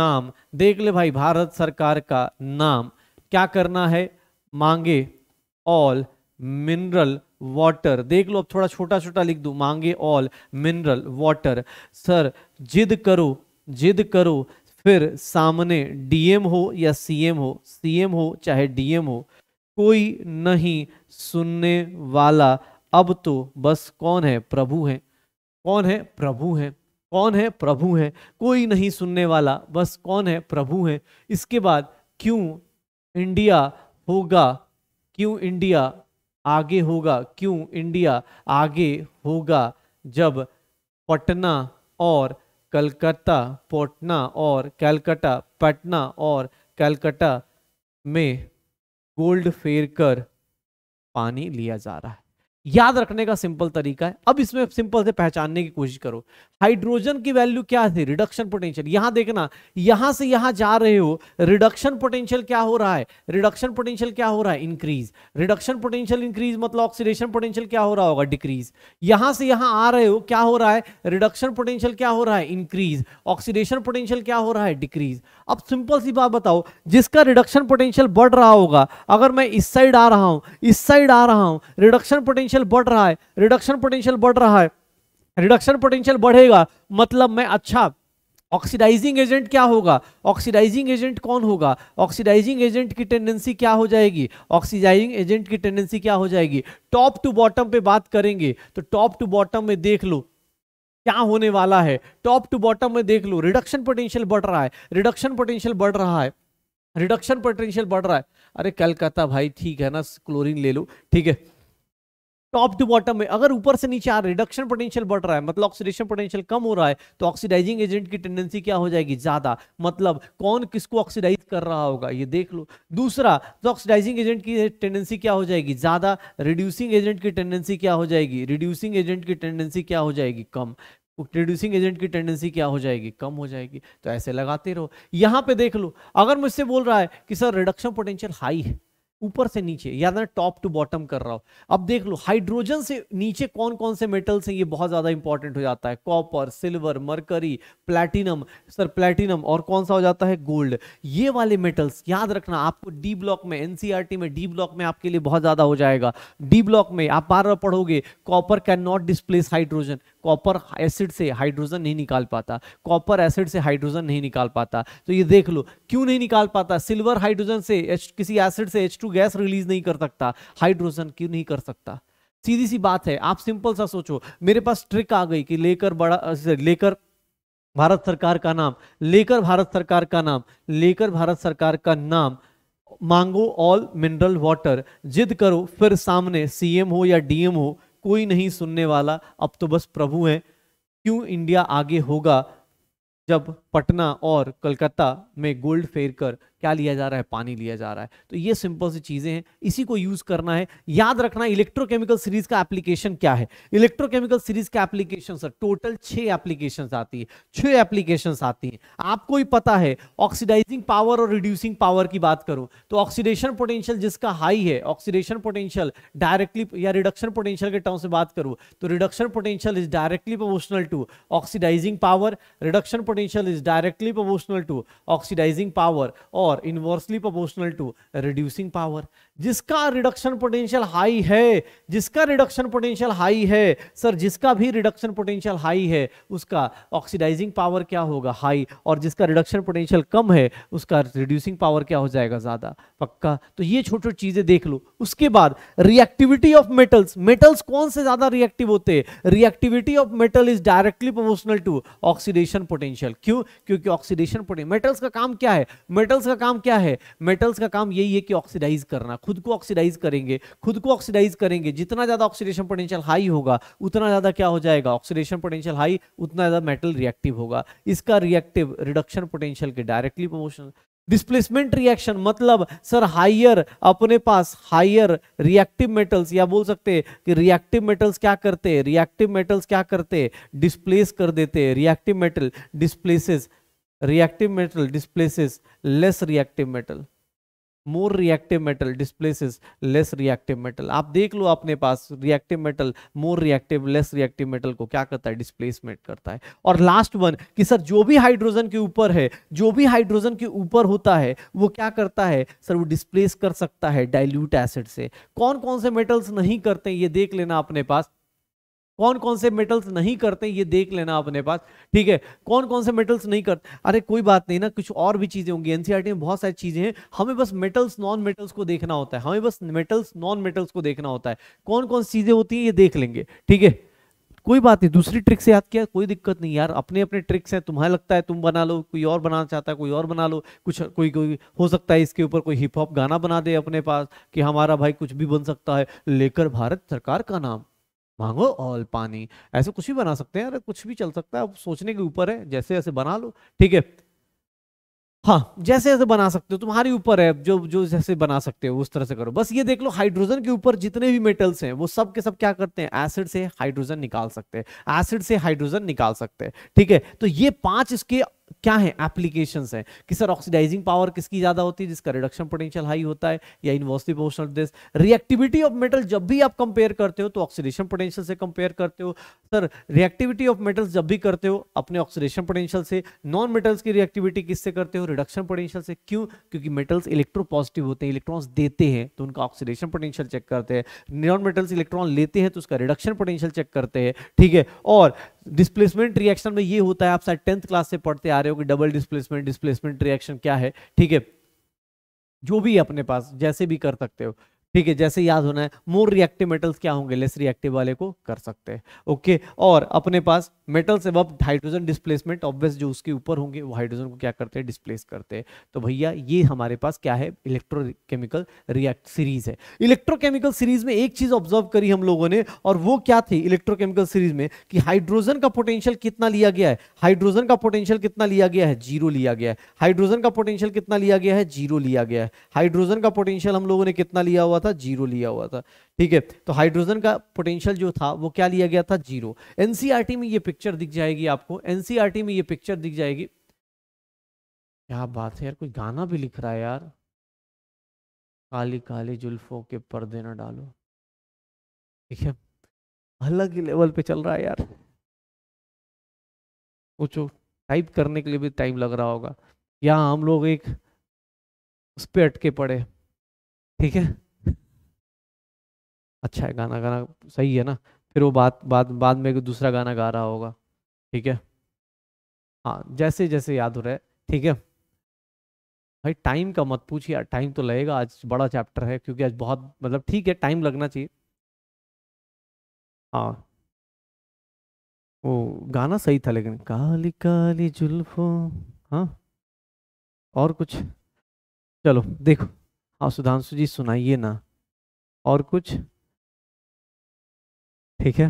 नाम देख ले भाई भारत सरकार का नाम क्या करना है मांगे ऑल मिनरल वाटर देख लो अब थोड़ा छोटा छोटा लिख दो मांगे ऑल मिनरल वाटर सर जिद करो जिद करो फिर सामने डीएम हो या सीएम हो सीएम हो चाहे डीएम हो कोई नहीं सुनने वाला अब तो बस कौन है प्रभु है कौन है प्रभु है कौन है प्रभु है कोई नहीं सुनने वाला बस कौन है प्रभु है इसके बाद क्यों इंडिया होगा क्यों इंडिया आगे होगा क्यों इंडिया आगे होगा जब पटना और कलकत्ता पटना और कलकत्ता पटना और कैलकटा में गोल्ड फेर कर पानी लिया जा रहा है याद रखने का सिंपल तरीका है अब इसमें सिंपल से पहचानने की कोशिश करो हाइड्रोजन की वैल्यू क्या थी रिडक्शन पोटेंशियल यहां देखना यहां से यहां जा रहे हो रिडक्शन पोटेंशियल क्या हो रहा है रिडक्शन पोटेंशियल क्या हो रहा है इंक्रीज रिडक्शन पोटेंशियल इंक्रीज मतलब ऑक्सीडेशन पोटेंशियल क्या हो रहा होगा डिक्रीज यहां से यहां आ रहे हो क्या हो रहा है रिडक्शन पोटेंशियल क्या हो रहा है इंक्रीज ऑक्सीडेशन पोटेंशियल क्या हो रहा है डिक्रीज अब सिंपल सी बात बताओ जिसका रिडक्शन पोटेंशियल बढ़ रहा होगा अगर मैं इस साइड आ रहा हूं इस साइड आ रहा हूं रिडक्शन पोटेंशियल पोटेंशियल बढ़ रहा है रिडक्शन पोटेंशियल बढ़ रहा है रिडक्शन पोटेंशियल बढ़ेगा मतलब मैं अच्छा ऑक्सीडाइजिंग एजेंट क्या होगा ऑक्सीडाइजिंग एजेंट कौन होगा ऑक्सीडाइजिंग एजेंट की टेंडेंसी क्या हो जाएगी ऑक्सीडाइजिंग एजेंट की टेंडेंसी क्या हो जाएगी टॉप टू बॉटम पे बात करेंगे तो टॉप टू बॉटम में देख लो क्या होने वाला है टॉप टू बॉटम में देख लो रिडक्शन पोटेंशियल बढ़ रहा है रिडक्शन पोटेंशियल बढ़ रहा है रिडक्शन पोटेंशियल बढ़ रहा है अरे कलकत्ता भाई ठीक है ना क्लोरीन ले लो ठीक है टॉप टू बॉटम में अगर ऊपर से नीचे आ रिडक्शन पोटेंशियल बढ़ रहा है मतलब ऑक्सीडेशन पोटेंशियल कम हो रहा है तो ऑक्सीडाइजिंग एजेंट की टेंडेंसी क्या हो जाएगी ज्यादा मतलब कौन किसको ऑक्सीडाइज कर रहा होगा ये देख लो दूसरा तो ऑक्सीडाइजिंग एजेंट की टेंडेंसी क्या हो जाएगी ज्यादा रिड्यूसिंग एजेंट की टेंडेंसी क्या हो जाएगी रिड्यूसिंग एजेंट की टेंडेंसी क्या हो जाएगी कम रिड्यूसिंग एजेंट की टेंडेंसी क्या हो जाएगी कम हो जाएगी तो ऐसे लगाते रहो यहां पे देख लो अगर मुझसे बोल रहा है कि सर रिडक्शन पोटेंशियल हाई है ऊपर से नीचे याद ना टॉप टू बॉटम कर रहा हो अब देख लो हाइड्रोजन से नीचे कौन कौन से मेटल्स हैं ये बहुत ज्यादा इंपॉर्टेंट हो जाता है copper silver mercury platinum sir platinum और कौन सा हो जाता है गोल्ड ये वाले मेटल्स याद रखना आपको डी ब्लॉक में एनसीआरटी e में डी ब्लॉक में आपके लिए बहुत ज्यादा हो जाएगा डी ब्लॉक में आप बार बार पढ़ोगे copper can not displace hydrogen copper acid से हाइड्रोजन नहीं निकाल पाता कॉपर एसिड से हाइड्रोजन नहीं निकाल पाता तो ये देख लो क्यों नहीं निकाल पाता सिल्वर हाइड्रोजन से किसी एसिड से एच टू गैस रिलीज नहीं कर सकता हाइड्रोजन क्यों नहीं कर सकता सीधी सी बात है आप सिंपल सा सोचो मेरे पास ट्रिक आ गई कि लेकर बड़ा लेकर भारत सरकार का नाम लेकर भारत सरकार का नाम लेकर भारत सरकार का नाम मांगो ऑल मिनरल वाटर जिद करो फिर सामने सीएम हो या डीएम हो कोई नहीं सुनने वाला अब तो बस प्रभु है क्यों इंडिया आगे होगा जब पटना और कलकत्ता में गोल्ड फेर कर क्या लिया जा रहा है पानी लिया जा रहा है तो ये सिंपल सी चीज़ें हैं इसी को यूज़ करना है याद रखना इलेक्ट्रोकेमिकल सीरीज का एप्लीकेशन क्या है इलेक्ट्रोकेमिकल सीरीज का एप्लीकेशन सर टोटल छह एप्लीकेशन आती है छह एप्लीकेशन आती हैं आपको ही पता है ऑक्सीडाइजिंग पावर और रिड्यूसिंग पावर की बात करूँ तो ऑक्सीडेशन पोटेंशियल जिसका हाई है ऑक्सीडेशन पोटेंशियल डायरेक्टली या रिडक्शन पोटेंशियल के टर्म से बात करूँ तो reduction potential is directly proportional to oxidising power reduction potential is directly proportional to oxidising power और or inversely proportional to reducing power जिसका रिडक्शन पोटेंशियल हाई है जिसका रिडक्शन पोटेंशियल हाई है सर जिसका भी रिडक्शन पोटेंशियल हाई है उसका oxidising power क्या होगा हाई और जिसका रिडक्शन पोटेंशियल कम है उसका रिड्यूसिंग पावर क्या हो जाएगा ज़्यादा पक्का तो ये छोटी छोटी चीज़ें देख लो उसके बाद रिएक्टिविटी ऑफ मेटल्स मेटल्स कौन से ज़्यादा रिएक्टिव होते हैं reactivity of metal is directly proportional to oxidation potential क्यों क्योंकि ऑक्सीडेशन पोटेंशियल मेटल्स का काम क्या है मेटल्स का काम क्या है मेटल्स का काम यही है कि ऑक्सीडाइज करना खुद को ऑक्सीडाइज करेंगे खुद को ऑक्सीडाइज करेंगे जितना ज्यादा ऑक्सीडेशन पोटेंशियल हाई होगा उतना ज्यादा क्या हो जाएगा ऑक्सीडेशन पोटेंशियल हाई उतना ज्यादा मेटल रिएक्टिव होगा इसका रिएक्टिव रिडक्शन पोटेंशियल के डायरेक्टली प्रमोशन डिस्प्लेसमेंट रिएक्शन मतलब सर हाइयर अपने पास हाइयर रिएक्टिव मेटल्स या बोल सकते हैं कि रिएक्टिव मेटल्स क्या करते हैं रिएक्टिव मेटल्स क्या करते हैं डिस्प्लेस कर देते हैं reactive metal displaces reactive metal displaces less reactive metal more reactive metal displaces less reactive metal आप देख लो अपने पास reactive metal more reactive less reactive metal को क्या करता है डिस्प्लेसमेंट करता है और लास्ट वन कि सर जो भी हाइड्रोजन के ऊपर है जो भी हाइड्रोजन के ऊपर होता है वो क्या करता है सर वो डिस्प्लेस कर सकता है डायल्यूट एसिड से कौन कौन से मेटल्स नहीं करते ये देख लेना अपने पास कौन कौन से मेटल्स नहीं करते ये देख लेना अपने पास ठीक है कौन कौन से मेटल्स नहीं करते अरे कोई बात नहीं ना कुछ और भी चीजें होंगी एनसीआरटी e में बहुत सारी चीजें हैं हमें बस मेटल्स नॉन मेटल्स को देखना होता है हमें बस मेटल्स नॉन मेटल्स को देखना होता है कौन कौन सी चीजें होती हैं ये देख लेंगे ठीक है कोई बात नहीं दूसरी ट्रिक से याद किया कोई दिक्कत नहीं यार अपने अपने ट्रिक्स हैं तुम्हें लगता है तुम बना लो कोई और बनाना चाहता है कोई और बना लो कुछ कोई कोई हो सकता है इसके ऊपर कोई हिप हॉप गाना बना दे अपने पास कि हमारा भाई कुछ भी बन सकता है लेकर भारत सरकार का नाम मांगो ऑल पानी ऐसे कुछ भी बना सकते हैं अरे कुछ भी चल सकता है अब सोचने के ऊपर है जैसे जैसे बना लो ठीक है हाँ जैसे जैसे बना सकते हो तुम्हारे ऊपर है जो जो जैसे बना सकते हो उस तरह से करो बस ये देख लो हाइड्रोजन के ऊपर जितने भी मेटल्स हैं वो सब के सब क्या करते हैं एसिड से हाइड्रोजन निकाल सकते हैं एसिड से हाइड्रोजन निकाल सकते हैं ठीक है तो ये पांच इसके क्या है एप्लीकेशन है कि सर ऑक्सीडाइजिंग पावर किसकी ज्यादा होती है जिसका रिडक्शन पोटेंशियल हाई होता है या inversely proportional this reactivity of metal जब भी आप कंपेयर करते हो तो ऑक्सीडेशन पोटेंशियल से कंपेयर करते हो सर रिएक्टिविटी ऑफ मेटल्स जब भी करते हो अपने ऑक्सीडेशन पोटेंशियल से नॉन मेटल्स की रिएक्टिविटी किससे करते हो रिडक्शन पोटेंशियल से क्यों क्योंकि मेटल्स इलेक्ट्रो पॉजिटिव होते हैं इलेक्ट्रॉन्स देते हैं तो उनका ऑक्सीडेशन पोटेंशियल चेक करते हैं नॉन मेटल्स इलेक्ट्रॉन लेते हैं तो उसका रिडक्शन पोटेंशियल चेक करते हैं ठीक है और डिस्प्लेसमेंट रिएक्शन में ये होता है आप शायद टेंथ क्लास से पढ़ते आ रहे हो कि डबल डिस्प्लेसमेंट डिस्प्लेसमेंट रिएक्शन क्या है ठीक है जो भी अपने पास जैसे भी कर सकते हो ठीक है जैसे याद होना है मोर रिएक्टिव मेटल्स क्या होंगे लेस रिएक्टिव वाले को कर सकते हैं ओके और अपने पास metals above hydrogen displacement obvious जो उसके ऊपर होंगे वो हाइड्रोजन को क्या करते हैं डिस्प्लेस करते हैं तो भैया ये हमारे पास क्या है इलेक्ट्रोकेमिकल रिएक्ट सीरीज है इलेक्ट्रोकेमिकल सीरीज में एक चीज ऑब्जर्व करी हम लोगों ने और वो क्या थी इलेक्ट्रोकेमिकल सीरीज में कि हाइड्रोजन का पोटेंशियल कितना लिया गया है हाइड्रोजन का पोटेंशियल कितना लिया गया है जीरो लिया गया है हाइड्रोजन का पोटेंशियल कितना लिया गया है जीरो लिया गया है हाइड्रोजन का पोटेंशियल हम लोगों ने कितना लिया हुआ हुआ था जीरो लिया हुआ था ठीक है तो हाइड्रोजन का पोटेंशियल जो था वो क्या लिया गया था जीरो एनसीआरटी में ये पिक्चर दिख जाएगी आपको एनसीआरटी में ये पिक्चर दिख जाएगी क्या बात है यार कोई गाना भी लिख रहा है यार काली काली जुल्फों के पर्दे ना डालो ठीक है अलग ही लेवल पे चल रहा है यार पूछो टाइप करने के लिए भी टाइम लग रहा होगा या हम लोग एक उस पर अटके पड़े ठीक है अच्छा है गाना गाना सही है ना फिर वो बात बाद बाद में दूसरा गाना गा रहा होगा ठीक है हाँ जैसे जैसे याद हो रहा है ठीक है भाई टाइम का मत पूछिए टाइम तो लगेगा आज बड़ा चैप्टर है क्योंकि आज बहुत मतलब ठीक है टाइम लगना चाहिए हाँ वो गाना सही था लेकिन काली काली जुल्फो हाँ और कुछ चलो देखो हाँ सुधांशु जी सुनाइए ना और कुछ ठीक है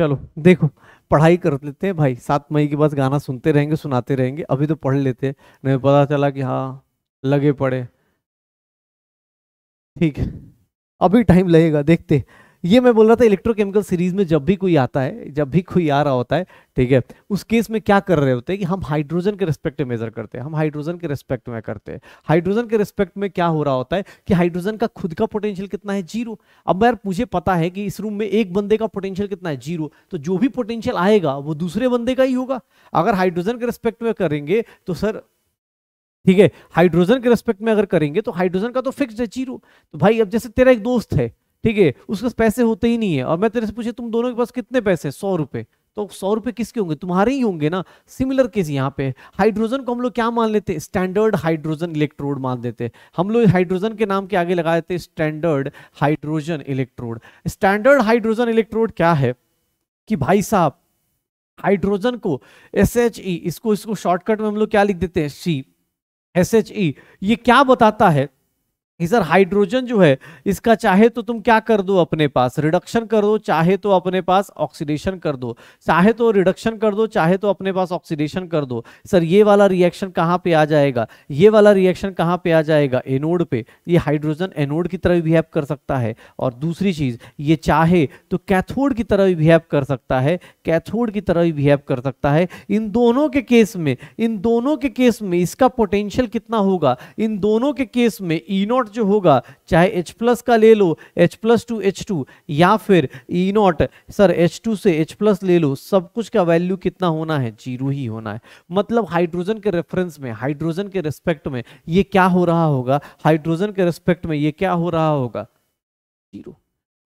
चलो देखो पढ़ाई कर लेते हैं भाई सात मई के बाद गाना सुनते रहेंगे सुनाते रहेंगे अभी तो पढ़ लेते हैं नहीं पता चला कि हाँ लगे पड़े ठीक है अभी टाइम लगेगा देखते ये मैं बोल रहा था इलेक्ट्रोकेमिकल सीरीज में जब भी कोई आता है जब भी कोई आ रहा होता है ठीक है उस केस में क्या कर रहे होते हैं कि हम हाइड्रोजन के रिस्पेक्ट में मेजर करते हैं हम हाइड्रोजन के रिस्पेक्ट में करते हैं हाइड्रोजन के रिस्पेक्ट में क्या हो रहा होता है कि हाइड्रोजन का खुद का पोटेंशियल कितना है जीरो अब यार मुझे पता है कि इस रूम में एक बंदे का पोटेंशियल कितना है जीरो तो जो भी पोटेंशियल आएगा वो दूसरे बंदे का ही होगा अगर हाइड्रोजन के रिस्पेक्ट में करेंगे तो सर ठीक है हाइड्रोजन के रेस्पेक्ट में अगर करेंगे तो हाइड्रोजन का तो फिक्स है जीरो तो भाई अब जैसे तेरा एक दोस्त है ठीक है उसके पास पैसे होते ही नहीं है और मैं तेरे से पूछे तुम दोनों के पास कितने पैसे सौ रुपए तो सौ रुपए किसके होंगे तुम्हारे ही होंगे ना सिमिलर केस यहाँ पे हाइड्रोजन को हम लोग क्या मान लेते हैं स्टैंडर्ड हाइड्रोजन इलेक्ट्रोड मान देते हैं हम लोग हाइड्रोजन के नाम के आगे लगा देते standard hydrogen electrode standard hydrogen electrode क्या है कि भाई साहब हाइड्रोजन को एस एच ई इसको इसको शॉर्टकट में हम लोग क्या लिख देते हैं सी एस एच ई ये क्या बताता है कि सर हाइड्रोजन जो है इसका चाहे तो तुम क्या कर दो अपने पास रिडक्शन कर दो चाहे तो अपने पास ऑक्सीडेशन कर दो चाहे तो रिडक्शन कर दो चाहे तो अपने पास ऑक्सीडेशन कर दो सर ये वाला रिएक्शन कहाँ पे आ जाएगा ये वाला रिएक्शन कहाँ पे आ जाएगा एनोड पे ये हाइड्रोजन एनोड की तरह बिहेव कर सकता है और दूसरी चीज ये चाहे तो कैथोड की तरह बिहेव कर सकता है कैथोड की तरह बिहेव कर सकता है इन दोनों के केस में इन दोनों के केस में इसका पोटेंशियल कितना होगा इन दोनों के केस में इनोड नॉट जो होगा चाहे H प्लस का ले लो H plus two H two या फिर E nought sir H two से H प्लस ले लो सब कुछ का वैल्यू कितना होना है जीरो ही होना है मतलब हाइड्रोजन के रेफरेंस में हाइड्रोजन के रेस्पेक्ट में ये क्या हो रहा होगा हाइड्रोजन के रेस्पेक्ट में ये क्या हो रहा होगा जीरो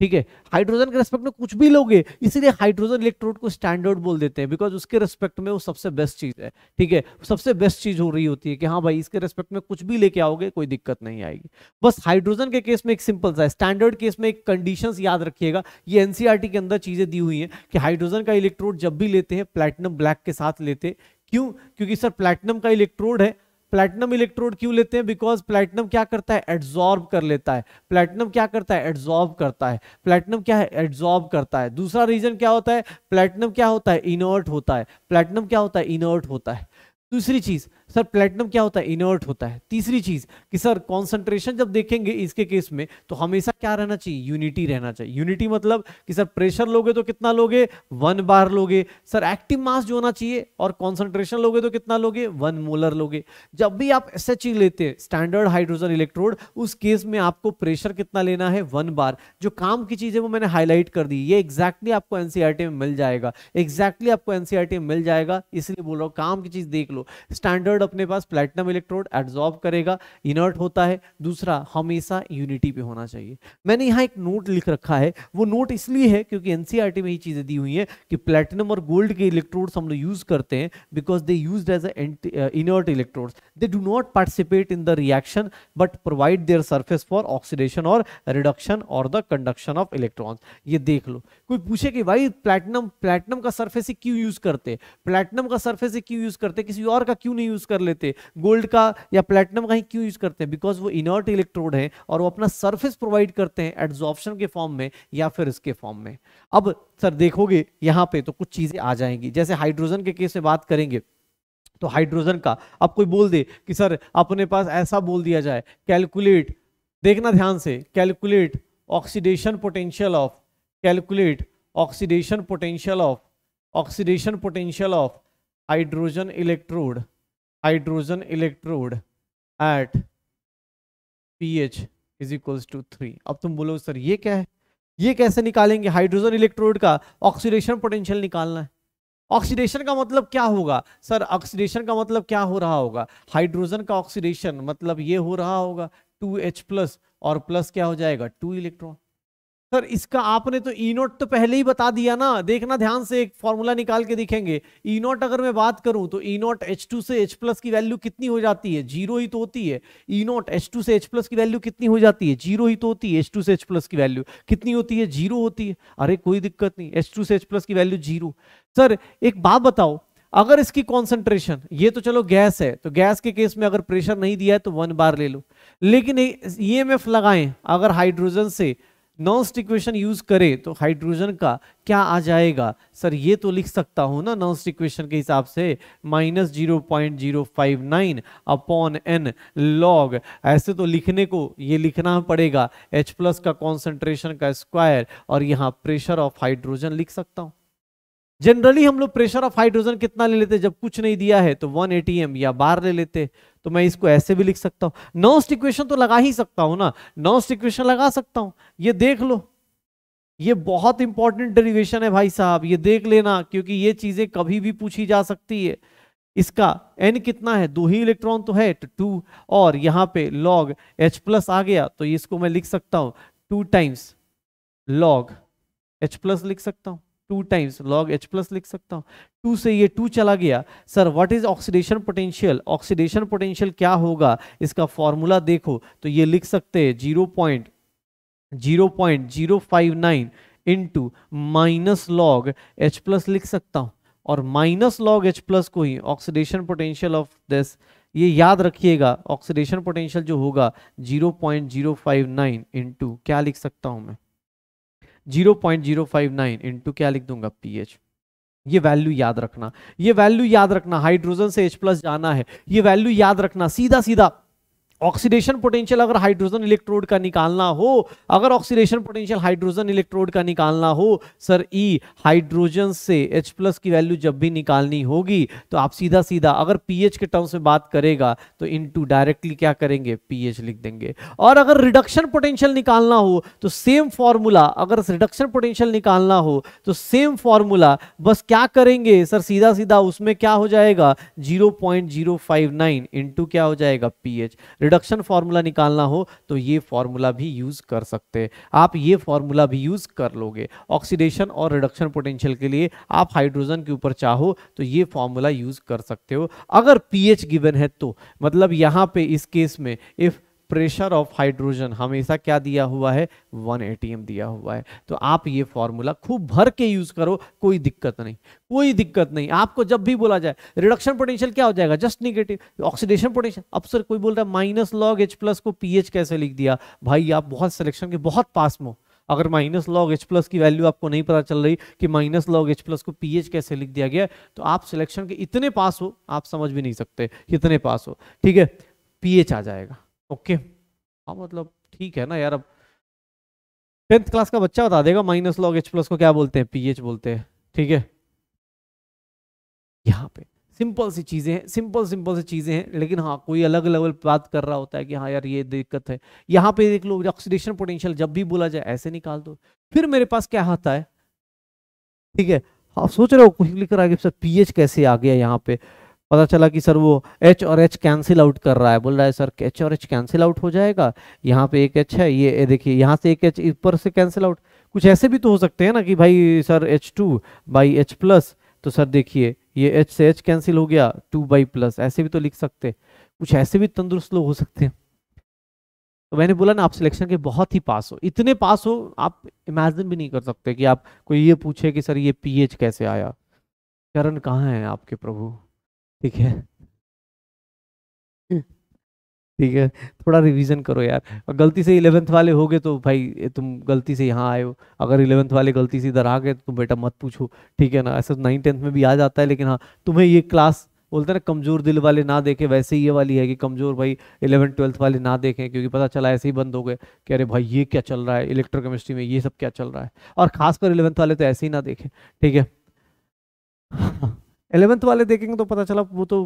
ठीक है हाइड्रोजन के रेस्पेक्ट में कुछ भी लोगे इसीलिए हाइड्रोजन इलेक्ट्रोड को स्टैंडर्ड बोल देते हैं बिकॉज उसके रेस्पेक्ट में वो सबसे बेस्ट चीज है ठीक है सबसे बेस्ट चीज हो रही होती है कि हाँ भाई इसके रेस्पेक्ट में कुछ भी लेके आओगे कोई दिक्कत नहीं आएगी बस हाइड्रोजन के केस में एक सिंपल सा है स्टैंडर्ड केस में एक कंडीशन याद रखिएगा ये एनसीआर e के अंदर चीजें दी हुई है कि हाइड्रोजन का इलेक्ट्रोड जब भी लेते हैं प्लेटिनम ब्लैक के साथ लेते क्यों क्योंकि सर प्लेटिनम का इलेक्ट्रोड है प्लेटिनम इलेक्ट्रोड क्यों लेते हैं बिकॉज प्लेटिनम क्या करता है एड्जॉर्ब कर लेता है प्लेटिनम क्या करता है एड्जॉर्ब करता है प्लेटिनम क्या है एड्जॉर्ब करता है दूसरा रीजन क्या होता है प्लेटिनम क्या होता है इनर्ट होता है प्लेटिनम क्या होता है इनर्ट होता है दूसरी चीज सर प्लेटिनम क्या होता है इनर्ट होता है तीसरी चीज कि सर कॉन्सेंट्रेशन जब देखेंगे इसके केस में तो हमेशा क्या रहना चाहिए यूनिटी रहना चाहिए यूनिटी मतलब कि सर प्रेशर लोगे तो कितना लोगे वन बार लोगे सर एक्टिव मास जो होना चाहिए और कॉन्सेंट्रेशन लोगे तो कितना लोगे वन मोलर लोगे जब भी आप एस e लेते हैं स्टैंडर्ड हाइड्रोजन इलेक्ट्रोड उस केस में आपको प्रेशर कितना लेना है वन बार जो काम की चीज है वो मैंने हाईलाइट कर दी ये एक्जैक्टली आपको एनसीआरटी e में मिल जाएगा एग्जैक्टली आपको एनसीआरटी e में मिल जाएगा इसलिए बोल रहा हूँ काम की चीज देख लो स्टैंडर्ड थर्ड अपने पास प्लेटिनम इलेक्ट्रोड एड्जॉर्ब करेगा इनर्ट होता है दूसरा हमेशा यूनिटी पे होना चाहिए मैंने यहाँ एक नोट लिख रखा है वो नोट इसलिए है क्योंकि एनसीईआरटी e में ये चीज़ें दी हुई है कि प्लेटिनम और गोल्ड के इलेक्ट्रोड्स हम लोग यूज़ करते हैं because they use as a inert electrode they do not participate in the reaction but provide their surface for oxidation और रिडक्शन और द कंडक्शन ऑफ इलेक्ट्रॉन ये देख लो कोई पूछे कि भाई प्लेटिनम प्लेटिनम का सर्फेस क्यों यूज करते प्लेटिनम का सर्फेस क्यों यूज करते किसी और का क्यों नहीं यूज कर लेते गोल्ड का या प्लेटिनम का ही क्यों यूज करते हैं बिकॉज वो इनर्ट इलेक्ट्रोड है और वो अपना सर्फेस प्रोवाइड करते हैं एड्जॉर्प्शन के फॉर्म में या फिर इसके फॉर्म में अब सर देखोगे यहाँ पे तो कुछ चीजें आ जाएंगी जैसे हाइड्रोजन के केस में बात करेंगे तो हाइड्रोजन का अब कोई बोल दे कि सर अपने पास ऐसा बोल दिया जाए कैलकुलेट देखना ध्यान से calculate oxidation potential of calculate oxidation potential of oxidation potential of hydrogen electrode electrode at P H is equals to three अब तुम बोलो सर ये क्या है ये कैसे निकालेंगे हाइड्रोजन इलेक्ट्रोड का ऑक्सीडेशन पोटेंशियल निकालना है ऑक्सीडेशन का मतलब क्या होगा सर ऑक्सीडेशन का मतलब क्या हो रहा होगा हाइड्रोजन का ऑक्सीडेशन मतलब ये हो रहा होगा टू एच प्लस और प्लस क्या हो जाएगा टू इलेक्ट्रॉन सर इसका आपने तो ई e नोट तो पहले ही बता दिया ना देखना ध्यान से एक फॉर्मूला निकाल के दिखेंगे ई e नोट अगर मैं बात करूं तो ई नोट एच टू से एच प्लस की वैल्यू कितनी हो जाती है जीरो ही तो होती है ई नोट एच टू से एच प्लस की वैल्यू कितनी हो जाती है जीरो ही तो होती है एच टू से एच प्लस की वैल्यू कितनी होती है जीरो होती है अरे कोई दिक्कत नहीं एच टू से एच प्लस की वैल्यू जीरो सर एक बात बताओ अगर इसकी कॉन्सेंट्रेशन ये तो चलो गैस है तो गैस के केस में अगर प्रेशर नहीं दिया है तो वन बार ले लो लेकिन ये एम लगाएं अगर हाइड्रोजन से नॉन्स्ट इक्वेशन यूज करे तो हाइड्रोजन का क्या आ जाएगा सर ये तो लिख सकता हूँ ना नॉन्स्ट इक्वेशन के हिसाब से minus zero point zero five nine upon N log ऐसे तो लिखने को ये लिखना पड़ेगा एच प्लस का कॉन्सेंट्रेशन का स्क्वायर और यहाँ प्रेशर ऑफ हाइड्रोजन लिख सकता हूँ जनरली हम लोग प्रेशर ऑफ हाइड्रोजन कितना ले लेते जब कुछ नहीं दिया है तो 1 एटीएम या बार ले लेते तो मैं इसको ऐसे भी लिख सकता हूं नॉन्स्ट इक्वेशन तो लगा ही सकता हूं ना नॉन्स्ट इक्वेशन लगा सकता हूं ये देख लो ये बहुत इंपॉर्टेंट डेरिवेशन है भाई साहब ये देख लेना क्योंकि ये चीजें कभी भी पूछी जा सकती है इसका एन कितना है दो ही इलेक्ट्रॉन तो है तो टू और यहाँ पे लॉग एच प्लस आ गया तो इसको मैं लिख सकता हूं two times log H plus लिख सकता हूं two times log H plus लिख सकता हूँ टू से ये टू चला गया sir what is oxidation potential oxidation potential क्या होगा इसका फॉर्मूला देखो तो ये लिख सकते हैं zero point zero point zero five nine into minus log H plus लिख सकता हूँ और माइनस लॉग एच प्लस को ही ऑक्सीडेशन पोटेंशियल ऑफ दिस ये याद रखिएगा ऑक्सीडेशन पोटेंशियल जो होगा zero point zero five nine into क्या लिख सकता हूँ मैं zero point zero five nine into क्या लिख दूंगा पी एच ये वैल्यू याद रखना ये वैल्यू याद रखना हाइड्रोजन से H प्लस जाना है ये वैल्यू याद रखना सीधा सीधा ऑक्सीडेशन पोटेंशियल अगर हाइड्रोजन इलेक्ट्रोड का निकालना हो अगर ऑक्सीडेशन पोटेंशियल हाइड्रोजन इलेक्ट्रोड का निकालना हो सर ई हाइड्रोजन से H प्लस की वैल्यू जब भी निकालनी होगी तो आप सीधा सीधा अगर पीएच के टर्म्स में बात करेगा तो इनटू डायरेक्टली क्या करेंगे पीएच लिख देंगे और अगर रिडक्शन पोटेंशियल निकालना हो तो सेम फॉर्मूला अगर रिडक्शन पोटेंशियल निकालना हो तो सेम फॉर्मूला बस क्या करेंगे सर सीधा सीधा उसमें क्या हो जाएगा जीरो पॉइंट जीरो इंटू क्या हो जाएगा पीएच रिडक्शन फार्मूला निकालना हो तो ये फार्मूला भी यूज़ कर सकते हैं आप ये फार्मूला भी यूज़ कर लोगे ऑक्सीडेशन और रिडक्शन पोटेंशियल के लिए आप हाइड्रोजन के ऊपर चाहो तो ये फार्मूला यूज़ कर सकते हो अगर पीएच गिवन है तो मतलब यहाँ पे इस केस में इफ़ प्रेशर ऑफ हाइड्रोजन हमेशा क्या दिया हुआ है वन एटीएम दिया हुआ है तो आप ये फॉर्मूला खूब भर के यूज करो कोई दिक्कत नहीं कोई दिक्कत नहीं आपको जब भी बोला जाए रिडक्शन पोटेंशियल क्या हो जाएगा जस्ट निगेटिव ऑक्सीडेशन पोटेंशियल अब सर कोई बोल रहा है माइनस लॉग एच प्लस को पीएच कैसे लिख दिया भाई आप बहुत सिलेक्शन के बहुत पास में अगर माइनस लॉग एच प्लस की वैल्यू आपको नहीं पता चल रही कि माइनस लॉग एच प्लस को पीएच कैसे लिख दिया गया तो आप सिलेक्शन के इतने पास हो आप समझ भी नहीं सकते कितने पास हो ठीक है पीएच आ जाएगा ओके हाँ मतलब ठीक है ना यार अब टेंथ क्लास का बच्चा बता देगा माइनस लॉग एच प्लस को क्या बोलते हैं पीएच बोलते हैं ठीक है यहाँ पे सिंपल सी चीज़ें हैं सिंपल सिंपल सी चीज़ें हैं लेकिन हाँ कोई अलग लेवल पर बात कर रहा होता है कि हाँ यार ये दिक्कत है यहाँ पे देख लो ऑक्सीडेशन पोटेंशियल जब भी बोला जाए ऐसे निकाल दो फिर मेरे पास क्या आता है ठीक है आप सोच रहे हो कुछ लिख रहा है कि सर पीएच कैसे आ गया यहाँ पे पता चला कि सर वो एच और एच कैंसिल आउट कर रहा है बोल रहा है सर एच और एच कैंसिल आउट हो जाएगा यहाँ पे एक एच है ये देखिए यहाँ से एक एच ऊपर से कैंसिल आउट कुछ ऐसे भी तो हो सकते हैं ना कि भाई sir H two by H plus तो सर देखिए ये एच से एच कैंसिल हो गया टू बाई प्लस ऐसे भी तो लिख सकते कुछ ऐसे भी तंदुरुस्त लोग हो सकते हैं तो मैंने बोला ना आप सिलेक्शन के बहुत ही पास हो इतने पास हो आप इमेजिन भी नहीं कर सकते कि आप कोई ये पूछे कि सर ये पी कैसे आया चरण कहाँ है आपके प्रभु ठीक है हम्म। ठीक है थोड़ा रिवीजन करो यार गलती से इलेवेंथ वाले हो गए तो भाई तुम गलती से यहाँ आए हो अगर इलेवेंथ वाले गलती से इधर आ गए तो तुम बेटा मत पूछो ठीक है ना ऐसा नाइन टेंथ में भी आ जाता है लेकिन हाँ तुम्हें ये क्लास बोलते ना कमजोर दिल वाले ना देखे वैसे ही ये वाली है कि कमजोर भाई इलेवन ट्वेल्थ वाले ना देखें क्योंकि पता चला ऐसे ही बंद हो गए कि अरे भाई ये क्या चल रहा है इलेक्ट्रोकेमिस्ट्री में ये सब क्या चल रहा है और खासकर इलेवंथ वाले तो ऐसे ही ना देखें ठीक है एलेवेंथ वाले देखेंगे तो पता चला वो तो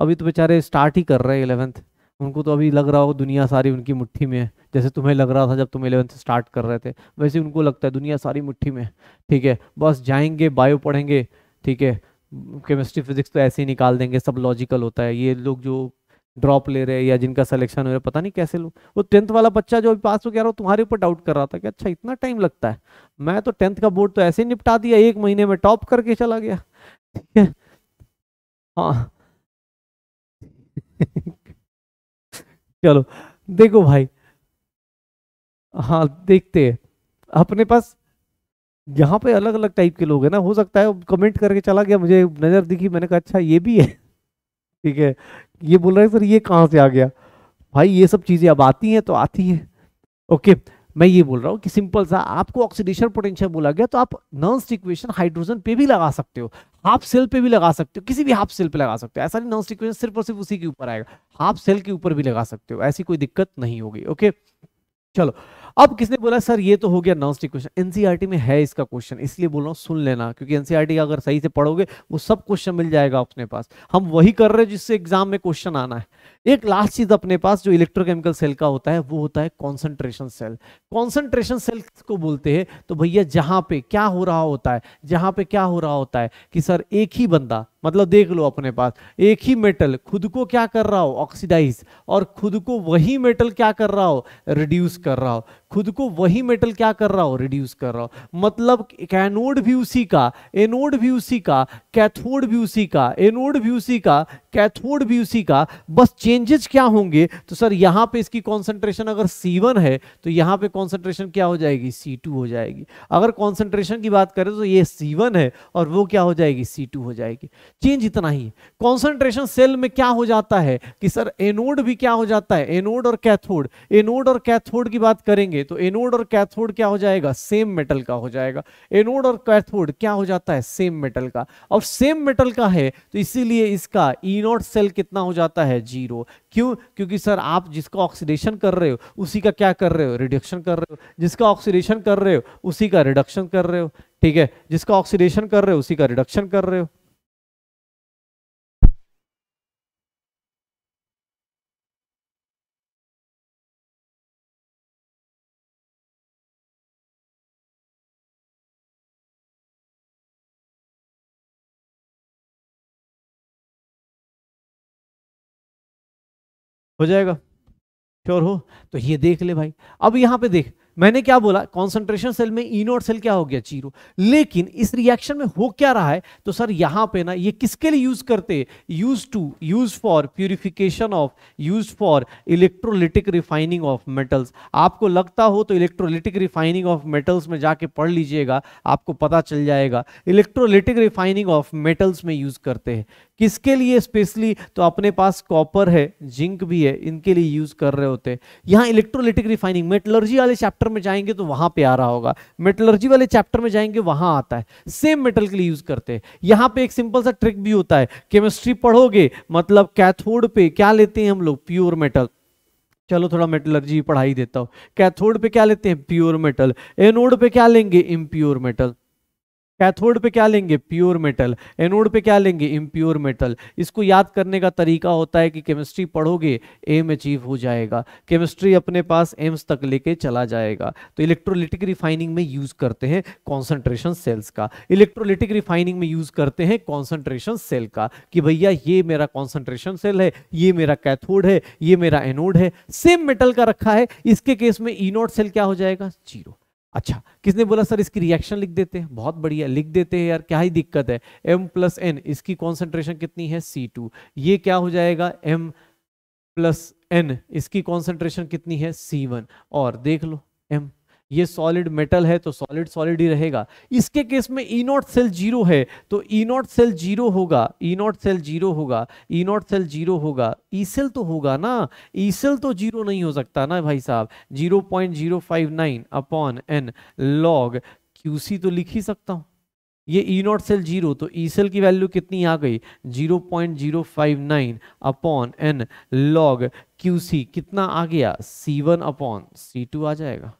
अभी तो बेचारे स्टार्ट ही कर रहे हैं एलेवेंथ उनको तो अभी लग रहा हो दुनिया सारी उनकी मुट्ठी में है जैसे तुम्हें लग रहा था जब तुम एलेवंथ स्टार्ट कर रहे थे वैसे उनको लगता है दुनिया सारी मुट्ठी में ठीक है बस जाएंगे बायो पढ़ेंगे ठीक है केमिस्ट्री फिजिक्स तो ऐसे ही निकाल देंगे सब लॉजिकल होता है ये लोग जो ड्रॉप ले रहे हैं या जिनका सिलेक्शन हो रहा है पता नहीं कैसे लोग वो टेंथ वाला बच्चा जो अभी पास हो गया रहा तुम्हारे ऊपर डाउट कर रहा था कि अच्छा इतना टाइम लगता है मैं तो टेंथ का बोर्ड तो ऐसे ही निपटा दिया एक महीने में टॉप करके चला गया ठीक है हाँ चलो देखो भाई हाँ देखते हैं अपने पास यहाँ पे अलग अलग टाइप के लोग हैं ना हो सकता है कमेंट करके चला गया मुझे नज़र दिखी मैंने कहा अच्छा ये भी है ठीक है ये बोल रहा है सर ये कहाँ से आ गया भाई ये सब चीज़ें अब आती हैं तो आती हैं ओके मैं ये बोल रहा हूँ कि सिंपल सा आपको ऑक्सीडेशन पोटेंशियल बोला गया तो आप नॉन स्टिक्वेशन हाइड्रोजन पे भी लगा सकते हो हाफ सेल पे भी लगा सकते हो किसी भी हाफ सेल पे लगा सकते हो ऐसा नहीं नॉन स्टिक क्वेश्चन सिर्फ और सिर्फ उसी के ऊपर आएगा हाफ सेल के ऊपर भी लगा सकते हो ऐसी कोई दिक्कत नहीं होगी ओके चलो अब किसने बोला सर ये तो हो गया non stick question NCERT e में है इसका क्वेश्चन इसलिए बोल रहा हूँ सुन लेना क्योंकि एनसीईआरटी e अगर सही से पढ़ोगे वो सब क्वेश्चन मिल जाएगा अपने पास हम वही कर रहे हैं जिससे एग्जाम में क्वेश्चन आना है एक लास्ट चीज अपने पास जो इलेक्ट्रोकेमिकल सेल का होता है वो होता है कॉन्सेंट्रेशन सेल कॉन्सेंट्रेशन सेल को बोलते हैं तो भैया जहां पे क्या हो रहा होता है जहां पे क्या हो रहा होता है कि सर एक ही बंदा मतलब देख लो अपने पास एक ही मेटल खुद को क्या कर रहा हो ऑक्सीडाइज और खुद को वही मेटल क्या कर रहा हो रिड्यूस कर रहा हो खुद को वही मेटल क्या कर रहा हो रिड्यूस कर रहा हो मतलब कैनोड भी उसी का एनोड भी उसी का कैथोड भी उसी का एनोड भी उसी का कैथोड भी उसी का बस चेंजेस क्या होंगे तो सर यहां पे इसकी कॉन्सेंट्रेशन अगर C1 है तो यहां पे कॉन्सेंट्रेशन क्या हो जाएगी C2 हो जाएगी अगर कॉन्सेंट्रेशन की बात करें तो ये C1 है और वो क्या हो जाएगी C2 हो जाएगी चेंज इतना ही कॉन्सेंट्रेशन सेल में क्या हो जाता है कि सर एनोड भी क्या हो जाता है एनोड और कैथोड एनोड और कैथोड की बात करेंगे तो एनोड और कैथोड क्या हो जाएगा सेम मेटल का हो जाएगा एनोड और कैथोड क्या हो जाता है सेम मेटल का और सेम मेटल का है तो इसीलिए इसका इनोड सेल कितना हो जाता है जीरो क्यों क्योंकि सर आप जिसका ऑक्सीडेशन कर रहे हो उसी का क्या कर रहे हो रिडक्शन कर रहे हो जिसका ऑक्सीडेशन कर रहे हो उसी का रिडक्शन कर रहे हो ठीक है जिसका ऑक्सीडेशन कर रहे हो उसी का रिडक्शन कर रहे हो हो जाएगा श्योर हो तो ये देख ले भाई अब यहां पे देख मैंने क्या बोला कॉन्सेंट्रेशन सेल में इनोट सेल क्या हो गया चीरो लेकिन इस रिएक्शन में हो क्या रहा है तो सर यहां पे ना ये किसके लिए यूज करते use to use for purification of use for electrolytic refining of metals आपको लगता हो तो इलेक्ट्रोलिटिक रिफाइनिंग ऑफ मेटल्स में जाके पढ़ लीजिएगा आपको पता चल जाएगा इलेक्ट्रोलिटिक रिफाइनिंग ऑफ मेटल्स में यूज करते हैं किसके लिए स्पेशली तो अपने पास कॉपर है जिंक भी है इनके लिए यूज कर रहे होते हैं यहाँ इलेक्ट्रोलिटिक रिफाइनिंग मेटलर्जी वाले चैप्टर में जाएंगे तो वहां पे आ रहा होगा मेटलर्जी वाले चैप्टर में जाएंगे वहां आता है सेम मेटल के लिए यूज करते हैं यहाँ पे एक सिंपल सा ट्रिक भी होता है केमिस्ट्री पढ़ोगे मतलब कैथोड पे क्या लेते हैं हम लोग प्योर मेटल चलो थोड़ा मेटलर्जी पढ़ाई देता हूँ कैथोड पे क्या लेते हैं प्योर मेटल एनोड पे क्या लेंगे इम्प्योर मेटल कैथोड पे क्या लेंगे प्योर मेटल एनोड पे क्या लेंगे इम्प्योर मेटल इसको याद करने का तरीका होता है कि केमिस्ट्री पढ़ोगे एम अचीव हो जाएगा केमिस्ट्री अपने पास एम्स तक लेके चला जाएगा तो इलेक्ट्रोलिटिक रिफाइनिंग में यूज़ करते हैं कॉन्सेंट्रेशन सेल्स का इलेक्ट्रोलिटिक रिफाइनिंग में यूज़ करते हैं कॉन्सेंट्रेशन सेल का कि भैया ये मेरा कॉन्सेंट्रेशन सेल है ये मेरा कैथोड है ये मेरा एनोड है सेम मेटल का रखा है इसके केस में इनोड e सेल क्या हो जाएगा जीरो अच्छा किसने बोला सर इसकी रिएक्शन लिख देते हैं बहुत बढ़िया लिख देते हैं यार क्या ही दिक्कत है एम प्लस एन इसकी कॉन्सेंट्रेशन कितनी है सी टू ये क्या हो जाएगा एम प्लस एन इसकी कॉन्सेंट्रेशन कितनी है सी वन और देख लो एम ये सॉलिड मेटल है तो सॉलिड सॉलिड ही रहेगा इसके केस में ई नॉट सेल जीरो है तो ई नॉट सेल जीरो होगा ई नॉट सेल जीरो होगा ई नॉट सेल जीरो होगा ई e सेल तो होगा ना ई e सेल तो जीरो नहीं हो सकता ना भाई साहब zero point zero five nine upon N log QC तो लिख ही सकता हूँ ये ई नॉट सेल जीरो तो ई e सेल की वैल्यू कितनी आ गई zero point zero five nine upon N log Q C कितना आ गया C one upon C two आ जाएगा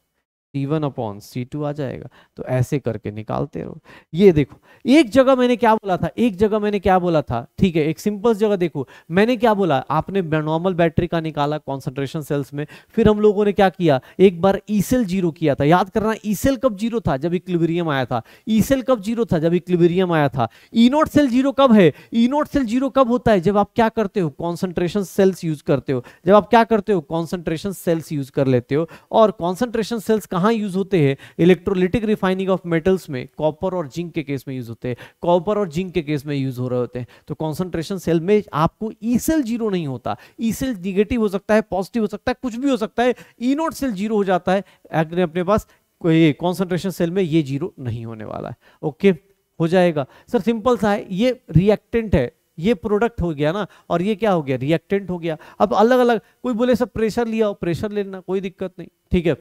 C one upon C two आ जाएगा तो ऐसे करके निकालते रहो ये देखो एक जगह मैंने क्या बोला था एक जगह मैंने क्या बोला था ठीक है एक सिंपल जगह देखो मैंने क्या बोला आपने नॉर्मल बैटरी का निकाला कॉन्सेंट्रेशन सेल्स में फिर हम लोगों ने क्या किया एक बार ईसेल e जीरो किया था याद करना ईसेल e कब जीरो था जब इक्लिबेरियम आया था ईसेल e कब जीरो था जब इक्लिबेरियम आया था इनोट सेल जीरो कब है इनोट सेल जीरो कब होता है जब आप क्या करते हो कॉन्सेंट्रेशन सेल्स यूज करते हो जब आप क्या करते हो कॉन्सेंट्रेशन सेल्स यूज कर लेते हो और कॉन्सेंट्रेशन सेल्स कहां कहाँ यूज होते हैं इलेक्ट्रोलिटिक रिफाइनिंग ऑफ मेटल्स में कॉपर और जिंक के केस में यूज होते हैं कॉपर और जिंक के केस में यूज हो रहे होते हैं तो कॉन्सेंट्रेशन सेल में आपको ई सेल जीरो नहीं होता ई सेल निगेटिव हो सकता है पॉजिटिव हो सकता है कुछ भी हो सकता है ई नॉट सेल जीरो हो जाता है अगर अपने पास ये कॉन्सेंट्रेशन सेल में ये जीरो नहीं होने वाला है ओके हो जाएगा सर सिंपल सा है ये रिएक्टेंट है ये प्रोडक्ट हो गया ना और ये क्या हो गया रिएक्टेंट हो गया अब अलग अलग कोई बोले सर प्रेशर लिया हो प्रेशर लेना कोई दिक्कत नहीं ठीक है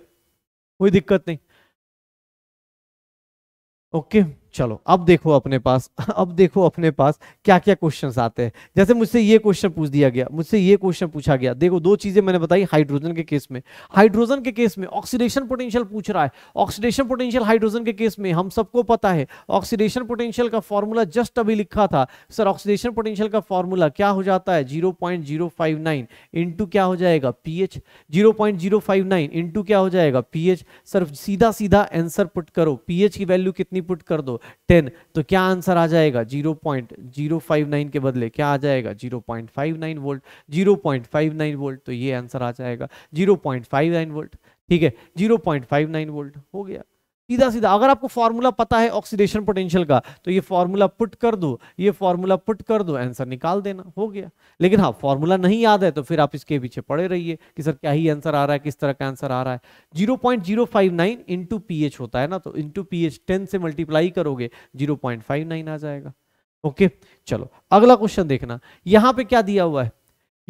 कोई दिक्कत नहीं ओके okay. चलो अब देखो अपने पास अब देखो अपने पास क्या क्या क्वेश्चन आते हैं जैसे मुझसे ये क्वेश्चन पूछ दिया गया मुझसे ये क्वेश्चन पूछा गया देखो दो चीजें मैंने बताई हाइड्रोजन के केस में हाइड्रोजन के केस में ऑक्सीडेशन पोटेंशियल पूछ रहा है ऑक्सीडेशन पोटेंशियल हाइड्रोजन के केस में हम सबको पता है ऑक्सीडेशन पोटेंशियल का फॉर्मूला जस्ट अभी लिखा था सर ऑक्सीडेशन पोटेंशियल का फॉर्मूला क्या हो जाता है zero point zero five nine into क्या हो जाएगा pH zero point zero five nine into क्या हो जाएगा पीएच सर सीधा सीधा एंसर पुट करो पीएच की वैल्यू कितनी पुट कर दो टेन तो क्या आंसर आ जाएगा zero point zero five nine के बदले क्या आ जाएगा zero point five nine volt zero point five nine volt तो ये आंसर आ जाएगा zero point five nine volt ठीक है zero point five nine volt हो गया सीधा सीधा अगर आपको फॉर्मूला पता है ऑक्सीडेशन पोटेंशियल का तो ये फॉर्मूला पुट कर दो ये फॉर्मूला पुट कर दो आंसर निकाल देना हो गया लेकिन हाँ फॉर्मूला नहीं याद है तो फिर आप इसके पीछे पड़े रहिए कि सर क्या ही आंसर आ रहा है किस तरह का आंसर आ रहा है zero point zero five nine into P H होता है ना तो इंटू पी एच टेन से मल्टीप्लाई करोगे जीरो पॉइंट फाइव नाइन आ जाएगा ओके चलो अगला क्वेश्चन देखना यहाँ पे क्या दिया हुआ है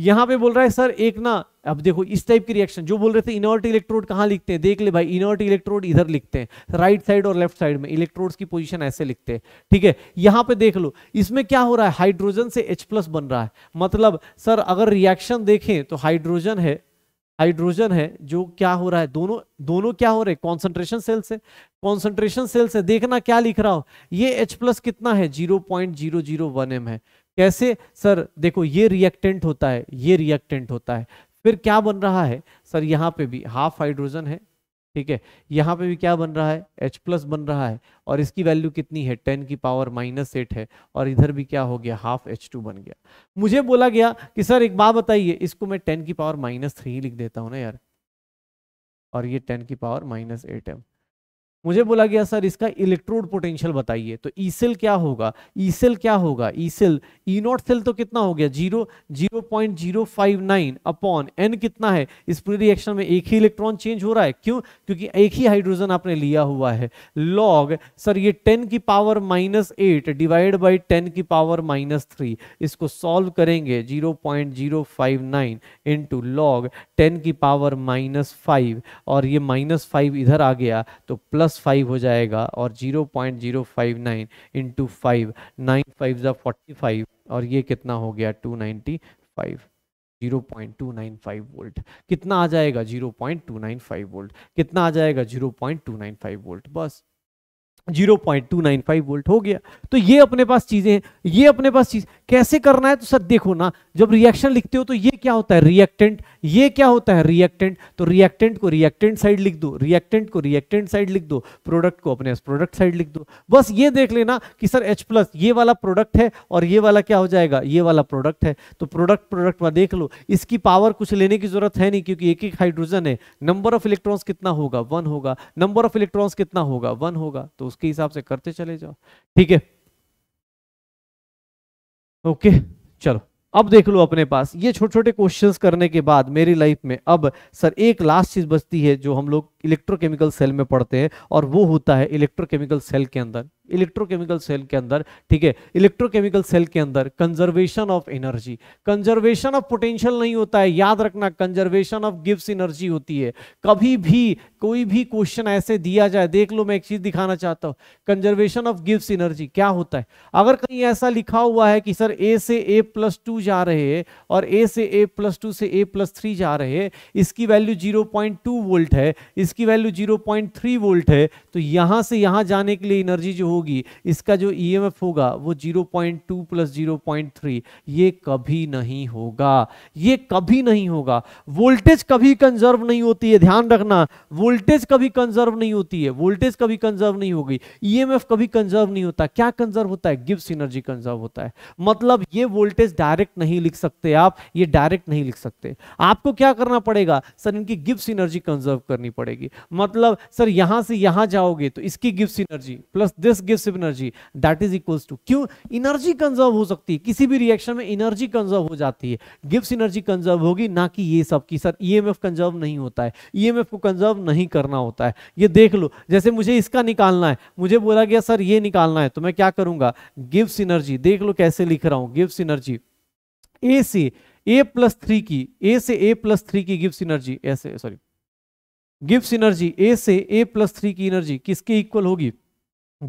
यहां पे बोल रहा है सर एक ना अब देखो इस टाइप की रिएक्शन जो बोल रहे थे इनवर्ट इलेक्ट्रोड कहां लिखते हैं देख ले भाई इनवर्ट इलेक्ट्रोड इधर लिखते हैं राइट साइड और लेफ्ट साइड में इलेक्ट्रोड्स की पोजीशन ऐसे लिखते हैं ठीक है यहां पे देख लो इसमें क्या हो रहा है हाइड्रोजन से H प्लस बन रहा है मतलब सर अगर रिएक्शन देखें तो हाइड्रोजन है हाइड्रोजन है जो क्या हो रहा है दोनों दोनों क्या हो रहे हैं कॉन्सेंट्रेशन सेल से कॉन्सेंट्रेशन सेल से देखना क्या लिख रहा हो ये H प्लस कितना है zero point zero zero one M है कैसे सर देखो ये रिएक्टेंट होता है ये रिएक्टेंट होता है फिर क्या बन रहा है सर यहाँ पे भी हाफ हाइड्रोजन है ठीक है यहाँ पे भी क्या बन रहा है H प्लस बन रहा है और इसकी वैल्यू कितनी है 10 की पावर माइनस एट है और इधर भी क्या हो गया हाफ एच टू बन गया मुझे बोला गया कि सर एक बात बताइए इसको मैं 10 की पावर माइनस थ्री लिख देता हूँ ना यार और ये 10 की पावर माइनस एट है मुझे बोला गया सर इसका इलेक्ट्रोड पोटेंशियल बताइए तो ईसेल क्या होगा ईसेल क्या होगा ईसेल ई नॉट सेल तो कितना हो गया zero zero point zero five nine upon N कितना है इस पूरे रिएक्शन में एक ही इलेक्ट्रॉन चेंज हो रहा है क्यों क्योंकि एक ही हाइड्रोजन आपने लिया हुआ है लॉग सर ये टेन की power minus eight divide by ten की पावर माइनस थ्री इसको सॉल्व करेंगे zero point zero five nine into log ten की पावर माइनस फाइव और ये माइनस फाइव इधर आ गया तो प्लस प्लस फाइव हो जाएगा और zero point zero five nine into five nine five ज़ा फोर्टी फाइव और ये कितना हो गया two ninety five zero point two nine five volt कितना आ जाएगा zero point two nine five volt कितना आ जाएगा zero point two nine five volt बस 0.295 वोल्ट हो गया तो ये अपने पास चीजें हैं ये अपने पास चीज कैसे करना है तो सर देखो ना जब रिएक्शन लिखते हो तो ये क्या होता है रिएक्टेंट ये क्या होता है रिएक्टेंट तो रिएक्टेंट को रिएक्टेंट साइड लिख दो रिएक्टेंट को रिएक्टेंट साइड लिख दो प्रोडक्ट को अपने प्रोडक्ट साइड लिख दो बस ये देख लेना कि सर एच प्लस ये वाला प्रोडक्ट है और ये वाला क्या हो जाएगा ये वाला प्रोडक्ट है तो प्रोडक्ट प्रोडक्ट में देख लो इसकी पावर कुछ लेने की जरूरत है नहीं क्योंकि एक एक हाइड्रोजन है नंबर ऑफ इलेक्ट्रॉन्स कितना होगा वन होगा नंबर ऑफ इलेक्ट्रॉन्स कितना होगा वन होगा तो उसके हिसाब से करते चले जाओ ठीक है ओके चलो अब देख लो अपने पास ये छोटे छोटे क्वेश्चंस करने के बाद मेरी लाइफ में अब सर एक लास्ट चीज बचती है जो हम लोग इलेक्ट्रोकेमिकल सेल में पढ़ते हैं और वो होता है इलेक्ट्रोकेमिकल सेल के अंदर इलेक्ट्रोकेमिकल सेल के अंदर ठीक है इलेक्ट्रोकेमिकल सेल के अंदर conservation of energy conservation of potential नहीं होता है याद रखना कंजर्वेशन ऑफ गिव्स एनर्जी होती है कभी भी कोई भी क्वेश्चन ऐसे दिया जाए देख लो मैं एक चीज दिखाना चाहता हूं कंजर्वेशन ऑफ गिव्स एनर्जी क्या होता है अगर कहीं ऐसा लिखा हुआ है कि सर ए से ए प्लस टू जा रहे हैं और ए से ए प्लस टू से ए प्लस थ्री जा रहे हैं इसकी value zero point two volt है इसकी value zero point three volt है तो यहां से यहां जाने के लिए एनर्जी जो होगी इसका जो ई e होगा वो 0.2 प्लस 0.3 ये कभी नहीं होगा ये कभी नहीं होगा वोल्टेज कभी कंजर्व नहीं होती है ध्यान रखना वोल्टेज कभी कंजर्व नहीं होती है वोल्टेज कभी कंजर्व नहीं होगी ई e कभी कंजर्व नहीं होता क्या कंजर्व होता है गिब्स एनर्जी कंजर्व होता है मतलब ये वोल्टेज डायरेक्ट नहीं लिख सकते आप ये डायरेक्ट नहीं लिख सकते आपको क्या करना पड़ेगा सर इनकी गिब्स एनर्जी कंजर्व करनी पड़ेगी मतलब सर यहां से यहां जाओगे तो इसकी गिब्स एनर्जी प्लस दिस गिव्स energy that is equals to क्यों एनर्जी कंजर्व हो सकती है किसी भी रिएक्शन में एनर्जी कंजर्व हो जाती है गिव्स एनर्जी कंजर्व होगी ना कि ये सब की सर ईएमएफ e कंजर्व नहीं होता है ईएमएफ e को कंजर्व नहीं करना होता है ये देख लो जैसे मुझे इसका निकालना है मुझे बोला गया सर ये निकालना है तो मैं क्या करूंगा गिव्स एनर्जी देख लो कैसे लिख रहा हूं गिव्स एनर्जी ए से ए प्लस थ्री की ए से ए प्लस थ्री की गिव्स एनर्जी ऐसे सॉरी गिव्स एनर्जी ए से ए प्लस थ्री की एनर्जी किसके इक्वल होगी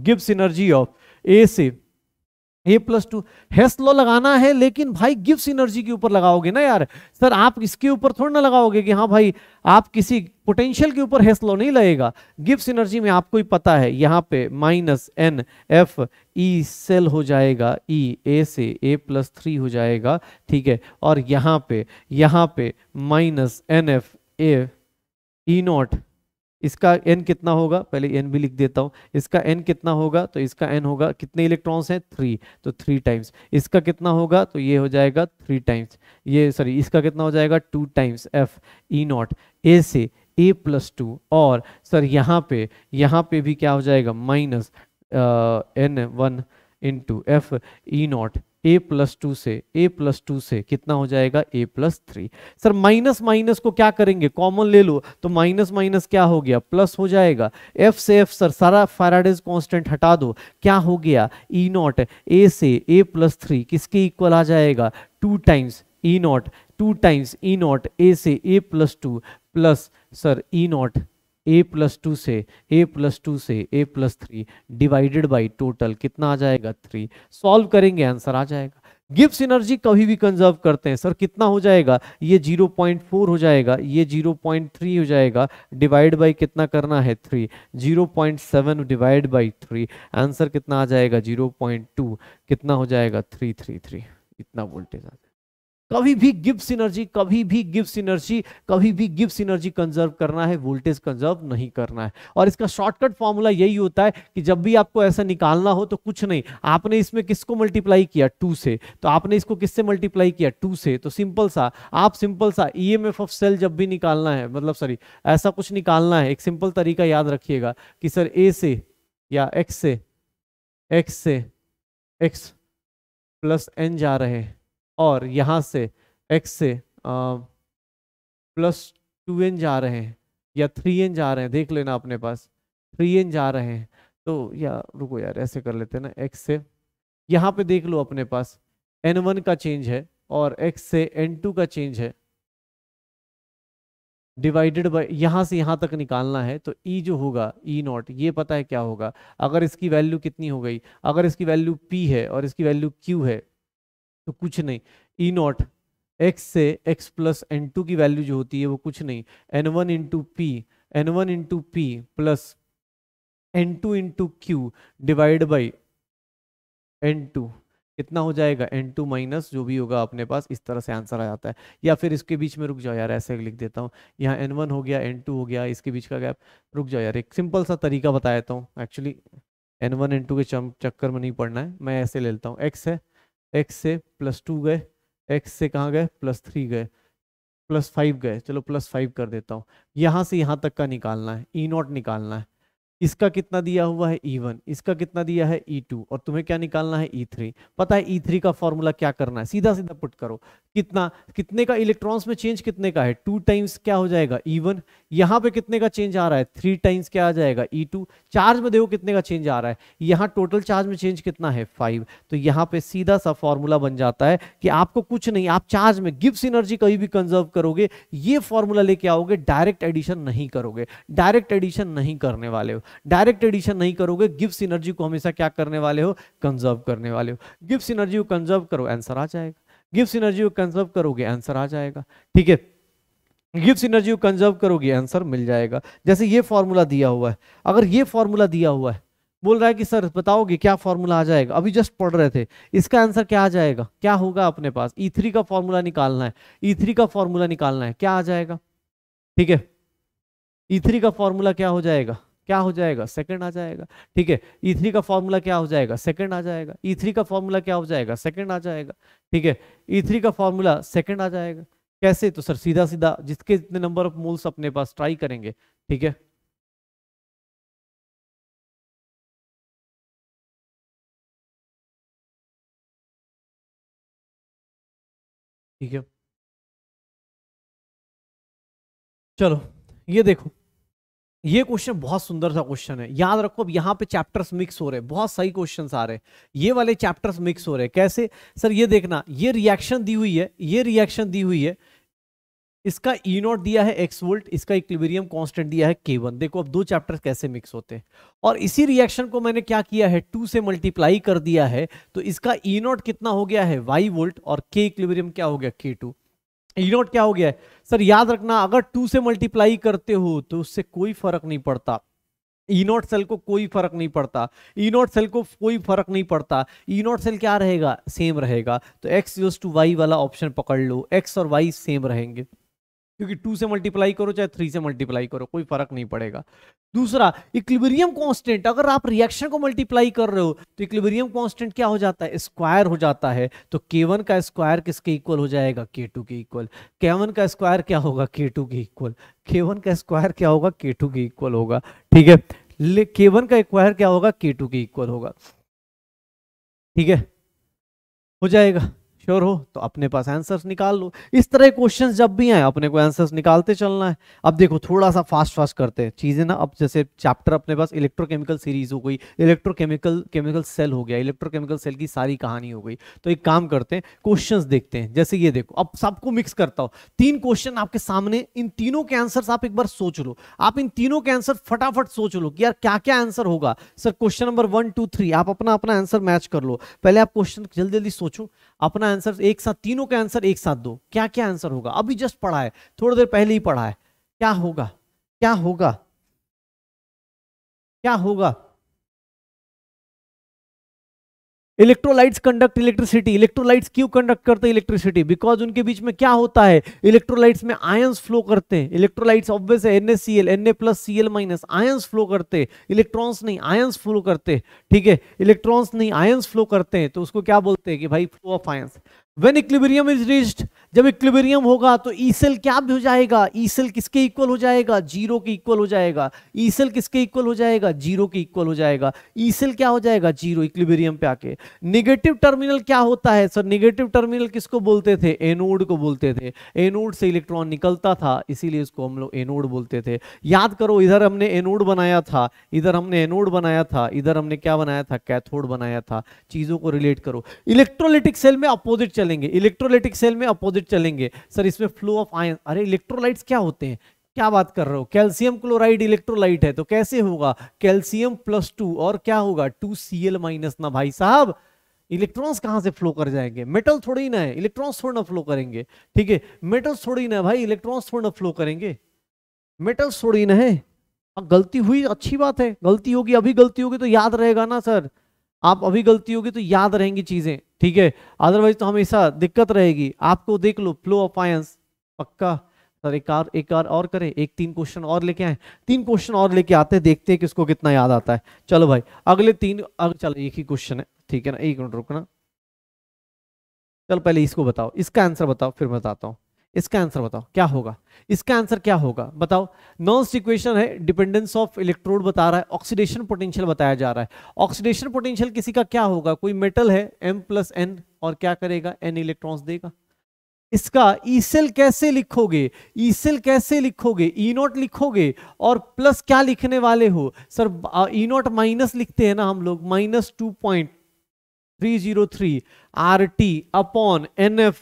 गिव्स एनर्जी ऑफ ए से A plus two Hess law लगाना है लेकिन भाई गिव्स एनर्जी के ऊपर लगाओगे ना यार सर आप इसके ऊपर थोड़ा ना लगाओगे कि हाँ भाई आप किसी पोटेंशियल के ऊपर हेस लॉ नहीं लगेगा गिव्स एनर्जी में आपको ही पता है यहाँ पे minus N F E cell हो जाएगा ई e, ए से ए प्लस थ्री हो जाएगा ठीक है और यहाँ पे यहाँ पे minus N F A E naught इसका एन कितना होगा पहले एन भी लिख देता हूँ इसका एन कितना होगा तो इसका एन होगा कितने इलेक्ट्रॉन्स हैं थ्री तो थ्री टाइम्स इसका कितना होगा तो ये हो जाएगा थ्री टाइम्स ये सॉरी इसका कितना हो जाएगा two times F E naught A से ए प्लस टू और सर यहाँ पे यहाँ पे भी क्या हो जाएगा minus N one into F E naught A plus two से ए प्लस टू से कितना हो जाएगा A plus three sir minus minus को क्या करेंगे कॉमन ले लो तो माइनस माइनस क्या हो गया प्लस हो जाएगा एफ से एफ सर सारा फैराडेज कांस्टेंट हटा दो क्या हो गया ई नॉट ए से ए प्लस थ्री किसके इक्वल आ जाएगा two times E naught two times E naught A से A plus two plus sir E naught A plus two से ए प्लस टू से A plus three divided by total कितना आ जाएगा थ्री सॉल्व करेंगे आंसर आ जाएगा Gibbs energy कभी भी कंजर्व करते हैं सर कितना हो जाएगा ये 0.4 हो जाएगा ये 0.3 हो जाएगा डिवाइड बाय कितना करना है three 0.7 divide by three answer कितना आ जाएगा 0.2 कितना हो जाएगा थ्री थ्री थ्री इतना वोल्टेज आ कभी भी गिब्स सिनर्जी कभी भी गिब्स सिनर्जी कभी भी गिब्स सिनर्जी कंजर्व करना है वोल्टेज कंजर्व नहीं करना है और इसका शॉर्टकट फॉर्मूला यही होता है कि जब भी आपको ऐसा निकालना हो तो कुछ नहीं आपने इसमें किसको मल्टीप्लाई किया टू से तो आपने इसको किससे मल्टीप्लाई किया टू से तो सिंपल सा आप सिंपल सा ई ऑफ सेल जब भी निकालना है मतलब सॉरी ऐसा कुछ निकालना है एक सिंपल तरीका याद रखिएगा कि सर ए से या एक्स से एक्स से एक्स प्लस एन जा रहे हैं और यहाँ से x से प्लस टू एन जा रहे हैं या थ्री एन जा रहे हैं देख लेना अपने पास थ्री एन जा रहे हैं तो या रुको यार ऐसे कर लेते हैं ना x से यहाँ पे देख लो अपने पास एन वन का चेंज है और x से एन टू का चेंज है डिवाइडेड बाई यहाँ से यहाँ तक निकालना है तो ई e जो होगा ई e नॉट ये पता है क्या होगा अगर इसकी वैल्यू कितनी हो गई अगर इसकी वैल्यू पी है और इसकी वैल्यू क्यू है तो कुछ नहीं ई नॉट एक्स से एक्स प्लस एन टू की वैल्यू जो होती है वो कुछ नहीं N one into P N one into P plus N two into Q divide by N two कितना हो जाएगा एन टू माइनस जो भी होगा अपने पास इस तरह से आंसर आ जाता है या फिर इसके बीच में रुक जाओ यार ऐसे लिख देता हूँ यहाँ एन वन हो गया एन टू हो गया इसके बीच का गैप रुक जाओ यार एक सिंपल सा तरीका बता देता हूँ actually N one N two के चक्कर में नहीं पड़ना है मैं ऐसे ले लेता हूँ एक्स है एक्स से प्लस टू गए एक्स से कहाँ गए प्लस थ्री गए प्लस फाइव गए चलो प्लस फाइव कर देता हूँ यहाँ से यहाँ तक का निकालना है ई e नॉट निकालना है इसका कितना दिया हुआ है ई e वन इसका कितना दिया है ई e टू और तुम्हें क्या निकालना है ई e थ्री पता है ई थ्री का फॉर्मूला क्या करना है सीधा सीधा पुट करो कितना कितने का इलेक्ट्रॉन्स में चेंज कितने का है टू टाइम्स क्या हो जाएगा ई वन यहाँ पे कितने का चेंज आ रहा है थ्री टाइम्स क्या आ जाएगा ई टू चार्ज में देखो कितने का चेंज आ रहा है यहाँ टोटल चार्ज में चेंज कितना है फाइव तो यहाँ पे सीधा सा फॉर्मूला बन जाता है कि आपको कुछ नहीं आप चार्ज में गिप्स एनर्जी कभी भी कंजर्व करोगे ये फॉर्मूला लेके आओगे डायरेक्ट एडिशन नहीं करोगे डायरेक्ट एडिशन नहीं करने वाले हो डायरेक्ट एडिशन नहीं करोगे गिफ्ट सिनर्जी को हमेशा क्या करने वाले हो कंजर्व करने वाले हो गिफ्ट सिनर्जी को कंजर्व करो आंसर आ जाएगा गिफ्ट सिनर्जी को कंजर्व करोगे आंसर आ जाएगा ठीक है गिफ्ट सिनर्जी को कंजर्व करोगे आंसर मिल जाएगा जैसे ये फॉर्मूला दिया हुआ है अगर ये फॉर्मूला दिया हुआ है बोल रहा है कि सर बताओगे क्या फॉर्मूला आ जाएगा अभी जस्ट पढ़ रहे थे इसका आंसर क्या आ जाएगा क्या होगा अपने पास ई e थ्री का फॉर्मूला निकालना है ई e थ्री का फॉर्मूला निकालना है क्या आ जाएगा ठीक है ई e थ्री का फॉर्मूला क्या हो जाएगा क्या हो जाएगा सेकंड आ जाएगा ठीक है ई e का फॉर्मूला क्या हो जाएगा सेकंड आ जाएगा ई e का फॉर्मूला क्या हो जाएगा सेकंड आ जाएगा ठीक है ई e का फॉर्मूला सेकंड आ जाएगा कैसे तो सर सीधा सीधा जिसके जितने नंबर ऑफ मोल्स अपने पास ट्राई करेंगे ठीक है ठीक है चलो ये देखो ये क्वेश्चन बहुत सुंदर सा क्वेश्चन है याद रखो अब यहाँ पे चैप्टर्स मिक्स हो रहे हैं बहुत सही क्वेश्चन आ रहे हैं ये वाले चैप्टर्स मिक्स हो रहे हैं कैसे सर ये देखना ये रिएक्शन दी हुई है ये रिएक्शन दी हुई है इसका ई e नॉट दिया है एक्स वोल्ट इसका इक्लिबेरियम कांस्टेंट दिया है के वन देखो अब दो चैप्टर कैसे मिक्स होते हैं और इसी रिएक्शन को मैंने क्या किया है टू से मल्टीप्लाई कर दिया है तो इसका ई e नॉट कितना हो गया है वाई वोल्ट और के इक्लिबेरियम क्या हो गया के टू यू नोट क्या हो गया है सर याद रखना अगर टू से मल्टीप्लाई करते हो तो उससे कोई फर्क नहीं पड़ता ई नॉट सेल को कोई फर्क नहीं पड़ता ई नॉट सेल को कोई फर्क नहीं पड़ता ई नॉट सेल क्या रहेगा सेम रहेगा तो एक्स यूज टू वाई वाला ऑप्शन पकड़ लो एक्स और वाई सेम रहेंगे क्योंकि टू से मल्टीप्लाई करो चाहे थ्री से मल्टीप्लाई करो कोई फर्क नहीं पड़ेगा दूसरा इक्लिबेरियम कांस्टेंट अगर आप रिएक्शन को मल्टीप्लाई कर रहे हो तो इक्लिबेरियम कांस्टेंट क्या हो जाता है स्क्वायर हो जाता है तो वन का स्क्वायर किसके इक्वल हो जाएगा के टू के इक्वल वन का स्क्वायर क्या होगा के टू के इक्वल वन का स्क्वायर क्या होगा के टू के इक्वल होगा ठीक है वन का स्क्वायर क्या होगा के टू के इक्वल होगा ठीक है हो जाएगा श्योर हो तो अपने पास आंसर्स निकाल लो इस तरह क्वेश्चन जब भी आए अपने को आंसर्स निकालते चलना है अब देखो थोड़ा सा फास्ट फास्ट करते हैं चीज़ें ना अब जैसे चैप्टर अपने पास इलेक्ट्रोकेमिकल सीरीज हो गई इलेक्ट्रोकेमिकल केमिकल सेल हो गया इलेक्ट्रोकेमिकल सेल की सारी कहानी हो गई तो एक काम करते हैं क्वेश्चन देखते हैं जैसे ये देखो अब सबको मिक्स करता हो तीन क्वेश्चन आपके सामने इन तीनों के आंसर आप एक बार सोच लो आप इन तीनों के आंसर फटाफट सोच लो कि यार क्या क्या आंसर होगा sir question number one two three आप अपना अपना आंसर मैच कर लो पहले आप क्वेश्चन जल्दी जल्दी सोचो अपना आंसर एक साथ तीनों का आंसर एक साथ दो क्या क्या आंसर होगा अभी जस्ट पढ़ा है थोड़ी देर पहले ही पढ़ा है क्या होगा क्या होगा क्या होगा इलेक्ट्रोलाइट्स कंडक्ट इलेक्ट्रिसिटी इलेक्ट्रोलाइट्स क्यों कंडक्ट करते हैं इलेक्ट्रिसिटी बिकॉज उनके बीच में क्या होता है इलेक्ट्रोलाइट्स में आयंस फ्लो करते हैं इलेक्ट्रोलाइट्स ऑब्वियस है N S C L N A plus C L minus ions flow करते हैं इलेक्ट्रॉन्स नहीं आयंस फ्लो करते हैं ठीक है इलेक्ट्रॉन्स नहीं आयंस फ्लो करते हैं तो उसको क्या बोलते हैं कि भाई flow of ions when equilibrium is reached जब इक्विबेरियम होगा तो ईसेल क्या भी हो जाएगा ईसेल किसके इक्वल हो जाएगा जीरो के इक्वल हो जाएगा ईसेल किसके इक्वल हो जाएगा जीरो के इक्वल हो जाएगा ईसेल क्या हो जाएगा जीरो इक्विबेरियम पे आके निगेटिव टर्मिनल क्या होता है सर निगेटिव टर्मिनल किसको बोलते थे एनोड को बोलते थे एनोड से इलेक्ट्रॉन निकलता था इसीलिए इसको हम लोग एनोड बोलते थे याद करो इधर हमने एनोड बनाया था इधर हमने एनोड बनाया था इधर हमने क्या बनाया था कैथोड बनाया था चीजों को रिलेट करो इलेक्ट्रोलिटिक सेल में अपोजिट चलेंगे इलेक्ट्रोलिटिक सेल में अपोजिट चलेंगे सर इसमें फ्लो ऑफ आयन अरे इलेक्ट्रोलाइट्स क्या होते हैं क्या बात कर रहे हो कैल्शियम क्लोराइड इलेक्ट्रोलाइट है तो कैसे होगा कैल्शियम प्लस टू और क्या होगा टू सी एल माइनस ना भाई साहब इलेक्ट्रॉन्स कहाँ से फ्लो कर जाएंगे मेटल थोड़ी ना है इलेक्ट्रॉन्स थोड़ा ना फ्लो करेंगे ठीक है मेटल्स थोड़ी ना भाई इलेक्ट्रॉन्स थोड़ा ना फ्लो करेंगे मेटल्स थोड़ी ना है गलती हुई अच्छी बात है गलती होगी अभी गलती होगी तो याद रहेगा ना सर आप अभी गलती होगी तो याद रहेंगी चीज़ें ठीक है अदरवाइज तो हमेशा दिक्कत रहेगी आपको देख लो फ्लो ऑफ आयंस पक्का सर एक और एक और और करें एक तीन क्वेश्चन और लेके आए तीन क्वेश्चन और लेके आते हैं देखते हैं कि उसको कितना याद आता है चलो भाई अगले तीन अग, चलो एक ही क्वेश्चन है ठीक है ना एक मिनट रुकना चलो पहले इसको बताओ इसका आंसर बताओ फिर बताता हूँ इसका आंसर बताओ क्या होगा इसका आंसर क्या होगा बताओ नॉन इक्वेशन है डिपेंडेंस ऑफ इलेक्ट्रोड बता रहा है ऑक्सीडेशन पोटेंशियल बताया जा रहा है ऑक्सीडेशन पोटेंशियल किसी का क्या होगा कोई मेटल है एम प्लस एन और क्या करेगा एन इलेक्ट्रॉन्स देगा इसका ई e सेल कैसे लिखोगे ई e सेल कैसे लिखोगे ई e नॉट लिखोगे और प्लस क्या लिखने वाले हो सर ई नॉट माइनस लिखते हैं ना हम लोग minus two point three zero three R T upon N F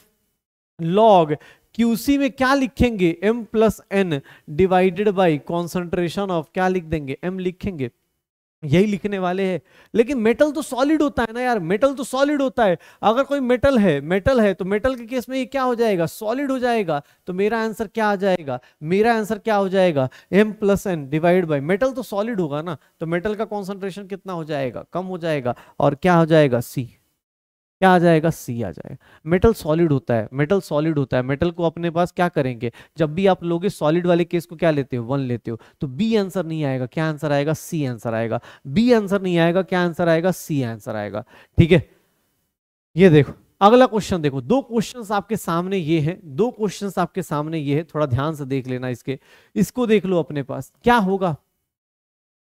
log Q C में क्या लिखेंगे M plus N divided by concentration of क्या लिख देंगे एम लिखेंगे यही लिखने वाले हैं लेकिन मेटल तो सॉलिड होता है ना यार मेटल तो सॉलिड होता है अगर कोई मेटल है मेटल है तो मेटल के केस में ये क्या हो जाएगा सॉलिड हो जाएगा तो मेरा आंसर क्या आ जाएगा मेरा आंसर क्या हो जाएगा m plus N divide by metal तो सॉलिड होगा ना तो मेटल का कॉन्सेंट्रेशन कितना हो जाएगा कम हो जाएगा और क्या हो जाएगा सी क्या आ जाएगा सी आ जाएगा मेटल सॉलिड होता है मेटल सॉलिड होता है मेटल को अपने पास क्या करेंगे जब भी आप लोगे सॉलिड वाले केस को क्या लेते हो वन लेते हो तो बी आंसर नहीं आएगा क्या आंसर आएगा सी आंसर आएगा बी आंसर नहीं आएगा क्या आंसर आएगा सी आंसर आएगा ठीक है ये देखो अगला क्वेश्चन देखो दो क्वेश्चंस आपके सामने ये हैं दो क्वेश्चंस आपके सामने ये है थोड़ा ध्यान से देख लेना इसके इसको देख लो अपने पास क्या होगा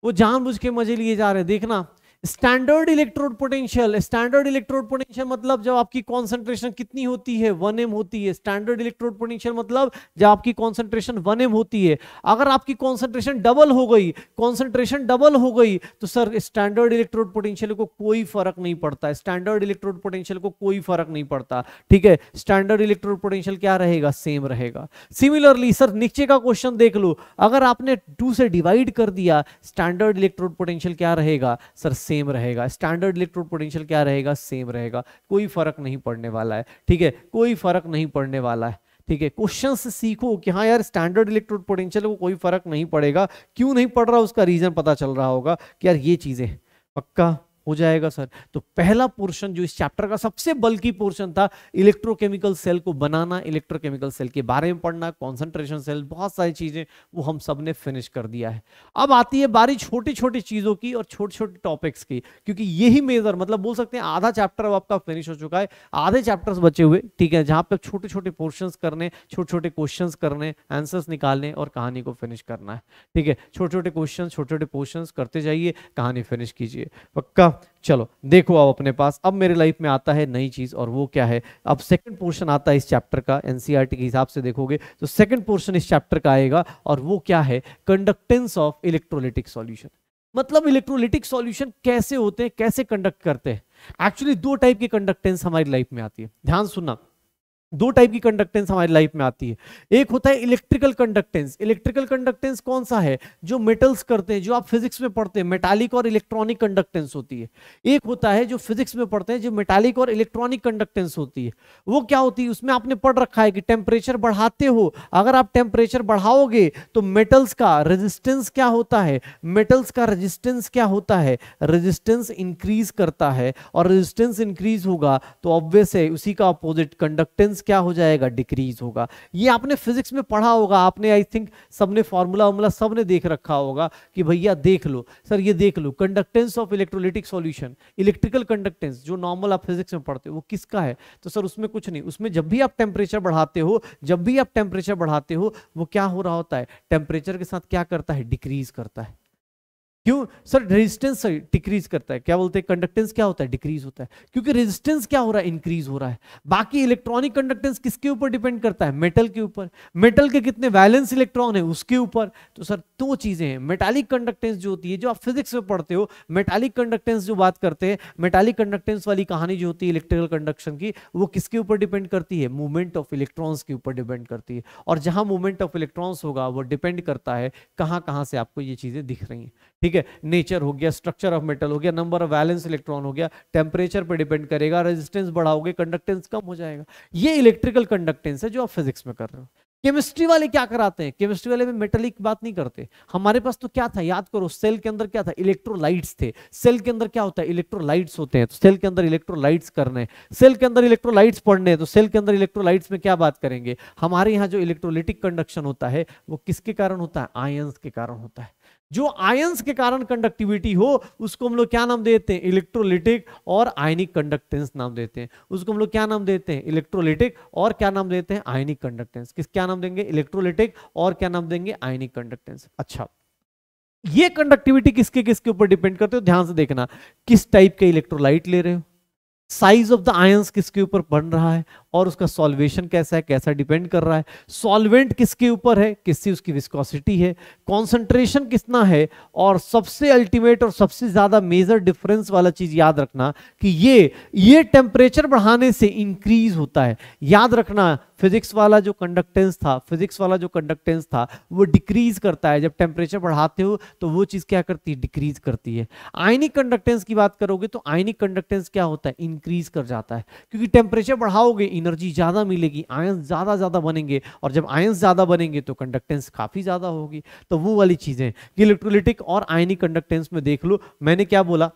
वो जानबूझ के मजे लिए जा रहे हैं देखना standard electrode potential standard electrode potential मतलब जब आपकी कॉन्सेंट्रेशन कितनी होती है वन एम होती है स्टैंडर्ड इलेक्ट्रोड पोटेंशियल मतलब जब आपकी कॉन्सेंट्रेशन वन एम होती है अगर आपकी कॉन्सेंट्रेशन डबल हो गई कॉन्सेंट्रेशन डबल हो गई तो सर स्टैंडर्ड इलेक्ट्रोड पोटेंशियल को कोई फर्क नहीं पड़ता स्टैंडर्ड इलेक्ट्रोड पोटेंशियल को कोई फर्क नहीं पड़ता ठीक है स्टैंडर्ड इलेक्ट्रोड पोटेंशियल क्या रहेगा सेम रहेगा सिमिलरली सर नीचे का क्वेश्चन देख लो अगर आपने टू से डिवाइड कर दिया स्टैंडर्ड इलेक्ट्रोड पोटेंशियल क्या रहेगा सर सेम सेम रहेगा स्टैंडर्ड इलेक्ट्रोड पोटेंशियल क्या रहेगा सेम रहेगा कोई फर्क नहीं पड़ने वाला है ठीक है कोई फर्क नहीं पड़ने वाला है ठीक है क्वेश्चन सीखो कि हाँ यार स्टैंडर्ड इलेक्ट्रोड पोटेंशियल को कोई फर्क नहीं पड़ेगा क्यों नहीं पड़ रहा उसका रीजन पता चल रहा होगा कि यार ये चीजें पक्का हो जाएगा सर तो पहला पोर्शन जो इस चैप्टर का सबसे बल्कि पोर्शन था इलेक्ट्रोकेमिकल सेल को बनाना इलेक्ट्रोकेमिकल सेल के बारे में पढ़ना कॉन्सेंट्रेशन सेल बहुत सारी चीजें वो हम सब ने फिनिश कर दिया है अब आती है बारी छोटी छोटी चीजों की और छोटे छोटे टॉपिक्स की क्योंकि यही मेजर मतलब बोल सकते हैं आधा चैप्टर अब आपका फिनिश हो चुका है आधे चैप्टर्स बचे हुए ठीक है जहां पर छोटे छोटे पोर्शन करने छोटे छोटे क्वेश्चन करने आंसर्स निकालने और कहानी को फिनिश करना है ठीक है छोटे छोटे क्वेश्चन छोटे छोटे पोर्शन करते जाइए कहानी फिनिश कीजिए पक्का चलो देखो आप अपने पास अब मेरे लाइफ में आता है नई चीज और वो क्या है अब सेकंड पोर्शन आता है इस चैप्टर का एनसीईआरटी e के हिसाब से देखोगे तो सेकंड पोर्शन इस चैप्टर का आएगा और वो क्या है कंडक्टेंस ऑफ इलेक्ट्रोलिटिक सॉल्यूशन मतलब इलेक्ट्रोलिटिक सॉल्यूशन कैसे होते हैं कैसे कंडक्ट करते हैं एक्चुअली दो टाइप की कंडक्टेंस हमारी लाइफ में आती है ध्यान सुनना दो टाइप की कंडक्टेंस हमारी लाइफ में आती है एक होता है इलेक्ट्रिकल कंडक्टेंस इलेक्ट्रिकल कंडक्टेंस कौन सा है जो मेटल्स करते हैं जो आप फिजिक्स में पढ़ते हैं मेटालिक और इलेक्ट्रॉनिक कंडक्टेंस होती है एक होता है जो फिजिक्स में पढ़ते हैं जो मेटालिक और इलेक्ट्रॉनिक कंडक्टेंस होती है वो क्या होती है उसमें आपने पढ़ रखा है कि टेम्परेचर बढ़ाते हो अगर आप टेम्परेचर बढ़ाओगे तो मेटल्स का रजिस्टेंस क्या होता है मेटल्स का रजिस्टेंस क्या होता है रजिस्टेंस इंक्रीज करता है और रजिस्टेंस इंक्रीज होगा तो ऑब्वियस है उसी का अपोजिट कंडक्टेंस डिस्टेंस क्या हो जाएगा डिक्रीज होगा ये आपने फिजिक्स में पढ़ा होगा आपने आई थिंक सबने फॉर्मूला वार्मूला सबने देख रखा होगा कि भैया देख लो सर ये देख लो conductance of electrolytic solution electrical conductance जो नॉर्मल आप फिजिक्स में पढ़ते हो वो किसका है तो सर उसमें कुछ नहीं उसमें जब भी आप टेम्परेचर बढ़ाते हो जब भी आप टेम्परेचर बढ़ाते हो वो क्या हो रहा होता है टेम्परेचर के साथ क्या करता है डिक्रीज करता है क्यों सर रेजिस्टेंस डिक्रीज करता है क्या बोलते हैं कंडक्टेंस क्या होता है डिक्रीज होता है क्योंकि रेजिस्टेंस क्या हो रहा है इंक्रीज हो रहा है बाकी इलेक्ट्रॉनिक कंडक्टेंस किसके ऊपर डिपेंड करता है मेटल के ऊपर मेटल के कितने वैलेंस इलेक्ट्रॉन है उसके ऊपर तो सर दो तो चीजें हैं मेटालिक कंडक्टेंस जो होती है जो आप फिजिक्स में पढ़ते हो मेटालिक कंडक्टेंस जो बात करते हैं मेटालिक कंडक्टेंस वाली कहानी जो होती है इलेक्ट्रिकल कंडक्शन की वो किसके ऊपर डिपेंड करती है मूवमेंट ऑफ इलेक्ट्रॉन्स के ऊपर डिपेंड करती है और जहां मूवमेंट ऑफ इलेक्ट्रॉन्स होगा वो डिपेंड करता है कहां कहां से आपको ये चीजें दिख रही है ठीक है ठीक है नेचर हो गया स्ट्रक्चर ऑफ मेटल हो गया नंबर ऑफ वैलेंस इलेक्ट्रॉन हो गया टेम्परेचर पर डिपेंड करेगा रेजिस्टेंस बढ़ाओगे कंडक्टेंस कम हो जाएगा ये इलेक्ट्रिकल कंडक्टेंस है जो आप फिजिक्स में कर रहे हो केमिस्ट्री वाले क्या कराते हैं केमिस्ट्री वाले में मेटलिक बात नहीं करते हमारे पास तो क्या था याद करो सेल के अंदर क्या था इलेक्ट्रोलाइट्स थे सेल के अंदर क्या होता है इलेक्ट्रोलाइट्स होते हैं तो सेल के अंदर इलेक्ट्रोलाइट्स करने सेल के अंदर इलेक्ट्रोलाइट्स पढ़ने हैं तो सेल के अंदर इलेक्ट्रोलाइट्स में क्या बात करेंगे हमारे यहाँ जो इलेक्ट्रोलिटिक कंडक्शन होता है वो किसके कारण होता है आयन्स के कारण होता है जो आयंस के कारण कंडक्टिविटी हो उसको हम लोग क्या नाम देते हैं इलेक्ट्रोलिटिक और आयनिक कंडक्टेंस नाम देते हैं उसको हम लोग क्या नाम देते हैं इलेक्ट्रोलिटिक और क्या नाम देते हैं आयनिक कंडक्टेंस किस क्या नाम देंगे इलेक्ट्रोलिटिक और क्या नाम देंगे आयनिक कंडक्टेंस अच्छा ये कंडक्टिविटी किसके किसके ऊपर डिपेंड करते हो ध्यान से देखना किस टाइप के इलेक्ट्रोलाइट ले रहे हो साइज ऑफ द आयंस किसके ऊपर बन रहा है और उसका सॉल्वेशन कैसा है कैसा डिपेंड कर रहा है सॉल्वेंट किसके ऊपर है किससे उसकी विस्कोसिटी है कॉन्सेंट्रेशन कितना है और सबसे अल्टीमेट और सबसे ज़्यादा मेजर डिफरेंस वाला चीज़ याद रखना कि ये ये टेम्परेचर बढ़ाने से इंक्रीज होता है याद रखना फिजिक्स वाला जो कंडक्टेंस था फिजिक्स वाला जो कंडक्टेंस था वो डिक्रीज करता है जब टेम्परेचर बढ़ाते हो तो वो चीज़ क्या करती है डिक्रीज करती है आयनिक कंडक्टेंस की बात करोगे तो आयनिक कंडक्टेंस क्या होता है इंक्रीज कर जाता है क्योंकि टेम्परेचर बढ़ाओगे एनर्जी ज़्यादा मिलेगी आयंस ज़्यादा ज़्यादा बनेंगे और जब आयंस ज़्यादा बनेंगे तो कंडक्टेंस काफ़ी ज़्यादा होगी तो वो वाली चीज़ें कि इलेक्ट्रोलिटिक और आयनिक कंडक्टेंस में देख लो मैंने क्या बोला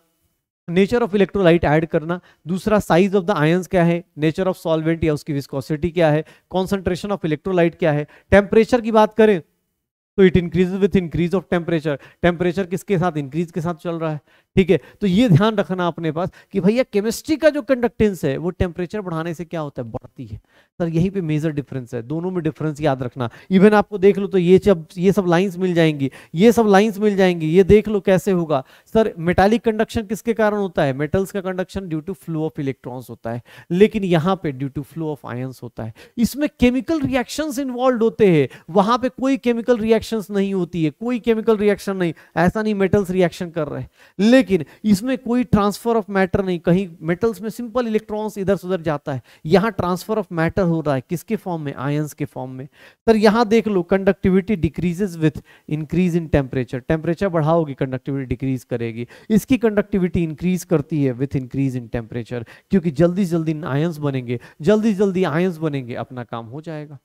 नेचर ऑफ इलेक्ट्रोलाइट ऐड करना दूसरा साइज ऑफ द आयंस क्या है नेचर ऑफ सॉल्वेंट या उसकी विस्कोसिटी क्या है कॉन्सेंट्रेशन ऑफ इलेक्ट्रोलाइट क्या है टेम्परेचर की बात करें तो it increase with increase of temperature temperature किसके साथ इंक्रीज के साथ चल रहा है ठीक है तो ये ध्यान रखना अपने पास कि भैया केमिस्ट्री का जो कंडक्टेंस है वो टेम्परेचर बढ़ाने से क्या होता है बढ़ती है सर यहीं पे मेजर डिफरेंस है दोनों में डिफरेंस याद रखना इवन आपको देख लो तो ये सब ये सब लाइंस मिल जाएंगी ये सब लाइंस मिल जाएंगी ये देख लो कैसे होगा सर मेटालिक कंडक्शन किसके कारण होता है मेटल्स का conduction due to flow of electrons होता है लेकिन यहाँ पे due to flow of ions होता है इसमें केमिकल रिएक्शन इन्वॉल्व होते हैं वहां पर कोई केमिकल रिएक्शन नहीं होती है कोई केमिकल रिएक्शन नहीं ऐसा नहीं मेटल्स रिएक्शन कर रहे लेकिन इसमें कोई ट्रांसफर ऑफ मैटर नहीं कहीं मेटल्स में सिंपल इलेक्ट्रॉन्स इधर से उधर जाता है यहां ट्रांसफर ऑफ मैटर हो रहा है किसके फॉर्म में आयंस के फॉर्म में सर यहां देख लो conductivity decreases with increase in temperature temperature बढ़ाओगी कंडक्टिविटी डिक्रीज करेगी इसकी कंडक्टिविटी इंक्रीज करती है विथ इंक्रीज इन टेम्परेचर क्योंकि जल्दी जल्दी आयंस बनेंगे जल्दी जल्दी आयंस बनेंगे अपना काम हो जाएगा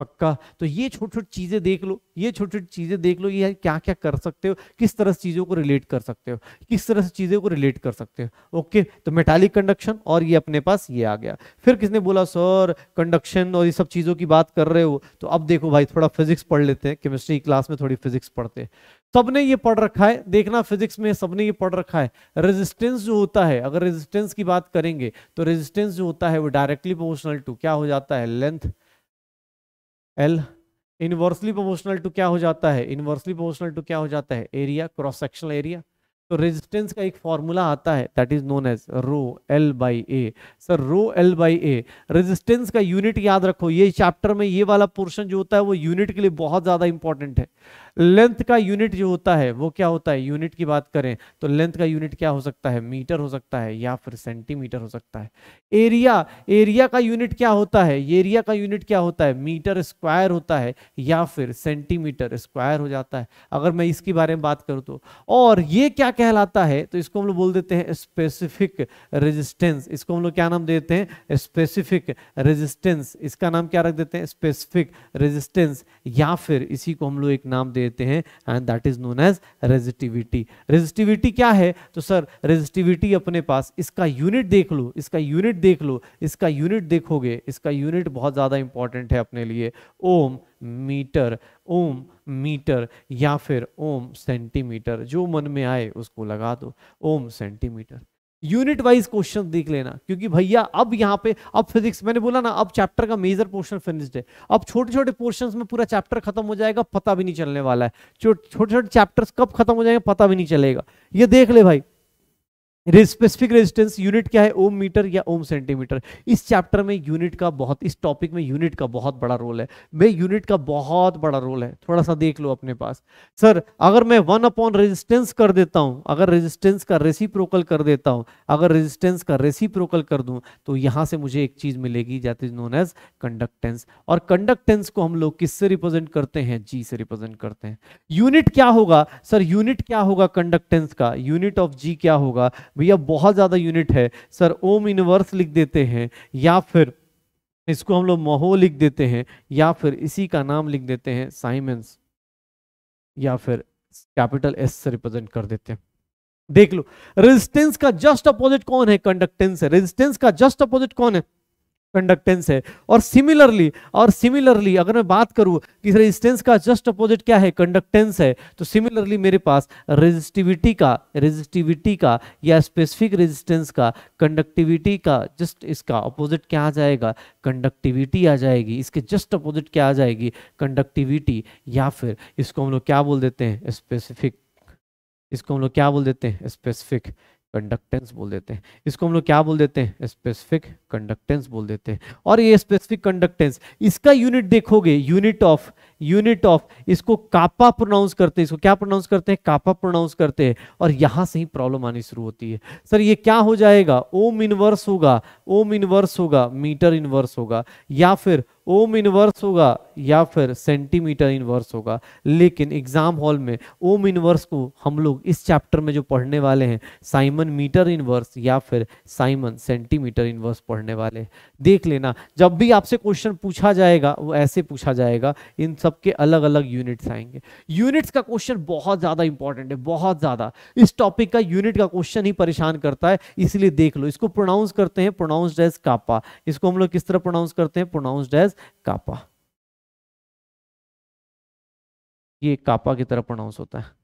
पक्का तो ये छोटी छोटी चीज़ें देख लो ये छोटी छोटी चीज़ें देख लो ये क्या क्या कर सकते हो किस तरह से चीज़ों को रिलेट कर सकते हो किस तरह से चीज़ों को रिलेट कर सकते हो ओके तो मेटालिक कंडक्शन और ये अपने पास ये आ गया फिर किसने बोला सर कंडक्शन और ये सब चीज़ों की बात कर रहे हो तो अब देखो भाई थोड़ा फिजिक्स पढ़ लेते हैं केमिस्ट्री क्लास में थोड़ी फिजिक्स पढ़ते हैं सबने ये पढ़ रखा है देखना फिजिक्स में सबने ये पढ़ रखा है रेजिस्टेंस जो होता है अगर रेजिस्टेंस की बात करेंगे तो रेजिस्टेंस जो होता है वो डायरेक्टली प्रोपोर्शनल टू क्या हो जाता है length L inversely proportional to क्या हो जाता है इन्वर्सली प्रोपोर्शनल टू क्या हो जाता है एरिया क्रॉस सेक्शनल एरिया तो रेजिस्टेंस का एक फॉर्मूला आता है that is known as rho L by A sir rho L by A resistance का यूनिट याद रखो ये चैप्टर में ये वाला पोर्शन जो होता है वो यूनिट के लिए बहुत ज़्यादा इंपॉर्टेंट है लेंथ का यूनिट जो होता है वो क्या होता है यूनिट की बात करें तो लेंथ का यूनिट क्या हो सकता है मीटर हो सकता है या फिर सेंटीमीटर हो सकता है एरिया एरिया का यूनिट क्या होता है एरिया का यूनिट क्या होता है मीटर स्क्वायर होता है या फिर सेंटीमीटर स्क्वायर हो जाता है अगर मैं इसके बारे में बात करूँ तो और ये क्या कहलाता है तो इसको हम लोग बोल देते हैं स्पेसिफिक रेजिस्टेंस इसको हम लोग क्या नाम देते हैं स्पेसिफिक रेजिस्टेंस इसका नाम क्या रख देते हैं स्पेसिफिक रेजिस्टेंस या फिर इसी को हम लोग एक नाम दे लेते हैं and that is known as resistivity resistivity क्या है तो सर रेजिटिविटी अपने पास इसका यूनिट देख लो इसका यूनिट देख लो इसका यूनिट देखोगे इसका यूनिट बहुत ज़्यादा इंपॉर्टेंट है अपने लिए ओम मीटर ओम मीटर या फिर ओम सेंटीमीटर जो मन में आए उसको लगा दो ohm centimetre unit wise question देख लेना क्योंकि भैया अब यहाँ पे अब फिजिक्स मैंने बोला ना अब चैप्टर का मेजर पोर्शन फिनिश्ड है अब छोटे छोटे पोर्शंस में पूरा चैप्टर खत्म हो जाएगा पता भी नहीं चलने वाला है छोटे छोटे चैप्टर्स कब खत्म हो जाएंगे पता भी नहीं चलेगा ये देख ले भाई स्पेसिफिक रेजिस्टेंस यूनिट क्या है ओम मीटर या ओम सेंटीमीटर इस चैप्टर में यूनिट का बहुत इस टॉपिक में यूनिट का बहुत बड़ा रोल है मैं यूनिट का बहुत बड़ा रोल है थोड़ा सा देख लो अपने पास सर अगर मैं वन अपॉन रेजिस्टेंस कर देता हूं अगर रेजिस्टेंस का रेसिप्रोकल कर देता हूं अगर रेजिस्टेंस का रेसिप्रोकल कर दूं तो यहां से मुझे एक चीज मिलेगी that is known as conductance और कंडक्टेंस को हम लोग किससे रिप्रेजेंट करते हैं जी से रिप्रेजेंट करते हैं यूनिट क्या होगा सर यूनिट क्या होगा कंडक्टेंस का यूनिट ऑफ जी क्या होगा भैया बहुत ज़्यादा यूनिट है सर ओम इनवर्स लिख देते हैं या फिर इसको हम लोग महो लिख देते हैं या फिर इसी का नाम लिख देते हैं साइमेंस या फिर कैपिटल एस से रिप्रेजेंट कर देते हैं देख लो रेजिस्टेंस का जस्ट अपोजिट कौन है कंडक्टेंस है रेजिस्टेंस का जस्ट अपोजिट कौन है कंडक्टेंस है और सिमिलरली और सिमिलरली अगर मैं बात करूं कि रेजिस्टेंस का जस्ट अपोजिट क्या है कंडक्टेंस है तो सिमिलरली मेरे पास रेजिस्टिविटी का रेजिस्टिविटी का या स्पेसिफिक रेजिस्टेंस का कंडक्टिविटी का जस्ट इसका अपोजिट क्या आ जाएगा कंडक्टिविटी आ जाएगी इसके जस्ट अपोजिट क्या आ जाएगी कंडक्टिविटी या फिर इसको हम लोग क्या बोल देते हैं स्पेसिफिक इसको हम लोग क्या बोल देते हैं स्पेसिफिक कंडक्टेंस बोल देते हैं इसको हम लोग क्या बोल देते हैं स्पेसिफिक कंडक्टेंस बोल देते हैं और ये स्पेसिफिक कंडक्टेंस इसका यूनिट देखोगे यूनिट ऑफ यूनिट ऑफ इसको कापा प्रोनाउंस करते हैं इसको क्या प्रोनाउंस करते हैं कापा प्रोनाउंस करते हैं और यहां से ही प्रॉब्लम आनी शुरू होती है सर ये क्या हो जाएगा ओम इनवर्स होगा ओम इनवर्स होगा मीटर इनवर्स होगा या फिर ओम इनवर्स होगा या फिर सेंटीमीटर इनवर्स होगा लेकिन एग्जाम हॉल में ओम इनवर्स को हम लोग इस चैप्टर में जो पढ़ने वाले हैं साइमन मीटर इनवर्स या फिर साइमन सेंटीमीटर इनवर्स पढ़ने वाले देख लेना जब भी आपसे क्वेश्चन पूछा जाएगा वो ऐसे पूछा जाएगा इन सब के अलग अलग यूनिट्स आएंगे यूनिट्स का क्वेश्चन बहुत ज्यादा इंपॉर्टेंट है बहुत ज्यादा इस टॉपिक का यूनिट का क्वेश्चन ही परेशान करता है इसलिए देख लो इसको प्रोनाउंस करते हैं प्रोनाउंस एज कापा इसको हम लोग किस तरह प्रोनाउंस करते हैं प्रोनाउंस एज कापा ये कापा की तरह प्रोनाउंस होता है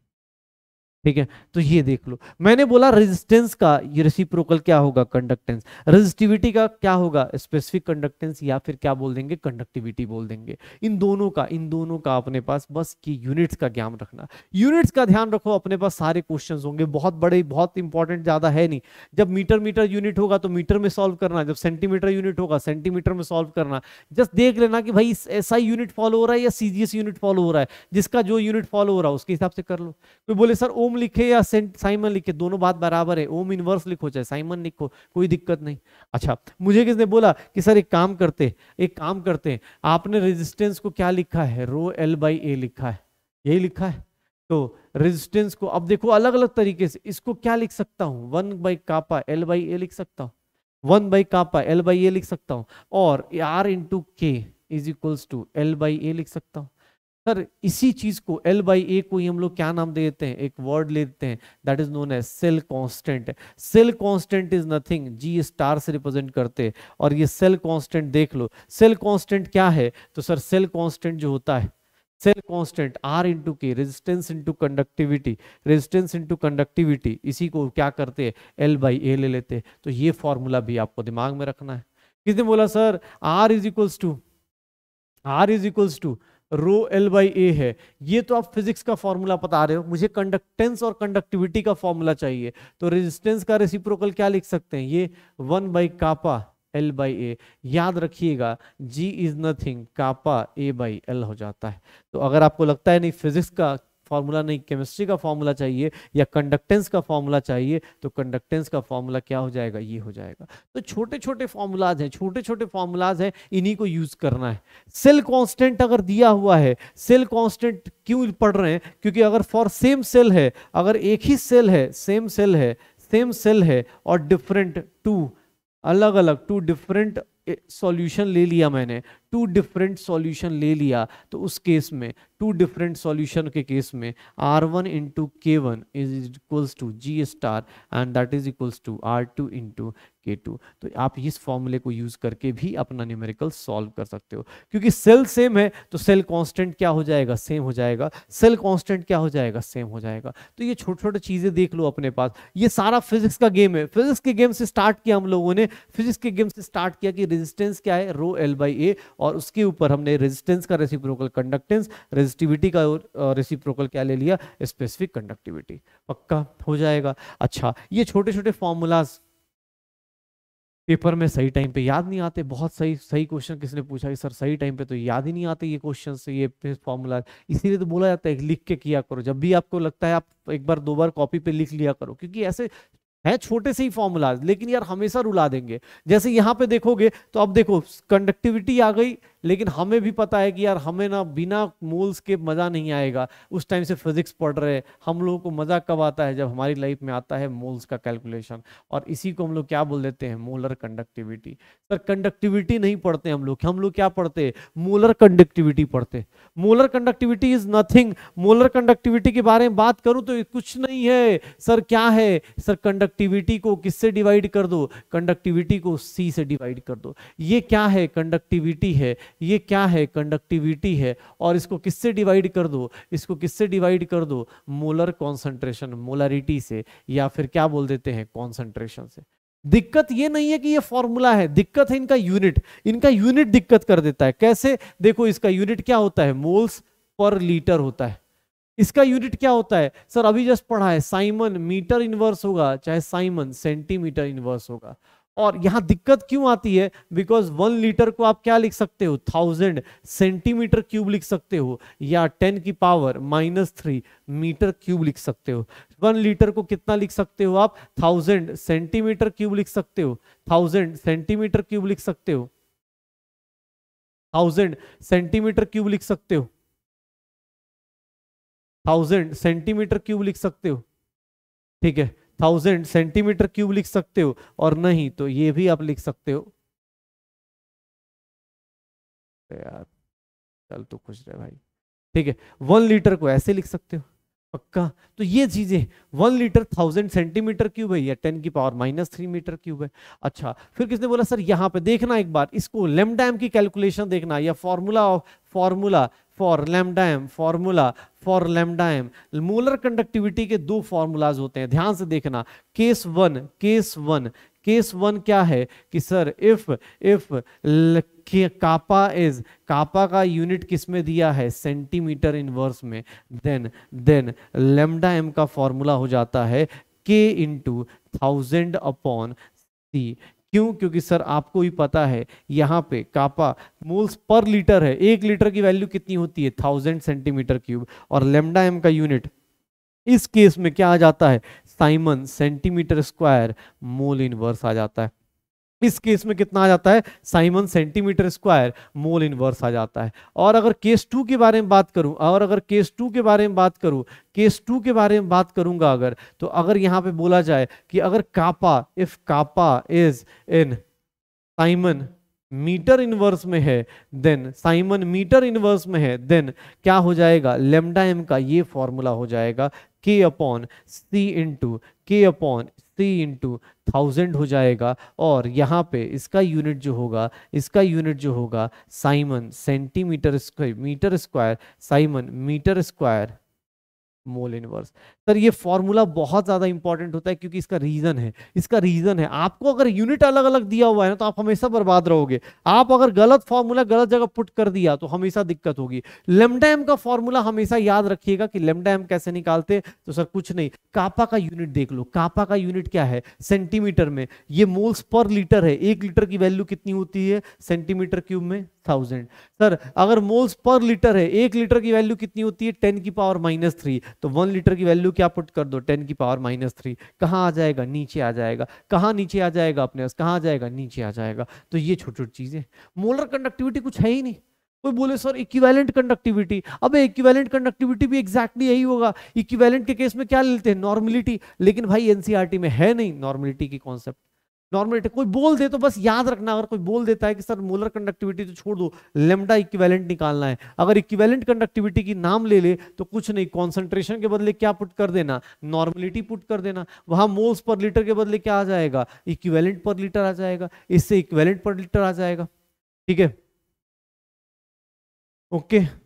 ठीक है तो ये देख लो मैंने बोला रेजिस्टेंस का ये रेसिप्रोकल क्या होगा कंडक्टेंस रेजिस्टिविटी का क्या होगा स्पेसिफिक कंडक्टेंस या फिर क्या बोल देंगे कंडक्टिविटी बोल देंगे इन दोनों का इन दोनों का अपने पास बस की यूनिट्स का ज्ञान रखना यूनिट्स का ध्यान रखो अपने पास सारे क्वेश्चन होंगे बहुत बड़े बहुत इंपॉर्टेंट ज्यादा है नहीं जब मीटर मीटर यूनिट होगा तो मीटर में सॉल्व करना जब सेंटीमीटर यूनिट होगा सेंटीमीटर में सॉल्व करना जस्ट देख लेना कि भाई ऐसा यूनिट फॉलो हो रहा है या सीजीएस यूनिट फॉलो हो रहा है जिसका जो यूनिट फॉलो हो रहा है उसके हिसाब से कर लो कोई बोले सर ओम लिखे या सेंट साइमन लिखे दोनों बात बराबर है ओम इनवर्स लिखो चाहे साइमन लिखो कोई दिक्कत नहीं अच्छा मुझे किसने बोला कि सर एक काम करते एक काम करते आपने रेजिस्टेंस को क्या लिखा है रो एल बाई ए लिखा है यही लिखा है तो रेजिस्टेंस को अब देखो अलग अलग तरीके से इसको क्या लिख सकता हूँ one by kappa L by A लिख सकता हूँ one by kappa L by A लिख सकता हूँ और R into K is equals to L by A लिख सकता हूँ सर इसी चीज को एल बाई ए को ही हम लोग क्या नाम दे देते हैं एक वर्ड ले देते हैं that is known as cell constant cell constant is nothing G star से रिप्रेजेंट करते हैं और ये सेल कांस्टेंट देख लो सेल कांस्टेंट क्या है तो सर सेल कांस्टेंट जो होता है cell constant R into K resistance into conductivity resistance into conductivity इसी को क्या करते हैं एल बाई ए ले लेते हैं तो ये फॉर्मूला भी आपको दिमाग में रखना है किसने बोला sir R is equals to R is equals to rho L by A है ये तो आप फिजिक्स का फॉर्मूला बता रहे हो मुझे कंडक्टेंस और कंडक्टिविटी का फॉर्मूला चाहिए तो रेजिस्टेंस का रेसिप्रोकल क्या लिख सकते हैं ये one by kappa L by A याद रखिएगा G is nothing kappa A by L हो जाता है तो अगर आपको लगता है नहीं फिजिक्स का फॉर्मूला नहीं केमिस्ट्री का फॉर्मूला चाहिए या कंडक्टेंस का फॉर्मूला चाहिए तो कंडक्टेंस का फॉर्मूला क्या हो जाएगा ये हो जाएगा तो छोटे छोटे फॉर्मूलाज हैं छोटे छोटे फॉर्मूलाज हैं इन्हीं को यूज करना है सेल कांस्टेंट अगर दिया हुआ है सेल कांस्टेंट क्यों पढ़ रहे हैं क्योंकि अगर फॉर सेम सेल है अगर एक ही सेल है सेम सेल है सेम सेल है और डिफरेंट टू अलग अलग टू डिफरेंट सॉल्यूशन ले लिया मैंने टू डिफरेंट सॉल्यूशन ले लिया तो उस केस में टू डिफरेंट सॉल्यूशन के केस में R one into K one is equals to G star and that is equals to R two into K two तो आप इस फॉर्मूले को यूज करके भी अपना न्यूमेरिकल सॉल्व कर सकते हो क्योंकि सेल सेम है तो सेल कांस्टेंट क्या हो जाएगा सेम हो जाएगा सेल कांस्टेंट क्या हो जाएगा सेम हो जाएगा तो ये छोटे छोटे चीजें देख लो अपने पास ये सारा फिजिक्स का गेम है फिजिक्स के गेम से स्टार्ट किया हम लोगों ने फिजिक्स के गेम से स्टार्ट किया कि रेजिस्टेंस क्या है रो एल बाई ए और उसके ऊपर हमने रेजिस्टेंस का रेसिप्रोकल कंडक्टेंस रेजिस्टिविटी का रेसिप्रोकल क्या ले लिया स्पेसिफिक कंडक्टिविटी पक्का हो जाएगा अच्छा ये छोटे छोटे फॉर्मूलाज पेपर में सही टाइम पे याद नहीं आते बहुत सही सही क्वेश्चन किसने पूछा कि सर सही टाइम पे तो याद ही नहीं आते ये क्वेश्चन से ये फॉर्मूला इसीलिए तो बोला जाता है लिख के किया करो जब भी आपको लगता है आप एक बार दो बार कॉपी पे लिख लिया करो क्योंकि ऐसे है छोटे से ही फॉर्मूलाज लेकिन यार हमेशा रुला देंगे जैसे यहां पे देखोगे तो अब देखो कंडक्टिविटी आ गई लेकिन हमें भी पता है कि यार हमें ना बिना मोल्स के मज़ा नहीं आएगा उस टाइम से फिजिक्स पढ़ रहे हम लोगों को मज़ा कब आता है जब हमारी लाइफ में आता है मोल्स का कैलकुलेशन और इसी को हम लोग क्या बोल देते हैं मोलर कंडक्टिविटी सर कंडक्टिविटी नहीं पढ़ते हम लोग हम लोग क्या पढ़ते मोलर कंडक्टिविटी पढ़ते molar conductivity is nothing molar conductivity के बारे में बात करूं तो कुछ नहीं है सर क्या है सर कंडक्टिविटी को किससे डिवाइड कर दो कंडक्टिविटी को सी से डिवाइड कर दो ये क्या है कंडक्टिविटी है ये क्या है कंडक्टिविटी है और इसको किससे डिवाइड कर दो इसको किससे डिवाइड कर दो मोलर कॉन्सेंट्रेशन मोलरिटी से या फिर क्या बोल देते हैं कॉन्सेंट्रेशन से दिक्कत ये नहीं है कि ये फॉर्मूला है दिक्कत है इनका यूनिट इनका यूनिट दिक्कत कर देता है कैसे देखो इसका यूनिट क्या होता है मोल्स पर लीटर होता है इसका यूनिट क्या होता है सर अभी जस्ट पढ़ा है साइमन मीटर इनवर्स होगा चाहे साइमन सेंटीमीटर इनवर्स होगा और यहां दिक्कत क्यों आती है बिकॉज वन लीटर को आप क्या लिख सकते हो थाउजेंड सेंटीमीटर क्यूब लिख सकते हो या टेन की power minus three metre cube लिख सकते हो वन लीटर को कितना लिख सकते हो आप थाउजेंड सेंटीमीटर क्यूब लिख सकते हो थाउजेंड सेंटीमीटर क्यूब लिख सकते हो थाउजेंड सेंटीमीटर क्यूब लिख सकते हो थाउजेंड सेंटीमीटर क्यूब लिख सकते हो ठीक है थाउजेंड सेंटीमीटर क्यूब लिख सकते हो और नहीं तो ये भी आप लिख सकते हो तो यार चल तो खुश रहे भाई ठीक है वन लीटर को ऐसे लिख सकते हो पक्का तो ये चीज़ें one litre thousand centimetre cube है या टेन की power minus three metre cube है अच्छा फिर किसने बोला सर यहाँ पे देखना एक बार इसको लेमडैम की कैलकुलेशन देखना या formula of formula for lambda m formula for lambda m molar conductivity के दो फॉर्मूलाज होते हैं ध्यान से देखना case one case one case one क्या है कि sir if if kappa is kappa का यूनिट किस में दिया है सेंटीमीटर इनवर्स में देन देन लेमडा एम का फॉर्मूला हो जाता है के इंटू थाउजेंड अपॉन सी क्यों क्योंकि सर आपको भी पता है यहाँ पे कापा मोल्स पर लीटर है एक लीटर की वैल्यू कितनी होती है थाउजेंड सेंटीमीटर क्यूब और लेमडा एम का यूनिट इस केस में क्या आ जाता है siemens centimetre square mole inverse आ जाता है इस केस में कितना आ जाता है siemens centimetre square mole inverse आ जाता है और अगर केस टू के बारे में बात करूं और अगर केस टू के बारे में बात करूं केस टू के बारे में बात करूंगा अगर तो अगर यहां पे बोला जाए कि अगर kappa if kappa is in siemens metre inverse में है देन साइमन मीटर इनवर्स में है देन क्या हो जाएगा लेमडा एम का ये फॉर्मूला हो जाएगा K upon C into K upon C into thousand हो जाएगा और यहाँ पे इसका यूनिट जो होगा इसका यूनिट जो होगा siemens centimetre square metre square siemens metre square mole inverse sir ये फॉर्मूला बहुत ज़्यादा इंपॉर्टेंट होता है क्योंकि इसका रीज़न है इसका रीज़न है आपको अगर यूनिट अलग अलग दिया हुआ है ना तो आप हमेशा बर्बाद रहोगे आप अगर गलत फॉर्मूला गलत जगह पुट कर दिया तो हमेशा दिक्कत होगी लेमडैम का फॉर्मूला हमेशा याद रखिएगा कि लेमडैम कैसे निकालते तो सर कुछ नहीं कापा का यूनिट देख लो कापा का यूनिट क्या है सेंटीमीटर में ये मोल्स पर लीटर है एक लीटर की वैल्यू कितनी होती है सेंटीमीटर क्यूब में थाउजेंड सर अगर मोल्स पर लीटर है एक लीटर की वैल्यू कितनी होती है टेन की पावर माइनस थ्री तो वन लीटर की वैल्यू क्या पुट कर दो टेन की पावर माइनस थ्री कहाँ आ जाएगा नीचे आ जाएगा कहाँ नीचे आ जाएगा अपने पास कहाँ आ जाएगा नीचे आ जाएगा तो ये छोटी छोटी चीज़ें मोलर कंडक्टिविटी कुछ है ही नहीं कोई बोले सर इक्विवेलेंट कंडक्टिविटी अब इक्विवेलेंट कंडक्टिविटी भी एक्जैक्टली यही होगा इक्विवेलेंट के केस में क्या लेते हैं नॉर्मलिटी लेकिन भाई एनसीआरटी e में है नहीं नॉर्मलिटी की कॉन्सेप्ट नॉर्मल कोई बोल दे तो बस याद रखना अगर कोई बोल देता है कि सर मोलर कंडक्टिविटी तो छोड़ दो लेमडा इक्विवेलेंट निकालना है अगर इक्विवेलेंट कंडक्टिविटी की नाम ले ले तो कुछ नहीं कॉन्सेंट्रेशन के बदले क्या पुट कर देना नॉर्मलिटी पुट कर देना वहां मोल्स पर लीटर के बदले क्या आ जाएगा इक्विवेलेंट पर लीटर आ जाएगा इससे इक्विवेलेंट पर लीटर आ जाएगा ठीक है ओके okay.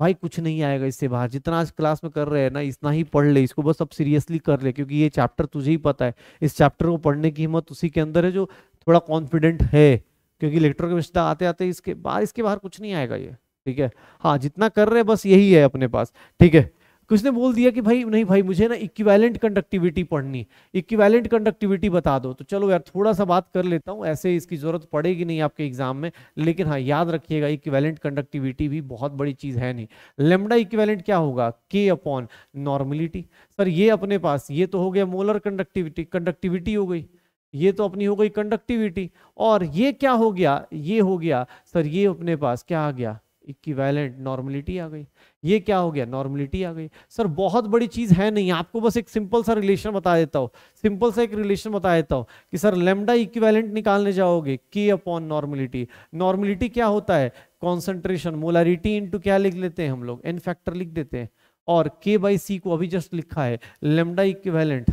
भाई कुछ नहीं आएगा इससे बाहर जितना आज क्लास में कर रहे हैं ना इतना ही पढ़ ले इसको बस अब सीरियसली कर ले क्योंकि ये चैप्टर तुझे ही पता है इस चैप्टर को पढ़ने की हिम्मत उसी के अंदर है जो थोड़ा कॉन्फिडेंट है क्योंकि रिश्ता आते आते इसके बाहर इसके बाहर कुछ नहीं आएगा ये ठीक है हाँ जितना कर रहे हैं बस यही है अपने पास ठीक है कि उसने बोल दिया कि भाई नहीं भाई मुझे ना इक्विवेलेंट कंडक्टिविटी पढ़नी इक्विवेलेंट कंडक्टिविटी बता दो तो चलो यार थोड़ा सा बात कर लेता हूँ ऐसे इसकी ज़रूरत पड़ेगी नहीं आपके एग्जाम में लेकिन हाँ याद रखिएगा इक्विवेलेंट कंडक्टिविटी भी बहुत बड़ी चीज़ है नहीं लेमडा इक्विवेलेंट क्या होगा के अपॉन नॉर्मलिटी सर ये अपने पास ये तो हो गया मोलर कंडक्टिविटी कंडक्टिविटी हो गई ये तो अपनी हो गई कंडक्टिविटी और ये क्या हो गया ये हो गया सर ये अपने पास क्या आ गया इक्विवेलेंट नॉर्मलिटी आ गई ये क्या हो गया नॉर्मलिटी आ गई सर बहुत बड़ी चीज़ है नहीं आपको बस एक सिंपल सा रिलेशन बता देता हूँ सिंपल सा एक रिलेशन बता देता हूँ कि सर लेमडा इक्विवेलेंट निकालने जाओगे के अपॉन नॉर्मलिटी नॉर्मलिटी क्या होता है कॉन्सेंट्रेशन मोलारिटी इंटू क्या लिख लेते हैं हम लोग एन फैक्टर लिख देते हैं और के बाई सी को अभी जस्ट लिखा है लेमडा इक्वेलेंट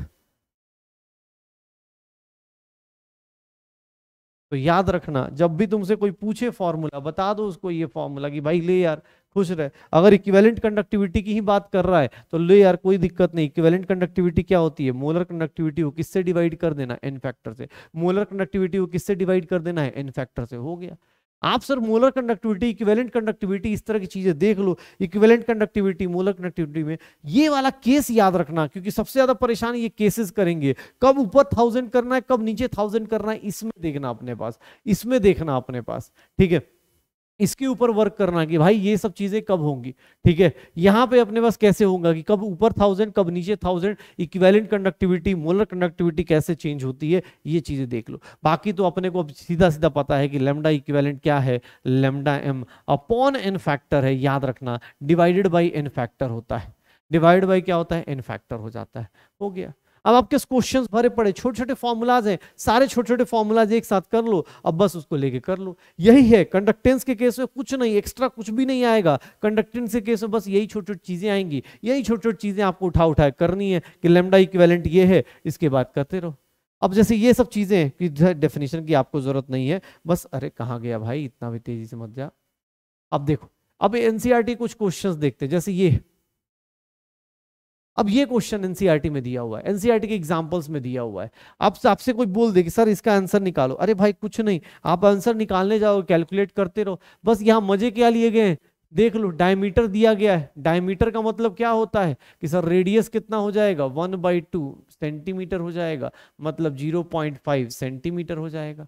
तो याद रखना जब भी तुमसे कोई पूछे फॉर्मूला बता दो उसको ये फॉर्मूला कि भाई ले यार खुश रहे अगर इक्विवेलेंट कंडक्टिविटी की ही बात कर रहा है तो ले यार कोई दिक्कत नहीं इक्विवेलेंट कंडक्टिविटी क्या होती है मोलर कंडक्टिविटी को किससे डिवाइड कर देना एन फैक्टर से मोलर कंडक्टिविटी को किससे डिवाइड कर देना है एन फैक्टर से हो गया आप sir molar conductivity equivalent conductivity इस तरह की चीजें देख लो इक्वेलेंट कंडक्टिविटी मोलर कंडक्टिविटी में ये वाला केस याद रखना क्योंकि सबसे ज्यादा परेशान ये केसेस करेंगे कब ऊपर थाउजेंड करना है कब नीचे थाउजेंड करना है इसमें देखना अपने पास इसमें देखना अपने पास ठीक है इसके ऊपर वर्क करना कि भाई ये सब चीजें कब होंगी ठीक है यहाँ पे अपने पास कैसे होगा कि कब ऊपर थाउजेंड कब नीचे thousand equivalent conductivity molar conductivity कैसे चेंज होती है ये चीजें देख लो बाकी तो अपने को अब सीधा सीधा पता है कि लेमडा इक्वेलेंट क्या है lambda M upon N factor है याद रखना डिवाइडेड बाई एन फैक्टर होता है डिवाइड बाई क्या होता है एन फैक्टर हो जाता है हो गया अब आपके क्वेश्चन भरे पड़े छोटे छोटे फॉर्मूलाज हैं सारे छोटे छोटे फॉर्मूलाज एक साथ कर लो अब बस उसको लेके कर लो यही है कंडक्टेंस के केस में कुछ नहीं एक्स्ट्रा कुछ भी नहीं आएगा कंडक्टेंस के केस में बस यही छोटी छोटी चीजें आएंगी यही छोटी छोटी चीजें आपको उठा उठा करनी है कि लेमडा इक्वेलेंट ये है इसके बाद करते रहो अब जैसे ये सब चीजें कि डेफिनेशन की आपको जरूरत नहीं है बस अरे कहाँ गया भाई इतना भी तेजी से मत जा अब देखो अब एनसीईआरटी e कुछ क्वेश्चंस देखते हैं जैसे ये अब ये क्वेश्चन एनसीईआरटी e में दिया हुआ है एनसीईआरटी e के एग्जांपल्स में दिया हुआ है आप आपसे कोई बोल दे कि सर इसका आंसर निकालो अरे भाई कुछ नहीं आप आंसर निकालने जाओ कैलकुलेट करते रहो बस यहाँ मजे क्या लिए गए हैं देख लो डायमीटर दिया गया है डायमीटर का मतलब क्या होता है कि सर रेडियस कितना हो जाएगा वन बाई टू सेंटीमीटर हो जाएगा मतलब जीरो पॉइंट फाइव सेंटीमीटर हो जाएगा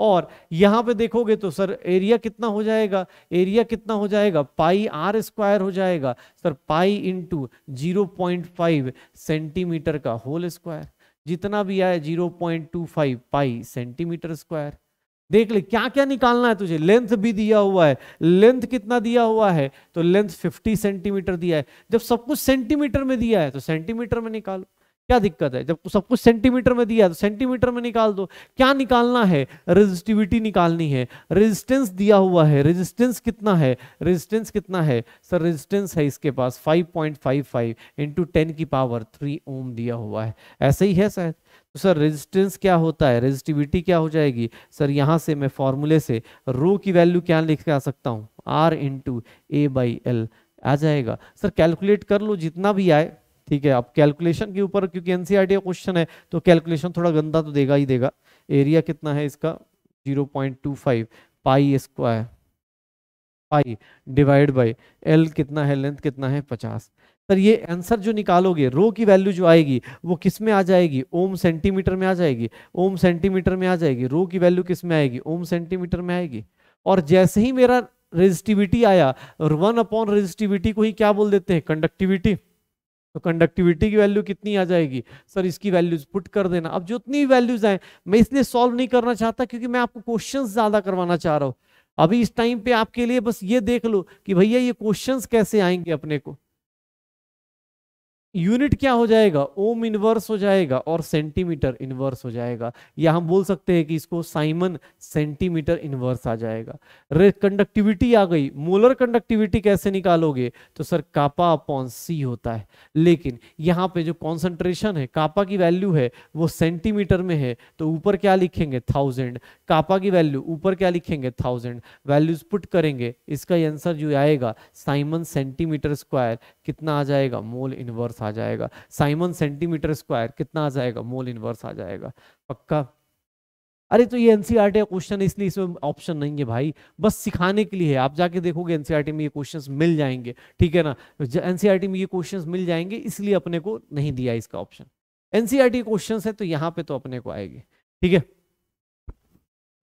और यहाँ पे देखोगे तो सर एरिया कितना हो जाएगा एरिया कितना हो जाएगा पाई आर स्क्वायर हो जाएगा sir pi into zero point five centimetre का होल स्क्वायर जितना भी आए zero point two five pi centimetre square देख ले क्या क्या निकालना है तुझे लेंथ भी दिया हुआ है लेंथ कितना दिया हुआ है तो लेंथ 50 सेंटीमीटर दिया है जब सब कुछ सेंटीमीटर में दिया है तो सेंटीमीटर में निकालो क्या दिक्कत है जब सब कुछ सेंटीमीटर में दिया तो सेंटीमीटर में निकाल दो क्या निकालना है रेजिस्टिविटी निकालनी है रेजिस्टेंस दिया हुआ है रेजिस्टेंस कितना है रेजिस्टेंस कितना है सर रेजिस्टेंस है इसके पास 5.55 इंटू टेन की पावर थ्री ओम दिया हुआ है ऐसे ही है शायद तो सर रेजिस्टेंस क्या होता है रेजिस्टिविटी क्या हो जाएगी सर यहाँ से मैं फॉर्मूले से रो की वैल्यू क्या लिख के आ सकता हूँ R into A by L आ जाएगा सर कैलकुलेट कर लो जितना भी आए ठीक है अब कैलकुलेशन के ऊपर क्योंकि एनसीईआरटी e का क्वेश्चन है तो कैलकुलेशन थोड़ा गंदा तो देगा ही देगा एरिया कितना है इसका 0.25 pi square pi divide by L कितना है लेंथ कितना है 50 सर ये आंसर जो निकालोगे रो की वैल्यू जो आएगी वो किस में आ जाएगी ओम सेंटीमीटर में आ जाएगी ओम सेंटीमीटर में आ जाएगी रो की वैल्यू किस में आएगी ओम सेंटीमीटर में आएगी और जैसे ही मेरा रेजिस्टिविटी आया वन अपॉन रेजिस्टिविटी को ही क्या बोल देते हैं कंडक्टिविटी तो कंडक्टिविटी की वैल्यू कितनी आ जाएगी सर इसकी वैल्यूज पुट कर देना अब जितनी वैल्यूज आए मैं इसलिए सॉल्व नहीं करना चाहता क्योंकि मैं आपको क्वेश्चन ज्यादा करवाना चाह रहा हूँ अभी इस टाइम पे आपके लिए बस ये देख लो कि भैया ये क्वेश्चंस कैसे आएंगे अपने को यूनिट क्या हो जाएगा ओम इनवर्स हो जाएगा और सेंटीमीटर इनवर्स हो जाएगा या हम बोल सकते हैं कि इसको साइमन सेंटीमीटर इनवर्स आ जाएगा रे कंडक्टिविटी आ गई मोलर कंडक्टिविटी कैसे निकालोगे तो सर कापा अपॉन सी होता है लेकिन यहाँ पे जो कॉन्सेंट्रेशन है कापा की वैल्यू है वो सेंटीमीटर में है तो ऊपर क्या लिखेंगे थाउजेंड कापा की वैल्यू ऊपर क्या लिखेंगे थाउजेंड वैल्यूज पुट करेंगे इसका आंसर जो आएगा साइमन सेंटीमीटर स्क्वायर कितना आ जाएगा मोल इनवर्स इनवर्स आ जाएगा साइमन सेंटीमीटर स्क्वायर कितना आ जाएगा मोल इनवर्स आ जाएगा पक्का अरे तो ये एनसीईआरटी e का क्वेश्चन है इसलिए इसमें ऑप्शन नहीं है भाई बस सिखाने के लिए है आप जाके देखोगे एनसीईआरटी e में ये क्वेश्चंस मिल जाएंगे ठीक है ना एनसीईआरटी e में ये क्वेश्चंस मिल जाएंगे इसलिए अपने को नहीं दिया इसका ऑप्शन एनसीईआरटी क्वेश्चंस है तो यहाँ पे तो अपने को आएंगे ठीक है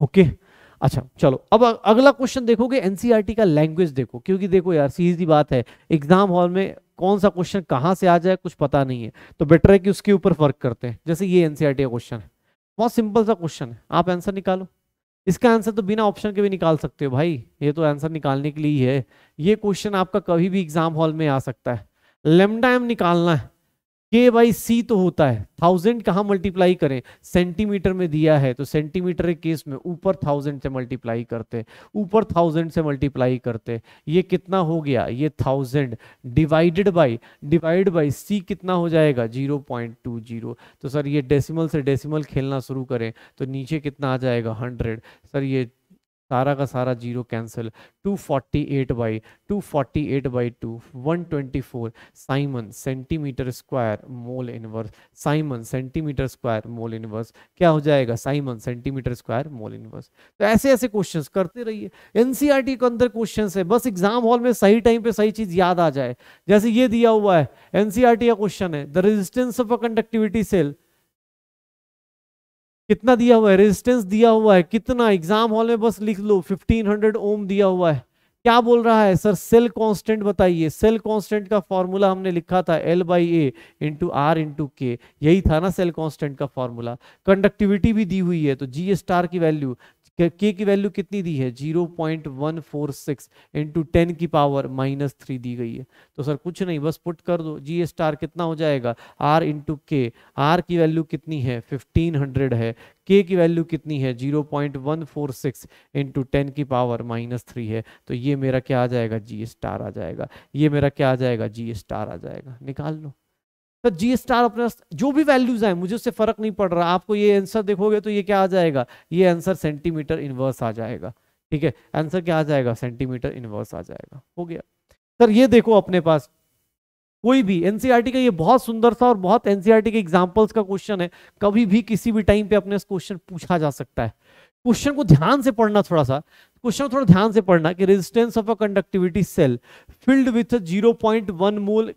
ओके okay. अच्छा चलो अब अगला क्वेश्चन देखोगे एनसीईआरटी e का लैंग्वेज देखो क्योंकि देखो यार सीधी बात है एग्जाम हॉल में कौन सा क्वेश्चन कहाँ से आ जाए कुछ पता नहीं है तो बेटर है कि उसके ऊपर वर्क करते हैं जैसे ये एनसीईआरटी e का क्वेश्चन है बहुत सिंपल सा क्वेश्चन है आप आंसर निकालो इसका आंसर तो बिना ऑप्शन के भी निकाल सकते हो भाई ये तो आंसर निकालने के लिए ही है ये क्वेश्चन आपका कभी भी एग्जाम हॉल में आ सकता है लेमडा एम निकालना है के बाई सी तो होता है थाउजेंड कहाँ मल्टीप्लाई करें सेंटीमीटर में दिया है तो सेंटीमीटर के केस में ऊपर थाउजेंड से मल्टीप्लाई करते ऊपर थाउजेंड से मल्टीप्लाई करते ये कितना हो गया ये thousand divided by divide by C कितना हो जाएगा जीरो पॉइंट टू जीरो तो सर ये डेसिमल से डेसिमल खेलना शुरू करें तो नीचे कितना आ जाएगा हंड्रेड सर ये सारा का सारा zero cancel 248 by two forty eight by two one twenty four siemens centimetre square mole inverse siemens centimetre square mole inverse क्या हो जाएगा siemens centimetre square mole inverse तो ऐसे ऐसे क्वेश्चंस करते रहिए एनसीईआरटी e के अंदर क्वेश्चंस है बस एग्जाम हॉल में सही टाइम पे सही चीज याद आ जाए जैसे ये दिया हुआ है एनसीआरटी e का क्वेश्चन है the resistance of a conductivity cell कितना दिया हुआ है रेजिस्टेंस दिया हुआ है कितना एग्जाम हॉल में बस लिख लो 1500 ओम दिया हुआ है क्या बोल रहा है सर सेल कांस्टेंट बताइए सेल कांस्टेंट का फॉर्मूला हमने लिखा था L by A into R into K यही था ना सेल कांस्टेंट का फॉर्मूला कंडक्टिविटी भी दी हुई है तो जी स्टार की वैल्यू के की वैल्यू कितनी दी है 0.146 point one four six into ten की पावर माइनस थ्री दी गई है तो सर कुछ नहीं बस पुट कर दो जी स्टार कितना हो जाएगा आर इंटू के आर की वैल्यू कितनी है 1500 है के की वैल्यू कितनी है 0.146 point one four six into ten की पावर माइनस थ्री है तो ये मेरा क्या आ जाएगा जी स्टार आ जाएगा ये मेरा क्या आ जाएगा जी स्टार आ जाएगा निकाल लो सर जी स्टार अपना जो भी वैल्यूज हैं मुझे उससे फर्क नहीं पड़ रहा आपको ये आंसर देखोगे तो ये क्या आ जाएगा ये आंसर सेंटीमीटर इनवर्स आ जाएगा ठीक है आंसर क्या आ जाएगा सेंटीमीटर इनवर्स आ जाएगा हो गया सर ये देखो अपने पास कोई भी एनसीईआरटी e का ये बहुत सुंदर सा और बहुत एनसीईआरटी e के एग्जाम्पल्स का क्वेश्चन है कभी भी किसी भी टाइम पे अपने क्वेश्चन पूछा जा सकता है क्वेश्चन को ध्यान से पढ़ना थोड़ा सा क्वेश्चन को थोड़ा ध्यान से पढ़ना कि resistance of a conductivity cell filled with zero one mole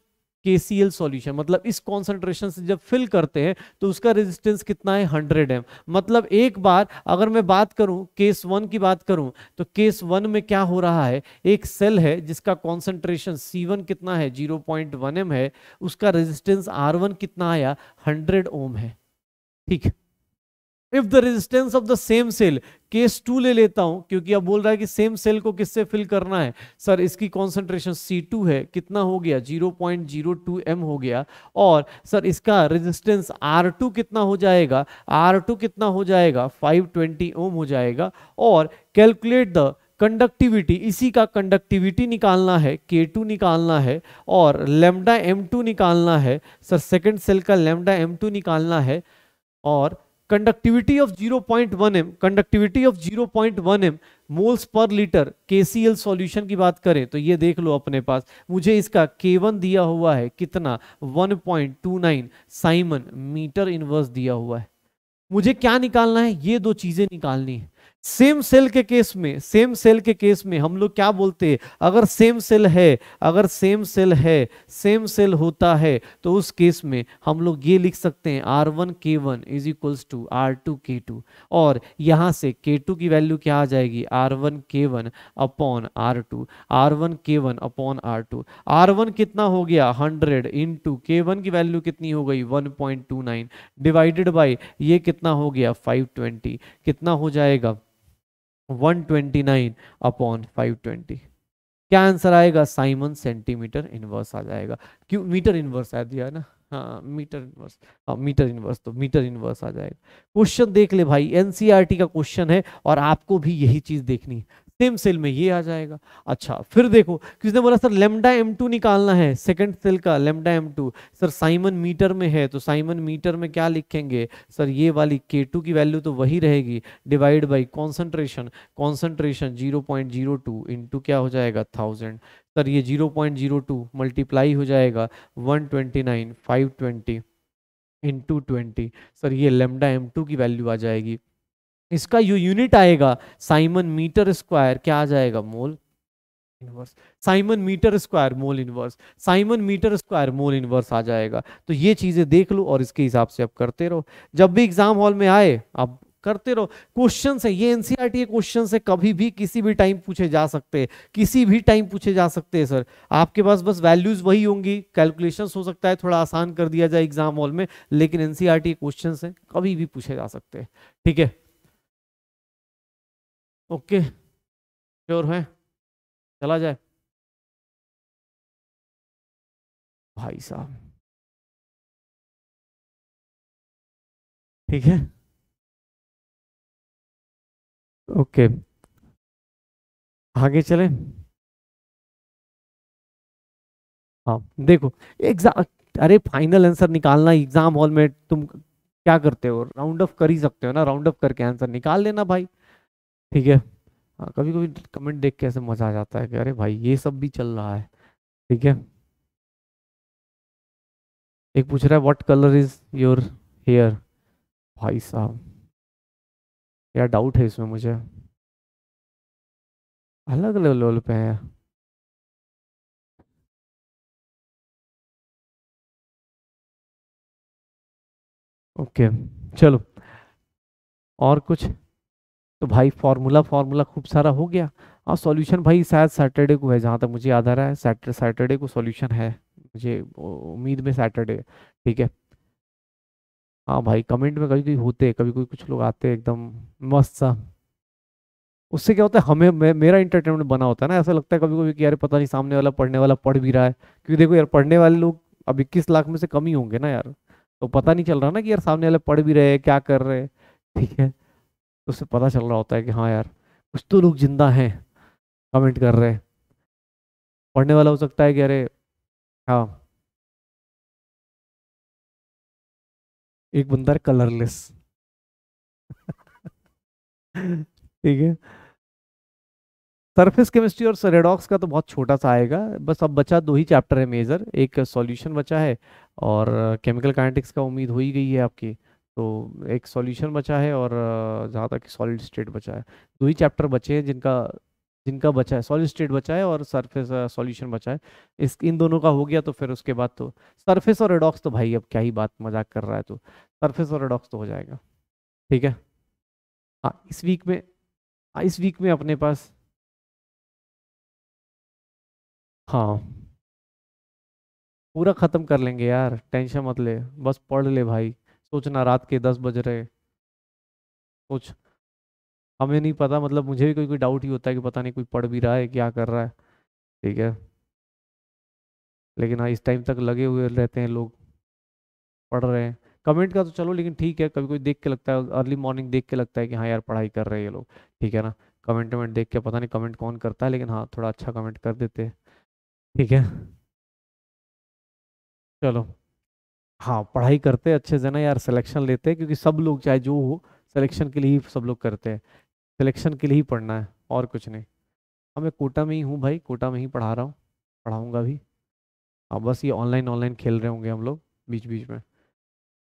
के सॉल्यूशन मतलब इस कॉन्सेंट्रेशन से जब फिल करते हैं तो उसका रेजिस्टेंस कितना है हंड्रेड एम मतलब एक बार अगर मैं बात करूं केस वन की बात करूं तो केस वन में क्या हो रहा है एक सेल है जिसका कॉन्सेंट्रेशन सी वन कितना है जीरो पॉइंट वन एम है उसका रेजिस्टेंस आर वन कितना आया हंड्रेड ओम है ठीक है if the resistance of the same cell case two ले लेता हूं क्योंकि अब बोल रहा है कि सेम सेल को किससे फिल करना है सर इसकी कॉन्सेंट्रेशन C2 है कितना हो गया 0.02 m हो गया और सर इसका रेजिस्टेंस R2 कितना हो जाएगा R2 कितना हो जाएगा 520 ओम हो जाएगा और कैलकुलेट द कंडक्टिविटी इसी का कंडक्टिविटी निकालना है K2 निकालना है और लेमडा M2 निकालना है सर सेकेंड सेल का लेमडा M2 निकालना है और conductivity of 0.1 m conductivity of 0.1 m moles पर लीटर KCl सॉल्यूशन की बात करें तो ये देख लो अपने पास मुझे इसका K1 दिया हुआ है कितना 1.29 साइमन मीटर इनवर्स दिया हुआ है मुझे क्या निकालना है ये दो चीजें निकालनी है सेम सेल के केस में सेम सेल के केस में हम लोग क्या बोलते हैं अगर सेम सेल है अगर सेम सेल है सेम सेल होता है तो उस केस में हम लोग ये लिख सकते हैं R one K one is equals to R two K two और यहाँ से के टू की वैल्यू क्या आ जाएगी R one K one upon R two R one K one upon R two R one कितना हो गया hundred into K one की वैल्यू कितनी हो गई one point two nine divided by ये कितना हो गया फाइव ट्वेंटी कितना हो जाएगा 129 अपॉन 520 क्या आंसर आएगा साइमन सेंटीमीटर इनवर्स आ जाएगा क्यों मीटर इनवर्स आ दिया है ना हाँ मीटर इनवर्स हाँ मीटर इनवर्स तो मीटर इनवर्स आ जाएगा क्वेश्चन देख ले भाई एनसीईआरटी e का क्वेश्चन है और आपको भी यही चीज देखनी है सेम सेल में ये आ जाएगा अच्छा फिर देखो किसी ने बोला सर लेमडा एम टू निकालना है सेकंड सेल का lambda M two sir siemens metre में है तो साइमन मीटर में क्या लिखेंगे सर ये वाली के टू की वैल्यू तो वही रहेगी divide by concentration concentration zero point zero two into क्या हो जाएगा थाउजेंड सर ये zero point zero two multiply हो जाएगा one twenty nine five twenty into twenty sir ये लेमडा एम टू की वैल्यू आ जाएगी इसका यू यूनिट आएगा साइमन मीटर स्क्वायर क्या आ जाएगा mole inverse siemens metre square mole inverse siemens metre square mole inverse आ जाएगा तो ये चीजें देख लो और इसके हिसाब से आप करते रहो जब भी एग्जाम हॉल में आए आप करते रहो क्वेश्चन है ये एनसीईआरटी e के क्वेश्चन है कभी भी किसी भी टाइम पूछे जा सकते हैं किसी भी टाइम पूछे जा सकते हैं सर आपके पास बस वैल्यूज वही होंगी कैलकुलेशन हो सकता है थोड़ा आसान कर दिया जाए एग्जाम हॉल में लेकिन एनसीईआरटी क्वेश्चन है कभी भी पूछे जा सकते हैं ठीक है ओके श्योर है चला जाए भाई साहब ठीक है ओके आगे चले हाँ देखो एग्जाम अरे फाइनल आंसर निकालना एग्जाम हॉल में तुम क्या करते हो राउंड अप कर ही सकते हो ना राउंड अप करके आंसर निकाल लेना भाई ठीक है हाँ कभी कभी कमेंट देख के ऐसे मजा आ जाता है कि अरे भाई ये सब भी चल रहा है ठीक है एक पूछ रहा है what colour is your hair भाई साहब यार डाउट है इसमें मुझे अलग अलग लेवल पे है ओके चलो और कुछ तो भाई फार्मूला फार्मूला खूब सारा हो गया और सॉल्यूशन भाई शायद सैटरडे को है जहाँ तक मुझे याद आ रहा है सैटर सैटरडे को सॉल्यूशन है मुझे उम्मीद में सैटरडे ठीक है हाँ भाई कमेंट में कभी कभी होते कभी कोई कुछ लोग आते एकदम मस्त सा उससे क्या होता है हमें मे, मेरा इंटरटेनमेंट बना होता है ना ऐसा लगता है कभी कभी कि यार पता नहीं सामने वाला पढ़ने वाला पढ़ भी रहा है क्योंकि देखो यार पढ़ने वाले लोग अब इक्कीस लाख में से कम ही होंगे ना यार तो पता नहीं चल रहा ना कि यार सामने वाले पढ़ भी रहे हैं क्या कर रहे हैं ठीक है उससे पता चल रहा होता है कि हाँ यार कुछ तो लोग जिंदा हैं कमेंट कर रहे हैं पढ़ने वाला हो सकता है कि अरे हाँ एक बंदा कलरलेस ठीक है सरफेस केमिस्ट्री और सरेडॉक्स का तो बहुत छोटा सा आएगा बस अब बचा दो ही चैप्टर है मेजर एक सॉल्यूशन बचा है और केमिकल काइनेटिक्स का उम्मीद हो ही गई है आपकी तो एक सॉल्यूशन बचा है और जहाँ तक सॉलिड स्टेट बचा है दो ही चैप्टर बचे हैं जिनका जिनका बचा है सॉलिड स्टेट बचा है और सरफेस सॉल्यूशन बचा है इस इन दोनों का हो गया तो फिर उसके बाद तो सरफेस और एडॉक्स तो भाई अब क्या ही बात मजाक कर रहा है तो सरफेस और एडॉक्स तो हो जाएगा ठीक है हाँ इस वीक में आ, हाँ, इस वीक में अपने पास हाँ पूरा ख़त्म कर लेंगे यार टेंशन मत ले बस पढ़ ले भाई सोचना रात के दस बज रहे कुछ हमें नहीं पता मतलब मुझे भी कोई कोई डाउट ही होता है कि पता नहीं कोई पढ़ भी रहा है क्या कर रहा है ठीक है लेकिन हाँ इस टाइम तक लगे हुए रहते हैं लोग पढ़ रहे हैं कमेंट का तो चलो लेकिन ठीक है कभी कोई देख के लगता है अर्ली मॉर्निंग देख के लगता है कि हाँ यार पढ़ाई कर रहे हैं ये लोग ठीक है ना कमेंट वमेंट देख के पता नहीं कमेंट कौन करता है लेकिन हाँ थोड़ा अच्छा कमेंट कर देते हैं ठीक है चलो हाँ पढ़ाई करते अच्छे से ना यार सिलेक्शन लेते हैं क्योंकि सब लोग चाहे जो हो सिलेक्शन के लिए ही सब लोग करते हैं सिलेक्शन के लिए ही पढ़ना है और कुछ नहीं हाँ मैं कोटा में ही हूँ भाई कोटा में ही पढ़ा रहा हूँ पढ़ाऊँगा भी हाँ बस ये ऑनलाइन ऑनलाइन खेल रहे होंगे हम लोग बीच बीच में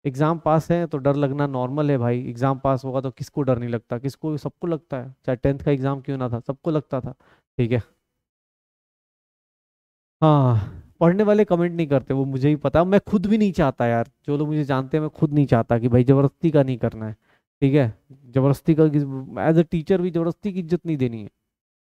एग्ज़ाम पास है तो डर लगना नॉर्मल है भाई एग्ज़ाम पास होगा तो किसको डर नहीं लगता किसको सबको लगता है चाहे टेंथ का एग्ज़ाम क्यों ना था सबको लगता था ठीक है हाँ पढ़ने वाले कमेंट नहीं करते वो मुझे भी पता मैं खुद भी नहीं चाहता यार जो लोग मुझे जानते हैं मैं खुद नहीं चाहता कि भाई ज़बरदस्ती का नहीं करना है ठीक है ज़बरदस्ती का एज अ टीचर भी ज़बरदस्ती की इज्जत नहीं देनी है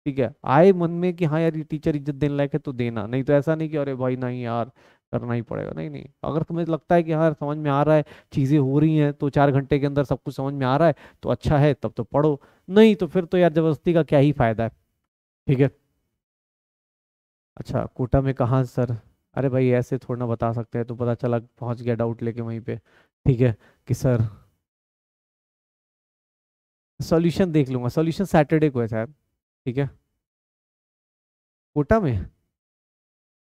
ठीक है आए मन में कि हाँ यार ये टीचर इज्जत देने लायक है तो देना नहीं तो ऐसा नहीं कि अरे भाई नहीं यार करना ही पड़ेगा नहीं नहीं अगर तुम्हें लगता है कि हाँ समझ में आ रहा है चीज़ें हो रही हैं तो चार घंटे के अंदर सब कुछ समझ में आ रहा है तो अच्छा है तब तो पढ़ो नहीं तो फिर तो यार ज़बरदस्ती का क्या ही फ़ायदा है ठीक है अच्छा कोटा में कहाँ सर अरे भाई ऐसे थोड़ा ना बता सकते हैं तो पता चला पहुँच गया डाउट लेके वहीं पे ठीक है कि सर सॉल्यूशन देख लूँगा सॉल्यूशन सैटरडे को है शायद ठीक है कोटा में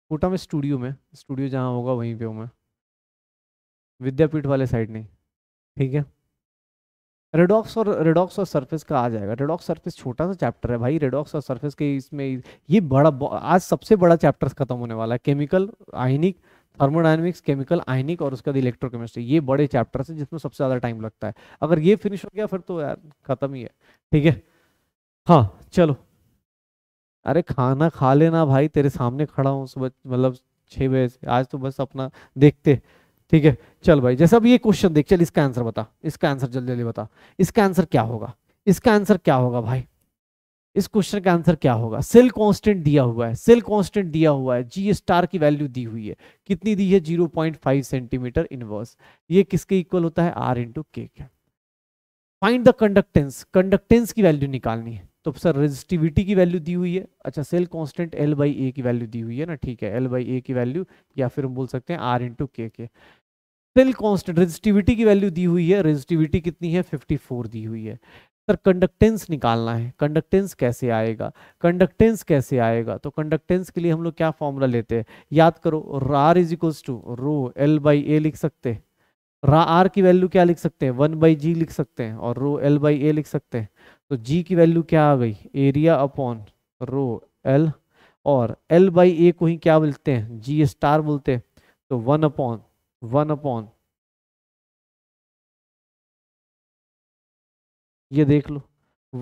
कोटा में स्टूडियो में स्टूडियो जहाँ होगा वहीं पे हूँ मैं विद्यापीठ वाले साइड नहीं ठीक है रेडॉक्स और रेडॉक्स और सरफेस का आ जाएगा रेडॉक्स सरफेस छोटा सा चैप्टर है भाई रेडॉक्स और सरफेस के इसमें ये बड़ा आज सबसे बड़ा चैप्टर खत्म होने वाला है chemical ionic thermodynamics chemical ionic और उसके बाद इलेक्ट्रोकेमिस्ट्री ये बड़े चैप्टर है जिसमें सबसे ज़्यादा टाइम लगता है अगर ये फिनिश हो गया फिर तो यार खत्म ही है ठीक है हाँ चलो अरे खाना खा लेना भाई तेरे सामने खड़ा हूँ सुबह मतलब छः बजे आज तो बस अपना देखते ठीक है चल भाई जैसे अब ये क्वेश्चन देख चल इसका आंसर बता इसका आंसर जल्दी जल्दी बता इसका आंसर क्या होगा इसका आंसर क्या होगा भाई इस क्वेश्चन का आंसर क्या होगा सेल कांस्टेंट दिया हुआ है सेल कांस्टेंट दिया हुआ है जी स्टार की वैल्यू दी हुई है कितनी दी है 0.5 सेंटीमीटर इनवर्स ये किसके इक्वल होता है R into K find the conductance conductance की वैल्यू निकालनी है तो सर रेजिस्टिविटी की वैल्यू दी हुई है अच्छा cell constant L by A की वैल्यू दी हुई है ना ठीक है एल बाई ए की वैल्यू या फिर हम बोल सकते हैं R into K still constant resistivity की वैल्यू दी हुई है रेजिस्टिविटी कितनी है 54 दी हुई है सर कंडक्टेंस निकालना है कंडक्टेंस कैसे आएगा कंडक्टेंस कैसे आएगा तो कंडक्टेंस के लिए हम लोग क्या फॉर्मूला लेते हैं याद करो R is equals to rho L by A लिख सकते हैं रा आर की वैल्यू क्या लिख सकते हैं वन बाई जी लिख सकते हैं और रो एल बाई ए लिख सकते हैं तो जी की वैल्यू क्या आ गई एरिया अपॉन रो एल और एल बाई ए को ही क्या बोलते हैं जी स्टार बोलते हैं तो वन अपॉन वन अपॉन ये देख लो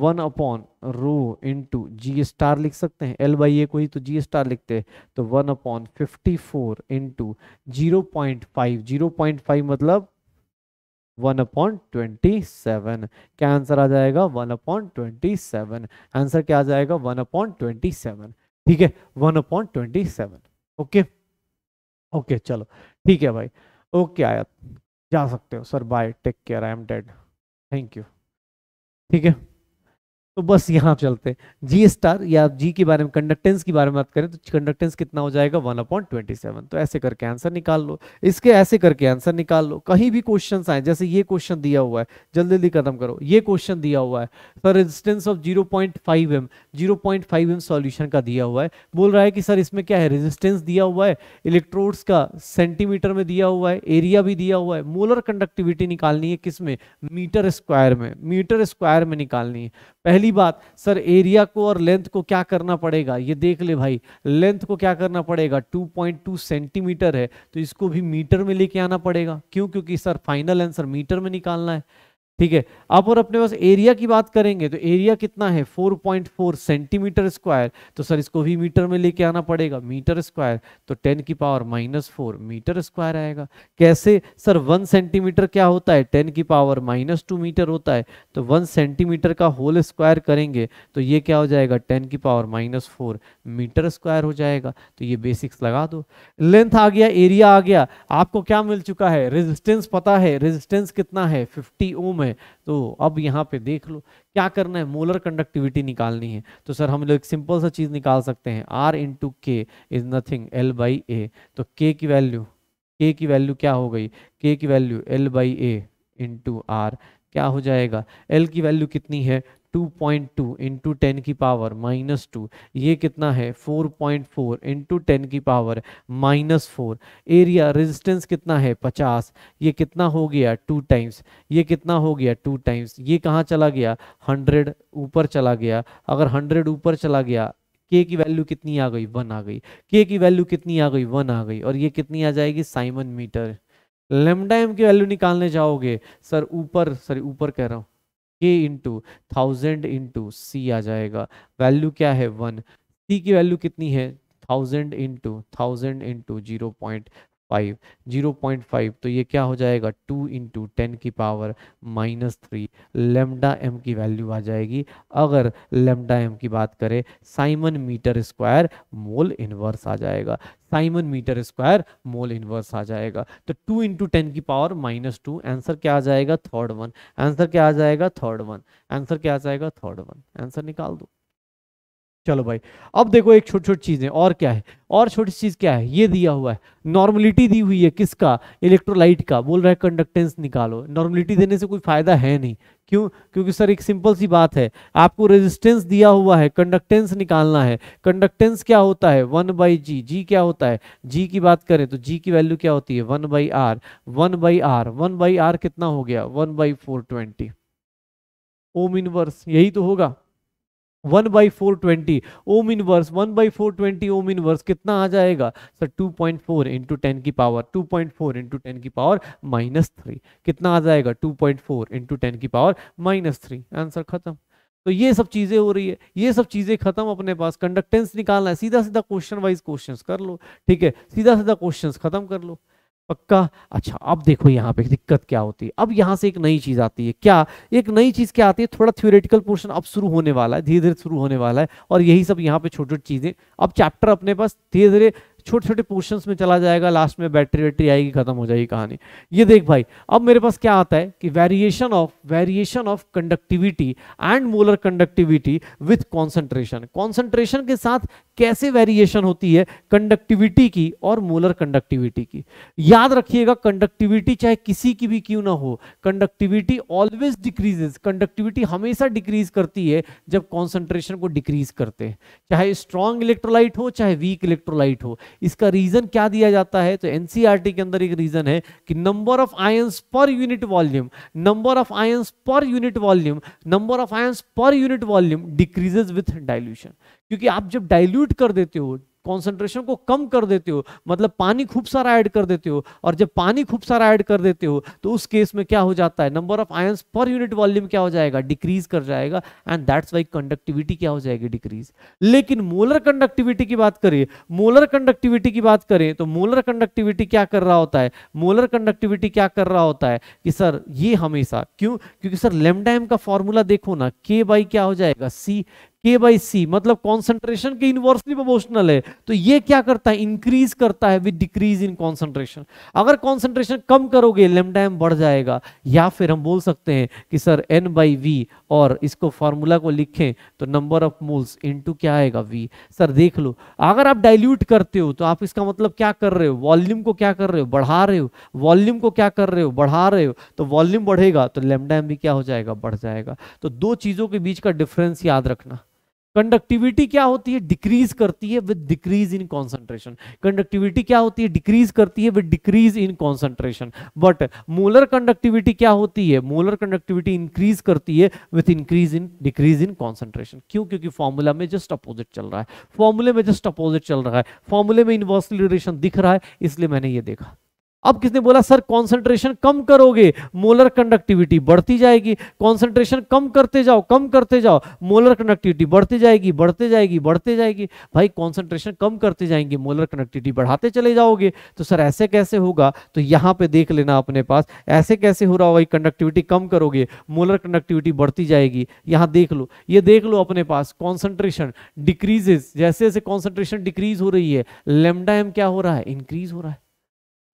one upon rho into G star लिख सकते हैं एल बाई ए को ही तो जी स्टार लिखते हैं तो one upon fifty four into zero point five zero point five मतलब वन अपॉन ट्वेंटी सेवन क्या आंसर आ जाएगा one upon twenty seven answer क्या आ जाएगा वन अपॉन ट्वेंटी सेवन ठीक है one upon twenty seven okay okay चलो ठीक है भाई ओके आया जा सकते हो sir bye take care I am dead thank you ठीक है तो बस यहाँ चलते हैं जी स्टार या जी के बारे में कंडक्टेंस के बारे में बात करें तो कंडक्टेंस कितना हो जाएगा वन अपॉइंट ट्वेंटी सेवन तो ऐसे करके आंसर निकाल लो इसके ऐसे करके आंसर निकाल लो कहीं भी क्वेश्चन आए जैसे ये क्वेश्चन दिया हुआ है जल्दी जल्दी खत्म करो ये क्वेश्चन दिया हुआ है sir resistance of zero point five M zero point five M solution का दिया हुआ है बोल रहा है कि सर इसमें क्या है रेजिस्टेंस दिया हुआ है इलेक्ट्रोड्स का सेंटीमीटर में दिया हुआ है एरिया भी दिया हुआ है मोलर कंडक्टिविटी निकालनी है किसमें मीटर स्क्वायर में मीटर स्क्वायर में निकालनी है पहली पहली बात सर एरिया को और लेंथ को क्या करना पड़ेगा ये देख ले भाई लेंथ को क्या करना पड़ेगा 2.2 सेंटीमीटर है तो इसको भी मीटर में लेके आना पड़ेगा क्यों क्योंकि सर फाइनल आंसर मीटर में निकालना है ठीक है अब और अपने पास एरिया की बात करेंगे तो एरिया कितना है 4.4 सेंटीमीटर स्क्वायर तो सर इसको भी मीटर में लेके आना पड़ेगा मीटर स्क्वायर तो 10 की power minus four metre square आएगा कैसे सर वन सेंटीमीटर क्या होता है 10 की पावर माइनस टू मीटर होता है तो वन सेंटीमीटर का होल स्क्वायर करेंगे तो ये क्या हो जाएगा टेन की power minus four metre square हो जाएगा तो ये बेसिक्स लगा दो लेंथ आ गया एरिया आ गया आपको क्या मिल चुका है रेजिस्टेंस पता है रेजिस्टेंस कितना है फिफ्टी ओम है है तो अब यहाँ पे देख लो क्या करना है मोलर कंडक्टिविटी निकालनी है तो सर हम लोग एक सिंपल सा चीज़ निकाल सकते हैं R into K is nothing L by A तो के की वैल्यू के की वैल्यू क्या हो गई के की value L by A into R क्या हो जाएगा एल की वैल्यू कितनी है 2.2 इंटू टेन की पावर माइनस टू ये कितना है 4.4 पॉइंट फोर इंटू टेन की power minus four area resistance कितना है 50 ये कितना हो गया टू टाइम्स ये कितना हो गया टू टाइम्स ये कहाँ चला गया 100 ऊपर चला गया अगर 100 ऊपर चला गया के की वैल्यू कितनी आ गई वन आ गई के की वैल्यू कितनी आ गई वन आ गई और ये कितनी आ जाएगी साइमन मीटर लेमडा एम की वैल्यू निकालने जाओगे सर ऊपर सॉरी ऊपर कह रहा हूँ K into thousand into C आ जाएगा वैल्यू क्या है वन सी की वैल्यू कितनी है thousand into thousand into zero point five zero point five तो ये क्या हो जाएगा टू इंटू टेन की power minus three lambda M की वैल्यू आ जाएगी अगर लेमडा एम की बात करें siemens metre square mole inverse आ जाएगा siemens metre square mole inverse आ जाएगा तो टू इंटू टेन की पावर माइनस टू आंसर क्या आ जाएगा थर्ड वन आंसर क्या आ जाएगा थर्ड वन आंसर क्या आ जाएगा थर्ड वन आंसर निकाल दो चलो भाई अब देखो एक छोटी छोटी चीज़ें और क्या है और छोटी चीज़ क्या है ये दिया हुआ है नॉर्मलिटी दी हुई है किसका इलेक्ट्रोलाइट का बोल रहा है कंडक्टेंस निकालो नॉर्मलिटी देने से कोई फ़ायदा है नहीं क्यों क्योंकि सर एक सिंपल सी बात है आपको रेजिस्टेंस दिया हुआ है कंडक्टेंस निकालना है कंडक्टेंस क्या होता है वन बाई जी जी क्या होता है जी की बात करें तो जी की वैल्यू क्या होती है one by R one by R one by R कितना हो गया one by four twenty ohm inverse यही तो होगा one by four twenty ohm verse one by four twenty ohm verse कितना आ जाएगा sir two point four into ten की power two point four into ten की पावर माइनस थ्री कितना आ जाएगा two point four into ten की power minus three answer खत्म तो ये सब चीजें हो रही है ये सब चीजें खत्म अपने पास कंडक्टेंस निकालना है सीधा सीधा क्वेश्चन वाइज क्वेश्चन कर लो ठीक है सीधा सीधा क्वेश्चन खत्म कर लो पक्का अच्छा अब देखो यहाँ पे दिक्कत क्या होती है अब यहाँ से एक नई चीज आती है क्या एक नई चीज क्या आती है थोड़ा थ्योरेटिकल पोर्शन अब शुरू होने वाला है धीरे धीरे शुरू होने वाला है और यही सब यहाँ पे छोटी छोटी चीजें अब चैप्टर अपने पास धीरे धीरे छोटे छोटे पोर्शन में चला जाएगा लास्ट में बैटरी वैटरी आएगी खत्म हो जाएगी कहानी ये देख भाई अब मेरे पास क्या आता है कि variation of variation of conductivity and molar conductivity with concentration concentration के साथ कैसे वेरिएशन होती है कंडक्टिविटी की और मोलर कंडक्टिविटी की याद रखिएगा कंडक्टिविटी चाहे किसी की भी क्यों ना हो कंडक्टिविटी ऑलवेज डिक्रीजेस कंडक्टिविटी हमेशा डिक्रीज करती है जब कॉन्सेंट्रेशन को डिक्रीज करते हैं चाहे स्ट्रॉन्ग इलेक्ट्रोलाइट हो चाहे वीक इलेक्ट्रोलाइट हो इसका रीजन क्या दिया जाता है तो एनसीआरटी e के अंदर एक रीजन है कि number of ions per unit volume number of ions per unit volume number of ions per unit volume decreases with dilution क्योंकि आप जब डाइल्यूट कर देते हो कॉन्सेंट्रेशन को कम कर देते हो मतलब पानी खूब सारा ऐड कर देते हो और जब पानी खूब सारा ऐड कर देते हो तो उस केस में क्या हो जाता है number of ions per unit volume क्या हो जाएगा डिक्रीज कर जाएगा एंड दैट्स वाई कंडक्टिविटी क्या हो जाएगी डिक्रीज लेकिन मोलर कंडक्टिविटी की बात करें मोलर कंडक्टिविटी की बात करें तो मोलर कंडक्टिविटी क्या कर रहा होता है मोलर कंडक्टिविटी क्या कर रहा होता है कि सर ये हमेशा क्यों क्योंकि सर लेमडाइम का फॉर्मूला देखो ना के बाई क्या हो जाएगा सी मतलब के बाई सी मतलब कॉन्सेंट्रेशन के इनवर्सली प्रोपोर्शनल है तो ये क्या करता है इंक्रीज करता है विद डिक्रीज इन कॉन्सेंट्रेशन अगर कॉन्सेंट्रेशन कम करोगे लेमडा एम बढ़ जाएगा या फिर हम बोल सकते हैं कि सर एन बाई वी और इसको फॉर्मूला को लिखें तो नंबर ऑफ मोल्स इनटू क्या आएगा वी सर देख लो अगर आप डाइल्यूट करते हो तो आप इसका मतलब क्या कर रहे हो वॉल्यूम को क्या कर रहे हो बढ़ा रहे हो वॉल्यूम को क्या कर रहे हो बढ़ा रहे हो तो वॉल्यूम बढ़ेगा तो लेमडा एम भी क्या हो जाएगा बढ़ जाएगा तो दो चीजों के बीच का डिफरेंस याद रखना कंडक्टिविटी क्या होती है डिक्रीज करती है with decrease in concentration conductivity क्या होती है डिक्रीज करती है with decrease in concentration but molar conductivity क्या होती है मोलर कंडक्टिविटी इंक्रीज करती है with increase in decrease in concentration क्यों क्योंकि फॉर्मूला में जस्ट अपोजिट चल रहा है फॉर्मूले में जस्ट अपोजिट चल रहा है फॉर्मूले में इन्वर्सली रिलेशन दिख रहा है इसलिए मैंने ये देखा अब किसने बोला सर कंसंट्रेशन कम करोगे मोलर कंडक्टिविटी बढ़ती जाएगी कंसंट्रेशन कम करते जाओ कम करते जाओ मोलर कंडक्टिविटी बढ़ती जाएगी बढ़ते जाएगी बढ़ते जाएगी भाई कंसंट्रेशन कम करते जाएंगे मोलर कंडक्टिविटी बढ़ाते चले जाओगे तो सर ऐसे कैसे होगा तो यहाँ पे देख लेना अपने पास ऐसे कैसे हो रहा होगा कंडक्टिविटी कम करोगे मोलर कंडक्टिविटी बढ़ती जाएगी यहाँ देख लो ये देख लो अपने पास कॉन्सेंट्रेशन डिक्रीजेज जैसे जैसे कॉन्सेंट्रेशन डिक्रीज हो रही है लेमडा एम क्या हो रहा है इंक्रीज हो रहा है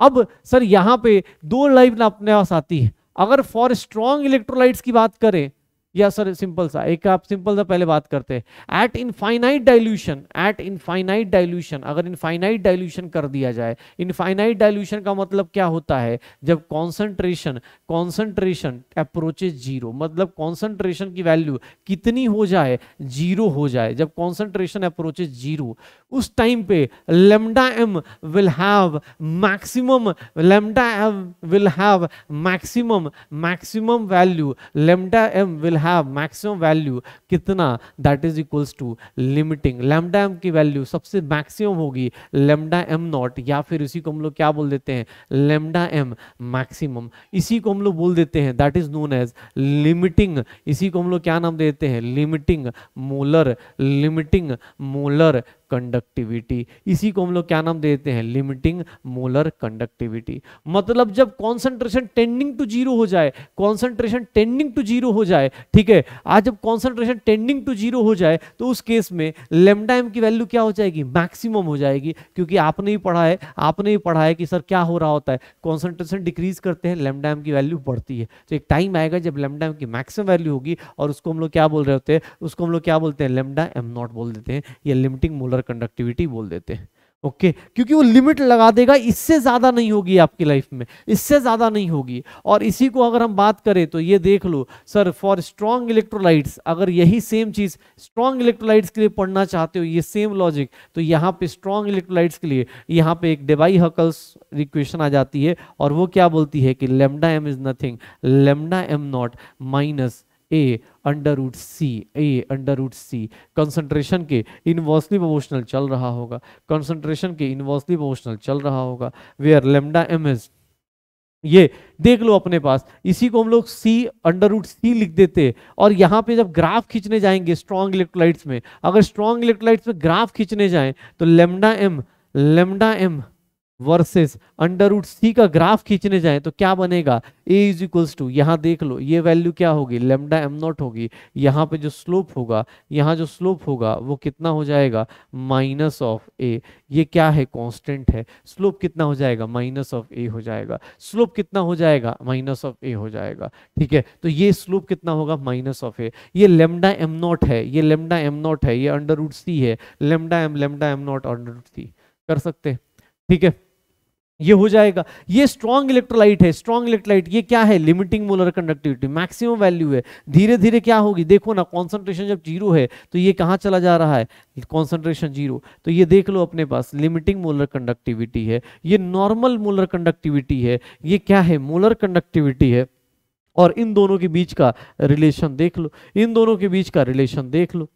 अब सर यहां पे दो लाइन अपने पास आती है अगर फॉर स्ट्रॉन्ग इलेक्ट्रोलाइट्स की बात करें या सर सिंपल सा एक आप सिंपल सा पहले बात करते हैं at infinite dilution at infinite dilution अगर इनफाइनाइट डाइल्यूशन कर दिया जाए इनफाइनाइट डाइल्यूशन का मतलब क्या होता है जब कॉन्सेंट्रेशन कॉन्सेंट्रेशन अप्रोचेज जीरो मतलब कॉन्सेंट्रेशन की वैल्यू कितनी हो जाए जीरो हो जाए जब कॉन्सेंट्रेशन अप्रोचेज जीरो उस टाइम पे lambda M will have maximum lambda M will have maximum maximum value lambda M will have maximum value कितना that is equals to limiting lambda M की वैल्यू सबसे maximum होगी lambda M nought या फिर इसी को हम लोग क्या बोल देते हैं लेमडा एम मैक्सिमम इसी को हम लोग बोल देते हैं that is known as limiting इसी को हम लोग क्या नाम देते हैं limiting molar limiting molar conductivity इसी को हम लोग क्या नाम देते हैं लिमिटिंग मोलर कंडक्टिविटी मतलब जब कॉन्सेंट्रेशन टेंडिंग टू जीरो हो जाए कॉन्सेंट्रेशन टेंडिंग टू जीरो हो जाए ठीक है आज जब कॉन्सेंट्रेशन टेंडिंग टू जीरो हो जाए तो उस केस में लेमडा एम की वैल्यू क्या हो जाएगी मैक्सिमम हो जाएगी क्योंकि आपने ही पढ़ा है आपने ही पढ़ा है कि सर क्या हो रहा होता है कॉन्सेंट्रेशन डिक्रीज करते हैं लेमडा एम की वैल्यू बढ़ती है तो एक टाइम आएगा जब लेमडा एम की मैक्सिमम वैल्यू होगी और उसको हम लोग क्या बोल रहे होते हैं उसको हम लोग क्या बोलते हैं लेमडा एम नॉट बोल देते हैं ये लिमिटिंग मोलर कंडक्टिविटी बोल देते हैं ओके okay, क्योंकि वो लिमिट लगा देगा इससे ज़्यादा नहीं होगी आपकी लाइफ में इससे ज़्यादा नहीं होगी और इसी को अगर हम बात करें तो ये देख लो सर फॉर स्ट्रॉन्ग इलेक्ट्रोलाइट्स अगर यही सेम चीज़ स्ट्रॉन्ग इलेक्ट्रोलाइट्स के लिए पढ़ना चाहते हो ये सेम लॉजिक तो यहाँ पे स्ट्रॉन्ग इलेक्ट्रोलाइट्स के लिए यहाँ पे एक डिवाई हकल्स इक्वेशन आ जाती है और वो क्या बोलती है कि lambda M is nothing lambda M naught minus A under root C A under root C concentration के इनवर्सली प्रोपोर्शनल चल रहा होगा कंसंट्रेशन के इनवर्सली प्रोपोर्शनल चल रहा होगा वेयर लेमडा एम एस ये देख लो अपने पास इसी को हम लोग सी अंडर रूट सी लिख देते और यहाँ पे जब ग्राफ खींचने जाएंगे स्ट्रॉन्ग इलेक्ट्रोलाइट्स में अगर स्ट्रॉन्ग इलेक्ट्रोलाइट्स में ग्राफ खींचने जाएं तो lambda M lambda M versus under root C का ग्राफ खींचने जाए तो क्या बनेगा ए इज इक्वल्स टू यहाँ देख लो ये वैल्यू क्या होगी लेमडा एम नॉट होगी यहाँ पे जो स्लोप होगा यहाँ जो स्लोप होगा वो कितना हो जाएगा माइनस ऑफ ए ये क्या है कांस्टेंट है स्लोप कितना हो जाएगा माइनस ऑफ ए हो जाएगा स्लोप कितना हो जाएगा माइनस ऑफ ए हो जाएगा ठीक है तो ये स्लोप कितना होगा माइनस ऑफ ए ये लेमडा एम नॉट है ये लेमडा एम नॉट है ये अंडर रूट सी है lambda M lambda M naught under root C कर सकते ठीक है ये हो जाएगा ये स्ट्रॉन्ग इलेक्ट्रोलाइट है स्ट्रॉन्ग इलेक्ट्रोलाइट ये क्या है limiting molar conductivity maximum value है धीरे धीरे क्या होगी देखो ना कॉन्सेंट्रेशन जब जीरो है तो ये कहाँ चला जा रहा है कॉन्सेंट्रेशन जीरो तो ये देख लो अपने पास लिमिटिंग मोलर कंडक्टिविटी है ये नॉर्मल मोलर कंडक्टिविटी है ये क्या है मोलर कंडक्टिविटी है और इन दोनों के बीच का रिलेशन देख लो इन दोनों के बीच का रिलेशन देख लो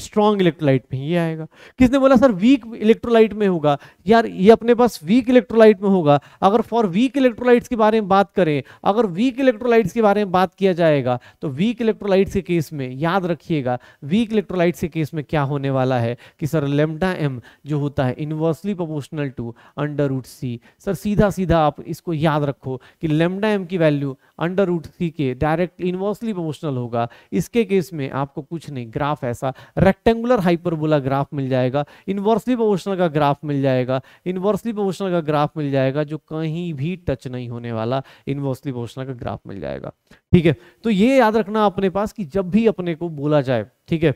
स्ट्रॉन्ग इलेक्ट्रोलाइट में ही आएगा किसने बोला सर वीक इलेक्ट्रोलाइट में होगा यार ये अपने पास वीक इलेक्ट्रोलाइट में होगा अगर फॉर वीक इलेक्ट्रोलाइट्स के बारे में बात करें अगर वीक इलेक्ट्रोलाइट्स के बारे में बात किया जाएगा तो वीक इलेक्ट्रोलाइट्स के केस में याद रखिएगा वीक इलेक्ट्रोलाइट्स के केस में क्या होने वाला है कि सर लेमडा एम जो होता है inversely proportional to under root C sir सीधा सीधा आप इसको याद रखो कि लेमडा एम की वैल्यू अंडर रूट सी के डायरेक्ट इनवर्सली प्रोपोर्शनल होगा इसके केस में आपको कुछ नहीं ग्राफ ऐसा रेक्टेंगुलर हाइपरबोला ग्राफ मिल जाएगा इनवर्सली प्रोपोर्शनल का ग्राफ मिल जाएगा इनवर्सली प्रोपोर्शनल का ग्राफ मिल जाएगा जो कहीं भी टच नहीं होने वाला इनवर्सली प्रोपोर्शनल का ग्राफ मिल जाएगा ठीक है तो ये याद रखना अपने पास कि जब भी अपने को बोला जाए ठीक है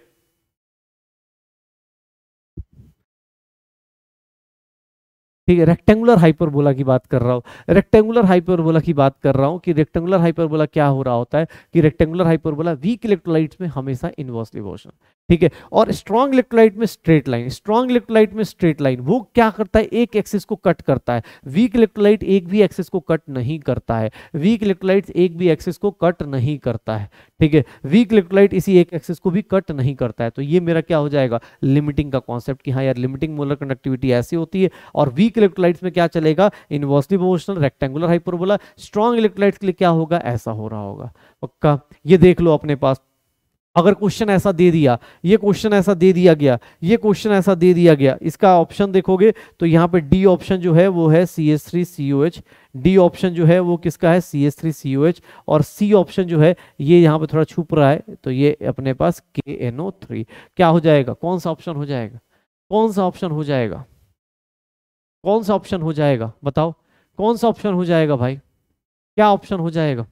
ठीक है रेक्टेंगुलर हाइपरबोला की बात कर रहा हूँ रेक्टेंगुलर हाइपरबोला की बात कर रहा हूँ कि रेक्टेंगुलर हाइपरबोला क्या हो रहा होता है कि रेक्टेंगुलर हाइपरबोला वीक इलेक्ट्रोलाइट में हमेशा इन्वर्स डिवोशन ठीक है और स्ट्रॉन्ग इलेक्ट्रोलाइट में स्ट्रेट लाइन स्ट्रॉन्ग इलेक्ट्रोलाइट में स्ट्रेट लाइन वो क्या करता है एक एक्सिस को कट करता है वीक इलेक्ट्रोलाइट एक भी एक्सिस को कट नहीं करता है वीक इलेक्ट्रोलाइट एक भी एक्सिस को कट नहीं करता है ठीक है वीक इलेक्ट्रोलाइट इसी एक एक्सिस को भी कट नहीं करता है तो ये मेरा क्या हो जाएगा लिमिटिंग का कॉन्सेप्ट कि हाँ यार लिमिटिंग मोलर कंडक्टिविटी ऐसी होती है और वीक वीक इलेक्ट्रोलाइट्स में क्या चलेगा inversely proportional rectangular hyperbola strong electrolytes के लिए क्या होगा ऐसा हो रहा होगा पक्का ये देख लो अपने पास अगर क्वेश्चन ऐसा दे दिया ये क्वेश्चन ऐसा दे दिया गया ये क्वेश्चन ऐसा दे दिया गया इसका ऑप्शन देखोगे तो यहाँ पे डी ऑप्शन जो है वो है C S three C O H D option जो है वो किसका है C S three C O H और सी ऑप्शन जो है ये यहाँ पे थोड़ा छुप रहा है तो ये अपने पास के एन ओ थ्री क्या हो जाएगा कौन सा ऑप्शन हो जाएगा कौन सा ऑप्शन हो जाएगा कौन सा ऑप्शन हो जाएगा बताओ कौन सा ऑप्शन हो जाएगा भाई क्या ऑप्शन हो जाएगा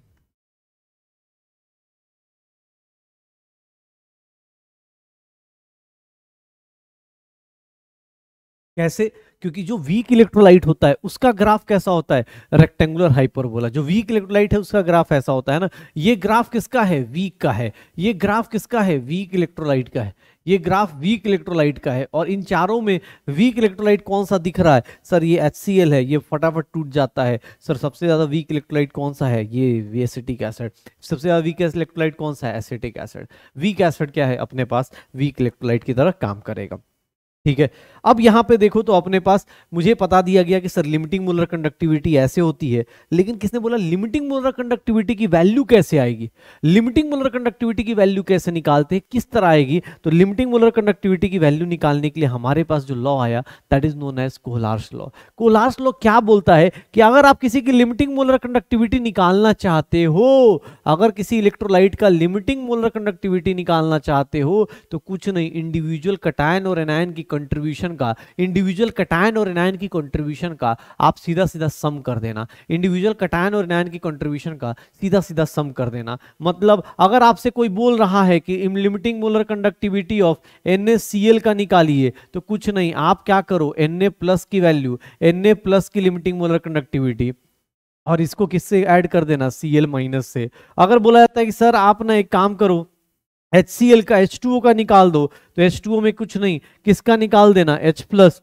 कैसे क्योंकि जो वीक इलेक्ट्रोलाइट होता है उसका ग्राफ कैसा होता है रेक्टेंगुलर हाइपरबोला जो वीक इलेक्ट्रोलाइट है उसका ग्राफ ऐसा होता है ना ये ग्राफ किसका है वीक का है ये ग्राफ किसका है वीक इलेक्ट्रोलाइट का है ये ग्राफ वीक इलेक्ट्रोलाइट का है और इन चारों में वीक इलेक्ट्रोलाइट कौन सा दिख रहा है सर ये एच है ये फटाफट टूट जाता है सर सबसे ज़्यादा वीक इलेक्ट्रोलाइट कौन सा है ये वी एसिटिक एसिड सबसे ज़्यादा वीक इलेक्ट्रोलाइट कौन सा है एसिटिक एसिड वीक एसिड क्या है अपने पास वीक इलेक्ट्रोलाइट की तरह काम करेगा ठीक है अब यहाँ पे देखो तो अपने पास मुझे पता दिया गया कि सर लिमिटिंग मोलर कंडक्टिविटी ऐसे होती है लेकिन किसने बोला लिमिटिंग मोलर कंडक्टिविटी की वैल्यू कैसे आएगी लिमिटिंग मोलर कंडक्टिविटी की वैल्यू कैसे निकालते हैं किस तरह आएगी तो लिमिटिंग मोलर कंडक्टिविटी की वैल्यू निकालने के लिए हमारे पास जो लॉ आया that is known as Kohlrausch law Kohlrausch law क्या बोलता है कि अगर आप किसी की लिमिटिंग मोलर कंडक्टिविटी निकालना चाहते हो अगर किसी इलेक्ट्रोलाइट का लिमिटिंग मोलर कंडक्टिविटी निकालना चाहते हो तो कुछ नहीं इंडिविजुअल कटायन और एनायन की कंट्रीब्यूशन का इंडिविजुअल कटायन और एनायन की कंट्रीब्यूशन का आप सीधा सीधा सम कर देना इंडिविजुअल कटायन और एनायन की कंट्रीब्यूशन का सीधा सीधा सम कर देना मतलब अगर आपसे कोई बोल रहा है कि limiting molar conductivity of N का निकालिए तो कुछ नहीं आप क्या करो एन प्लस की वैल्यू एन प्लस की लिमिटिंग मोलर कंडक्टिविटी और इसको किससे ऐड कर देना सी एल माइनस से अगर बोला जाता है कि सर आप ना एक काम करो एच का एच का निकाल दो तो एच में कुछ नहीं किसका निकाल देना एच प्लस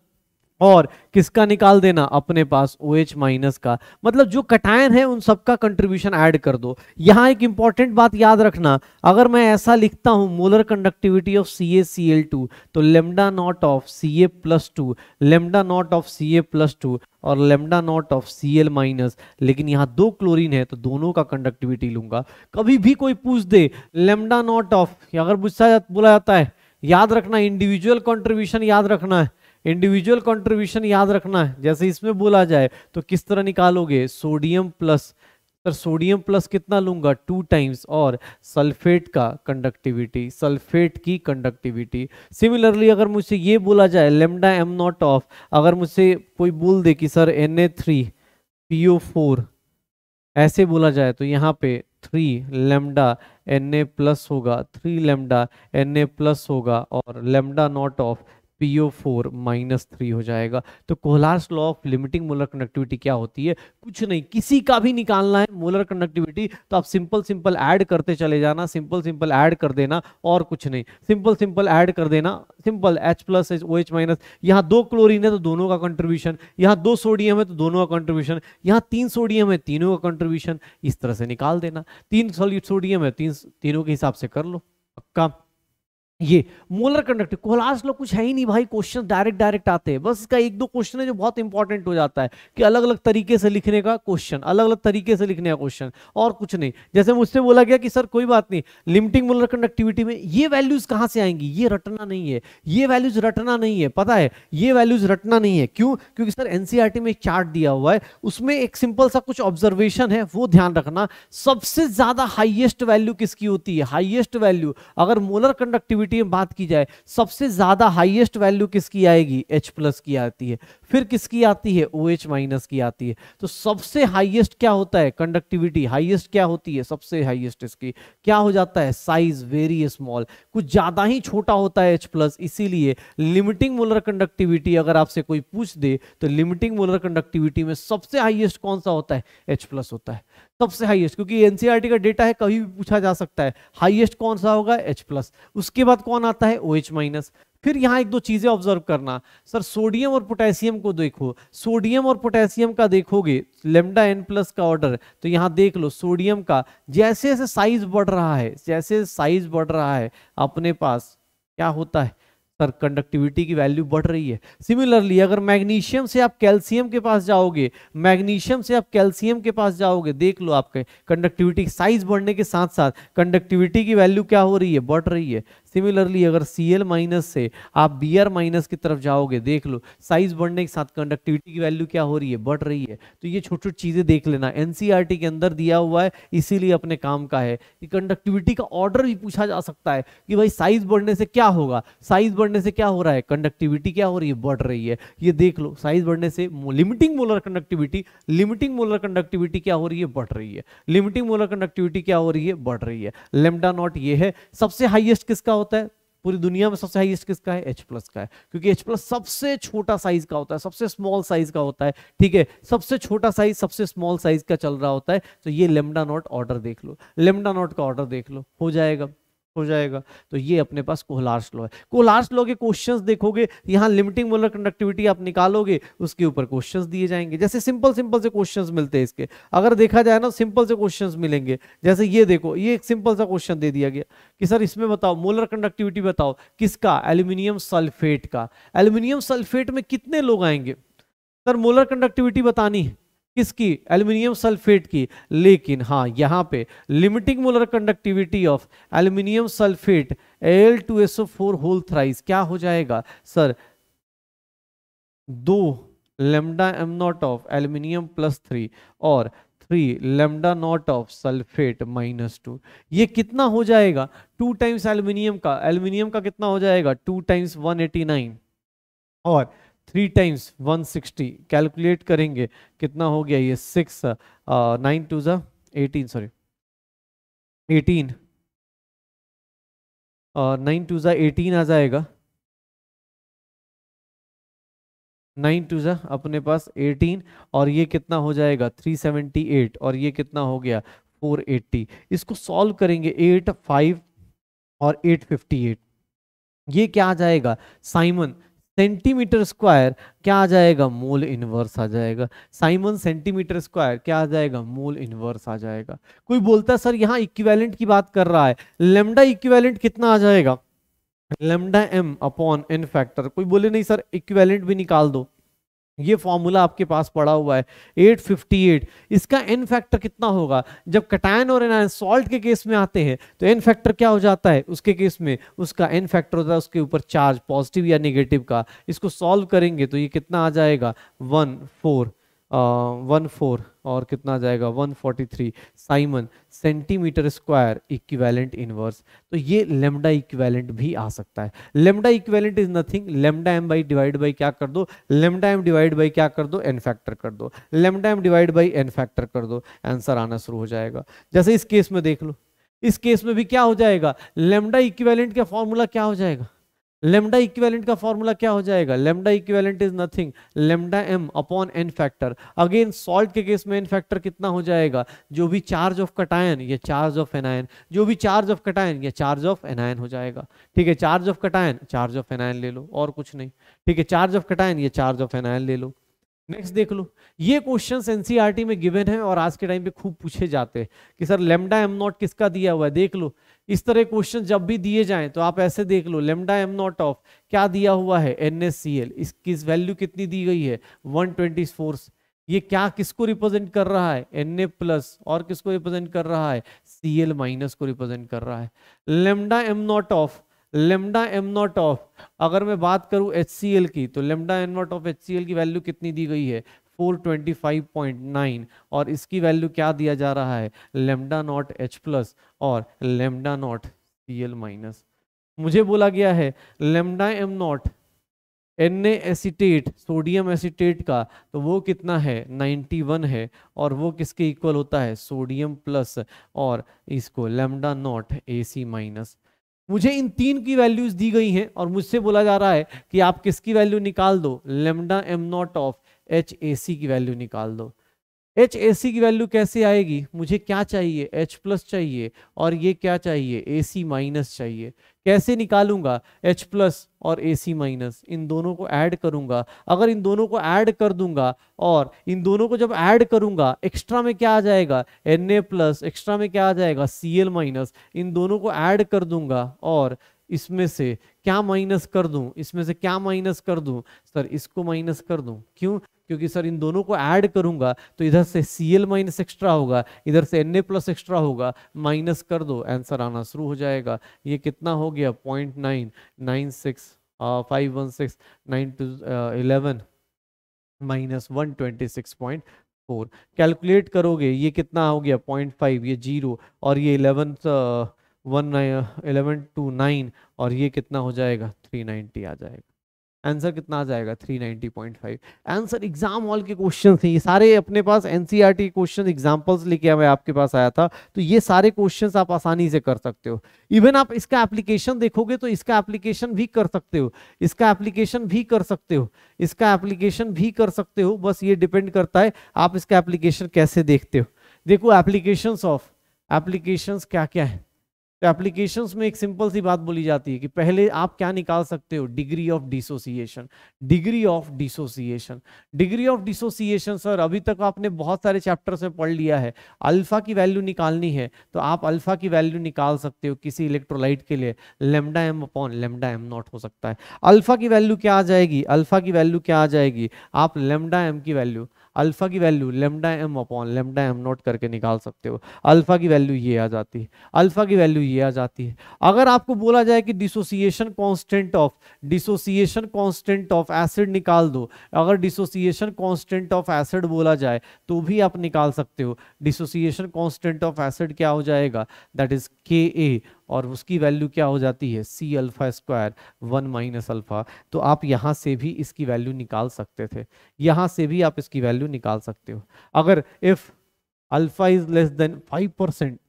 और किसका निकाल देना अपने पास ओ एच माइनस का मतलब जो कटायन है उन सबका कंट्रीब्यूशन ऐड कर दो यहाँ एक इंपॉर्टेंट बात याद रखना अगर मैं ऐसा लिखता हूँ molar conductivity of C A C L two तो lambda naught of C A plus two lambda naught of C A plus two और lambda naught of C L minus लेकिन यहाँ दो क्लोरीन है तो दोनों का कंडक्टिविटी लूंगा कभी भी कोई पूछ दे लेमडा नॉट ऑफ अगर पूछा बोला जाता है याद रखना इंडिविजुअल कंट्रीब्यूशन याद रखना है इंडिविजुअल कंट्रीब्यूशन याद रखना है जैसे इसमें बोला जाए तो किस तरह निकालोगे sodium plus sir sodium plus कितना लूंगा टू टाइम्स और सल्फेट का कंडक्टिविटी सल्फेट की कंडक्टिविटी सिमिलरली अगर मुझसे ये बोला जाए लेमडा एम नॉट ऑफ अगर मुझसे कोई बोल दे कि sir N A three four ऐसे बोला जाए तो यहाँ पे three lambda N A plus होगा three lambda N A plus होगा और lambda naught of P O four minus three हो जाएगा तो Kohlrausch law of limiting molar conductivity क्या होती है कुछ नहीं किसी का भी निकालना है मोलर कंडक्टिविटी तो आप सिंपल सिंपल ऐड करते चले जाना सिंपल सिंपल ऐड कर देना और कुछ नहीं सिंपल सिंपल ऐड कर देना simple H plus H O H minus यहाँ दो क्लोरीन है तो दोनों का कंट्रीब्यूशन यहाँ दो सोडियम है तो दोनों का कंट्रीब्यूशन यहाँ तीन सोडियम है तीनों का कंट्रीब्यूशन इस तरह से निकाल देना तीन सोडियम है तीन तीनों के हिसाब से कर लो पक्का ये मोलर कंडक्टिव कोलास लोग कुछ है ही नहीं भाई क्वेश्चन डायरेक्ट डायरेक्ट आते हैं बस इसका एक दो क्वेश्चन है जो बहुत इंपॉर्टेंट हो जाता है कि अलग अलग तरीके से लिखने का क्वेश्चन अलग अलग तरीके से लिखने का क्वेश्चन और कुछ नहीं जैसे मुझसे बोला गया कि सर कोई बात नहीं लिमिटिंग मोलर कंडक्टिविटी में ये वैल्यूज कहाँ से आएंगी ये रटना नहीं है ये वैल्यूज रटना नहीं है पता है ये वैल्यूज रटना नहीं है क्यों क्योंकि सर एनसीआर e में एक चार्ट दिया हुआ है उसमें एक सिंपल सा कुछ ऑब्जर्वेशन है वो ध्यान रखना सबसे ज्यादा हाइएस्ट वैल्यू किसकी होती है हाइएस्ट वैल्यू अगर मोलर कंडक्टिविटी कनेक्टिविटी में बात की जाए सबसे ज़्यादा हाईएस्ट वैल्यू किसकी आएगी एच प्लस की आती है फिर किसकी आती है ओ एच माइनस की आती है तो सबसे हाईएस्ट क्या होता है कंडक्टिविटी हाईएस्ट क्या होती है सबसे हाईएस्ट इसकी क्या हो जाता है साइज वेरी स्मॉल कुछ ज़्यादा ही छोटा होता है एच प्लस इसीलिए लिमिटिंग मोलर कंडक्टिविटी अगर आपसे कोई पूछ दे तो लिमिटिंग मोलर कंडक्टिविटी में सबसे हाइएस्ट कौन सा होता है एच प्लस होता है सबसे हाईएस्ट क्योंकि एनसीईआरटी e का डेटा है कभी भी पूछा जा सकता है हाईएस्ट कौन सा होगा एच प्लस उसके बाद कौन आता है ओ एच माइनस फिर यहाँ एक दो चीजें ऑब्जर्व करना सर सोडियम और पोटेशियम को देखो सोडियम और पोटेशियम का देखोगे लेमडा एन प्लस का ऑर्डर तो यहाँ देख लो सोडियम का जैसे जैसे साइज बढ़ रहा है जैसे साइज बढ़ रहा है अपने पास क्या होता है सर कंडक्टिविटी की वैल्यू बढ़ रही है सिमिलरली अगर मैग्नीशियम से आप कैल्शियम के पास जाओगे मैग्नीशियम से आप कैल्शियम के पास जाओगे देख लो आपके कंडक्टिविटी साइज बढ़ने के साथ साथ कंडक्टिविटी की वैल्यू क्या हो रही है बढ़ रही है सिमिलरली अगर सी एल माइनस से आप बी आर माइनस की तरफ जाओगे देख लो साइज बढ़ने के साथ कंडक्टिविटी की वैल्यू क्या हो रही है बढ़ रही है तो ये छोटी छोटी चीज़ें देख लेना एन e के अंदर दिया हुआ है इसीलिए अपने काम का है कि कंडक्टिविटी का ऑर्डर भी पूछा जा सकता है कि भाई साइज बढ़ने से क्या होगा साइज बढ़ने से क्या हो रहा है कंडक्टिविटी क्या हो रही है बढ़ रही है ये देख लो साइज बढ़ने से limiting molar conductivity limiting molar conductivity क्या हो रही है बढ़ रही है लिमिटिंग मोलर कंडक्टिविटी क्या हो रही है बढ़ रही है लेमडा नॉट ये है सबसे हाइएस्ट किसका होता होता है पूरी दुनिया में सबसे हाईएस्ट किसका है H प्लस का है क्योंकि H प्लस सबसे छोटा साइज का होता है सबसे स्मॉल साइज का होता है ठीक है सबसे छोटा साइज सबसे स्मॉल साइज का चल रहा होता है तो ये लेमडा नॉट ऑर्डर देख लो लेमडा नॉट का ऑर्डर देख लो हो जाएगा हो जाएगा तो ये अपने पास कोहलार्स लॉ है कोहलार्स लॉ के क्वेश्चंस देखोगे यहाँ लिमिटिंग मोलर कंडक्टिविटी आप निकालोगे उसके ऊपर क्वेश्चंस दिए जाएंगे जैसे सिंपल सिंपल से क्वेश्चंस मिलते हैं इसके अगर देखा जाए ना सिंपल से क्वेश्चंस मिलेंगे जैसे ये देखो ये एक सिंपल सा क्वेश्चन दे दिया गया कि सर इसमें बताओ मोलर कंडक्टिविटी बताओ किसका एल्यूमिनियम सल्फेट का एल्यूमिनियम सल्फेट में कितने लोग आएंगे सर मोलर कंडक्टिविटी बतानी है किसकी एल्युमिनियम सल्फेट की लेकिन हाँ यहाँ पे limiting molar conductivity of aluminium sulphate L two S O four whole thrice क्या हो जाएगा सर दो lambda M naught of aluminium plus three और three lambda naught of sulphate minus two ये कितना हो जाएगा टू टाइम्स एल्यूमिनियम का एल्यूमिनियम का कितना हो जाएगा two times one eighty nine और थ्री टाइम्स 160 कैलकुलेट करेंगे कितना हो गया ये सिक्स नाइन टू ज़ा eighteen sorry eighteen nine two ज़ा एटीन आ जाएगा नाइन टू ज़ा अपने पास एटीन और ये कितना हो जाएगा थ्री सेवेंटी एट और ये कितना हो गया फोर एट्टी इसको सॉल्व करेंगे एट फाइव और एट फिफ्टी एट ये क्या आ जाएगा साइमन सेंटीमीटर स्क्वायर क्या आ जाएगा मोल इनवर्स आ जाएगा साइमन सेंटीमीटर स्क्वायर क्या आ जाएगा मोल इनवर्स आ जाएगा कोई बोलता है सर यहाँ इक्विवेलेंट की बात कर रहा है लेमडा इक्विवेलेंट कितना आ जाएगा lambda M upon N factor कोई बोले नहीं सर इक्विवेलेंट भी निकाल दो ये फॉर्मूला आपके पास पड़ा हुआ है 858 इसका एन फैक्टर कितना होगा जब कटायन और एनायन सॉल्ट के केस में आते हैं तो एन फैक्टर क्या हो जाता है उसके केस में उसका एन फैक्टर होता है उसके ऊपर चार्ज पॉजिटिव या नेगेटिव का इसको सॉल्व करेंगे तो ये कितना आ जाएगा वन फोर वन फोर और कितना जाएगा one forty three siemens centimetre square equivalent inverse तो ये लेमडा इक्विवेलेंट भी आ सकता है lambda equivalent is nothing lambda M by divide by क्या कर दो लेमडा एम डिवाइड बाई क्या कर दो एन फैक्टर कर दो lambda M divide by N factor कर दो आंसर आना शुरू हो जाएगा जैसे इस केस में देख लो इस केस में भी क्या हो जाएगा लेमडा इक्विवेलेंट का फॉर्मूला क्या हो जाएगा लेमडा इक्वेलेंट का फॉर्मूला क्या हो जाएगा lambda equivalent is nothing lambda M upon N factor again salt के केस में एन फैक्टर कितना हो जाएगा जो भी चार्ज ऑफ कटायन या चार्ज ऑफ एनायन जो भी चार्ज ऑफ कटायन या चार्ज ऑफ एनायन हो जाएगा ठीक है charge of cation charge of anion ले लो और कुछ नहीं ठीक है चार्ज ऑफ कटायन या चार्ज ऑफ एनायन ले लो नेक्स्ट देख लो ये क्वेश्चन एनसीईआरटी e में गिवन है और आज के टाइम पे खूब पूछे जाते हैं कि सर लेमडा एम नॉट किसका दिया हुआ है देख लो इस तरह क्वेश्चन जब भी दिए जाएं तो आप ऐसे देख लो लेमडा एम नॉट ऑफ क्या दिया हुआ है एन एस सी एल इसकी वैल्यू कितनी दी गई है वन ट्वेंटी फोर ये क्या किसको रिप्रेजेंट कर रहा है एन ए प्लस और किसको रिप्रेजेंट कर रहा है सी एल माइनस को रिप्रेजेंट कर रहा है lambda M naught of lambda M naught of अगर मैं बात करूं एच की तो lambda M naught of H की वैल्यू कितनी दी गई है 425.9 और इसकी वैल्यू क्या दिया जा रहा है लेमडा नॉट एच प्लस और lambda naught C L minus मुझे बोला गया है lambda M naught N acetate sodium acetate का तो वो कितना है 91 है और वो किसके इक्वल होता है सोडियम प्लस और इसको lambda naught A C minus मुझे इन तीन की वैल्यूज दी गई हैं और मुझसे बोला जा रहा है कि आप किसकी वैल्यू निकाल दो lambda M naught of H A C की वैल्यू निकाल दो एच ए सी की वैल्यू कैसे आएगी मुझे क्या चाहिए एच प्लस चाहिए और ये क्या चाहिए ए सी माइनस चाहिए कैसे निकालूंगा एच प्लस और ए सी माइनस इन दोनों को ऐड करूंगा अगर इन दोनों को ऐड कर दूंगा और इन दोनों को जब ऐड करूंगा एक्स्ट्रा में क्या आ जाएगा एन ए प्लस एक्स्ट्रा में क्या आ जाएगा सी एल माइनस इन दोनों को ऐड कर दूंगा और इसमें से क्या माइनस कर दूं इसमें से क्या माइनस कर दूं सर इसको माइनस कर दूं क्यों क्योंकि सर इन दोनों को ऐड करूंगा तो इधर से सी एल माइनस एक्स्ट्रा होगा इधर से एन ए प्लस एक्स्ट्रा होगा माइनस कर दो आंसर आना शुरू हो जाएगा ये कितना हो गया point nine nine six five one six nine two eleven minus one twenty six point four calculate करोगे ये कितना हो गया पॉइंट फाइव ये जीरो और ये eleven one eleven two nine और ये कितना हो जाएगा थ्री नाइन्टी आ जाएगा आंसर कितना आ जाएगा three ninety point five answer exam hall के क्वेश्चन थे ये सारे अपने पास एनसीईआरटी क्वेश्चन एग्जाम्पल्स लेके मैं आपके पास आया था तो ये सारे क्वेश्चन आप आसानी से कर सकते हो इवन आप इसका एप्लीकेशन देखोगे तो इसका एप्लीकेशन भी कर सकते हो इसका एप्लीकेशन भी कर सकते हो इसका एप्लीकेशन भी कर सकते हो बस ये डिपेंड करता है आप इसका एप्लीकेशन कैसे देखते हो देखो एप्लीकेशन ऑफ एप्लीकेशन क्या क्या है तो एप्लीकेशंस में एक सिंपल सी बात बोली जाती है कि पहले आप क्या निकाल सकते हो degree of dissociation degree of dissociation degree of dissociation sir अभी तक आपने बहुत सारे चैप्टर्स में पढ़ लिया है अल्फा की वैल्यू निकालनी है तो आप अल्फा की वैल्यू निकाल सकते हो किसी इलेक्ट्रोलाइट के लिए lambda M upon lambda M naught हो सकता है अल्फा की वैल्यू क्या आ जाएगी अल्फा की वैल्यू क्या आ जाएगी आप लेमडा एम की वैल्यू अल्फा की value lambda M upon lambda M naught करके निकाल सकते हो अल्फा की वैल्यू ये आ जाती है अल्फा की वैल्यू ये आ जाती है अगर आपको बोला जाए कि dissociation constant of dissociation constant of acid निकाल दो अगर डिसोसिएशन कॉन्स्टेंट ऑफ एसिड बोला जाए तो भी आप निकाल सकते हो डिसोसिएशन कॉन्स्टेंट ऑफ एसिड क्या हो जाएगा दैट इज के ए और उसकी वैल्यू क्या हो जाती है C alpha square one minus alpha तो आप यहाँ से भी इसकी वैल्यू निकाल सकते थे यहाँ से भी आप इसकी वैल्यू निकाल सकते हो अगर if alpha is less than five percent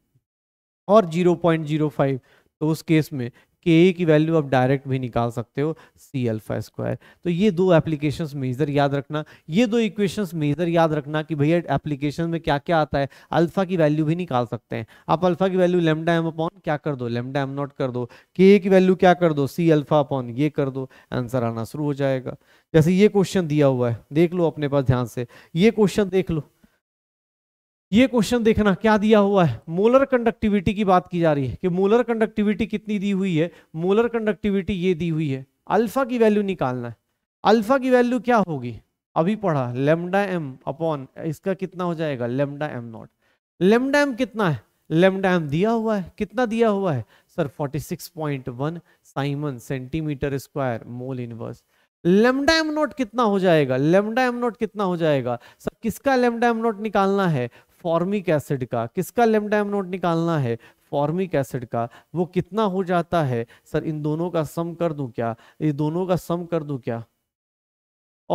और जीरो पॉइंट जीरो फाइव तो उस केस में के ए की वैल्यू आप डायरेक्ट भी निकाल सकते हो सी अल्फा स्क्वायर तो ये दो एप्लीकेशन मेजर याद रखना ये दो इक्वेशन मेजर याद रखना कि भैया एप्लीकेशन में क्या क्या आता है अल्फा की वैल्यू भी निकाल सकते हैं आप अल्फा की वैल्यू लेमडा एम अपॉन क्या कर दो लेमडा एम नॉट कर दो के ए की वैल्यू क्या कर दो सी अल्फा अपॉन ये कर दो आंसर आना शुरू हो जाएगा जैसे ये क्वेश्चन दिया हुआ है देख लो अपने पास ध्यान से ये क्वेश्चन देख लो ये क्वेश्चन देखना क्या दिया हुआ है मोलर कंडक्टिविटी की बात की जा रही है कि मोलर कंडक्टिविटी कितनी दी हुई है मोलर कंडक्टिविटी ये दी हुई है अल्फा की वैल्यू निकालना है अल्फा की वैल्यू क्या होगी अभी पढ़ा लेमडा एम अपॉन इसका कितना हो जाएगा lambda M naught lambda M कितना है लेमडा एम दिया हुआ है कितना दिया हुआ है sir 46.1 siemens centimetre square mole inverse lambda M naught कितना हो जाएगा लेमडा एम नोट कितना हो जाएगा सर किसका लेमडा एम नोट निकालना है फॉर्मिक एसिड का किसका लेमडाइम नोट निकालना है फॉर्मिक एसिड का वो कितना हो जाता है सर इन दोनों का सम कर दूं क्या ये दोनों का सम कर दूं क्या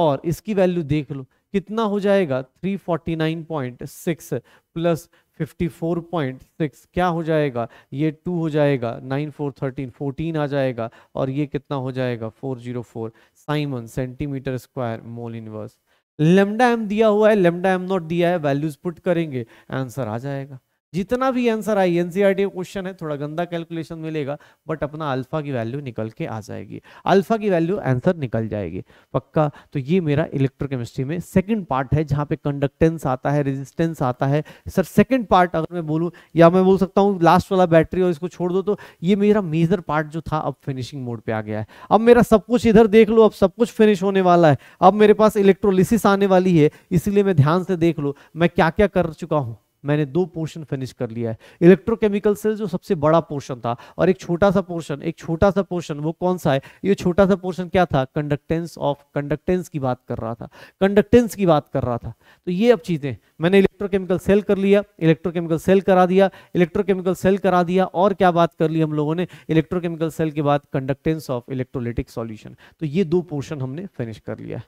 और इसकी वैल्यू देख लो कितना हो जाएगा 349.6 प्लस 54.6 क्या हो जाएगा ये टू हो जाएगा नाइन फोर थर्टीन फोर्टीन आ जाएगा और ये कितना हो जाएगा 404 siemens centimetre square mole inverse lambda M दिया हुआ है लेमडा एम नॉट दिया है वैल्यूज पुट करेंगे आंसर आ जाएगा जितना भी आंसर आई एनसीईआरटी क्वेश्चन है थोड़ा गंदा कैलकुलेशन मिलेगा बट अपना अल्फा की वैल्यू निकल के आ जाएगी अल्फा की वैल्यू आंसर निकल जाएगी पक्का तो ये मेरा इलेक्ट्रोकेमिस्ट्री में सेकंड पार्ट है जहाँ पे कंडक्टेंस आता है रेजिस्टेंस आता है सर सेकंड पार्ट अगर मैं बोलूँ या मैं बोल सकता हूँ लास्ट वाला बैटरी और इसको छोड़ दो तो ये मेरा मेजर पार्ट जो था अब फिनिशिंग मोड पर आ गया है अब मेरा सब कुछ इधर देख लो अब सब कुछ फिनिश होने वाला है अब मेरे पास इलेक्ट्रोलिसिस आने वाली है इसीलिए मैं ध्यान से देख लो मैं क्या क्या कर चुका हूँ मैंने दो पोर्शन फिनिश कर लिया है इलेक्ट्रोकेमिकल सेल जो सबसे बड़ा पोर्शन था और एक छोटा सा पोर्शन एक छोटा सा पोर्शन वो कौन सा है ये छोटा सा पोर्शन क्या था कंडक्टेंस ऑफ कंडक्टेंस की बात कर रहा था कंडक्टेंस की बात कर रहा था तो ये अब चीजें मैंने इलेक्ट्रोकेमिकल सेल कर लिया इलेक्ट्रोकेमिकल सेल करा दिया इलेक्ट्रोकेमिकल सेल करा दिया और क्या बात कर ली हम लोगों ने इलेक्ट्रोकेमिकल सेल के बाद कंडक्टेंस ऑफ इलेक्ट्रोलिटिक सॉल्यूशन तो ये दो पोर्शन हमने फिनिश कर लिया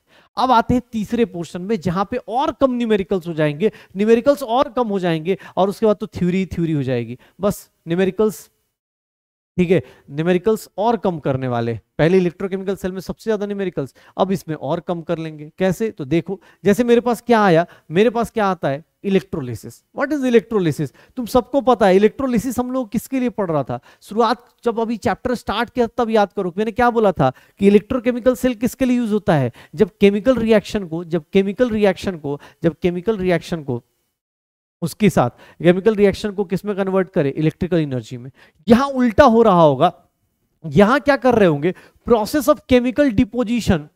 अब आते हैं तीसरे पोर्शन में जहां पे और कम न्यूमेरिकल्स हो जाएंगे न्यूमेरिकल्स और कम हो जाएंगे और उसके बाद तो थ्यूरी थ्यूरी हो जाएगी बस न्यूमेरिकल्स ठीक है न्यूमेरिकल्स और कम करने वाले पहले इलेक्ट्रोकेमिकल सेल में सबसे ज्यादा न्यूमेरिकल्स अब इसमें और कम कर लेंगे कैसे तो देखो जैसे मेरे पास क्या आया मेरे पास क्या आता है इलेक्ट्रोलिसिस व्हाट इज इलेक्ट्रोलिसिस तुम सबको पता है इलेक्ट्रोलिसिस हम लोग किसके लिए पढ़ रहा था शुरुआत जब अभी चैप्टर स्टार्ट किया तब याद करो मैंने क्या बोला था कि इलेक्ट्रोकेमिकल सेल किसके लिए यूज होता है जब केमिकल रिएक्शन को जब केमिकल रिएक्शन को जब केमिकल रिएक्शन को उसके साथ केमिकल रिएक्शन को किस में कन्वर्ट करे इलेक्ट्रिकल एनर्जी में यहां उल्टा हो रहा होगा यहां क्या कर रहे होंगे प्रोसेस ऑफ केमिकल डिपोजिशन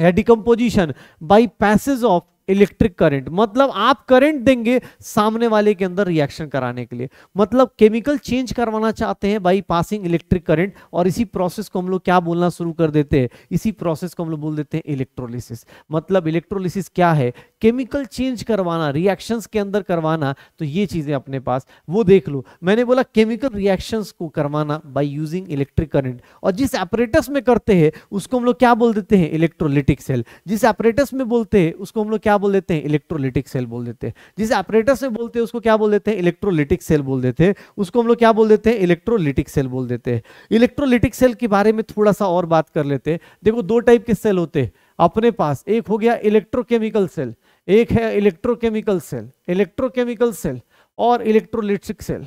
या decomposition by passage of electric current मतलब आप करंट देंगे सामने वाले के अंदर रिएक्शन कराने के लिए मतलब केमिकल चेंज करवाना चाहते हैं बाई पासिंग इलेक्ट्रिक करंट और इसी प्रोसेस को हम लोग क्या बोलना शुरू कर देते हैं इसी प्रोसेस को हम लोग बोल देते हैं इलेक्ट्रोलिसिस मतलब इलेक्ट्रोलिसिस क्या है केमिकल चेंज करवाना रिएक्शंस के अंदर करवाना तो ये चीज़ें अपने पास वो देख लो मैंने बोला केमिकल रिएक्शंस को करवाना बाय यूजिंग इलेक्ट्रिक करंट और जिस एपरेटस में करते हैं उसको हम लोग क्या बोल देते हैं इलेक्ट्रोलिटिक सेल जिस एपरेटस में बोलते हैं उसको हम लोग क्या बोल देते हैं इलेक्ट्रोलिटिक सेल बोल देते हैं जिस एपरेटस में बोलते हैं उसको क्या बोल देते हैं इलेक्ट्रोलिटिक सेल बोल देते हैं उसको हम लोग क्या बोल देते हैं इलेक्ट्रोलिटिक सेल बोल देते हैं इलेक्ट्रोलिटिक सेल के बारे में थोड़ा सा और बात कर लेते हैं देखो दो टाइप के सेल होते हैं अपने पास एक हो गया इलेक्ट्रोकेमिकल सेल एक है इलेक्ट्रोकेमिकल सेल इलेक्ट्रोकेमिकल सेल और इलेक्ट्रोलिटिक सेल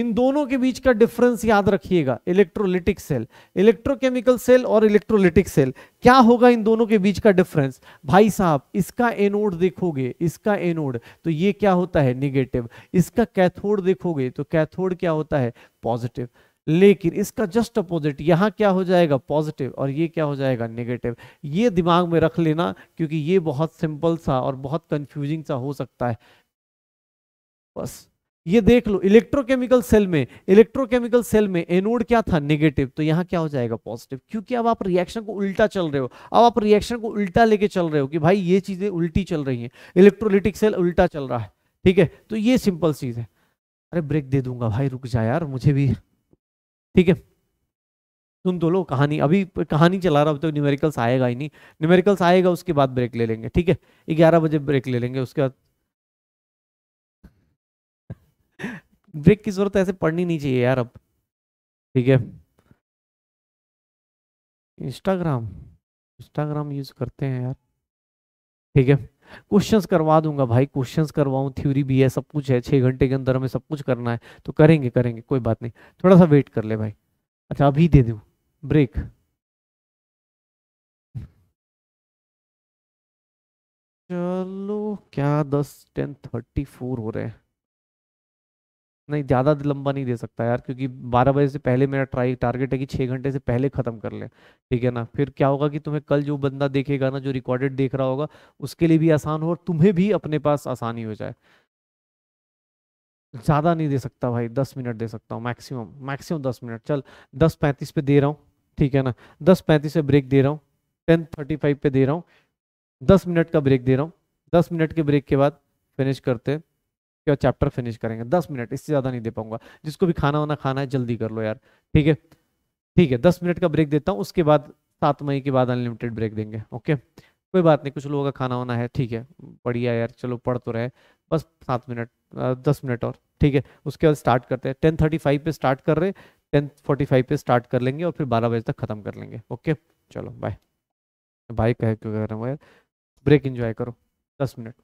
इन दोनों के बीच का डिफरेंस याद रखिएगा इलेक्ट्रोलिटिक सेल इलेक्ट्रोकेमिकल सेल और इलेक्ट्रोलिटिक सेल क्या होगा इन दोनों के बीच का डिफरेंस भाई साहब इसका एनोड देखोगे इसका एनोड तो ये क्या होता है निगेटिव इसका कैथोड देखोगे तो कैथोड क्या होता है पॉजिटिव लेकिन इसका जस्ट अपोजिट यहाँ क्या हो जाएगा पॉजिटिव और ये क्या हो जाएगा नेगेटिव ये दिमाग में रख लेना क्योंकि ये बहुत सिंपल सा और बहुत कंफ्यूजिंग सा हो सकता है बस ये देख लो इलेक्ट्रोकेमिकल सेल में इलेक्ट्रोकेमिकल सेल में एनोड क्या था नेगेटिव तो यहाँ क्या हो जाएगा पॉजिटिव क्योंकि अब आप रिएक्शन को उल्टा चल रहे हो अब आप रिएक्शन को उल्टा लेके चल रहे हो कि भाई ये चीजें उल्टी चल रही हैं इलेक्ट्रोलिटिक सेल उल्टा चल रहा है ठीक है तो ये सिंपल चीज है अरे ब्रेक दे दूंगा भाई रुक जा यार मुझे भी ठीक है सुन तो लो कहानी अभी कहानी चला रहा अब तो न्यूमेरिकल्स आएगा ही नहीं न्यूमेरिकल्स आएगा उसके बाद ब्रेक ले लेंगे ठीक है ग्यारह बजे ब्रेक ले लेंगे उसके बाद ब्रेक की जरूरत ऐसे पढ़नी नहीं चाहिए यार अब ठीक है इंस्टाग्राम इंस्टाग्राम यूज करते हैं यार ठीक है क्वेश्चंस करवा दूंगा भाई क्वेश्चंस करवाऊँ थ्योरी भी है सब कुछ है छः घंटे के अंदर हमें सब कुछ करना है तो करेंगे करेंगे कोई बात नहीं थोड़ा सा वेट कर ले भाई अच्छा अभी दे दूँ ब्रेक चलो क्या दस टेन थर्टी फोर हो रहे हैं नहीं ज़्यादा लंबा नहीं दे सकता यार क्योंकि बारह बजे से पहले मेरा ट्राई टारगेट है कि छः घंटे से पहले ख़त्म कर लें ठीक है ना फिर क्या होगा कि तुम्हें कल जो बंदा देखेगा ना जो रिकॉर्डेड देख रहा होगा उसके लिए भी आसान हो और तुम्हें भी अपने पास आसानी हो जाए ज़्यादा नहीं दे सकता भाई दस मिनट दे सकता हूँ मैक्सिमम मैक्सिमम दस मिनट चल दस पैंतीस पे दे रहा हूँ ठीक है ना दस पैंतीस पे ब्रेक दे रहा हूँ टेन थर्टी फाइव पे दे रहा हूँ दस मिनट का ब्रेक दे रहा हूँ दस मिनट के ब्रेक के बाद फिनिश करते हैं का चैप्टर फिनिश करेंगे दस मिनट इससे ज़्यादा नहीं दे पाऊंगा जिसको भी खाना वाना खाना है जल्दी कर लो यार ठीक है ठीक है दस मिनट का ब्रेक देता हूँ उसके बाद सात मई के बाद अनलिमिटेड ब्रेक देंगे ओके कोई बात नहीं कुछ लोगों का खाना वाना है ठीक है बढ़िया यार चलो पढ़ तो रहे बस सात मिनट दस मिनट और ठीक है उसके बाद स्टार्ट करते हैं टेन थर्टी फाइव पे स्टार्ट कर रहे टेन फोर्टी फाइव पे स्टार्ट कर लेंगे और फिर बारह बजे तक खत्म कर लेंगे ओके चलो बाय भाई कह क्यों कह रहा हूँ यार ब्रेक इंजॉय करो दस मिनट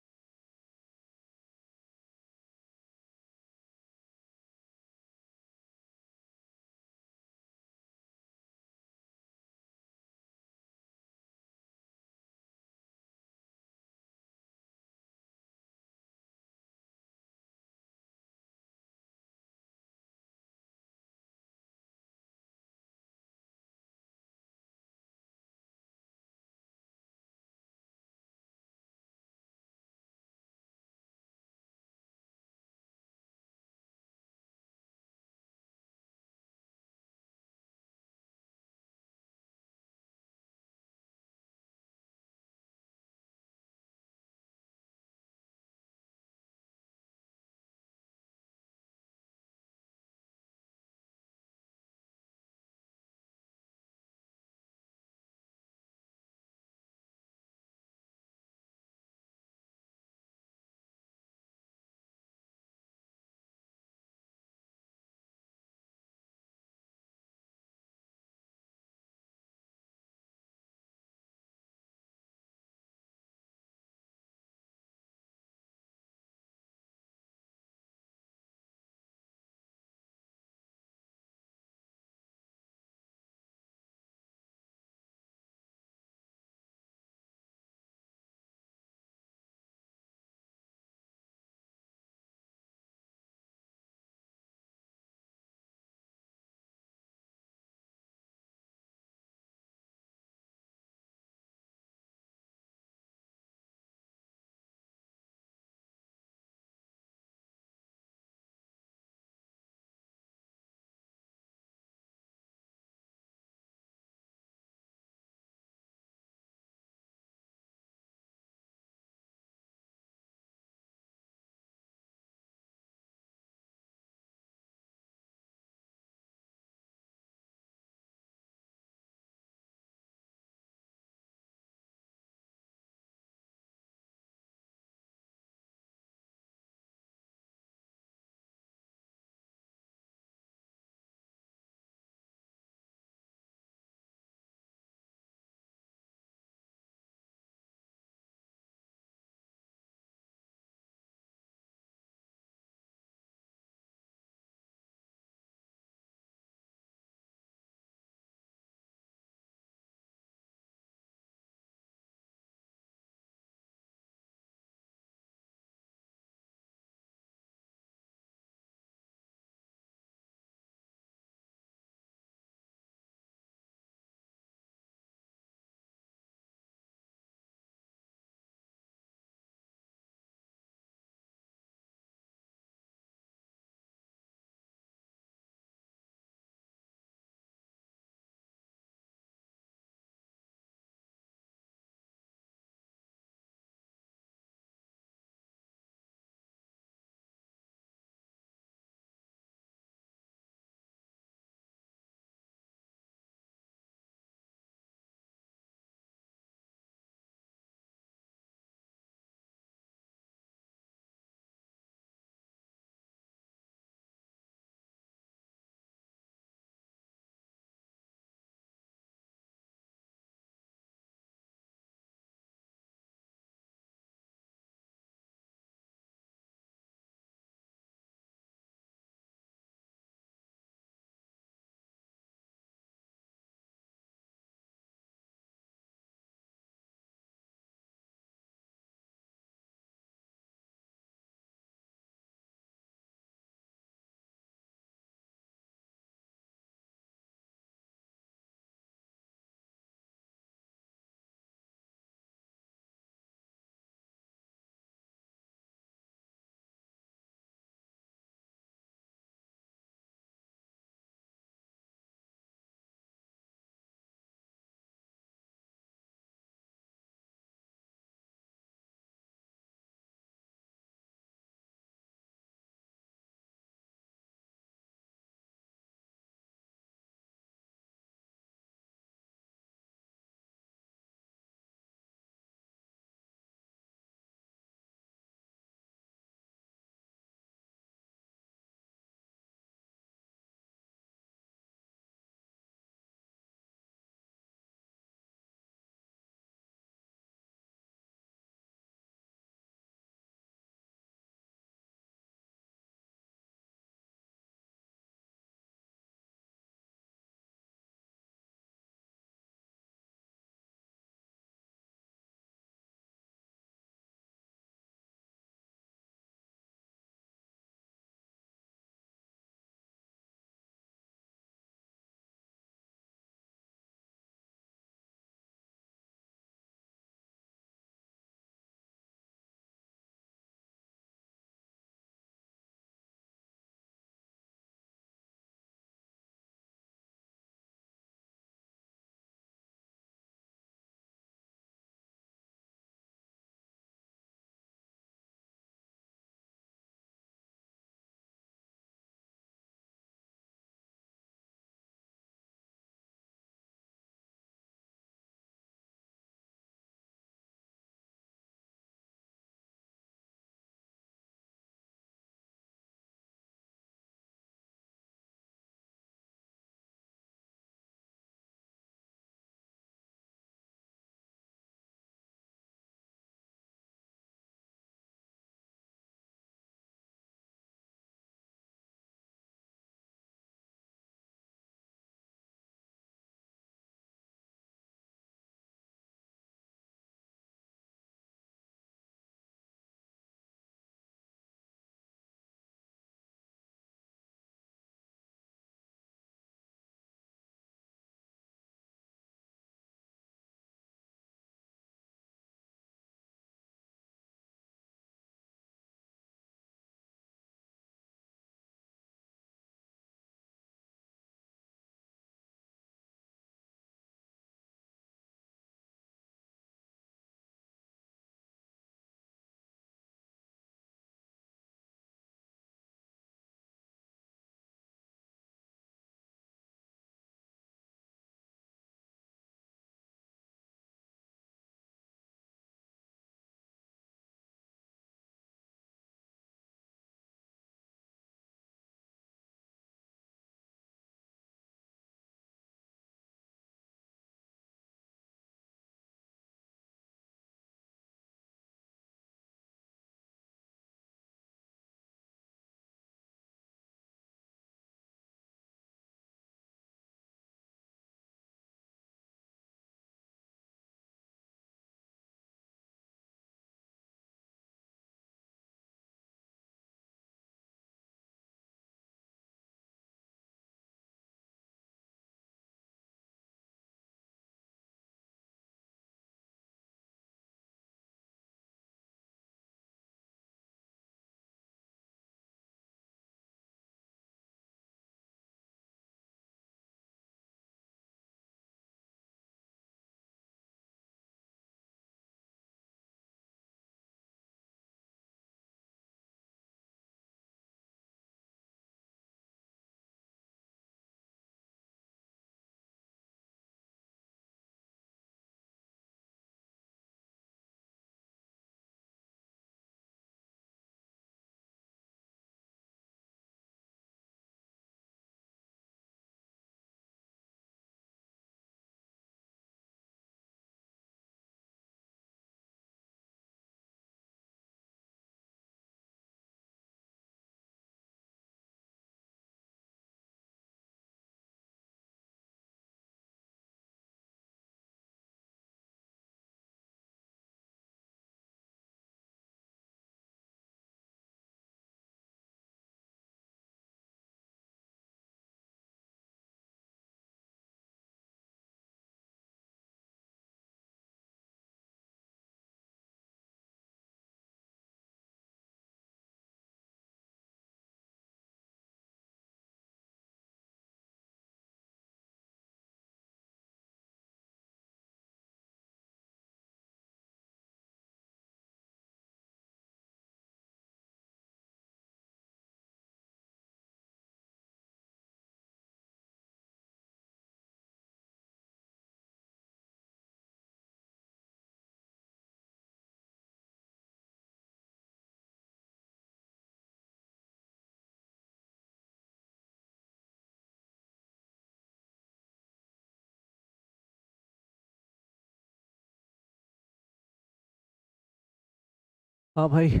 हाँ भाई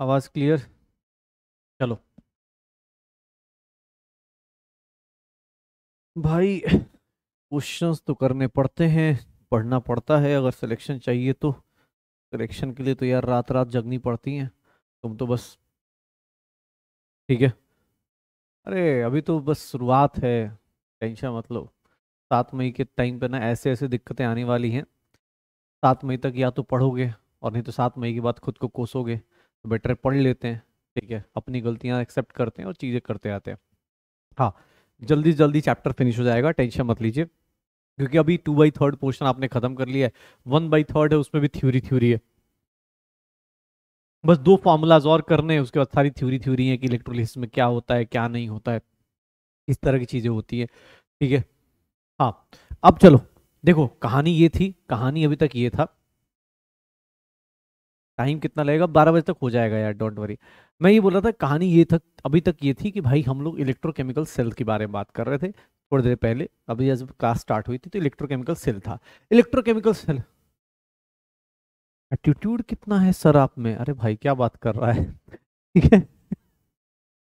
आवाज़ क्लियर चलो भाई क्वेश्चंस तो करने पड़ते हैं पढ़ना पड़ता है अगर सिलेक्शन चाहिए तो सिलेक्शन के लिए तो यार रात रात जगनी पड़ती हैं तुम तो बस ठीक है अरे अभी तो बस शुरुआत है टेंशन मत लो सात मई के टाइम पे ना ऐसे ऐसे दिक्कतें आने वाली हैं सात मई तक या तो पढ़ोगे और नहीं तो सात मई के बाद खुद को कोसोगे तो बेटर पढ़ लेते हैं ठीक है अपनी गलतियाँ एक्सेप्ट करते हैं और चीज़ें करते आते हैं हाँ जल्दी जल्दी चैप्टर फिनिश हो जाएगा टेंशन मत लीजिए क्योंकि अभी टू बाई थर्ड पोर्शन आपने खत्म कर लिया है वन बाई थर्ड है उसमें भी थ्योरी थ्योरी है बस दो फार्मूलाज और करने हैं उसके बाद सारी थ्योरी थ्योरी है कि इलेक्ट्रोलिस में क्या होता है क्या नहीं होता है इस तरह की चीज़ें होती है ठीक है हाँ अब चलो देखो कहानी ये थी कहानी अभी तक ये था टाइम कितना लगेगा बारह बजे तक हो जाएगा यार डोंट वरी मैं ये बोल रहा था कहानी ये तक अभी तक ये थी कि भाई हम लोग इलेक्ट्रोकेमिकल सेल के बारे में बात कर रहे थे थोड़ी देर पहले अभी जब क्लास स्टार्ट हुई थी तो इलेक्ट्रोकेमिकल सेल था इलेक्ट्रोकेमिकल सेल एटीट्यूड कितना है सर आप में अरे भाई क्या बात कर रहा है ठीक है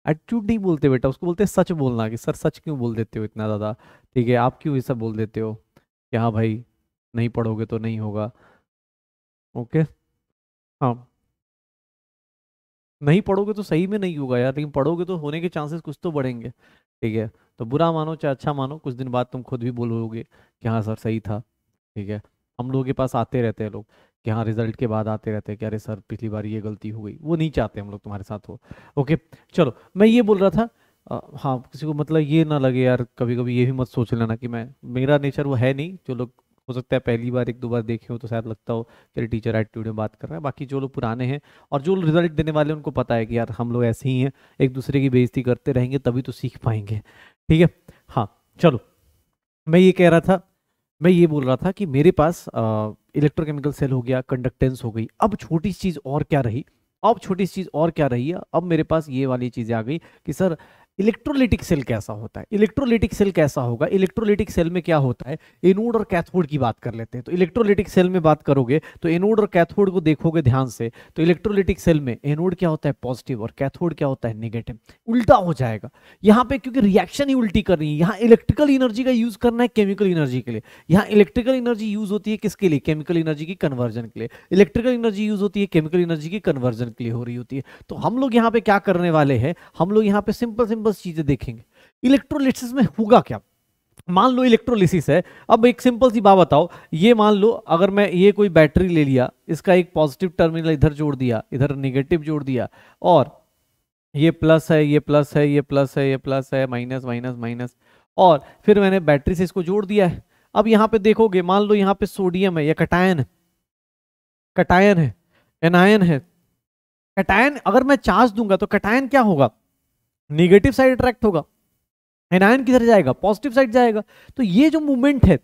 एटीट्यूड नहीं बोलते बेटा उसको बोलते हैं सच बोलना कि सर सच क्यों बोल देते हो इतना ज़्यादा ठीक है आप क्यों ये सब बोल देते हो कि हाँ भाई नहीं पढ़ोगे तो नहीं होगा ओके okay? हाँ नहीं पढ़ोगे तो सही में नहीं होगा यार लेकिन पढ़ोगे तो होने के चांसेस कुछ तो बढ़ेंगे ठीक है तो बुरा मानो चाहे अच्छा मानो कुछ दिन बाद तुम खुद भी बोलोगे कि हाँ सर सही था ठीक है हम लोगों के पास आते रहते हैं लोग कि हाँ रिजल्ट के बाद आते रहते हैं कि अरे सर पिछली बार ये गलती हो गई वो नहीं चाहते हम लोग तुम्हारे साथ हो ओके चलो मैं ये बोल रहा था आ, हाँ किसी को मतलब ये ना लगे यार कभी कभी ये भी मत सोच लेना कि मैं मेरा नेचर वो है नहीं जो लोग हो सकता है पहली बार एक दो बार देखे हो तो शायद लगता हो कि टीचर एटीट्यूड में बात कर रहा है बाकी जो लोग पुराने हैं और जो रिजल्ट देने वाले उनको पता है कि यार हम लोग ऐसे ही हैं एक दूसरे की बेइज्जती करते रहेंगे तभी तो सीख पाएंगे ठीक है हाँ चलो मैं ये कह रहा था मैं ये बोल रहा था कि मेरे पास इलेक्ट्रोकेमिकल सेल हो गया कंडक्टेंस हो गई अब छोटी चीज़ और क्या रही अब छोटी सी चीज़ और क्या रही है अब मेरे पास ये वाली चीज़ें आ गई कि सर इलेक्ट्रोलिटिक सेल कैसा होता है इलेक्ट्रोलिटिक सेल कैसा होगा इलेक्ट्रोलिटिक सेल में क्या होता है एनोड और कैथोड की बात कर लेते हैं तो इलेक्ट्रोलिटिक सेल में बात करोगे तो एनोड और कैथोड को देखोगे ध्यान से तो इलेक्ट्रोलिटिक सेल में एनोड क्या होता है पॉजिटिव और कैथोड क्या होता है निगेटिव उल्टा हो जाएगा यहाँ पे क्योंकि रिएक्शन ही उल्टी कर रही है यहाँ इलेक्ट्रिकल एनर्जी का यूज करना है केमिकल एनर्जी के लिए यहाँ इलेक्ट्रिकल एनर्जी यूज होती है किसके लिए केमिकल एनर्जी की कन्वर्जन के लिए इलेक्ट्रिकल एनर्जी यूज होती है केमिकल एनर्जी की कन्वर्जन के लिए हो रही होती है तो हम लोग यहाँ पे क्या करने वाले हैं हम लोग यहाँ पे सिंपल सिंपल बस चीजें देखेंगे इलेक्ट्रोलिसिस में होगा क्या मान लो इलेक्ट्रोलिसिस है अब एक सिंपल सी बात बताओ ये मान लो अगर मैं ये कोई बैटरी ले लिया इसका एक पॉजिटिव टर्मिनल इधर जोड़ दिया इधर निगेटिव जोड़ दिया और ये प्लस है ये प्लस है ये प्लस है ये प्लस है माइनस माइनस माइनस और फिर मैंने बैटरी से इसको जोड़ दिया है अब यहाँ पे देखोगे मान लो यहाँ पे सोडियम है या कटायन है कटायन है एनायन है कटायन अगर मैं चार्ज दूंगा तो कटायन क्या होगा निगेटिव साइड अट्रैक्ट होगा एनायन किधर जाएगा पॉजिटिव साइड जाएगा तो ये जो मूवमेंट है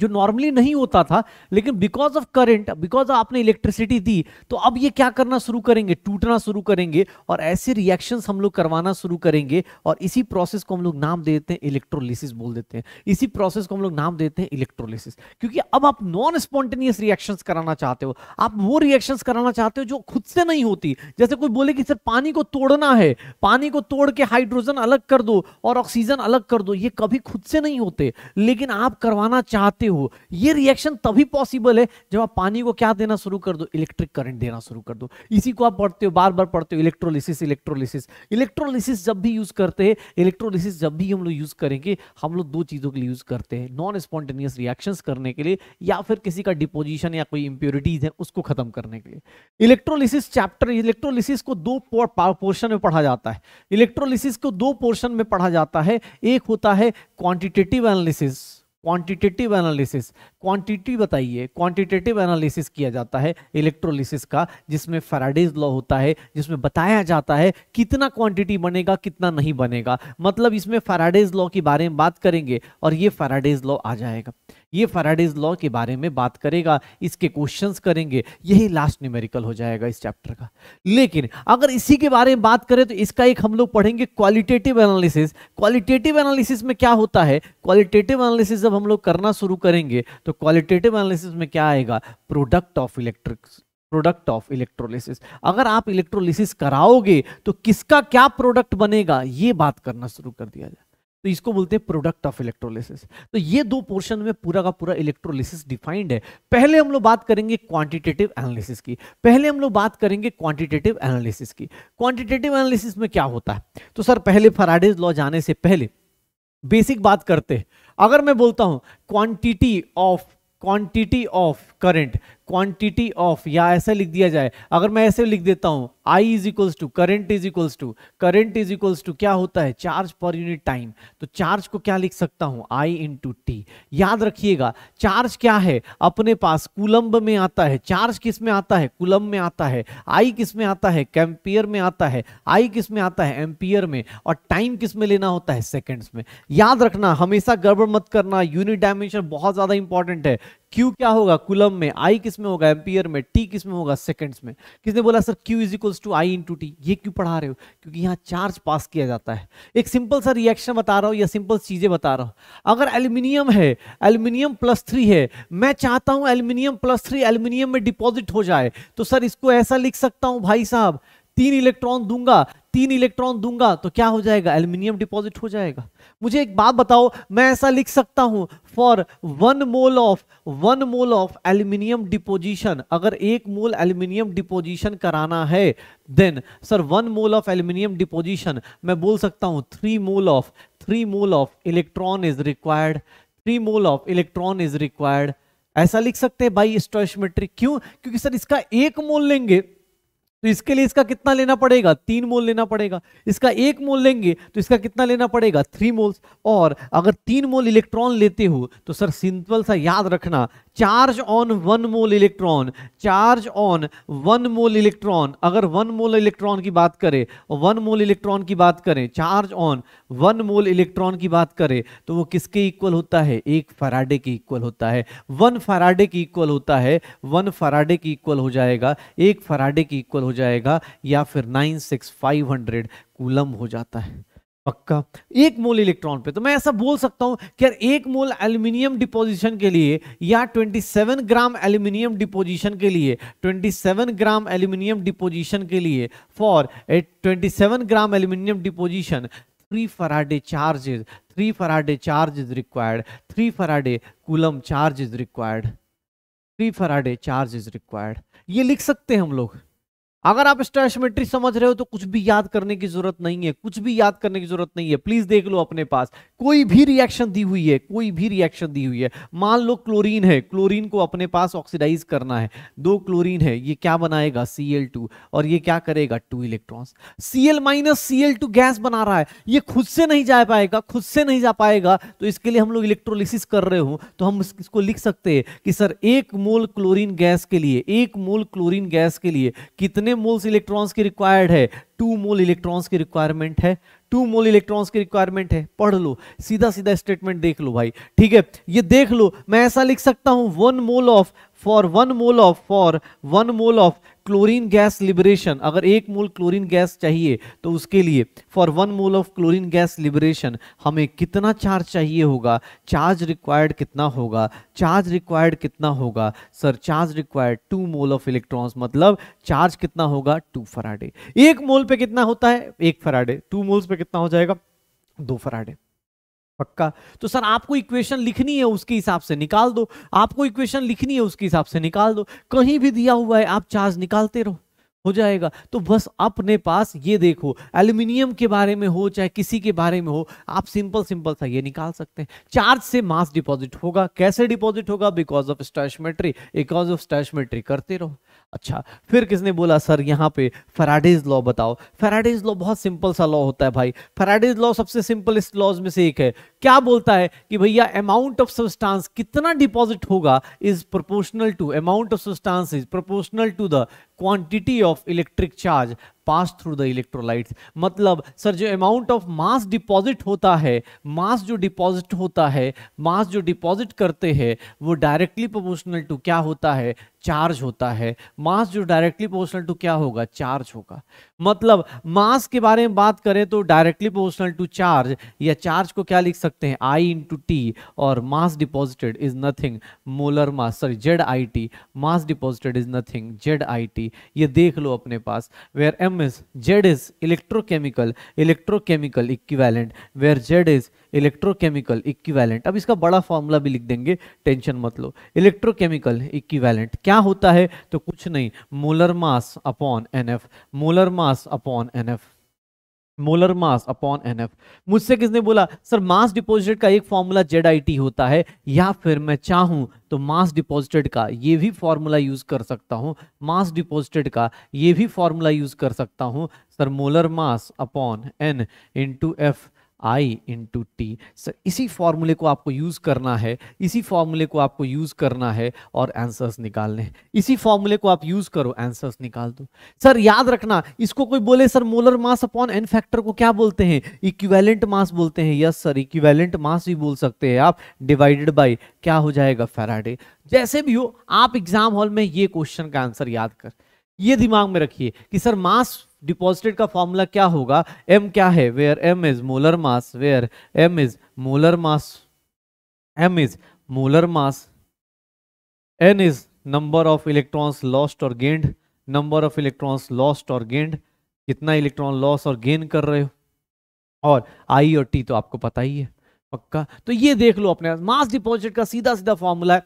जो नॉर्मली नहीं होता था लेकिन बिकॉज ऑफ करंट बिकॉज आपने इलेक्ट्रिसिटी दी तो अब ये क्या करना शुरू करेंगे टूटना शुरू करेंगे और ऐसे रिएक्शंस हम लोग करवाना शुरू करेंगे और इसी प्रोसेस को हम लोग नाम दे देते हैं इलेक्ट्रोलिसिस बोल देते हैं इसी प्रोसेस को हम लोग नाम देते हैं इलेक्ट्रोलिसिस क्योंकि अब आप नॉन स्पॉन्टेनियस रिएक्शन कराना चाहते हो आप वो रिएक्शन कराना चाहते हो जो खुद से नहीं होती जैसे कोई बोले कि सर पानी को तोड़ना है पानी को तोड़ के हाइड्रोजन अलग कर दो और ऑक्सीजन अलग कर दो ये कभी खुद से नहीं होते लेकिन आप करवाना चाहते हो ये रिएक्शन तभी पॉसिबल है जब आप पानी को क्या देना शुरू कर दो इलेक्ट्रिक करंट देना शुरू कर दो इसी को आप पढ़ते हो बार बार पढ़ते हो इलेक्ट्रोलिसिस इलेक्ट्रोलिसिस इलेक्ट्रोलिसिस जब भी यूज करते हैं इलेक्ट्रोलिसिस जब भी हम लोग यूज करेंगे हम लोग दो चीज़ों के लिए यूज करते हैं नॉन स्पॉन्टेनियस रिएक्शन करने के लिए या फिर किसी का डिपोजिशन या कोई इंप्योरिटीज है उसको खत्म करने के लिए इलेक्ट्रोलिसिस चैप्टर इलेक्ट्रोलिसिस को दो पोर्शन में पढ़ा जाता है इलेक्ट्रोलिसिस को दो पोर्शन में पढ़ा जाता है एक होता है quantitative analysis quantitative analysis quantity बताइए क्वांटिटेटिव एनालिसिस किया जाता है इलेक्ट्रोलिसिस का जिसमें फेराडेज लॉ होता है जिसमें बताया जाता है कितना क्वांटिटी बनेगा कितना नहीं बनेगा मतलब इसमें फेराडेज लॉ के बारे में बात करेंगे और ये फेराडेज लॉ आ जाएगा ये फराडेज लॉ के बारे में बात करेगा इसके क्वेश्चंस करेंगे यही लास्ट न्यूमेरिकल हो जाएगा इस चैप्टर का लेकिन अगर इसी के बारे में बात करें तो इसका एक हम लोग पढ़ेंगे क्वालिटेटिव एनालिसिस क्वालिटेटिव एनालिसिस में क्या होता है क्वालिटेटिव एनालिसिस जब हम लोग करना शुरू करेंगे तो क्वालिटेटिव एनालिसिस में क्या आएगा product of electric product of electrolysis अगर आप इलेक्ट्रोलिसिस कराओगे तो किसका क्या प्रोडक्ट बनेगा ये बात करना शुरू कर दिया जाए तो इसको बोलते हैं प्रोडक्ट ऑफ इलेक्ट्रोलिसिस तो ये दो पोर्शन में पूरा का पूरा इलेक्ट्रोलिसिस डिफाइंड है पहले हम लोग बात करेंगे क्वांटिटेटिव एनालिसिस की पहले हम लोग बात करेंगे क्वांटिटेटिव एनालिसिस की क्वांटिटेटिव एनालिसिस में क्या होता है तो सर पहले फराडेज लॉ जाने से पहले बेसिक बात करते हैं अगर मैं बोलता हूं quantity of quantity of current quantity of या ऐसा लिख दिया जाए अगर मैं ऐसे लिख देता हूँ I is equals to current is equals to current is equals to क्या होता है चार्ज पर यूनिट टाइम तो चार्ज को क्या लिख सकता हूँ आई इन टू टी याद रखिएगा चार्ज क्या है अपने पास कुलम्ब में आता है चार्ज किस में आता है कुलम्ब में आता है आई किस में आता है कैंपियर में आता है आई किस में आता है एम्पियर में और टाइम किस में लेना होता है सेकेंड्स में याद रखना हमेशा गड़बड़ मत करना यूनिट डायमेंशन बहुत ज़्यादा इंपॉर्टेंट है क्यू क्या होगा कुलम में आई किस में होगा एम्पियर में टी किस में होगा सेकंड्स में किसने बोला sir Q is equals to I into T ये क्यों पढ़ा रहे हो क्योंकि यहाँ चार्ज पास किया जाता है एक सिंपल सा रिएक्शन बता रहा हूँ या सिंपल चीज़ें बता रहा हूँ अगर एल्यूमिनियम है एल्यूमिनियम प्लस थ्री है मैं चाहता हूँ एल्यूमिनियम प्लस थ्री एल्यूमिनियम में डिपॉजिट हो जाए तो सर इसको ऐसा लिख सकता हूँ भाई साहब तीन इलेक्ट्रॉन दूंगा तीन इलेक्ट्रॉन दूंगा तो क्या हो जाएगा एल्यूमिनियम डिपॉजिट हो जाएगा मुझे एक बात बताओ मैं ऐसा लिख सकता हूं for one mole of one mole of aluminium deposition अगर एक मोल एल्यूमिनियम डिपोजिशन कराना है then sir one mole of aluminium deposition मैं बोल सकता हूं three mole of three mole of electron is required three mole of electron is required ऐसा लिख सकते हैं बाई स्टोशमेट्रिक क्यों क्योंकि सर इसका एक मोल लेंगे तो इसके लिए इसका कितना लेना पड़ेगा तीन मोल लेना पड़ेगा इसका एक मोल लेंगे तो इसका कितना लेना पड़ेगा थ्री मोल्स और अगर तीन मोल इलेक्ट्रॉन लेते हो तो सर सिंपल सा याद रखना charge on one mole electron charge on one mole electron अगर वन मोल इलेक्ट्रॉन की बात करें वन मोल इलेक्ट्रॉन की बात करें charge on one mole electron की बात करें तो वो किसके इक्वल होता है एक फराडे के इक्वल होता है वन फराडे के इक्वल होता है वन फराडे के इक्वल हो जाएगा एक फराडे के इक्वल हो जाएगा या फिर nine six five hundred coulomb हो जाता है पक्का एक मोल इलेक्ट्रॉन पे तो मैं ऐसा बोल सकता हूं कि यार एक मोल एल्यूमिनियम डिपोजिशन के लिए या 27 ग्राम एल्यूमिनियम डिपोजिशन के लिए 27 ग्राम एल्यूमिनियम डिपोजिशन के लिए for a 27 gram aluminium deposition three Faraday charges three Faraday charge is required three Faraday coulomb charge is required three Faraday charge is required ये लिख सकते हैं हम लोग अगर आप स्टैशमेट्री समझ रहे हो तो कुछ भी याद करने की जरूरत नहीं है कुछ भी याद करने की जरूरत नहीं है प्लीज देख लो अपने पास कोई भी रिएक्शन दी हुई है कोई भी रिएक्शन दी हुई है मान लो क्लोरीन है क्लोरीन को अपने पास ऑक्सीडाइज करना है दो क्लोरीन है ये क्या बनाएगा Cl2 और ये क्या करेगा two electron Cl minus Cl2 gas बना रहा है ये खुद से नहीं जा पाएगा खुद से नहीं जा पाएगा तो इसके लिए हम लोग इलेक्ट्रोलिसिस कर रहे हो तो हम इसको लिख सकते हैं कि सर एक मोल क्लोरीन गैस के लिए एक मोल क्लोरीन गैस के लिए कितने कितने मोल्स इलेक्ट्रॉन्स की रिक्वायर्ड है टू मोल इलेक्ट्रॉन्स की रिक्वायरमेंट है टू मोल इलेक्ट्रॉन्स की रिक्वायरमेंट है पढ़ लो सीधा सीधा स्टेटमेंट देख लो भाई ठीक है ये देख लो मैं ऐसा लिख सकता हूं one mole of for one mole of for one mole of chlorine gas liberation अगर एक मोल क्लोरीन गैस चाहिए तो उसके लिए for one mole of chlorine gas liberation हमें कितना चार्ज चाहिए होगा चार्ज रिक्वायर्ड कितना होगा चार्ज रिक्वायर्ड कितना होगा sir charge required two mole of electrons मतलब चार्ज कितना होगा टू फराडे एक मोल पे कितना होता है एक फराडे टू मोल्स पे कितना हो जाएगा दो फराडे पक्का तो सर आपको इक्वेशन लिखनी है उसके हिसाब से निकाल दो आपको इक्वेशन लिखनी है उसके हिसाब से निकाल दो कहीं भी दिया हुआ है आप चार्ज निकालते रहो हो जाएगा तो बस अपने पास ये देखो एल्यूमिनियम के बारे में हो चाहे किसी के बारे में हो आप सिंपल सिंपल सा ये निकाल सकते हैं चार्ज से मास डिपॉजिट होगा कैसे डिपॉजिट होगा because of stoichiometry because of stoichiometry करते रहो अच्छा फिर किसने बोला सर यहाँ पे फराडेज लॉ बताओ फराडेज लॉ बहुत सिंपल सा लॉ होता है भाई फराडेज लॉ सबसे सिंपल इस लॉज में से एक है क्या बोलता है कि भैया अमाउंट ऑफ सब्सटेंस कितना डिपॉजिट होगा is proportional to amount of substance is proportional to the quantity of electric charge pass through the electrolytes मतलब सर जो अमाउंट ऑफ मास डिपॉजिट होता है मास जो डिपॉजिट होता है मास जो डिपॉजिट करते हैं वो डायरेक्टली प्रोपोर्शनल टू क्या होता है चार्ज होता है मास जो डायरेक्टली प्रोपोर्शनल टू क्या होगा चार्ज होगा मतलब मास के बारे में बात करें तो डायरेक्टली प्रोपोर्शनल टू चार्ज या चार्ज को क्या लिख सकते हैं आई इंटू टी और mass deposited is nothing molar mass sorry Z I T mass deposited is nothing Z I T ये देख लो अपने पास where M is Z is electrochemical electrochemical equivalent where Z is electrochemical equivalent अब इसका बड़ा formula भी लिख देंगे टेंशन मत लो इलेक्ट्रोकेमिकल equivalent क्या होता है तो कुछ नहीं molar mass upon N F molar mass upon N F molar mass upon NF मुझसे किसने बोला सर मास डिपॉजिटेड का एक फॉर्मूला जेड आई टी होता है या फिर मैं चाहूँ तो मास डिपॉजिटेड का ये भी फॉर्मूला यूज़ कर सकता हूँ मास डिपॉजिटेड का ये भी फॉर्मूला यूज़ कर सकता हूँ sir molar mass upon N into F I into T sir इसी फॉर्मूले को आपको यूज़ करना है इसी फॉर्मूले को आपको यूज़ करना है और आंसर्स निकालने हैं इसी फॉर्मूले को आप यूज़ करो आंसर्स निकाल दो सर याद रखना इसको कोई बोले sir molar mass upon N factor को क्या बोलते हैं इक्विवेलेंट मास बोलते हैं यस सर इक्विवेलेंट मास भी बोल सकते हैं आप डिवाइडेड बाई क्या हो जाएगा फेराडे जैसे भी हो आप एग्जाम हॉल में ये क्वेश्चन का आंसर याद कर ये दिमाग में रखिए कि सर मास डिपॉजिटेड का फॉर्मूला क्या होगा एम क्या है where M is molar mass where M is molar mass M is molar mass N is number of electrons lost और gained number of electrons lost और गेंड कितना electron loss और gain कर रहे हो और आई और टी तो आपको पता ही है पक्का तो ये देख लो अपने मास डिपॉजिट का सीधा सीधा फॉर्मूला है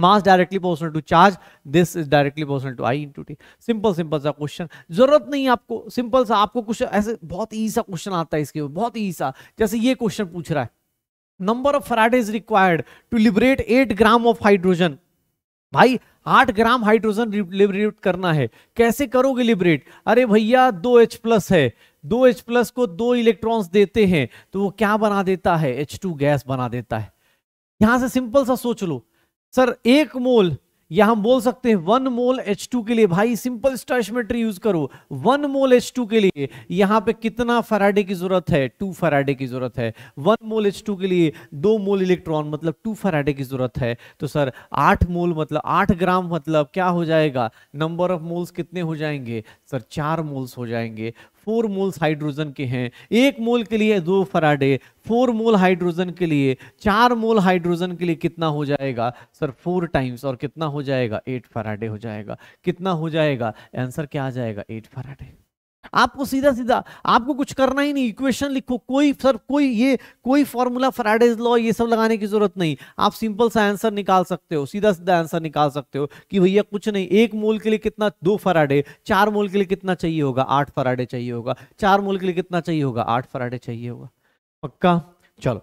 mass directly proportional to charge this is directly proportional to I into T simple simple सा क्वेश्चन जरूरत नहीं आपको सिंपल सा आपको कुछ ऐसे बहुत ई सा क्वेश्चन आता है इसके ऊपर बहुत ई सा जैसे ये क्वेश्चन पूछ रहा है number of Faraday is required to liberate eight gram of hydrogen भाई आठ ग्राम हाइड्रोजन लिबरेट करना है कैसे करोगे लिबरेट अरे भैया दो एच प्लस है दो एच प्लस को दो इलेक्ट्रॉन्स देते हैं तो वो क्या बना देता है एच टू गैस बना देता है यहां से सिंपल सा सोच लो सर एक मोल या हम बोल सकते हैं वन मोल H2 के लिए भाई सिंपल स्टॉशमेट्री यूज करो वन मोल H2 के लिए यहाँ पे कितना फराडे की जरूरत है टू फराडे की जरूरत है वन मोल H2 के लिए दो मोल इलेक्ट्रॉन मतलब टू फराडे की जरूरत है तो सर आठ मोल मतलब आठ ग्राम मतलब क्या हो जाएगा नंबर ऑफ मोल्स कितने हो जाएंगे सर चार मोल्स हो जाएंगे फोर मोल्स हाइड्रोजन के हैं एक मोल के लिए दो फराडे फोर मोल हाइड्रोजन के लिए चार मोल हाइड्रोजन के लिए कितना हो जाएगा सर फोर टाइम्स और कितना हो जाएगा एट फराडे हो जाएगा कितना हो जाएगा आंसर क्या आ जाएगा एट फराडे आपको सीधा सीधा आपको कुछ करना ही नहीं इक्वेशन लिखो कोई सर कोई ये कोई फॉर्मूला फ्राइडेज लॉ ये सब लगाने की जरूरत नहीं आप सिंपल सा आंसर निकाल सकते हो सीधा सीधा आंसर निकाल सकते हो कि भैया कुछ नहीं एक मोल के लिए कितना दो फराडे चार मोल के लिए कितना चाहिए होगा आठ फराडे चाहिए होगा चार मोल के लिए कितना चाहिए होगा आठ फराडे चाहिए होगा पक्का चलो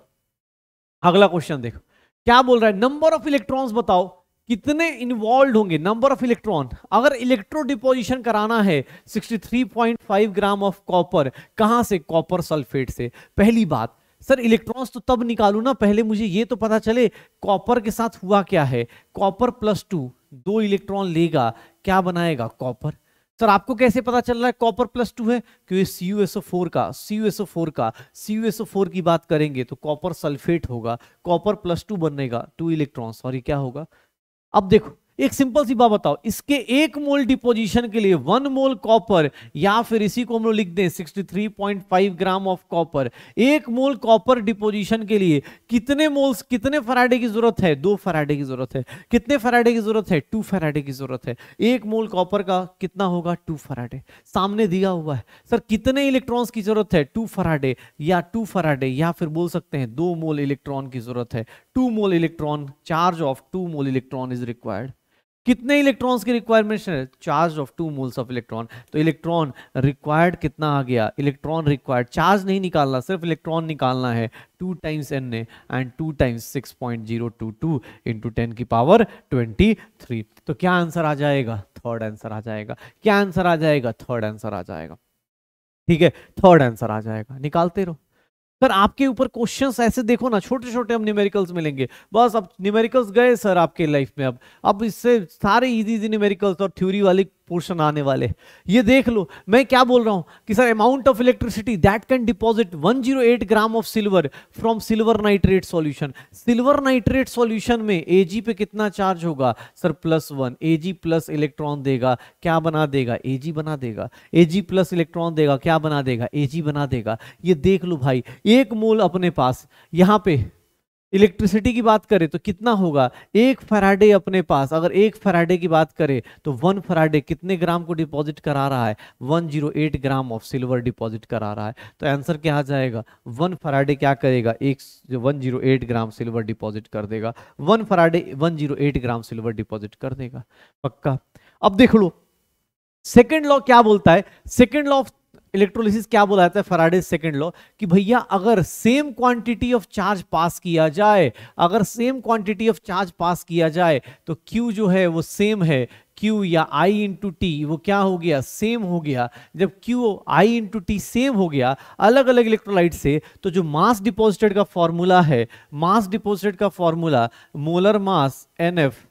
अगला क्वेश्चन देखो क्या बोल रहा है नंबर ऑफ इलेक्ट्रॉन्स बताओ कितने इन्वॉल्व होंगे नंबर ऑफ इलेक्ट्रॉन अगर इलेक्ट्रो डिपोजिशन कराना है 63.5 ग्राम ऑफ कॉपर कहां से कॉपर सल्फेट से पहली बात सर इलेक्ट्रॉन्स तो तब निकालू ना पहले मुझे ये तो पता चले कॉपर के साथ हुआ क्या है कॉपर प्लस टू दो इलेक्ट्रॉन लेगा क्या बनाएगा कॉपर सर आपको कैसे पता चल रहा है कॉपर प्लस टू है क्योंकि C U S O four का C U S O four का C U S O four की बात करेंगे तो कॉपर सल्फेट होगा कॉपर प्लस टू बनेगा टू इलेक्ट्रॉन सॉरी क्या होगा अब देखो एक सिंपल सी बात बताओ इसके एक मोल डिपोजिशन के लिए वन मोल कॉपर या फिर इसी को हम लोग लिख दें 63.5 ग्राम ऑफ कॉपर एक मोल कॉपर डिपोजिशन के लिए कितने मोल्स कितने फराडे की जरूरत है दो फराडे की जरूरत है कितने फराडे की जरूरत है टू फराडे की जरूरत है एक मोल कॉपर का कितना होगा टू फराडे सामने दिया हुआ है सर कितने इलेक्ट्रॉन की जरूरत है टू फराडे या टू फराडे या फिर बोल सकते हैं दो मोल इलेक्ट्रॉन की जरूरत है two mole electron charge of two mole electron is required कितने इलेक्ट्रॉन्स की रिक्वायरमेंट है charge of two moles of electron तो इलेक्ट्रॉन रिक्वायर्ड कितना आ गया इलेक्ट्रॉन रिक्वायर्ड चार्ज नहीं निकालना सिर्फ इलेक्ट्रॉन निकालना है टू टाइम्स एन ने and two times six point zero two two into ten की पावर ट्वेंटी थ्री तो क्या आंसर आ जाएगा थर्ड आंसर आ जाएगा क्या आंसर आ जाएगा थर्ड आंसर आ जाएगा ठीक है थर्ड आंसर आ जाएगा निकालते रहो सर आपके ऊपर क्वेश्चंस ऐसे देखो ना छोटे छोटे हम न्यूमेरिकल्स मिलेंगे बस अब न्यूमेरिकल्स गए सर आपके लाइफ में अब अब इससे सारे इजी इजी न्यूमेरिकल्स और थ्योरी वाली पोर्शन आने वाले ये देख लो मैं क्या बोल रहा हूं कि sir amount of electricity that can deposit 108 gram of silver from silver nitrate solution silver nitrate solution में एजी पे कितना चार्ज होगा sir plus one AG plus electron देगा क्या बना देगा एजी बना देगा एजी प्लस इलेक्ट्रॉन देगा क्या बना देगा एजी बना देगा ये देख लो भाई एक मोल अपने पास यहां पर इलेक्ट्रिसिटी की बात करें तो कितना होगा एक फराडे अपने पास अगर एक फराडे की बात करें तो वन फराडे कितने ग्राम को डिपॉजिट करा रहा है 108 ग्राम ऑफ सिल्वर डिपॉजिट करा रहा है तो आंसर क्या आ जाएगा वन फराडे क्या करेगा एक 108 ग्राम सिल्वर डिपॉजिट कर देगा one Faraday 108 gram silver deposit कर देगा पक्का अब देख लो सेकेंड लॉ क्या बोलता है सेकेंड लॉ ऑफ इलेक्ट्रोलिसिस क्या बोला जाता है फराडे सेकंड लॉ कि भैया अगर same quantity of charge pass किया जाए अगर same quantity of charge pass किया जाए तो क्यू जो है वो सेम है क्यू या I इंटू टी वो क्या हो गया सेम हो गया जब Q I into T same हो गया अलग अलग इलेक्ट्रोलाइट से तो जो मास डिपोजिटेड का फॉर्मूला है मास डिपोजिटेड का formula molar mass N F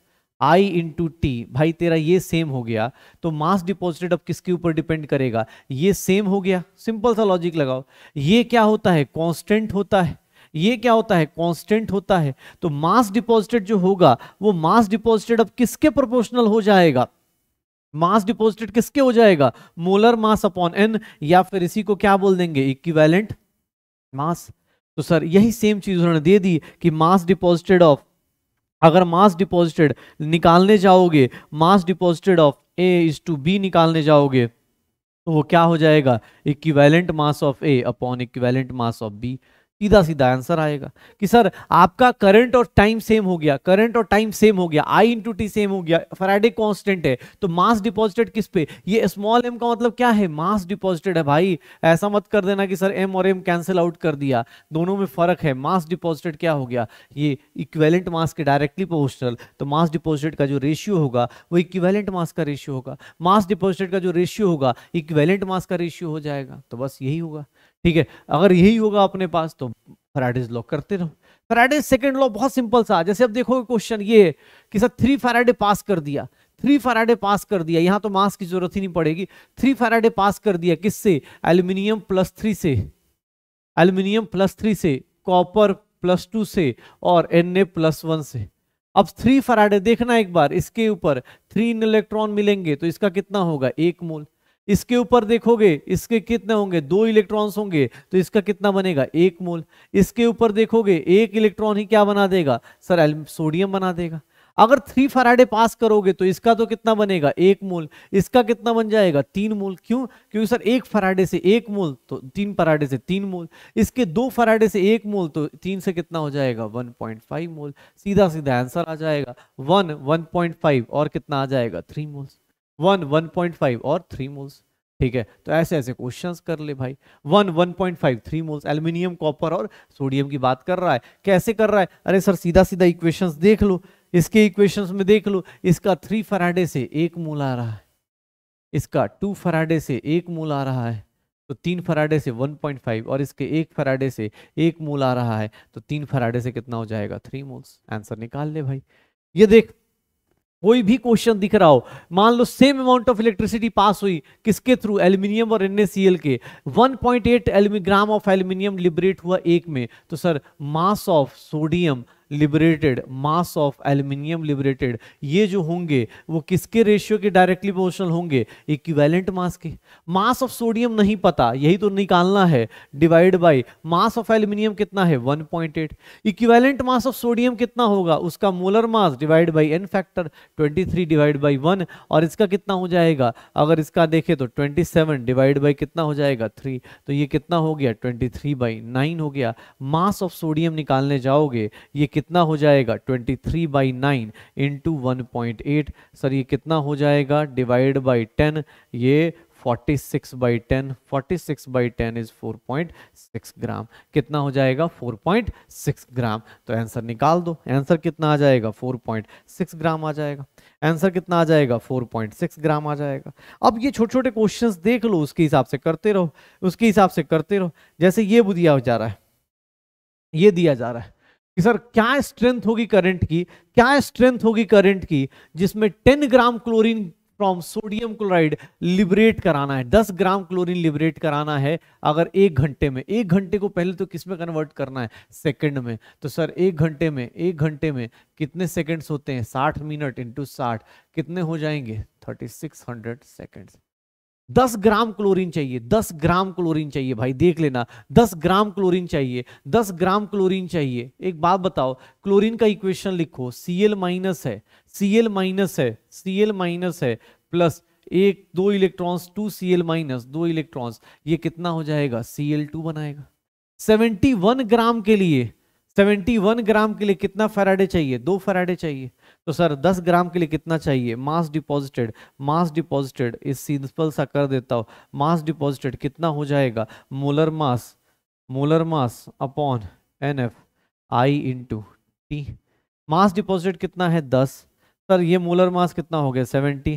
I into T भाई तेरा ये सेम हो गया तो मास डिपॉजिटेड अब किसके ऊपर डिपेंड करेगा ये सेम हो गया सिंपल सा लॉजिक लगाओ ये क्या होता है कॉन्स्टेंट होता है ये क्या होता है कॉन्स्टेंट होता है तो मास डिपॉजिटेड जो होगा वो मास डिपॉजिटेड अब किसके प्रोपोर्शनल हो जाएगा मास डिपॉजिटेड किसके हो जाएगा मोलर मास अपॉन एन या फिर इसी को क्या बोल देंगे इक्विवेलेंट मास तो सर यही सेम चीज उन्होंने दे दी कि मास डिपॉजिटेड ऑफ अगर मास डिपॉजिटेड निकालने जाओगे mass deposited of A is to B निकालने जाओगे तो वो क्या हो जाएगा equivalent mass of A upon equivalent mass of B सीधा सीधा आंसर आएगा कि सर आपका करंट और टाइम सेम हो गया करंट और टाइम सेम हो गया आई इंटू टी सेम हो गया फ्राइडे कांस्टेंट है तो मास डिपॉजिटेड किस पे ये स्मॉल एम का मतलब क्या है मास डिपॉजिटेड है भाई ऐसा मत कर देना कि सर एम और एम कैंसिल आउट कर दिया दोनों में फर्क है मास डिपॉजिटेड क्या हो गया ये इक्वेलेंट मास के डायरेक्टली पोस्टल तो मास डिपॉजिटेड का जो रेशियो होगा वो इक्वेलेंट मास का रेशियो होगा मास डिपॉजिटेड का जो रेशियो होगा इक्वेलेंट मास का रेशियो हो जाएगा तो बस यही होगा ठीक है अगर यही होगा अपने पास तो फराडेज लॉ करते रहो फ्राइडेज सेकेंड लॉ बहुत सिंपल सा जैसे अब देखोगे क्वेश्चन ये है कि सर थ्री फराडे पास कर दिया थ्री फराडे पास कर दिया यहां तो मास की जरूरत ही नहीं पड़ेगी थ्री फराडे पास कर दिया किससे एल्यूमिनियम प्लस थ्री से एल्यूमिनियम प्लस थ्री से कॉपर प्लस टू से और एन ए प्लस वन से अब थ्री फराडे देखना एक बार इसके ऊपर थ्री इन इलेक्ट्रॉन मिलेंगे तो इसका कितना होगा एक मोल इसके ऊपर देखोगे इसके कितने होंगे दो इलेक्ट्रॉन्स होंगे तो इसका कितना बनेगा एक मोल इसके ऊपर देखोगे एक इलेक्ट्रॉन ही क्या बना देगा सर सोडियम बना देगा अगर थ्री फराडे पास करोगे तो इसका तो कितना बनेगा एक मोल इसका कितना बन जाएगा तीन मोल क्यों क्योंकि सर एक फराडे से एक मोल तो तीन फराडे से तीन मोल इसके दो फराडे से एक मोल तो तीन से कितना हो जाएगा 1.5 मोल सीधा सीधा आंसर आ जाएगा वन 1.5 और कितना आ जाएगा three moles one one point five और थ्री मोल्स ठीक है तो ऐसे ऐसे क्वेश्चन कर ले भाई one one point five three moles aluminium copper और सोडियम की बात कर रहा है कैसे कर रहा है अरे सर सीधा सीधा इक्वेशंस देख लो इसके इक्वेशंस में देख लो इसका थ्री फराडे से एक मोल आ रहा है इसका टू फराडे से एक मोल आ रहा है तो तीन फराडे से फाइव और इसके एक फराडे से एक मोल आ रहा है तो तीन फराडे से कितना हो जाएगा थ्री मोल्स आंसर निकाल ले भाई ये देख कोई भी क्वेश्चन दिख रहा हो मान लो same amount of electricity pass हुई किसके थ्रू एल्यूमिनियम और एनएसीएल के 1.8 ग्राम ऑफ एल्यूमिनियम लिबरेट हुआ एक में तो sir mass of sodium liberated mass of aluminium liberated ये जो होंगे वो किसके रेशियो के डायरेक्टली प्रोपोर्शनल होंगे इक्विवेलेंट मास के मास ऑफ सोडियम नहीं पता यही तो निकालना है divide by mass of aluminium कितना है 1.8 इक्विवेलेंट मास ऑफ सोडियम कितना होगा उसका molar mass divide by N factor 23 divide by 1 और इसका कितना हो जाएगा अगर इसका देखें तो 27 डिवाइड बाय कितना हो जाएगा 3 तो ये कितना हो गया 23 बाय 9 हो गया मास ऑफ सोडियम निकालने जाओगे ये कितना हो जाएगा 23 three by nine into one sir ये कितना हो जाएगा डिवाइड बाई टेन ये 46 six by ten forty six by ten is four point six gram कितना हो जाएगा 4.6 ग्राम तो आंसर निकाल दो आंसर कितना आ जाएगा 4.6 ग्राम आ जाएगा आंसर कितना आ जाएगा 4.6 ग्राम आ जाएगा अब ये छोटे छोटे क्वेश्चंस देख लो उसके हिसाब से करते रहो उसके हिसाब से करते रहो जैसे ये दिया जा रहा है ये दिया जा रहा है कि सर क्या स्ट्रेंथ होगी करंट की क्या स्ट्रेंथ होगी करंट की जिसमें 10 gram chlorine from sodium chloride liberate कराना है 10 ग्राम क्लोरीन लिबरेट कराना है अगर एक घंटे में एक घंटे को पहले तो किस में कन्वर्ट करना है सेकंड में तो सर एक घंटे में एक घंटे में कितने सेकंड्स होते हैं 60 मिनट इंटू साठ कितने हो जाएंगे थर्टी हंड्रेड सेकेंड्स दस ग्राम क्लोरीन चाहिए दस ग्राम क्लोरीन चाहिए भाई देख लेना दस ग्राम क्लोरीन चाहिए दस ग्राम क्लोरीन चाहिए एक बात बताओ क्लोरीन का इक्वेशन लिखो सी एल माइनस है सी एल माइनस है सी एल माइनस है प्लस एक दो electrons two C L minus दो इलेक्ट्रॉन्स ये कितना हो जाएगा सी एल टू बनाएगा सेवेंटी वन ग्राम के लिए सेवेंटी वन ग्राम के लिए कितना फेराडे चाहिए दो फेराडे चाहिए तो सर 10 ग्राम के लिए कितना चाहिए मास डिपॉजिटेड मास डिपॉजिटेड इस सिंपल सा कर देता हूँ मास डिपॉजिटेड कितना हो जाएगा molar mass molar mass upon N F I into T mass deposit कितना है दस सर ये मोलर मास कितना हो गया seventy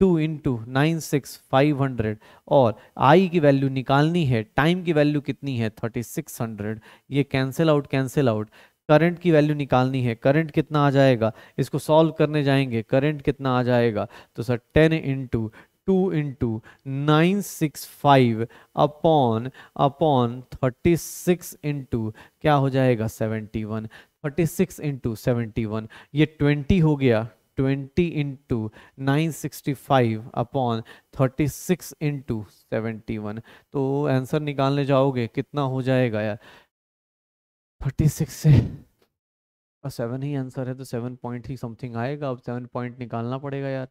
two into nine six five hundred और आई की वैल्यू निकालनी है टाइम की वैल्यू कितनी है थर्टी सिक्स हंड्रेड ये cancel out cancel out current की वैल्यू निकालनी है करंट कितना आ जाएगा इसको सॉल्व करने जाएंगे करंट कितना आ जाएगा तो sir ten into two into nine six five upon upon thirty six into क्या हो जाएगा seventy one thirty six into seventy one ये ट्वेंटी हो गया twenty into nine sixty five upon thirty six into seventy one तो answer निकालने जाओगे कितना हो जाएगा यार थर्टी सिक्स से सेवन ही आंसर है तो सेवन पॉइंट ही समथिंग आएगा अब सेवन पॉइंट निकालना पड़ेगा यार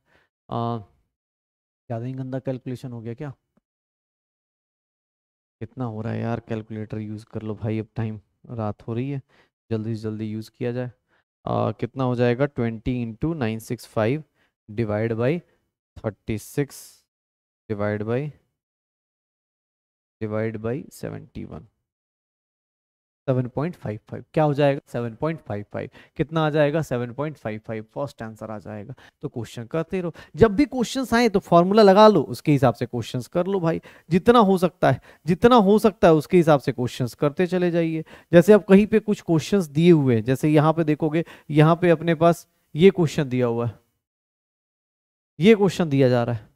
ज़्यादा ही गंदा कैलकुलेशन हो गया क्या कितना हो रहा है यार कैलकुलेटर यूज़ कर लो भाई अब टाइम रात हो रही है जल्दी से जल्दी यूज़ किया जाए आ, कितना हो जाएगा twenty into nine six five divide by thirty six divide by divide by seventy one 7.55 क्या हो जाएगा 7.55 कितना आ जाएगा 7.55 फर्स्ट आंसर आ जाएगा तो क्वेश्चन करते रहो जब भी क्वेश्चंस आए तो फॉर्मूला लगा लो उसके हिसाब से क्वेश्चंस कर लो भाई जितना हो सकता है जितना हो सकता है उसके हिसाब से क्वेश्चंस करते चले जाइए जैसे अब कहीं पे कुछ क्वेश्चन दिए हुए हैं जैसे यहाँ पे देखोगे यहाँ पे अपने पास ये क्वेश्चन दिया हुआ है ये क्वेश्चन दिया जा रहा है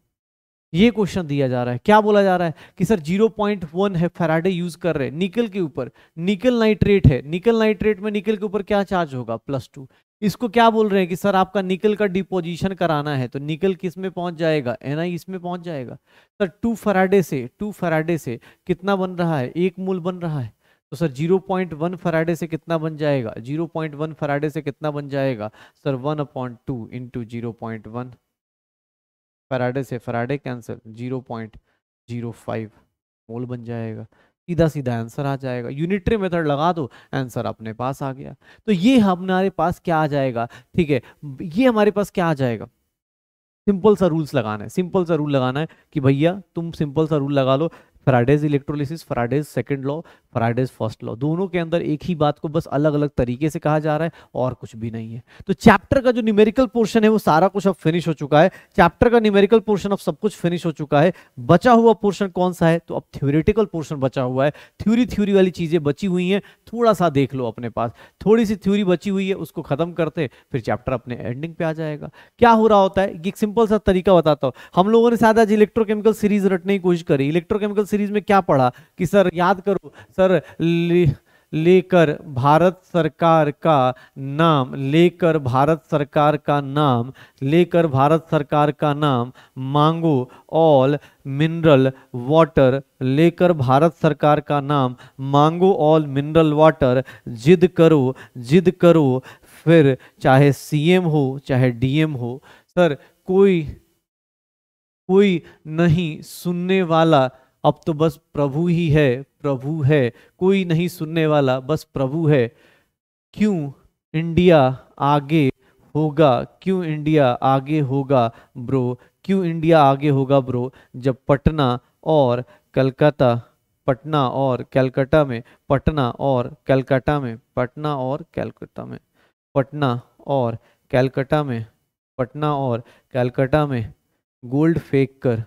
ये क्वेश्चन दिया जा रहा है क्या बोला जा रहा है कि सर 0.1 है फेराडे यूज कर रहे हैं निकल के ऊपर निकल नाइट्रेट है निकल नाइट्रेट में निकल के ऊपर क्या चार्ज होगा प्लस टू इसको क्या बोल रहे हैं कि सर आपका निकल का डिपोजिशन कराना है तो निकल किस में पहुंच जाएगा एन इसमें पहुंच जाएगा सर टू फराडे से टू फराडे से कितना बन रहा है एक मूल बन रहा है तो सर 0.1 फराडे से कितना बन जाएगा 0.1 फराडे से कितना बन जाएगा sir one upon two into zero point one faraday से faraday cancel zero point zero five mole बन जाएगा सीधा सीधा आंसर आ जाएगा यूनिटरी मेथड लगा दो आंसर अपने पास आ गया तो ये हमारे पास क्या आ जाएगा ठीक है ये हमारे पास क्या आ जाएगा सिंपल सा रूल्स लगाना है सिंपल सा रूल लगाना है कि भैया तुम सिंपल सा रूल लगा लो Faraday's electrolysis Faraday's second law Faraday's first law दोनों के अंदर एक ही बात को बस अलग अलग तरीके से कहा जा रहा है और कुछ भी नहीं है तो चैप्टर का जो न्यूमेरिकल पोर्शन है वो सारा कुछ अब फिनिश हो चुका है चैप्टर का न्यूमेरिकल पोर्शन अब सब कुछ फिनिश हो चुका है बचा हुआ पोर्शन कौन सा है तो अब थ्योरेटिकल पोर्शन बचा हुआ है थ्यूरी थ्यूरी वाली चीजें बची हुई हैं थोड़ा सा देख लो अपने पास थोड़ी सी थ्यूरी बची हुई है उसको खत्म करते फिर चैप्टर अपने एंडिंग पे आ जाएगा क्या हो रहा होता है एक सिंपल सा तरीका बताता हूँ हम लोगों ने शायद आज इलेक्ट्रोकेमिकल सीरीज रटने की कोशिश करी इलेक्ट्रोकेमिकल सीरीज में क्या पढ़ा कि सर याद करो सर लेकर भारत सरकार का नाम लेकर भारत सरकार का नाम लेकर भारत सरकार का नाम मांगो ऑल मिनरल वाटर लेकर भारत सरकार का नाम मांगो ऑल मिनरल वाटर जिद करो जिद करो फिर चाहे सीएम हो चाहे डीएम हो सर कोई कोई नहीं सुनने वाला अब तो बस प्रभु ही है प्रभु है कोई नहीं सुनने वाला बस प्रभु है क्यों इंडिया आगे होगा क्यों इंडिया आगे होगा ब्रो क्यों इंडिया आगे होगा ब्रो जब पटना और कलकत्ता पटना और कलकत्ता में पटना और कलकत्ता में पटना और कलकत्ता में पटना और कलकत्ता में पटना और कलकत्ता में गोल्ड फेंक कर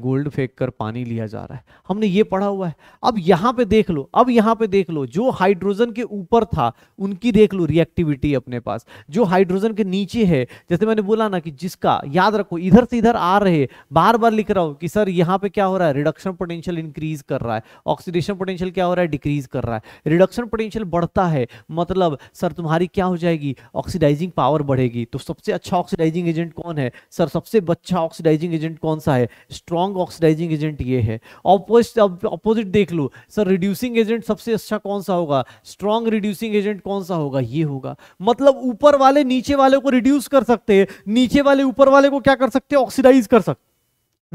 गोल्ड फेंक कर पानी लिया जा रहा है हमने ये पढ़ा हुआ है अब यहाँ पे देख लो अब यहाँ पे देख लो जो हाइड्रोजन के ऊपर था उनकी देख लो रिएक्टिविटी अपने पास जो हाइड्रोजन के नीचे है जैसे मैंने बोला ना कि जिसका याद रखो इधर से इधर आ रहे बार बार लिख रहा हूँ कि सर यहाँ पे क्या हो रहा है रिडक्शन पोटेंशियल इंक्रीज कर रहा है ऑक्सीडेशन पोटेंशियल क्या हो रहा है डिक्रीज कर रहा है रिडक्शन पोटेंशियल बढ़ता है मतलब सर तुम्हारी क्या हो जाएगी ऑक्सीडाइजिंग पावर बढ़ेगी तो सबसे अच्छा ऑक्सीडाइजिंग एजेंट कौन है सर सबसे अच्छा ऑक्सीडाइजिंग एजेंट कौन सा है स्ट्रॉन्ग स्ट्रॉन्ग ऑक्सीडाइजिंग एजेंट ये है ऑपोजिट ऑपोजिट देख लो सर रिड्यूसिंग एजेंट सबसे अच्छा कौन सा होगा स्ट्रॉन्ग रिड्यूसिंग एजेंट कौन सा होगा ये होगा मतलब ऊपर वाले नीचे वाले को रिड्यूस कर सकते हैं नीचे वाले ऊपर वाले को क्या कर सकते हैं ऑक्सीडाइज कर सकते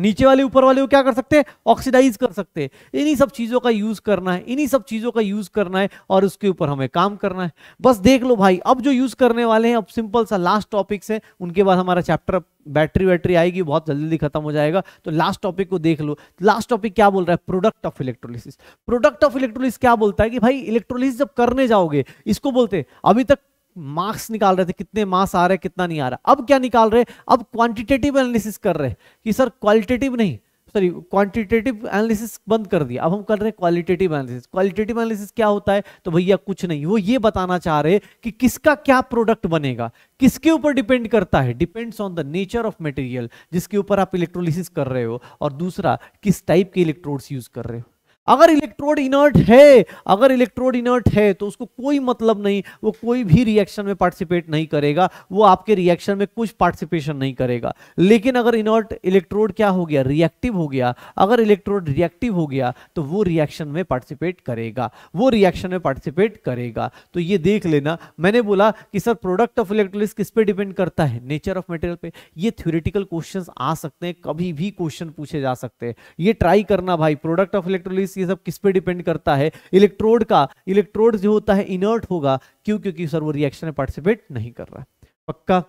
नीचे वाले ऊपर वाले को क्या कर सकते हैं ऑक्सीडाइज कर सकते हैं इन्हीं सब चीज़ों का यूज़ करना है इन्हीं सब चीज़ों का यूज़ करना है और उसके ऊपर हमें काम करना है बस देख लो भाई अब जो यूज़ करने वाले हैं अब सिंपल सा लास्ट टॉपिक्स है उनके बाद हमारा चैप्टर बैटरी वैटरी आएगी बहुत जल्दी खत्म हो जाएगा तो लास्ट टॉपिक को देख लो लास्ट टॉपिक क्या बोल रहा है product of electrolysis product of electrolysis क्या बोलता है कि भाई इलेक्ट्रोलिस जब करने जाओगे इसको बोलते अभी तक मार्क्स निकाल रहे थे कितने मार्क्स आ रहे कितना नहीं आ रहा अब क्या निकाल रहे अब क्वांटिटेटिव एनालिसिस कर रहे कि सर क्वालिटेटिव नहीं सॉरी क्वांटिटेटिव एनालिसिस बंद कर दिया अब हम कर रहे हैं क्वालिटेटिव एनालिसिस क्वालिटेटिव एनालिसिस क्या होता है तो भैया कुछ नहीं वो ये बताना चाह रहे कि किसका क्या प्रोडक्ट बनेगा किसके ऊपर डिपेंड करता है depends on the nature of material जिसके ऊपर आप इलेक्ट्रोलिसिस कर रहे हो और दूसरा किस टाइप के इलेक्ट्रोड्स यूज कर रहे हो अगर इलेक्ट्रोड इनर्ट है अगर इलेक्ट्रोड इनर्ट है तो उसको कोई मतलब नहीं वो कोई भी रिएक्शन में पार्टिसिपेट नहीं करेगा वो आपके रिएक्शन में कुछ पार्टिसिपेशन नहीं करेगा लेकिन अगर इनर्ट इलेक्ट्रोड क्या हो गया रिएक्टिव हो गया अगर इलेक्ट्रोड रिएक्टिव हो गया तो वो रिएक्शन में पार्टिसिपेट करेगा वो रिएक्शन में पार्टिसिपेट करेगा तो ये देख लेना मैंने बोला कि सर प्रोडक्ट ऑफ इलेक्ट्रोलिस किस पर डिपेंड करता है नेचर ऑफ मेटेरियल पर ये थ्योरिटिकल क्वेश्चन आ सकते हैं कभी भी क्वेश्चन पूछे जा सकते हैं ये ट्राई करना भाई प्रोडक्ट ऑफ इलेक्ट्रोलिस फोर्सेस ये सब किस पे डिपेंड करता है इलेक्ट्रोड का इलेक्ट्रोड जो होता है इनर्ट होगा क्यों क्योंकि सर वो रिएक्शन में पार्टिसिपेट नहीं कर रहा पक्का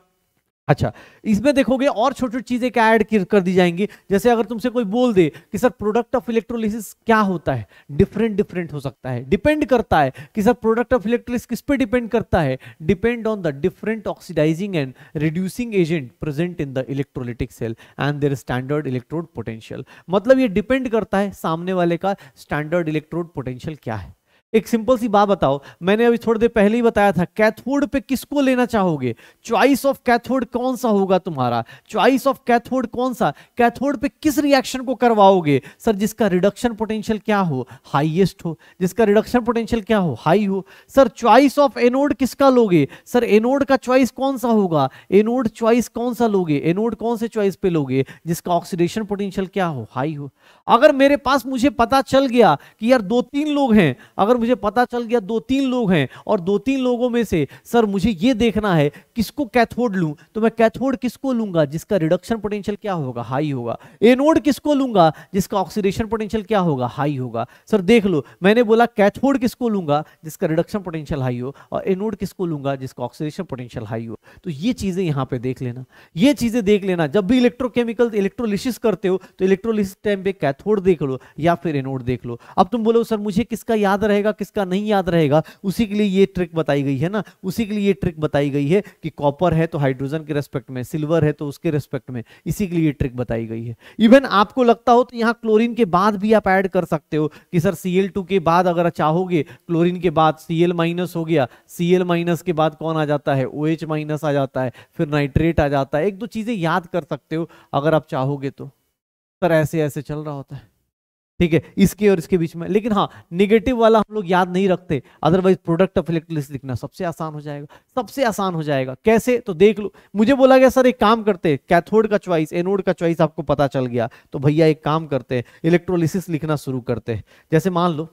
अच्छा इसमें देखोगे और छोटी छोटी चीजें क्या ऐड कर दी जाएंगी जैसे अगर तुमसे कोई बोल दे कि सर प्रोडक्ट ऑफ इलेक्ट्रोलिसिस क्या होता है डिफरेंट डिफरेंट हो सकता है डिपेंड करता है कि सर प्रोडक्ट ऑफ इलेक्ट्रोलिस किस पे डिपेंड करता है depend on the different oxidising and reducing agent present in the electrolytic cell and their standard electrode potential मतलब ये डिपेंड करता है सामने वाले का स्टैंडर्ड इलेक्ट्रोड पोटेंशियल क्या है एक सिंपल सी बात बताओ मैंने अभी थोड़ी देर पहले ही बताया था कैथोड पे किसको लेना चाहोगे चॉइस ऑफ कैथोड कौन सा होगा तुम्हारा चॉइस ऑफ कैथोड कौन सा कैथोड पे किस रिएक्शन को करवाओगे सर जिसका रिडक्शन पोटेंशियल क्या हो हाईएस्ट हो जिसका रिडक्शन पोटेंशियल क्या हो हाई हो सर चॉइस ऑफ एनोड किसका लोगे सर एनोड का चॉइस कौन सा होगा एनोड चॉइस कौन सा लोगे एनोड कौन से चॉइस पे लोगे जिसका ऑक्सीडेशन पोटेंशियल क्या हो हाई हो अगर मेरे पास मुझे पता चल गया कि यार दो तीन लोग हैं अगर मुझे पता चल गया दो तीन लोग हैं और दो तीन लोगों में से सर मुझे ये देखना है किसको कैथोड लूँ तो मैं कैथोड किसको लूंगा जिसका रिडक्शन पोटेंशियल क्या होगा हाई होगा एनोड किसको लूंगा जिसका ऑक्सीडेशन पोटेंशियल क्या होगा हाई होगा सर देख लो मैंने बोला कैथोड किसको लूंगा जिसका रिडक्शन पोटेंशियल हाई हो और एनोड किसको लूंगा जिसका ऑक्सीडेशन पोटेंशियल हाई हो तो ये चीज़ें यहाँ पे देख लेना ये चीज़ें देख लेना जब भी इलेक्ट्रोकेमिकल इलेक्ट्रोलिसिस करते हो तो इलेक्ट्रोलिसिस टाइम पे कैथोड देख लो या फिर एनोड देख लो अब तुम बोलो सर मुझे किसका याद रहेगा रहेगा किसका नहीं याद रहेगा उसी के लिए ये ट्रिक बताई गई है ना उसी के लिए ये ट्रिक बताई गई है कि कॉपर है तो हाइड्रोजन के रेस्पेक्ट में सिल्वर है तो उसके रेस्पेक्ट में इसी के लिए ट्रिक बताई गई है इवन आपको लगता हो तो यहाँ क्लोरिन के बाद भी आप ऐड कर सकते हो कि सर सी के बाद अगर चाहोगे क्लोरिन के बाद सी माइनस हो गया सी माइनस के बाद कौन आ जाता है ओ OH माइनस आ जाता है फिर नाइट्रेट आ जाता है एक दो चीजें याद कर सकते हो अगर आप चाहोगे तो सर ऐसे ऐसे चल रहा होता है ठीक है इसके और इसके बीच में लेकिन हाँ निगेटिव वाला हम लोग याद नहीं रखते अदरवाइज प्रोडक्ट ऑफ इलेक्ट्रिस लिखना सबसे आसान हो जाएगा सबसे आसान हो जाएगा कैसे तो देख लो मुझे बोला गया सर एक काम करते कैथोड का च्वाइस एनोड का च्वाइस आपको पता चल गया तो भैया एक काम करते हैं इलेक्ट्रोलिसिस लिखना शुरू करते हैं जैसे मान लो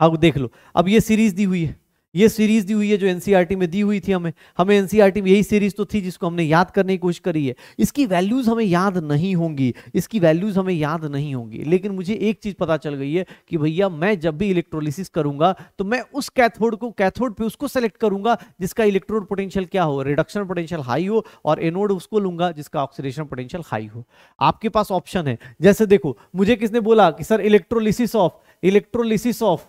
अब देख लो अब ये सीरीज दी हुई है ये सीरीज दी हुई है जो एनसीईआरटी e में दी हुई थी हमें हमें एनसीईआरटी e में यही सीरीज तो थी जिसको हमने याद करने की कोशिश करी है इसकी वैल्यूज हमें याद नहीं होंगी इसकी वैल्यूज हमें याद नहीं होंगी लेकिन मुझे एक चीज पता चल गई है कि भैया मैं जब भी इलेक्ट्रोलिसिस करूंगा तो मैं उस कैथोड को कैथोड पे उसको सेलेक्ट करूंगा जिसका इलेक्ट्रोड पोटेंशियल क्या हो रिडक्शन पोटेंशियल हाई हो और एनोड उसको लूंगा जिसका ऑक्सीडेशन पोटेंशियल हाई हो आपके पास ऑप्शन है जैसे देखो मुझे किसने बोला कि sir electrolysis of electrolysis of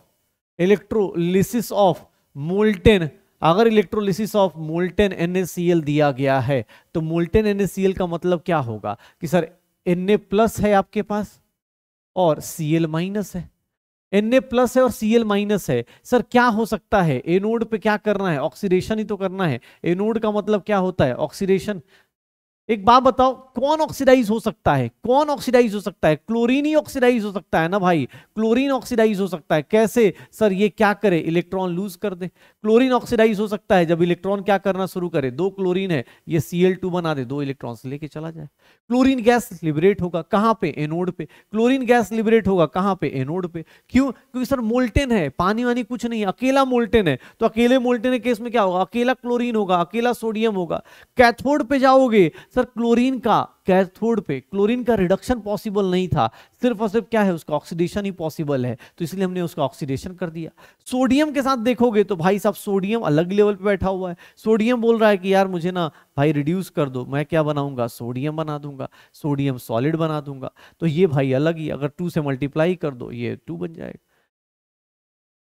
electrolysis of molten अगर इलेक्ट्रोलिसिस ऑफ मोल्टेन एन दिया गया है तो मोल्टेन एन का मतलब क्या होगा कि सर एन प्लस है आपके पास और सी माइनस है एन प्लस है और सी माइनस है सर क्या हो सकता है एनोड पे क्या करना है ऑक्सीडेशन ही तो करना है एनोड का मतलब क्या होता है ऑक्सीडेशन एक बात बताओ कौन ऑक्सीडाइज हो सकता है कौन ऑक्सीडाइज हो सकता है क्लोरीन ही ऑक्सीडाइज हो सकता है ना भाई क्लोरीन ऑक्सीडाइज हो सकता है कैसे सर ये क्या करे इलेक्ट्रॉन लूज कर दे क्लोरीन ऑक्सीडाइज हो सकता है जब इलेक्ट्रॉन क्या करना शुरू करे दो क्लोरीन है ये Cl2 बना दे दो इलेक्ट्रॉन से लेके चला जाए क्लोरीन गैस लिबरेट होगा कहाँ पे एनोड पे क्लोरीन गैस लिबरेट होगा कहाँ पे एनोड पे क्यों क्योंकि सर मोल्टेन है पानी वानी कुछ नहीं अकेला मोल्टेन है तो अकेले मोल्टेन के केस में क्या होगा अकेला क्लोरीन होगा अकेला सोडियम होगा कैथोड पे जाओगे सर क्लोरीन का कैथोड पे क्लोरीन का रिडक्शन पॉसिबल नहीं था सिर्फ और सिर्फ क्या है उसका ऑक्सीडेशन ही पॉसिबल है तो इसलिए हमने उसका ऑक्सीडेशन कर दिया सोडियम के साथ देखोगे तो भाई साहब सोडियम अलग लेवल पे बैठा हुआ है सोडियम बोल रहा है कि यार मुझे ना भाई रिड्यूस कर दो मैं क्या बनाऊंगा सोडियम बना दूंगा सोडियम सॉलिड बना दूंगा तो ये भाई अलग ही अगर टू से मल्टीप्लाई कर दो ये टू बन जाएगा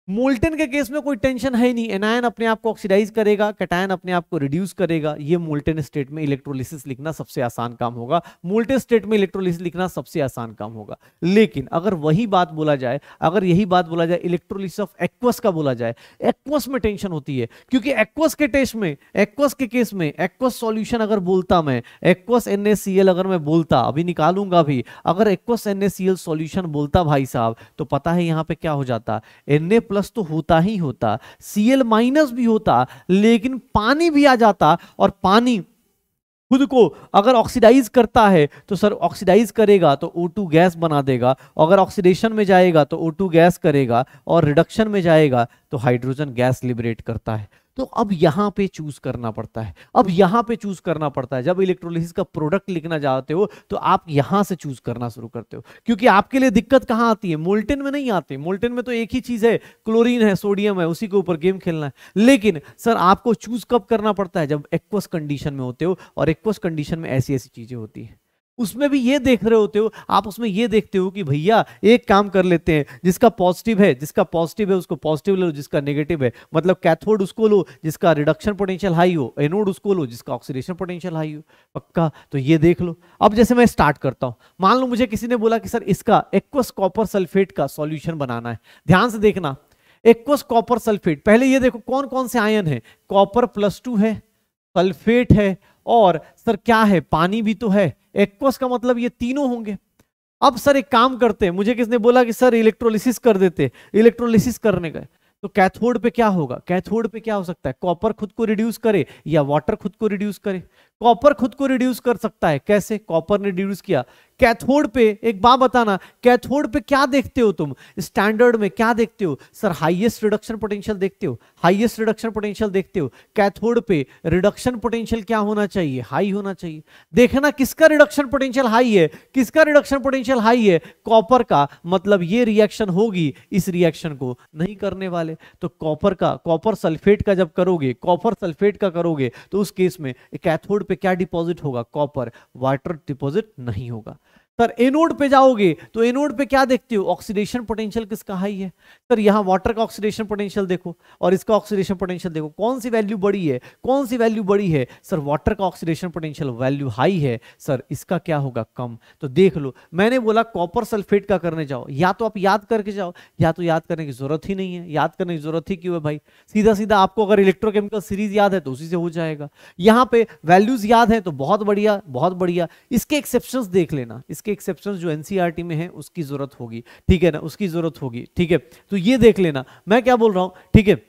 मोल्टन के केस में कोई टेंशन है नहीं एनायन अपने आप को ऑक्सीडाइज करेगा कैटायन अपने आप को रिड्यूस करेगा ये मोल्टन स्टेट में इलेक्ट्रोलिसिस लिखना सबसे आसान काम होगा मोल्टन स्टेट में इलेक्ट्रोलिसिस लिखना सबसे आसान काम होगा लेकिन अगर वही बात बोला जाए अगर यही बात बोला जाए इलेक्ट्रोलिस ऑफ एक्वस का बोला जाए एक्वस में टेंशन होती है क्योंकि एक्वस के टेस्ट में एक्वस के केस में एक्वस सोल्यूशन अगर बोलता मैं एक्वस एन अगर मैं बोलता अभी निकालूंगा भी अगर एक्वस एन सॉल्यूशन बोलता भाई साहब तो पता है यहाँ पे क्या हो जाता एन प्लस तो होता ही होता सी एल माइनस भी होता लेकिन पानी भी आ जाता और पानी खुद को अगर ऑक्सीडाइज करता है तो सर ऑक्सीडाइज करेगा तो O2 गैस बना देगा अगर ऑक्सीडेशन में जाएगा तो O2 गैस करेगा और रिडक्शन में जाएगा तो हाइड्रोजन गैस लिबरेट करता है तो अब यहां पे चूज करना पड़ता है अब यहां पे चूज करना पड़ता है जब इलेक्ट्रोलिसिस का प्रोडक्ट लिखना चाहते हो तो आप यहां से चूज करना शुरू करते हो क्योंकि आपके लिए दिक्कत कहाँ आती है मोल्टेन में नहीं आती मोल्टेन में तो एक ही चीज है क्लोरीन है सोडियम है उसी के ऊपर गेम खेलना है लेकिन सर आपको चूज कब करना पड़ता है जब एक्वस कंडीशन में होते हो और एक्वस कंडीशन में ऐसी ऐसी चीजें होती है उसमें भी ये देख रहे होते हो आप उसमें ये देखते हो कि भैया एक काम कर लेते हैं जिसका पॉजिटिव है जिसका पॉजिटिव है उसको पॉजिटिव ले लो जिसका नेगेटिव है मतलब कैथोड उसको लो जिसका रिडक्शन पोटेंशियल हाई हो एनोड उसको लो जिसका ऑक्सीडेशन पोटेंशियल हाई हो पक्का तो ये देख लो अब जैसे मैं स्टार्ट करता हूँ मान लो मुझे किसी ने बोला कि सर इसका एक्वस कॉपर सल्फेट का सोल्यूशन बनाना है ध्यान से देखना एक्वस कॉपर सल्फेट पहले ये देखो कौन कौन से आयन है कॉपर प्लस टू है सल्फेट है और सर क्या है पानी भी तो है एक्वस का मतलब ये तीनों होंगे अब सर एक काम करते हैं मुझे किसने बोला कि सर इलेक्ट्रोलिसिस कर देते इलेक्ट्रोलिसिस करने गए तो कैथोड पे क्या होगा कैथोड पे क्या हो सकता है कॉपर खुद को रिड्यूस करे या वाटर खुद को रिड्यूस करे कॉपर खुद को रिड्यूस कर सकता है कैसे कॉपर ने रिड्यूस किया कैथोड पे एक बात बताना कैथोड पे क्या देखते हो तुम स्टैंडर्ड में क्या देखते हो सर हाईएस्ट रिडक्शन पोटेंशियल देखते हो हाईएस्ट रिडक्शन पोटेंशियल देखते हो कैथोड पे रिडक्शन पोटेंशियल क्या होना चाहिए हाई होना चाहिए देखना किसका रिडक्शन पोटेंशियल हाई है किसका रिडक्शन पोटेंशियल हाई है कॉपर का मतलब ये रिएक्शन होगी इस रिएक्शन को नहीं करने वाले तो कॉपर का कॉपर सल्फेट का जब करोगे कॉपर सल्फेट का करोगे तो उस केस में कैथोड पे क्या डिपॉजिट होगा कॉपर वाटर डिपॉजिट नहीं होगा सर एनोड पे जाओगे तो एनोड पे क्या देखते हो ऑक्सीडेशन पोटेंशियल किसका हाई है सर यहाँ वाटर का ऑक्सीडेशन पोटेंशियल देखो और इसका ऑक्सीडेशन पोटेंशियल देखो कौन सी वैल्यू बड़ी है कौन सी वैल्यू बड़ी है सर वाटर का ऑक्सीडेशन पोटेंशियल वैल्यू हाई है सर इसका क्या होगा कम तो देख लो मैंने बोला कॉपर सल्फेट का करने जाओ या तो आप याद करके जाओ या तो याद करने की जरूरत ही नहीं है याद करने की जरूरत ही क्यों है भाई सीधा सीधा आपको अगर इलेक्ट्रोकेमिकल सीरीज याद है तो उसी से हो जाएगा यहाँ पे वैल्यूज याद है तो बहुत बढ़िया बहुत बढ़िया इसके एक्सेप्शन देख लेना इसके एक्सेप्शन जो एनसीईआरटी e में है उसकी जरूरत होगी ठीक है ना उसकी जरूरत होगी ठीक है तो ये देख लेना मैं क्या बोल रहा हूं ठीक है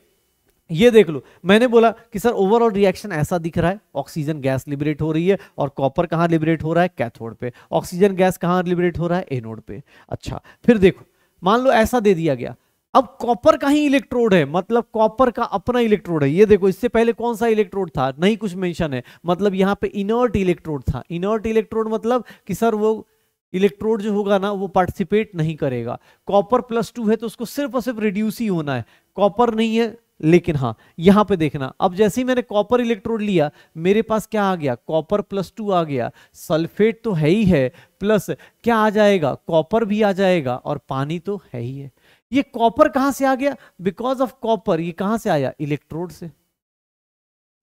ये देख लो मैंने बोला कि सर ओवरऑल रिएक्शन ऐसा दिख रहा है ऑक्सीजन गैस लिबरेट हो रही है और कॉपर कहां लिबरेट हो रहा है कैथोड पे ऑक्सीजन गैस कहां लिबरेट हो रहा है एनोड पे अच्छा फिर देखो मान लो ऐसा दे दिया गया अब कॉपर का ही इलेक्ट्रोड है मतलब कॉपर का अपना इलेक्ट्रोड है ये देखो इससे पहले कौन सा इलेक्ट्रोड था नहीं कुछ मेंशन है मतलब यहां पे इनर्ट इलेक्ट्रोड था इनर्ट इलेक्ट्रोड मतलब कि सर वो इलेक्ट्रोड जो होगा ना वो पार्टिसिपेट नहीं करेगा कॉपर प्लस टू है तो उसको सिर्फ और सिर्फ रिड्यूस ही होना है कॉपर नहीं है लेकिन हाँ यहां पे देखना अब जैसे ही मैंने कॉपर इलेक्ट्रोड लिया मेरे पास क्या आ गया कॉपर प्लस टू आ गया सल्फेट तो है ही है प्लस क्या आ जाएगा कॉपर भी आ जाएगा और पानी तो है ही है ये कॉपर कहां से आ गया बिकॉज ऑफ कॉपर ये कहां से आया इलेक्ट्रोड से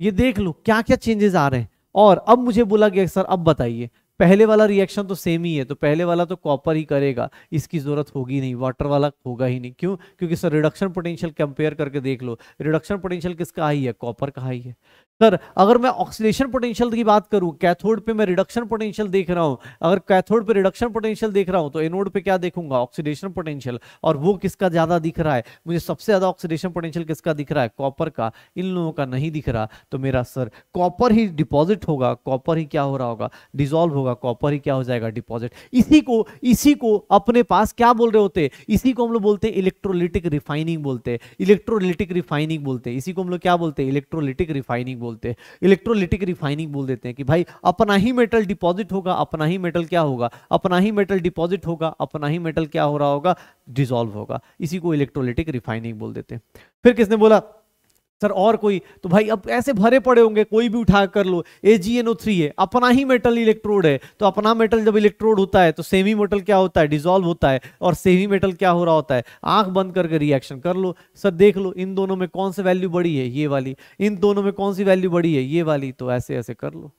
ये देख लो क्या क्या चेंजेस आ रहे हैं और अब मुझे बोला गया सर अब बताइए पहले वाला रिएक्शन तो सेम ही है तो पहले वाला तो कॉपर ही करेगा इसकी ज़रूरत होगी नहीं वाटर वाला होगा ही नहीं क्यों क्योंकि सर रिडक्शन पोटेंशियल कंपेयर करके देख लो रिडक्शन पोटेंशियल किसका हाई है कॉपर का हाई है सर अगर मैं ऑक्सीडेशन पोटेंशियल की बात करूं कैथोड पे मैं रिडक्शन पोटेंशियल देख रहा हूं अगर कैथोड पे रिडक्शन पोटेंशियल देख रहा हूं तो एनोड पे क्या देखूंगा ऑक्सीडेशन पोटेंशियल और वो किसका ज्यादा दिख रहा है मुझे सबसे ज्यादा ऑक्सीडेशन पोटेंशियल किसका दिख रहा है कॉपर का इन लोगों का नहीं दिख रहा तो मेरा सर कॉपर ही डिपॉजिट होगा कॉपर ही क्या हो रहा होगा डिजोल्व होगा होगा कॉपर ही क्या हो जाएगा डिपॉजिट इसी को इसी को अपने पास क्या बोल रहे होते इसी को हम लोग बोलते हैं इलेक्ट्रोलिटिक रिफाइनिंग बोलते हैं इलेक्ट्रोलिटिक रिफाइनिंग बोलते हैं इसी को हम लोग क्या बोलते हैं इलेक्ट्रोलिटिक रिफाइनिंग बोलते हैं इलेक्ट्रोलिटिक रिफाइनिंग बोल देते हैं कि भाई अपना ही मेटल डिपॉजिट होगा अपना ही मेटल क्या होगा अपना ही मेटल डिपॉजिट होगा अपना ही मेटल क्या हो रहा होगा डिजोल्व होगा इसी को इलेक्ट्रोलिटिक रिफाइनिंग बोल देते हैं फिर किसने बोला सर और कोई तो भाई अब ऐसे भरे पड़े होंगे कोई भी उठा कर लो ए जी एन ओ थ्री है अपना ही मेटल इलेक्ट्रोड है तो अपना मेटल जब इलेक्ट्रोड होता है तो सेमी मेटल क्या होता है डिजोल्व होता है और सेमी मेटल क्या हो रहा होता है आंख बंद करके रिएक्शन कर लो सर देख लो इन दोनों में कौन सी वैल्यू बड़ी है ये वाली इन दोनों में कौन सी वैल्यू बड़ी है ये वाली तो ऐसे ऐसे कर लो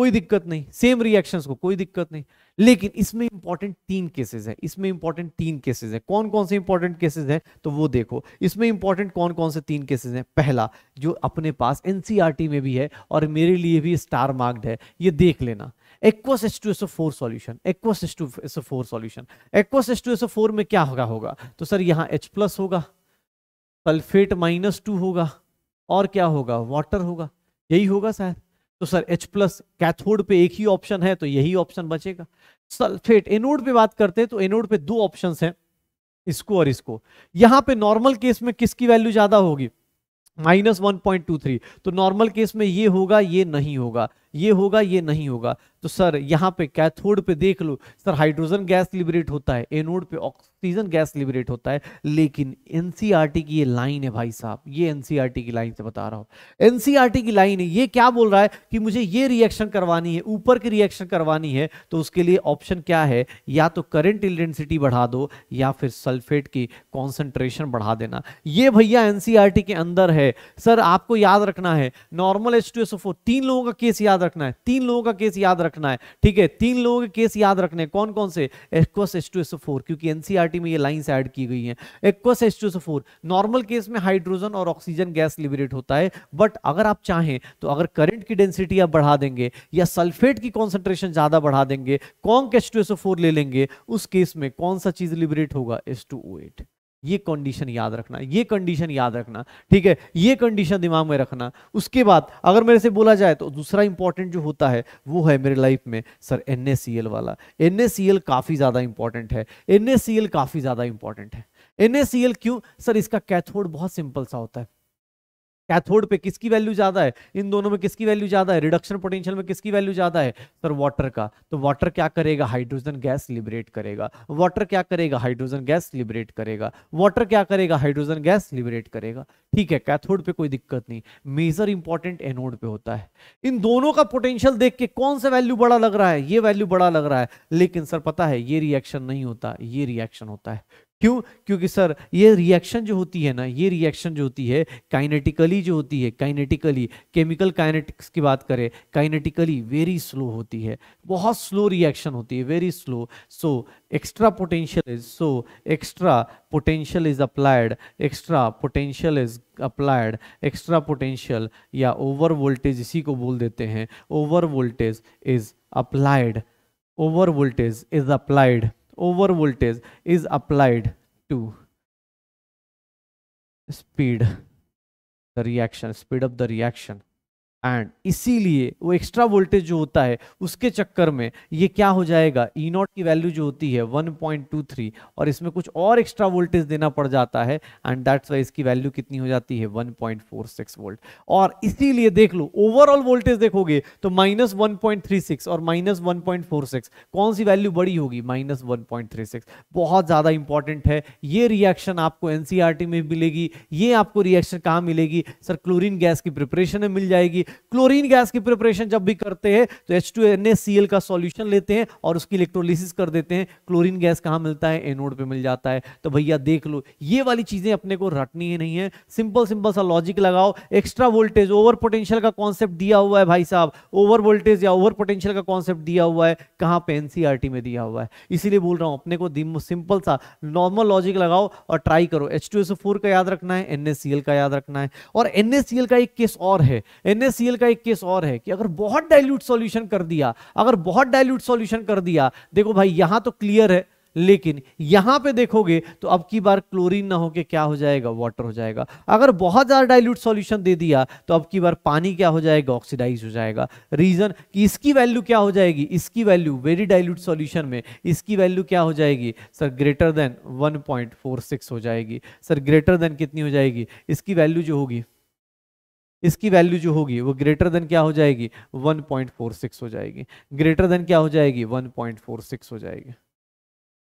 कोई दिक्कत नहीं सेम रिएक्शन को कोई दिक्कत नहीं लेकिन इसमें इंपॉर्टेंट तीन केसेस हैं इसमें इंपॉर्टेंट तीन केसेस हैं कौन कौन से इंपॉर्टेंट केसेस हैं तो वो देखो इसमें इंपॉर्टेंट कौन कौन से तीन केसेस हैं पहला जो अपने पास एनसीईआरटी e में भी है और मेरे लिए भी स्टार मार्क्ड है ये देख लेना aqueous S two S four solution aqueous S two S four solution aqueous S two S four में क्या होगा होगा तो सर यहाँ एच प्लस होगा सल्फेट माइनस टू होगा और क्या होगा वाटर होगा यही होगा शायद तो सर H प्लस कैथोड पे एक ही ऑप्शन है तो यही ऑप्शन बचेगा सल्फेट एनोड पे बात करते हैं तो एनोड पे दो ऑप्शंस हैं इसको और इसको यहां पे नॉर्मल केस में किसकी वैल्यू ज्यादा होगी minus one point two three तो नॉर्मल केस में ये होगा ये नहीं होगा ये होगा ये नहीं होगा तो सर यहाँ पे कैथोड पे देख लो सर हाइड्रोजन गैस लिबरेट होता है एनोड पे ऑक्सीजन गैस लिबरेट होता है लेकिन एनसीईआरटी की ये लाइन है भाई साहब ये एनसीईआरटी की लाइन से बता रहा हूँ एनसीईआरटी की लाइन है ये क्या बोल रहा है कि मुझे ये रिएक्शन करवानी है ऊपर की रिएक्शन करवानी है तो उसके लिए ऑप्शन क्या है या तो करेंट इंटेंसिटी बढ़ा दो या फिर सल्फेट की कॉन्सेंट्रेशन बढ़ा देना ये भैया एनसीईआरटी के अंदर है सर आपको याद रखना है नॉर्मल एच तीन लोगों का केस याद रखना है तीन लोगों का केस याद रखना है ठीक है तीन लोगों के केस याद रखने कौन कौन से aqueous S two S four क्योंकि एनसीआरटी e में ये लाइन्स ऐड की गई हैं aqueous S two S four normal case में हाइड्रोजन और ऑक्सीजन गैस लिबरेट होता है बट अगर आप चाहें तो अगर करंट की डेंसिटी आप बढ़ा देंगे या सल्फेट की कॉन्सेंट्रेशन ज्यादा बढ़ा देंगे conc H two S four ले लेंगे उस केस में कौन सा चीज लिबरेट होगा एस टू ओ एट ये कंडीशन याद रखना ये कंडीशन याद रखना ठीक है ये कंडीशन दिमाग में रखना उसके बाद अगर मेरे से बोला जाए तो दूसरा इंपॉर्टेंट जो होता है वो है मेरे लाइफ में सर एन वाला एन काफ़ी ज़्यादा इंपॉर्टेंट है एन काफ़ी ज़्यादा इंपॉर्टेंट है एन क्यों सर इसका कैथोड बहुत सिंपल सा होता है कैथोड पे किसकी वैल्यू ज्यादा है इन दोनों में किसकी वैल्यू ज्यादा है रिडक्शन पोटेंशियल में किसकी वैल्यू ज्यादा है सर वाटर का तो वाटर क्या करेगा हाइड्रोजन गैस लिबरेट करेगा वाटर क्या करेगा हाइड्रोजन गैस लिबरेट करेगा वाटर क्या करेगा हाइड्रोजन गैस लिबरेट करेगा ठीक है कैथोड पे कोई दिक्कत नहीं मेजर इंपॉर्टेंट एनोड पे होता है इन दोनों का पोटेंशियल देख के कौन सा वैल्यू बड़ा लग रहा है ये वैल्यू बड़ा लग रहा है लेकिन सर पता है ये रिएक्शन नहीं होता ये रिएक्शन होता है क्यों क्योंकि सर ये रिएक्शन जो होती है ना ये रिएक्शन जो होती है काइनेटिकली जो होती है काइनेटिकली केमिकल काइनेटिक्स की बात करें काइनेटिकली वेरी स्लो होती है बहुत स्लो रिएक्शन होती है very slow so extra potential is so extra potential is applied extra potential is applied extra potential या ओवर वोल्टेज इसी को बोल देते हैं over voltage is applied over voltage is applied over voltage is applied to speed the reaction, speed up the reaction. And इसीलिए वो extra voltage जो होता है उसके चक्कर में ये क्या हो जाएगा ई नॉट की वैल्यू जो होती है 1.23 और इसमें कुछ और एक्स्ट्रा वोल्टेज देना पड़ जाता है एंड दैट्स वाई इसकी वैल्यू कितनी हो जाती है 1.46 वोल्ट और इसीलिए देख लो ओवरऑल वोल्टेज देखोगे तो माइनस और माइनस कौन सी वैल्यू बड़ी होगी माइनस बहुत ज़्यादा इंपॉर्टेंट है ये रिएक्शन आपको एन e में मिलेगी ये आपको रिएक्शन कहाँ मिलेगी सर क्लोरिन गैस की प्रिपरेशन में मिल जाएगी क्लोरीन गैस की प्रिपरेशन जब भी करते हैं तो एच टू का सॉल्यूशन लेते हैं और उसकी इलेक्ट्रोलिसिस कर देते हैं क्लोरीन गैस कहाँ मिलता है एनोड पे मिल जाता है तो भैया देख लो ये वाली चीजें अपने को रटनी ही नहीं है सिंपल सिंपल सा लॉजिक लगाओ एक्स्ट्रा वोल्टेज ओवर पोटेंशियल का कॉन्सेप्ट दिया हुआ है भाई साहब ओवर वोल्टेज या ओवर पोटेंशियल का कॉन्सेप्ट दिया हुआ है कहाँ पे एनसीआरटी e में दिया हुआ है इसीलिए बोल रहा हूँ अपने को सिंपल सा नॉर्मल लॉजिक लगाओ और ट्राई करो एच का याद रखना है एनएससीएल का याद रखना है और एनएससीएल का एक केस और है एनएससीएल HCl का एक केस और है कि अगर बहुत डायल्यूट सॉल्यूशन कर दिया अगर बहुत डायल्यूट सॉल्यूशन कर दिया देखो भाई यहां तो क्लियर है लेकिन यहां पे देखोगे तो अब की बार क्लोरीन ना होके क्या हो जाएगा वाटर हो जाएगा अगर बहुत ज्यादा डाइल्यूट सॉल्यूशन दे दिया तो अब की बार पानी क्या हो जाएगा ऑक्सीडाइज हो जाएगा रीजन कि इसकी वैल्यू क्या हो जाएगी इसकी वैल्यू वेरी डाइल्यूट सॉल्यूशन में इसकी वैल्यू क्या हो जाएगी सर ग्रेटर देन वन हो जाएगी सर ग्रेटर देन कितनी हो जाएगी इसकी वैल्यू जो होगी इसकी वैल्यू जो होगी वो ग्रेटर देन क्या हो जाएगी 1.46 हो जाएगी ग्रेटर देन क्या हो जाएगी 1.46 हो जाएगी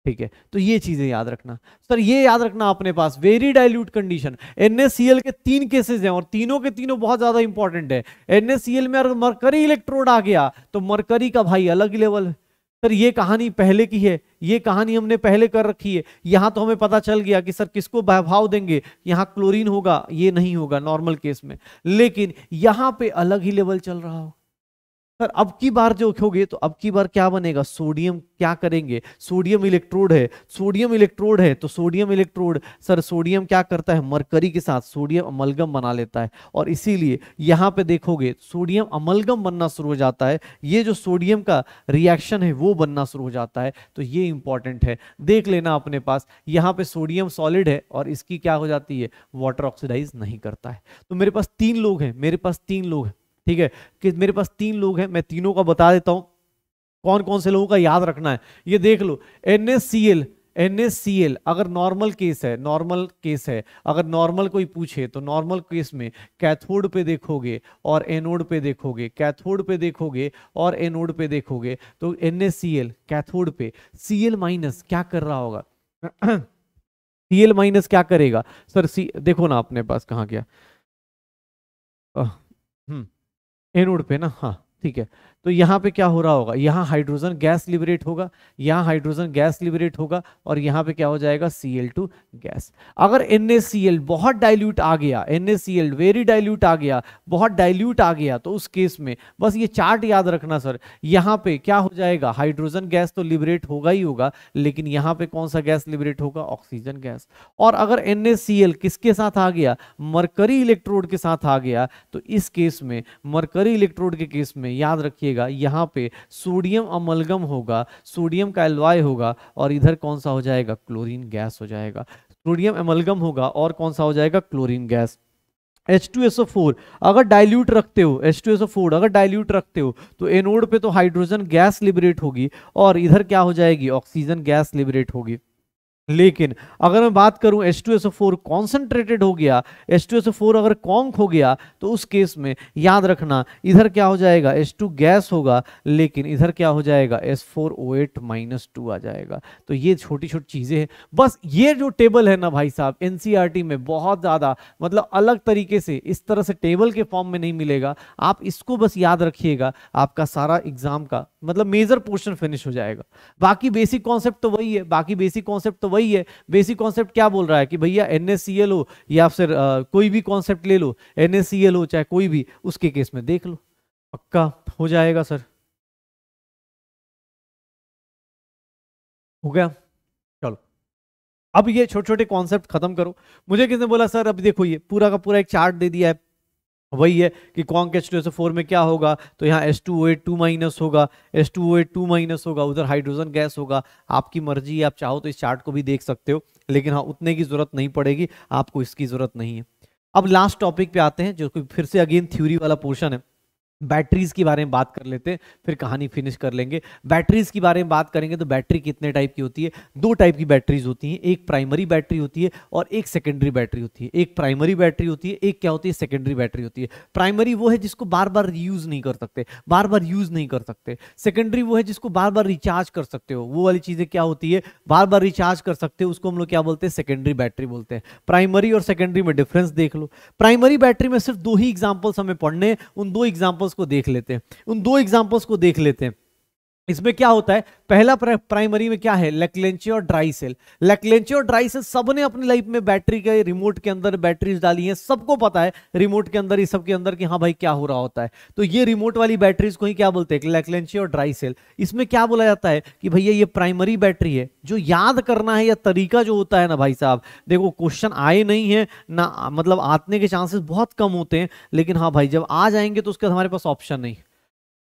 ठीक है तो ये चीजें याद रखना सर ये याद रखना अपने पास वेरी डाइल्यूट कंडीशन एनएससीएल के तीन केसेस हैं और तीनों के तीनों बहुत ज्यादा इंपॉर्टेंट है एनएससीएल में अगर मरकरी इलेक्ट्रोड आ गया तो मरकरी का भाई अलग लेवल है सर ये कहानी पहले की है ये कहानी हमने पहले कर रखी है यहाँ तो हमें पता चल गया कि सर किसको भाव देंगे यहाँ क्लोरीन होगा ये नहीं होगा नॉर्मल केस में लेकिन यहाँ पे अलग ही लेवल चल रहा होगा सर अब की बार जो खोगे तो अब की बार क्या बनेगा सोडियम क्या करेंगे सोडियम इलेक्ट्रोड है सोडियम इलेक्ट्रोड है तो सोडियम इलेक्ट्रोड सर सोडियम क्या करता है मरकरी के साथ सोडियम अमलगम बना लेता है और इसीलिए यहाँ पे देखोगे सोडियम अमलगम बनना शुरू हो जाता है ये जो सोडियम का रिएक्शन है वो बनना शुरू हो जाता है तो ये इंपॉर्टेंट है देख लेना अपने पास यहाँ पे सोडियम सॉलिड है और इसकी क्या हो जाती है वाटर ऑक्सीडाइज नहीं करता है तो मेरे पास तीन लोग हैं मेरे पास तीन लोग हैं ठीक है कि मेरे पास तीन लोग हैं मैं तीनों का बता देता हूं कौन कौन से लोगों का याद रखना है ये देख लो एन एस सी एल अगर नॉर्मल केस है नॉर्मल केस है अगर नॉर्मल कोई पूछे तो नॉर्मल केस में कैथोड पे देखोगे और एनोड पे देखोगे कैथोड पे देखोगे और एनोड पे देखोगे तो N S C L cathode पे सी एल माइनस क्या कर रहा होगा सीएल माइनस क्या करेगा सर सी देखो ना अपने पास कहाँ गया एनोड पे ना हाँ ठीक है तो यहाँ पे क्या हो रहा होगा यहाँ हाइड्रोजन गैस लिबरेट होगा यहाँ हाइड्रोजन गैस लिबरेट होगा और यहाँ पे क्या हो जाएगा टू गैस अगर एल बहुत डायल्यूट आ गया NaCl वेरी डायल्यूट आ गया बहुत डायल्यूट आ गया तो उस केस में बस ये चार्ट याद रखना सर यहाँ पे क्या हो जाएगा हाइड्रोजन गैस तो लिबरेट होगा ही होगा लेकिन यहाँ पे कौन सा गैस लिबरेट होगा ऑक्सीजन गैस और अगर एल किसके साथ आ गया मरकरी इलेक्ट्रोड के साथ आ गया तो इस केस में मरकरी इलेक्ट्रोड के केस में याद रखिए देखिएगा यहाँ पे सोडियम अमलगम होगा सोडियम का एलवाय होगा और इधर कौन सा हो जाएगा क्लोरीन गैस हो जाएगा सोडियम अमलगम होगा और कौन सा हो जाएगा क्लोरीन गैस H2SO4 अगर डाइल्यूट रखते हो H2SO4 अगर डाइल्यूट रखते हो तो एनोड पे तो हाइड्रोजन गैस लिबरेट होगी और इधर क्या हो जाएगी ऑक्सीजन गैस लिबरेट होगी लेकिन अगर मैं बात करूं H two S four concentrated हो गया एच टू एस फोर अगर कॉन्क हो गया तो उस केस में याद रखना इधर क्या हो जाएगा एच टू गैस होगा लेकिन इधर क्या हो जाएगा S four O eight minus two आ जाएगा तो ये छोटी छोटी चीज़ें हैं बस ये जो टेबल है ना भाई साहब एन e में बहुत ज़्यादा मतलब अलग तरीके से इस तरह से टेबल के फॉर्म में नहीं मिलेगा आप इसको बस याद रखिएगा आपका सारा एग्जाम का मतलब मेजर पोर्शन फिनिश हो जाएगा बाकी बेसिक कॉन्सेप्ट तो वही है बाकी बेसिक कॉन्सेप्ट तो वही वही है बेसिक कॉन्सेप्ट क्या बोल रहा है कि भैया एन हो या फिर कोई भी कॉन्सेप्ट ले लो एन हो चाहे कोई भी उसके केस में देख लो पक्का हो जाएगा सर हो गया चलो अब ये छोटे छोटे कॉन्सेप्ट खत्म करो मुझे किसने बोला सर अब देखो ये पूरा का पूरा एक चार्ट दे दिया है वही है कि conc H two S four में क्या होगा तो यहाँ S two O eight two minus होगा S two O eight two minus होगा उधर हाइड्रोजन गैस होगा आपकी मर्जी आप चाहो तो इस चार्ट को भी देख सकते हो लेकिन हाँ उतने की जरूरत नहीं पड़ेगी आपको इसकी जरूरत नहीं है अब लास्ट टॉपिक पे आते हैं जो कि फिर से अगेन थ्योरी वाला पोर्शन है बैटरीज के बारे में बात कर लेते हैं फिर कहानी फिनिश कर लेंगे बैटरीज के बारे में बात करेंगे तो बैटरी कितने टाइप की होती है दो टाइप की बैटरीज होती हैं एक प्राइमरी बैटरी होती है और एक सेकेंडरी बैटरी होती है एक प्राइमरी बैटरी होती है एक क्या होती है सेकेंडरी बैटरी होती है प्राइमरी वो है जिसको बार बार यूज नहीं कर सकते बार बार यूज नहीं कर सकते सेकेंडरी वो है जिसको बार बार रिचार्ज कर सकते हो वो वाली चीजें क्या होती है बार बार रिचार्ज कर सकते हो उसको हम लोग क्या बोलते हैं सेकेंडरी बैटरी बोलते हैं प्राइमरी और सेकेंडरी में डिफरेंस देख लो प्राइमरी बैटरी में सिर्फ दो ही एग्जाम्पल्स हमें पढ़ने उन दो एग्जाम्पल्स एग्जाम्पल्स को देख लेते हैं उन दो एग्जाम्पल्स को देख लेते हैं इसमें क्या होता है पहला प्राइमरी में क्या है लेकलेंची और ड्राई सेल लेक्लेंची और ड्राई सेल सबने अपनी लाइफ में बैटरी के रिमोट के अंदर बैटरीज डाली हैं सबको पता है रिमोट के अंदर ये सब के अंदर कि हाँ भाई क्या हो रहा होता है तो ये रिमोट वाली बैटरीज को ही क्या बोलते हैं लेक्लेंची और ड्राई सेल इसमें क्या बोला जाता है कि भैया ये प्राइमरी बैटरी है जो याद करना है या तरीका जो होता है ना भाई साहब देखो क्वेश्चन आए नहीं है ना मतलब आने के चांसेस बहुत कम होते हैं लेकिन हाँ भाई जब आ जाएंगे तो उसके हमारे पास ऑप्शन नहीं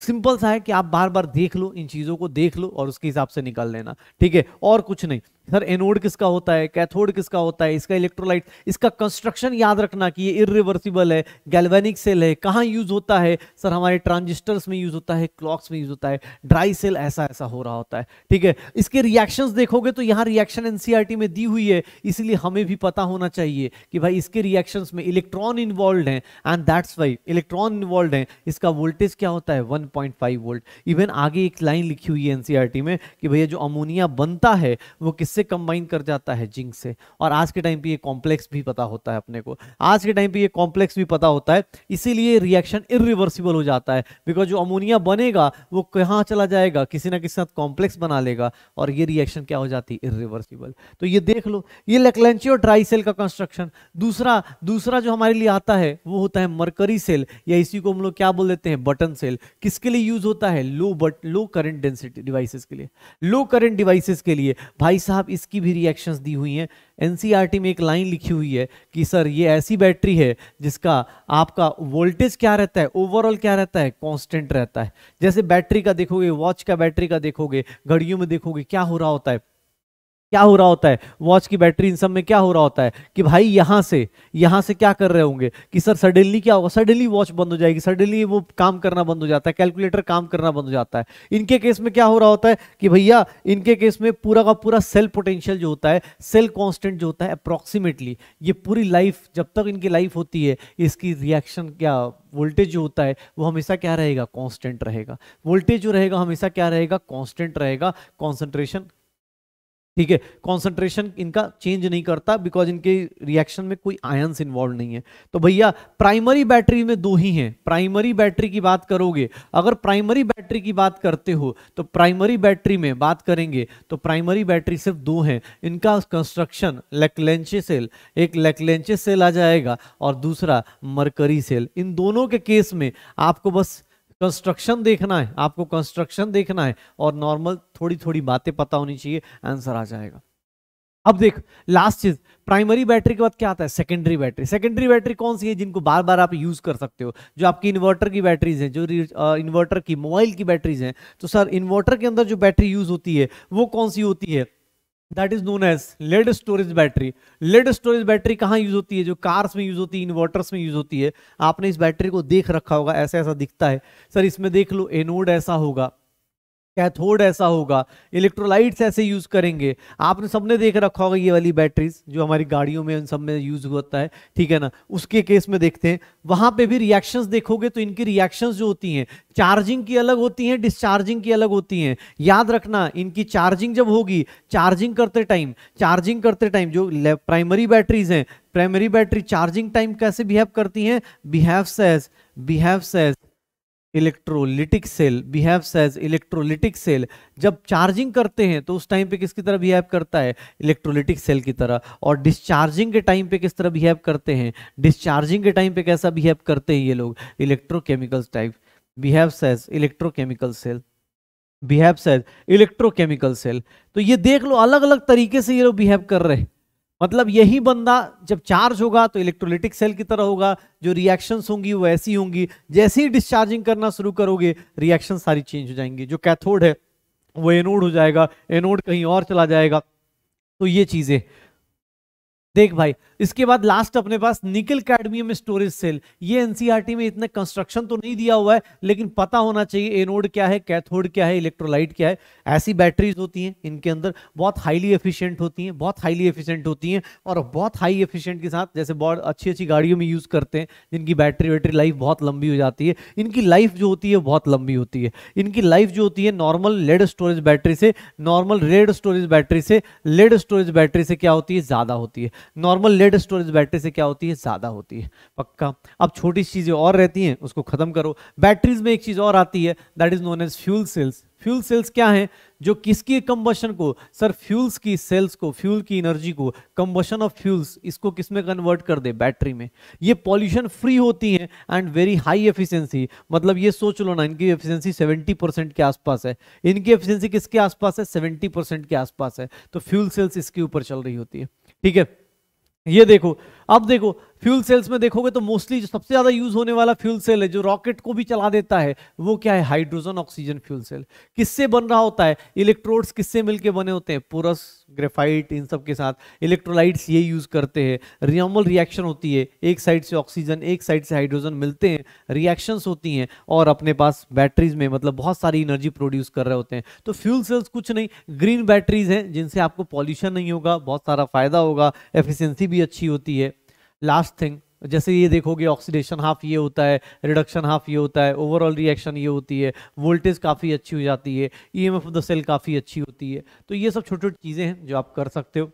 सिंपल सा है कि आप बार बार देख लो इन चीज़ों को देख लो और उसके हिसाब से निकाल लेना ठीक है और कुछ नहीं सर एनोड किसका होता है कैथोड किसका होता है इसका इलेक्ट्रोलाइट इसका कंस्ट्रक्शन याद रखना कि ये इरिवर्सिबल है गैल्वेनिक सेल है कहाँ यूज होता है सर हमारे ट्रांजिस्टर्स में यूज होता है क्लॉक्स में यूज होता है ड्राई सेल ऐसा ऐसा हो रहा होता है ठीक है इसके रिएक्शन देखोगे तो यहाँ रिएक्शन एनसीआरटी में दी हुई है इसलिए हमें भी पता होना चाहिए कि भाई इसके रिएक्शन में इलेक्ट्रॉन इन्वॉल्व है and that's why electron involve है इसका वोल्टेज क्या होता है वन वोल्ट इवन आगे एक लाइन लिखी हुई है एनसीआरटी में कि भैया जो अमोनिया बनता है वो किससे से कंबाइन कर जाता है जिंक से और आज के टाइम पे ये कॉम्प्लेक्स भी पता होता है अपने को आज के टाइम पे ये कॉम्प्लेक्स भी पता होता है इसीलिए रिएक्शन इरिवर्सिबल हो जाता है बिकॉज जो अमोनिया बनेगा वो कहाँ चला जाएगा किसी ना किसी साथ कॉम्प्लेक्स बना लेगा और ये रिएक्शन क्या हो जाती है इरिवर्सिबल तो ये देख लो ये लेक्लेंचियो ड्राई सेल का कंस्ट्रक्शन दूसरा दूसरा जो हमारे लिए आता है वो होता है मरकरी सेल या इसी को हम लोग क्या बोल देते हैं बटन सेल किसके लिए यूज होता है low but low current density devices के लिए लो करेंट डिवाइसेस के लिए भाई साहब साहब इसकी भी रिएक्शंस दी हुई हैं एनसीईआरटी e में एक लाइन लिखी हुई है कि सर ये ऐसी बैटरी है जिसका आपका वोल्टेज क्या रहता है ओवरऑल क्या रहता है कांस्टेंट रहता है जैसे बैटरी का देखोगे वॉच का बैटरी का देखोगे घड़ियों में देखोगे क्या हो रहा होता है क्या हो रहा होता है वॉच की बैटरी इन सब में क्या हो रहा होता है कि भाई यहाँ से यहाँ से क्या कर रहे होंगे कि सर सडनली क्या होगा सडनली वॉच बंद हो जाएगी सडनली वो काम करना बंद हो जाता है कैलकुलेटर काम करना बंद हो जाता है इनके केस में क्या हो रहा होता है कि भैया इनके केस में पूरा का पूरा सेल पोटेंशियल जो होता है सेल कॉन्स्टेंट जो होता है अप्रॉक्सीमेटली ये पूरी लाइफ जब तक इनकी लाइफ होती है इसकी रिएक्शन क्या वोल्टेज जो होता है वो हमेशा क्या रहेगा कांस्टेंट रहेगा वोल्टेज जो रहेगा हमेशा क्या रहेगा कांस्टेंट रहेगा कंसंट्रेशन ठीक है कॉन्सेंट्रेशन इनका चेंज नहीं करता बिकॉज इनके रिएक्शन में कोई आयंस इन्वॉल्व नहीं है तो भैया प्राइमरी बैटरी में दो ही हैं प्राइमरी बैटरी की बात करोगे अगर प्राइमरी बैटरी की बात करते हो तो प्राइमरी बैटरी में बात करेंगे तो प्राइमरी बैटरी सिर्फ दो हैं इनका कंस्ट्रक्शन लेकलेंचे सेल एक लेकलेंचे सेल आ जाएगा और दूसरा मरकरी सेल इन दोनों के केस में आपको बस कंस्ट्रक्शन देखना है आपको कंस्ट्रक्शन देखना है और नॉर्मल थोड़ी थोड़ी बातें पता होनी चाहिए आंसर आ जाएगा अब देख लास्ट चीज प्राइमरी बैटरी के बाद क्या आता है सेकेंडरी बैटरी सेकेंडरी बैटरी कौन सी है जिनको बार बार आप यूज कर सकते हो जो आपकी इन्वर्टर की बैटरीज हैं जो इन्वर्टर की मोबाइल की बैटरीज हैं तो सर इन्वर्टर के अंदर जो बैटरी यूज होती है वो कौन सी होती है that is known as lead storage battery lead storage battery कहाँ यूज होती है जो कार्स में यूज होती है इन्वर्टर्स में यूज होती है आपने इस बैटरी को देख रखा होगा ऐसा ऐसा दिखता है सर इसमें देख लो एनोड ऐसा होगा कैथोड ऐसा होगा इलेक्ट्रोलाइट्स ऐसे यूज करेंगे आपने सबने देख रखा होगा ये वाली बैटरीज जो हमारी गाड़ियों में उन सब में यूज होता है ठीक है ना उसके केस में देखते हैं वहां पे भी रिएक्शंस देखोगे तो इनकी रिएक्शंस जो होती हैं चार्जिंग की अलग होती हैं डिस्चार्जिंग की अलग होती हैं याद रखना इनकी चार्जिंग जब होगी चार्जिंग करते टाइम चार्जिंग करते टाइम जो प्राइमरी बैटरीज हैं प्राइमरी बैटरी चार्जिंग टाइम कैसे बिहेव करती हैं behave as behave as electrolytic cell behave as electrolytic cell जब चार्जिंग करते हैं तो उस टाइम पे किसकी तरह बिहेव करता है इलेक्ट्रोलिटिक सेल की तरह और डिस्चार्जिंग के टाइम पे किस तरह बिहेव करते हैं डिस्चार्जिंग के टाइम पे कैसा बिहेव करते हैं ये लोग electrochemicals type behave as electrochemical cell behave as electrochemical cell तो ये देख लो अलग अलग तरीके से ये लोग बिहेव कर रहे हैं मतलब यही बंदा जब चार्ज होगा तो इलेक्ट्रोलिटिक सेल की तरह होगा जो रिएक्शंस होंगी वो ऐसी होंगी जैसे ही डिस्चार्जिंग करना शुरू करोगे रिएक्शन सारी चेंज हो जाएंगी जो कैथोड है वो एनोड हो जाएगा एनोड कहीं और चला जाएगा तो ये चीज़ें देख भाई इसके बाद लास्ट अपने पास निकल कैडमियम स्टोरेज सेल ये एनसीईआरटी e में इतना कंस्ट्रक्शन तो नहीं दिया हुआ है लेकिन पता होना चाहिए एनोड क्या है कैथोड क्या है इलेक्ट्रोलाइट क्या है ऐसी बैटरीज होती हैं इनके अंदर बहुत हाईली एफिशिएंट होती हैं बहुत हाईली एफिशिएंट होती हैं और बहुत हाई एफिशियंट के साथ जैसे बहुत अच्छी अच्छी गाड़ियों में यूज़ करते हैं जिनकी बैटरी वैटरी लाइफ बहुत लंबी हो जाती है इनकी लाइफ जो होती है बहुत लंबी होती है इनकी लाइफ जो होती है नॉर्मल लेड स्टोरेज बैटरी से नॉर्मल रेड स्टोरेज बैटरी से लेड स्टोरेज बैटरी से क्या होती है ज़्यादा होती है नॉर्मल लेड स्टोरेज बैटरी से क्या होती है ज़्यादा होती है पक्का अब छोटी चीज़ें और रहती हैं उसको ख़त्म करो बैटरीज में एक चीज़ और आती है that is known as fuel cells fuel cells क्या हैं जो किसकी कंबशन को सर फ्यूल्स की सेल्स को फ्यूल की एनर्जी को कंबशन ऑफ फ्यूल्स इसको किस में कन्वर्ट कर दे बैटरी में ये पॉल्यूशन फ्री होती हैं एंड वेरी हाई एफिशिएंसी मतलब ये सोच लो ना इनकी एफिशिएंसी 70 परसेंट के आसपास है इनकी एफिशिएंसी किसके आसपास है 70 परसेंट के आसपास है तो फ्यूल सेल्स इसके ऊपर चल रही होती है ठीक है ये देखो अब देखो फ्यूल सेल्स में देखोगे तो मोस्टली जो सबसे ज्यादा यूज होने वाला फ्यूल सेल है जो रॉकेट को भी चला देता है वो क्या है हाइड्रोजन ऑक्सीजन फ्यूल सेल किससे बन रहा होता है इलेक्ट्रोड्स किससे मिलके बने होते हैं पुरस ग्रेफाइट इन सब के साथ इलेक्ट्रोलाइट्स ये यूज करते हैं रियमल रिएक्शन होती है एक साइड से ऑक्सीजन एक साइड से हाइड्रोजन मिलते हैं रिएक्शंस होती हैं और अपने पास बैटरीज में मतलब बहुत सारी एनर्जी प्रोड्यूस कर रहे होते हैं तो फ्यूल सेल्स कुछ नहीं ग्रीन बैटरीज हैं जिनसे आपको पॉल्यूशन नहीं होगा बहुत सारा फायदा होगा एफिशियंसी भी अच्छी होती है लास्ट थिंग जैसे ये देखोगे ऑक्सीडेशन हाफ ये होता है रिडक्शन हाफ ये होता है ओवरऑल रिएक्शन ये होती है वोल्टेज काफ़ी अच्छी हो जाती है E M of the cell काफ़ी अच्छी होती है तो ये सब छोटी छोटी चीज़ें हैं जो आप कर सकते हो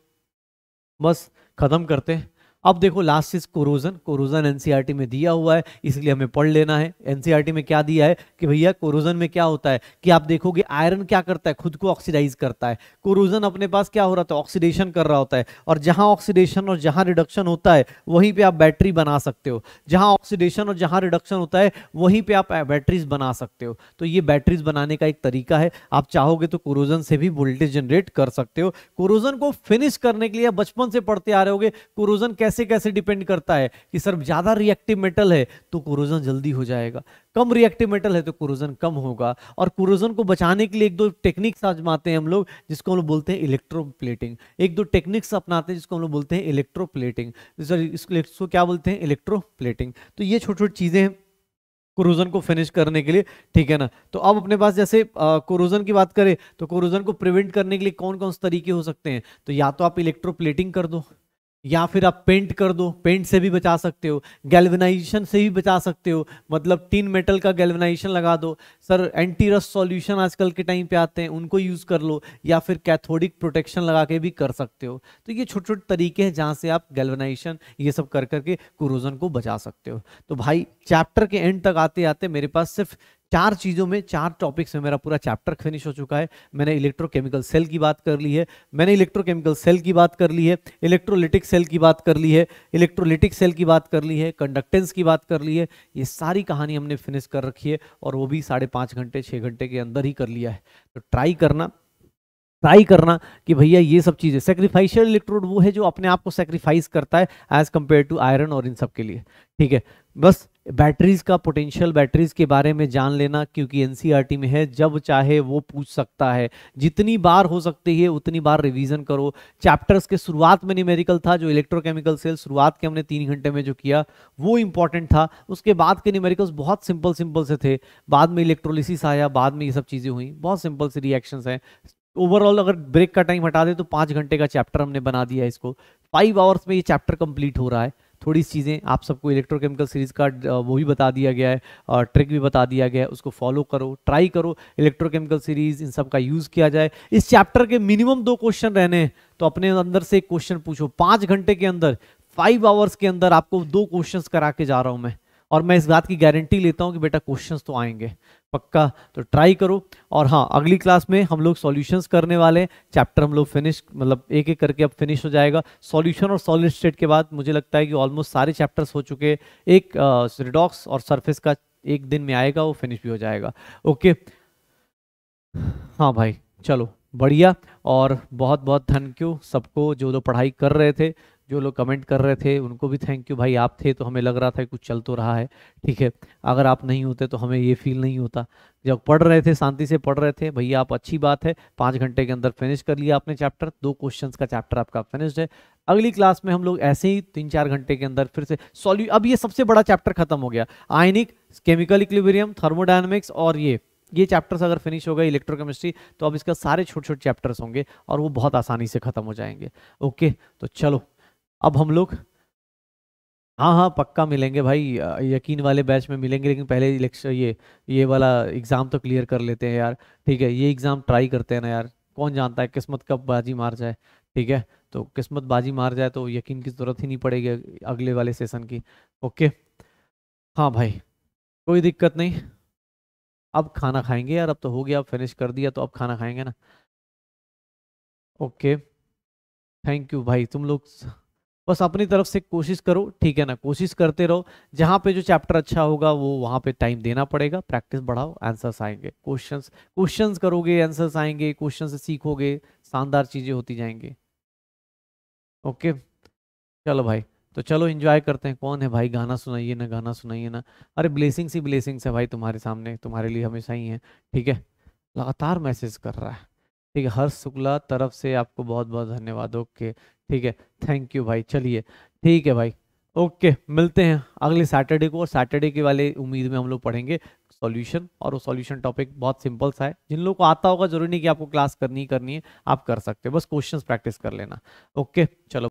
बस ख़त्म करते हैं अब देखो last is corrosion corrosion NCERT में दिया हुआ है इसलिए हमें पढ़ लेना है एनसीईआरटी e में क्या दिया है कि भैया कोरोजन में क्या होता है कि आप देखोगे आयरन क्या करता है खुद को ऑक्सीडाइज करता है कोरोजन अपने पास क्या हो रहा था ऑक्सीडेशन कर रहा होता है और जहां ऑक्सीडेशन और जहां रिडक्शन होता है वहीं पर आप बैटरी बना सकते हो जहां ऑक्सीडेशन और जहां रिडक्शन होता है वहीं पर आप बैटरीज uh, बना सकते हो तो ये बैटरीज बनाने का एक तरीका है आप चाहोगे तो कोरोजन से भी वोल्टेज जनरेट कर सकते हो कोरोजन को फिनिश करने के लिए बचपन से पढ़ते आ रहे हो कोरोजन कैसे कैसे कैसे डिपेंड करता है कि सर ज़्यादा रिएक्टिव मेटल है तो कोरोजन जल्दी हो जाएगा कम रिएक्टिव मेटल है तो कोरोजन कम होगा और कोरोजन को बचाने के लिए एक दो टेक्निक्स आजमाते हैं हम लोग जिसको हम लोग बोलते हैं इलेक्ट्रोप्लेटिंग एक दो टेक्निक्स अपनाते हैं जिसको हम लोग बोलते हैं इलेक्ट्रोप्लेटिंग सर इसको क्या बोलते हैं इलेक्ट्रोप्लेटिंग तो ये छोटी छोटी चीज़ें हैं कोरोजन को फिनिश करने के लिए ठीक है ना तो अब अपने पास जैसे कोरोजन की बात करें तो कोरोजन को प्रिवेंट करने के लिए कौन कौन से तरीके हो सकते हैं तो या तो आप इलेक्ट्रोप्लेटिंग कर दो या फिर आप पेंट कर दो पेंट से भी बचा सकते हो गैल्वेनाइजेशन से भी बचा सकते हो मतलब टीन मेटल का गैल्वेनाइजेशन लगा दो सर एंटी रस सॉल्यूशन आजकल के टाइम पे आते हैं उनको यूज़ कर लो या फिर कैथोडिक प्रोटेक्शन लगा के भी कर सकते हो तो ये छोटे छोटे तरीके हैं जहाँ से आप गैल्वेनाइजेशन ये सब कर करके कुरोजन को बचा सकते हो तो भाई चैप्टर के एंड तक आते आते मेरे पास सिर्फ चार चीज़ों में चार टॉपिक्स में मेरा पूरा चैप्टर फिनिश हो चुका है मैंने इलेक्ट्रोकेमिकल सेल की बात कर ली है मैंने इलेक्ट्रोकेमिकल सेल की बात कर ली है इलेक्ट्रोलिटिक सेल की बात कर ली है इलेक्ट्रोलिटिक सेल की बात कर ली है कंडक्टेंस की बात कर ली है ये सारी कहानी हमने फिनिश कर रखी है और वो भी साढ़े पाँच घंटे छः घंटे के अंदर ही कर लिया है तो ट्राई करना ट्राई करना कि भैया ये सब चीज़ें सेक्रीफाइशियल इलेक्ट्रोड वो है जो अपने आप को सेक्रीफाइस करता है एज कम्पेयर टू आयरन और इन सब के लिए ठीक है बस बैटरीज का पोटेंशियल बैटरीज के बारे में जान लेना क्योंकि एनसीईआरटी e में है जब चाहे वो पूछ सकता है जितनी बार हो सकती है उतनी बार रिवीजन करो चैप्टर्स के शुरुआत में न्यूमेरिकल था जो इलेक्ट्रोकेमिकल सेल शुरुआत के हमने तीन घंटे में जो किया वो इंपॉर्टेंट था उसके बाद के न्यूमेरिकल्स बहुत सिंपल सिंपल से थे बाद में इलेक्ट्रोलिसिस आया बाद में ये सब चीज़ें हुई बहुत सिंपल से रिएक्शन हैं ओवरऑल अगर ब्रेक का टाइम हटा दे तो पाँच घंटे का चैप्टर हमने बना दिया इसको फाइव आवर्स में ये चैप्टर कंप्लीट हो रहा है थोड़ी चीज़ें आप सबको इलेक्ट्रोकेमिकल सीरीज़ का वो भी बता दिया गया है और ट्रिक भी बता दिया गया है उसको फॉलो करो ट्राई करो इलेक्ट्रोकेमिकल सीरीज़ इन सब का यूज़ किया जाए इस चैप्टर के मिनिमम दो क्वेश्चन रहने हैं तो अपने अंदर से एक क्वेश्चन पूछो पाँच घंटे के अंदर फाइव आवर्स के अंदर आपको दो क्वेश्चन करा के जा रहा हूँ मैं और मैं इस बात की गारंटी लेता हूँ कि बेटा क्वेश्चंस तो आएंगे पक्का तो ट्राई करो और हाँ अगली क्लास में हम लोग सॉल्यूशंस करने वाले हैं चैप्टर हम लोग फिनिश मतलब एक एक करके अब फिनिश हो जाएगा सॉल्यूशन और सॉलिड स्टेट के बाद मुझे लगता है कि ऑलमोस्ट सारे चैप्टर्स हो चुके एक रिडॉक्स और सरफेस का एक दिन में आएगा वो फिनिश भी हो जाएगा ओके हाँ भाई चलो बढ़िया और बहुत बहुत थैंक यू सबको जो लोग पढ़ाई कर रहे थे जो लोग कमेंट कर रहे थे उनको भी थैंक यू भाई आप थे तो हमें लग रहा था कुछ चल तो रहा है ठीक है अगर आप नहीं होते तो हमें ये फील नहीं होता जब पढ़ रहे थे शांति से पढ़ रहे थे भैया आप अच्छी बात है पाँच घंटे के अंदर फिनिश कर लिया आपने चैप्टर दो क्वेश्चंस का चैप्टर आपका फिनिश्ड है अगली क्लास में हम लोग ऐसे ही तीन चार घंटे के अंदर फिर से सॉल्यू अब ये सबसे बड़ा चैप्टर खत्म हो गया आयनिक केमिकल इक्विबेरियम थर्मोडाइनमिक्स और ये ये चैप्टर्स अगर फिनिश हो गए इलेक्ट्रोकेमिस्ट्री तो अब इसका सारे छोटे छोटे चैप्टर्स होंगे और वो बहुत आसानी से खत्म हो जाएंगे ओके तो चलो अब हम लोग हाँ हाँ पक्का मिलेंगे भाई यकीन वाले बैच में मिलेंगे लेकिन पहले इलेक्शन ये ये वाला एग्ज़ाम तो क्लियर कर लेते हैं यार ठीक है ये एग्ज़ाम ट्राई करते हैं ना यार कौन जानता है किस्मत कब बाजी मार जाए ठीक है तो किस्मत बाजी मार जाए तो यकीन की ज़रूरत ही नहीं पड़ेगी अगले वाले सेशन की ओके हाँ भाई कोई दिक्कत नहीं अब खाना खाएंगे यार अब तो हो गया अब फिनिश कर दिया तो अब खाना खाएंगे ना ओके थैंक यू भाई तुम लोग बस अपनी तरफ से कोशिश करो ठीक है ना कोशिश करते रहो जहाँ पे जो चैप्टर अच्छा होगा वो वहाँ पे टाइम देना पड़ेगा प्रैक्टिस बढ़ाओ आंसर्स आएंगे क्वेश्चंस क्वेश्चंस करोगे आंसर्स आएंगे क्वेश्चन सीखोगे शानदार चीज़ें होती जाएंगी ओके चलो भाई तो चलो इन्जॉय करते हैं कौन है भाई गाना सुनाइए ना गाना सुनाइए ना अरे ब्लेसिंग्स ही ब्लेसिंग्स है भाई तुम्हारे सामने तुम्हारे लिए हमेशा ही है ठीक है लगातार मैसेज कर रहा है ठीक है हर्ष शुक्ला तरफ से आपको बहुत बहुत धन्यवाद ओके ठीक है थैंक यू भाई चलिए ठीक है भाई ओके मिलते हैं अगले सैटरडे को और सैटरडे के वाले उम्मीद में हम लोग पढ़ेंगे सॉल्यूशन और वो सॉल्यूशन टॉपिक बहुत सिंपल सा है जिन लोगों को आता होगा जरूरी नहीं कि आपको क्लास करनी ही करनी है आप कर सकते हैं बस क्वेश्चंस प्रैक्टिस कर लेना ओके चलो